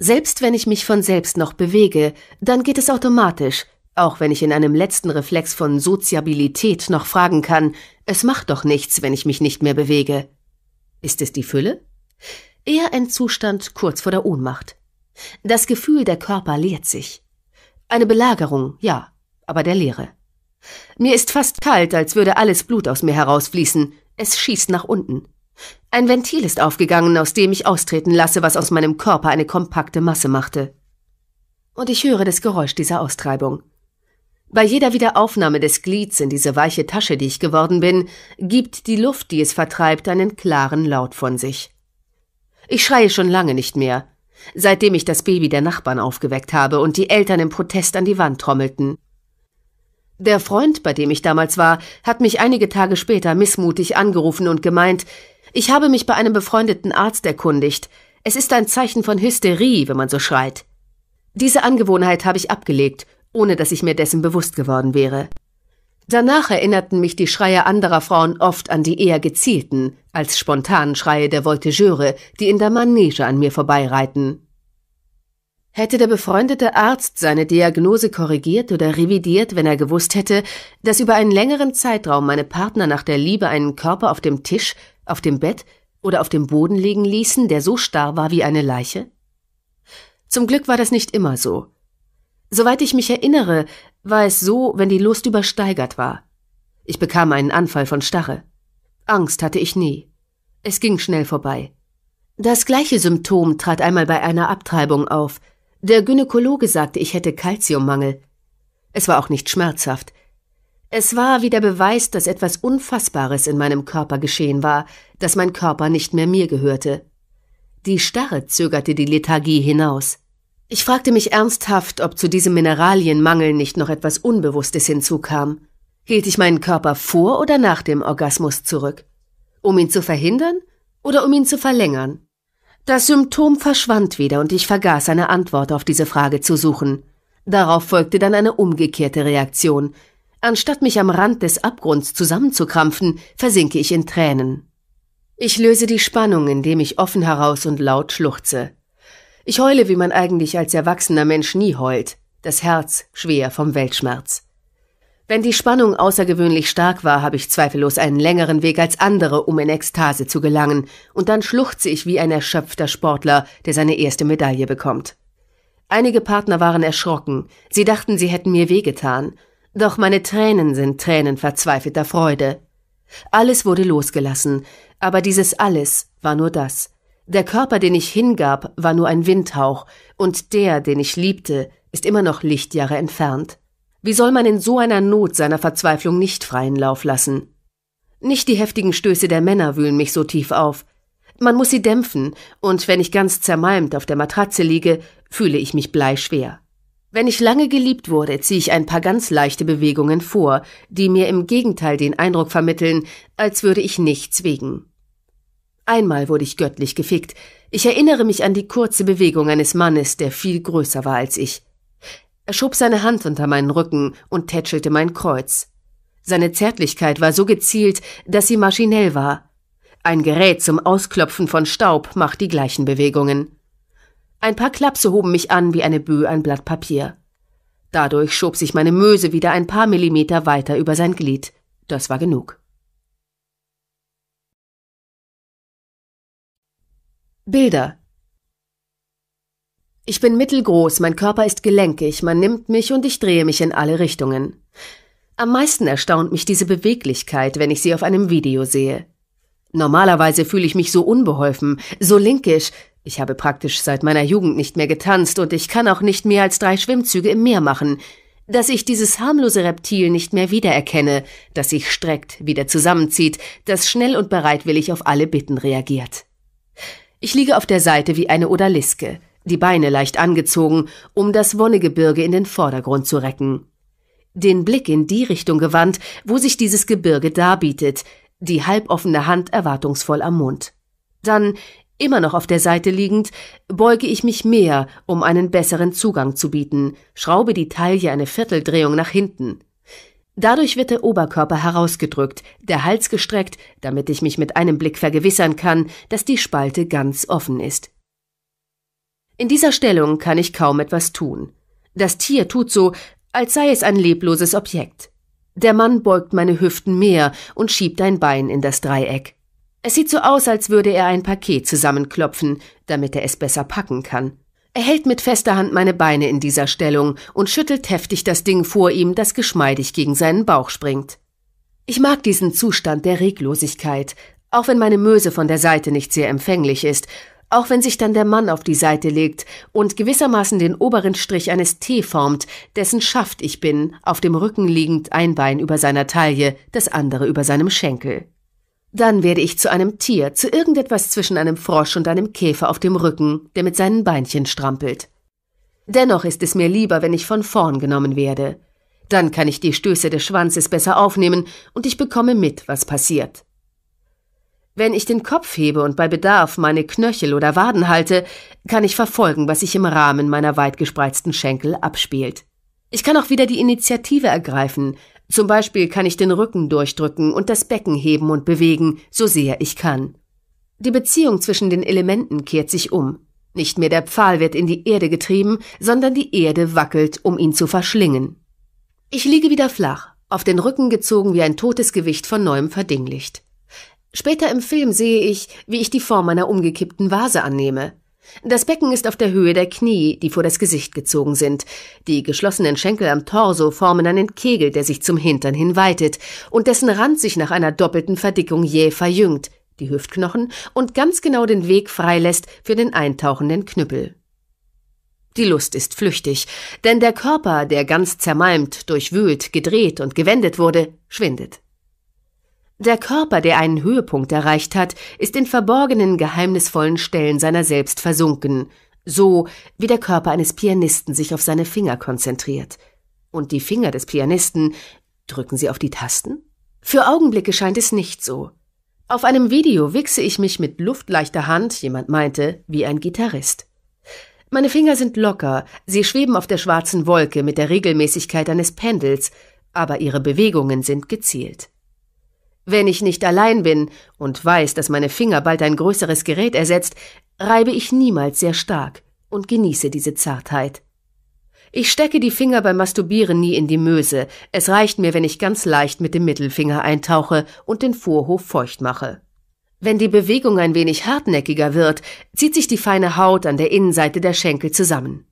Selbst wenn ich mich von selbst noch bewege, dann geht es automatisch, auch wenn ich in einem letzten Reflex von Soziabilität noch fragen kann, es macht doch nichts, wenn ich mich nicht mehr bewege. Ist es die Fülle? Eher ein Zustand kurz vor der Ohnmacht. Das Gefühl, der Körper leert sich. Eine Belagerung, ja, aber der Leere. Mir ist fast kalt, als würde alles Blut aus mir herausfließen. Es schießt nach unten. Ein Ventil ist aufgegangen, aus dem ich austreten lasse, was aus meinem Körper eine kompakte Masse machte. Und ich höre das Geräusch dieser Austreibung. Bei jeder Wiederaufnahme des Glieds in diese weiche Tasche, die ich geworden bin, gibt die Luft, die es vertreibt, einen klaren Laut von sich. Ich schreie schon lange nicht mehr, seitdem ich das Baby der Nachbarn aufgeweckt habe und die Eltern im Protest an die Wand trommelten. Der Freund, bei dem ich damals war, hat mich einige Tage später missmutig angerufen und gemeint, ich habe mich bei einem befreundeten Arzt erkundigt. Es ist ein Zeichen von Hysterie, wenn man so schreit. Diese Angewohnheit habe ich abgelegt, ohne dass ich mir dessen bewusst geworden wäre. Danach erinnerten mich die Schreie anderer Frauen oft an die eher gezielten als spontanen Schreie der Voltigeure, die in der Manege an mir vorbeireiten. Hätte der befreundete Arzt seine Diagnose korrigiert oder revidiert, wenn er gewusst hätte, dass über einen längeren Zeitraum meine Partner nach der Liebe einen Körper auf dem Tisch auf dem Bett oder auf dem Boden liegen ließen, der so starr war wie eine Leiche? Zum Glück war das nicht immer so. Soweit ich mich erinnere, war es so, wenn die Lust übersteigert war. Ich bekam einen Anfall von Starre. Angst hatte ich nie. Es ging schnell vorbei. Das gleiche Symptom trat einmal bei einer Abtreibung auf. Der Gynäkologe sagte, ich hätte Kalziummangel. Es war auch nicht schmerzhaft. Es war wie der Beweis, dass etwas Unfassbares in meinem Körper geschehen war, dass mein Körper nicht mehr mir gehörte. Die Starre zögerte die Lethargie hinaus. Ich fragte mich ernsthaft, ob zu diesem Mineralienmangel nicht noch etwas Unbewusstes hinzukam. Hielt ich meinen Körper vor oder nach dem Orgasmus zurück? Um ihn zu verhindern oder um ihn zu verlängern? Das Symptom verschwand wieder und ich vergaß eine Antwort auf diese Frage zu suchen. Darauf folgte dann eine umgekehrte Reaktion, Anstatt mich am Rand des Abgrunds zusammenzukrampfen, versinke ich in Tränen. Ich löse die Spannung, indem ich offen heraus und laut schluchze. Ich heule, wie man eigentlich als erwachsener Mensch nie heult, das Herz schwer vom Weltschmerz. Wenn die Spannung außergewöhnlich stark war, habe ich zweifellos einen längeren Weg als andere, um in Ekstase zu gelangen, und dann schluchze ich wie ein erschöpfter Sportler, der seine erste Medaille bekommt. Einige Partner waren erschrocken, sie dachten, sie hätten mir wehgetan, doch meine Tränen sind Tränen verzweifelter Freude. Alles wurde losgelassen, aber dieses alles war nur das. Der Körper, den ich hingab, war nur ein Windhauch, und der, den ich liebte, ist immer noch Lichtjahre entfernt. Wie soll man in so einer Not seiner Verzweiflung nicht freien Lauf lassen? Nicht die heftigen Stöße der Männer wühlen mich so tief auf. Man muss sie dämpfen, und wenn ich ganz zermalmt auf der Matratze liege, fühle ich mich bleischwer. Wenn ich lange geliebt wurde, ziehe ich ein paar ganz leichte Bewegungen vor, die mir im Gegenteil den Eindruck vermitteln, als würde ich nichts wegen. Einmal wurde ich göttlich gefickt. Ich erinnere mich an die kurze Bewegung eines Mannes, der viel größer war als ich. Er schob seine Hand unter meinen Rücken und tätschelte mein Kreuz. Seine Zärtlichkeit war so gezielt, dass sie maschinell war. Ein Gerät zum Ausklopfen von Staub macht die gleichen Bewegungen. Ein paar Klapse hoben mich an wie eine Böe ein Blatt Papier. Dadurch schob sich meine Möse wieder ein paar Millimeter weiter über sein Glied. Das war genug. Bilder. Ich bin mittelgroß, mein Körper ist gelenkig, man nimmt mich und ich drehe mich in alle Richtungen. Am meisten erstaunt mich diese Beweglichkeit, wenn ich sie auf einem Video sehe. Normalerweise fühle ich mich so unbeholfen, so linkisch, ich habe praktisch seit meiner Jugend nicht mehr getanzt und ich kann auch nicht mehr als drei Schwimmzüge im Meer machen. Dass ich dieses harmlose Reptil nicht mehr wiedererkenne, das sich streckt, wieder zusammenzieht, das schnell und bereitwillig auf alle Bitten reagiert. Ich liege auf der Seite wie eine Odaliske, die Beine leicht angezogen, um das Wonnegebirge in den Vordergrund zu recken. Den Blick in die Richtung gewandt, wo sich dieses Gebirge darbietet, die halboffene Hand erwartungsvoll am Mund. Dann Immer noch auf der Seite liegend, beuge ich mich mehr, um einen besseren Zugang zu bieten, schraube die Taille eine Vierteldrehung nach hinten. Dadurch wird der Oberkörper herausgedrückt, der Hals gestreckt, damit ich mich mit einem Blick vergewissern kann, dass die Spalte ganz offen ist. In dieser Stellung kann ich kaum etwas tun. Das Tier tut so, als sei es ein lebloses Objekt. Der Mann beugt meine Hüften mehr und schiebt ein Bein in das Dreieck. Es sieht so aus, als würde er ein Paket zusammenklopfen, damit er es besser packen kann. Er hält mit fester Hand meine Beine in dieser Stellung und schüttelt heftig das Ding vor ihm, das geschmeidig gegen seinen Bauch springt. Ich mag diesen Zustand der Reglosigkeit, auch wenn meine Möse von der Seite nicht sehr empfänglich ist, auch wenn sich dann der Mann auf die Seite legt und gewissermaßen den oberen Strich eines T formt, dessen Schaft ich bin, auf dem Rücken liegend ein Bein über seiner Taille, das andere über seinem Schenkel. Dann werde ich zu einem Tier, zu irgendetwas zwischen einem Frosch und einem Käfer auf dem Rücken, der mit seinen Beinchen strampelt. Dennoch ist es mir lieber, wenn ich von vorn genommen werde. Dann kann ich die Stöße des Schwanzes besser aufnehmen und ich bekomme mit, was passiert. Wenn ich den Kopf hebe und bei Bedarf meine Knöchel oder Waden halte, kann ich verfolgen, was sich im Rahmen meiner weitgespreizten Schenkel abspielt. Ich kann auch wieder die Initiative ergreifen, zum Beispiel kann ich den Rücken durchdrücken und das Becken heben und bewegen, so sehr ich kann. Die Beziehung zwischen den Elementen kehrt sich um. Nicht mehr der Pfahl wird in die Erde getrieben, sondern die Erde wackelt, um ihn zu verschlingen. Ich liege wieder flach, auf den Rücken gezogen wie ein totes Gewicht von neuem verdinglicht. Später im Film sehe ich, wie ich die Form einer umgekippten Vase annehme. Das Becken ist auf der Höhe der Knie, die vor das Gesicht gezogen sind. Die geschlossenen Schenkel am Torso formen einen Kegel, der sich zum Hintern hin weitet und dessen Rand sich nach einer doppelten Verdickung jäh verjüngt, die Hüftknochen und ganz genau den Weg freilässt für den eintauchenden Knüppel. Die Lust ist flüchtig, denn der Körper, der ganz zermalmt, durchwühlt, gedreht und gewendet wurde, schwindet. Der Körper, der einen Höhepunkt erreicht hat, ist in verborgenen, geheimnisvollen Stellen seiner selbst versunken, so wie der Körper eines Pianisten sich auf seine Finger konzentriert. Und die Finger des Pianisten drücken sie auf die Tasten? Für Augenblicke scheint es nicht so. Auf einem Video wichse ich mich mit luftleichter Hand, jemand meinte, wie ein Gitarrist. Meine Finger sind locker, sie schweben auf der schwarzen Wolke mit der Regelmäßigkeit eines Pendels, aber ihre Bewegungen sind gezielt. Wenn ich nicht allein bin und weiß, dass meine Finger bald ein größeres Gerät ersetzt, reibe ich niemals sehr stark und genieße diese Zartheit. Ich stecke die Finger beim Masturbieren nie in die Möse. Es reicht mir, wenn ich ganz leicht mit dem Mittelfinger eintauche und den Vorhof feucht mache. Wenn die Bewegung ein wenig hartnäckiger wird, zieht sich die feine Haut an der Innenseite der Schenkel zusammen.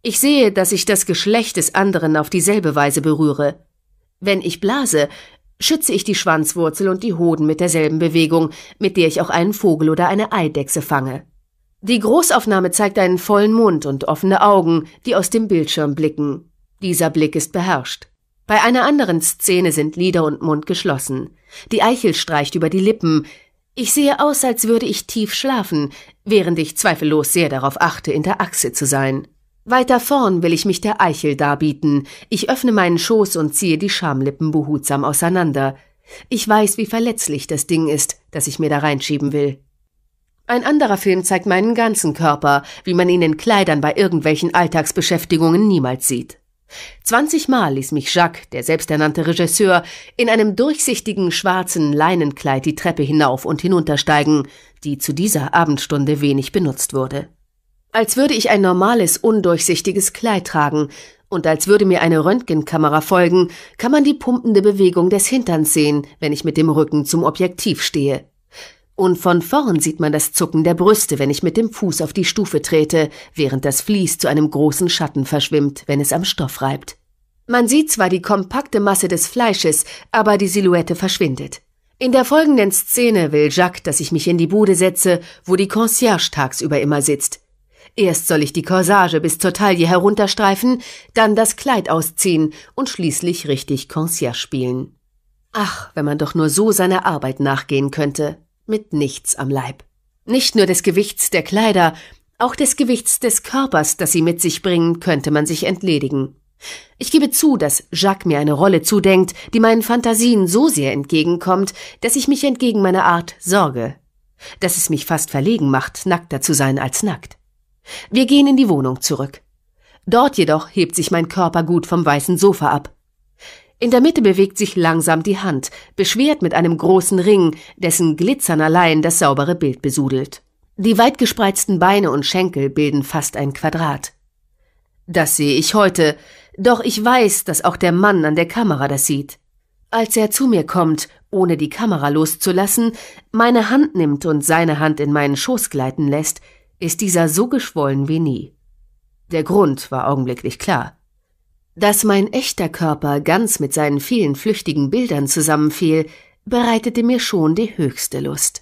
Ich sehe, dass ich das Geschlecht des anderen auf dieselbe Weise berühre. Wenn ich blase, schütze ich die Schwanzwurzel und die Hoden mit derselben Bewegung, mit der ich auch einen Vogel oder eine Eidechse fange. Die Großaufnahme zeigt einen vollen Mund und offene Augen, die aus dem Bildschirm blicken. Dieser Blick ist beherrscht. Bei einer anderen Szene sind Lieder und Mund geschlossen. Die Eichel streicht über die Lippen. Ich sehe aus, als würde ich tief schlafen, während ich zweifellos sehr darauf achte, in der Achse zu sein. Weiter vorn will ich mich der Eichel darbieten. Ich öffne meinen Schoß und ziehe die Schamlippen behutsam auseinander. Ich weiß, wie verletzlich das Ding ist, das ich mir da reinschieben will. Ein anderer Film zeigt meinen ganzen Körper, wie man ihn in Kleidern bei irgendwelchen Alltagsbeschäftigungen niemals sieht. Zwanzigmal ließ mich Jacques, der selbsternannte Regisseur, in einem durchsichtigen schwarzen Leinenkleid die Treppe hinauf und hinuntersteigen, die zu dieser Abendstunde wenig benutzt wurde. Als würde ich ein normales, undurchsichtiges Kleid tragen, und als würde mir eine Röntgenkamera folgen, kann man die pumpende Bewegung des Hinterns sehen, wenn ich mit dem Rücken zum Objektiv stehe. Und von vorn sieht man das Zucken der Brüste, wenn ich mit dem Fuß auf die Stufe trete, während das Vlies zu einem großen Schatten verschwimmt, wenn es am Stoff reibt. Man sieht zwar die kompakte Masse des Fleisches, aber die Silhouette verschwindet. In der folgenden Szene will Jacques, dass ich mich in die Bude setze, wo die Concierge tagsüber immer sitzt. Erst soll ich die Corsage bis zur Taille herunterstreifen, dann das Kleid ausziehen und schließlich richtig Concierge spielen. Ach, wenn man doch nur so seiner Arbeit nachgehen könnte, mit nichts am Leib. Nicht nur des Gewichts der Kleider, auch des Gewichts des Körpers, das sie mit sich bringen, könnte man sich entledigen. Ich gebe zu, dass Jacques mir eine Rolle zudenkt, die meinen Fantasien so sehr entgegenkommt, dass ich mich entgegen meiner Art sorge, dass es mich fast verlegen macht, nackter zu sein als nackt. Wir gehen in die Wohnung zurück. Dort jedoch hebt sich mein Körper gut vom weißen Sofa ab. In der Mitte bewegt sich langsam die Hand, beschwert mit einem großen Ring, dessen Glitzern allein das saubere Bild besudelt. Die weitgespreizten Beine und Schenkel bilden fast ein Quadrat. Das sehe ich heute, doch ich weiß, dass auch der Mann an der Kamera das sieht. Als er zu mir kommt, ohne die Kamera loszulassen, meine Hand nimmt und seine Hand in meinen Schoß gleiten lässt, ist dieser so geschwollen wie nie. Der Grund war augenblicklich klar. Dass mein echter Körper ganz mit seinen vielen flüchtigen Bildern zusammenfiel, bereitete mir schon die höchste Lust.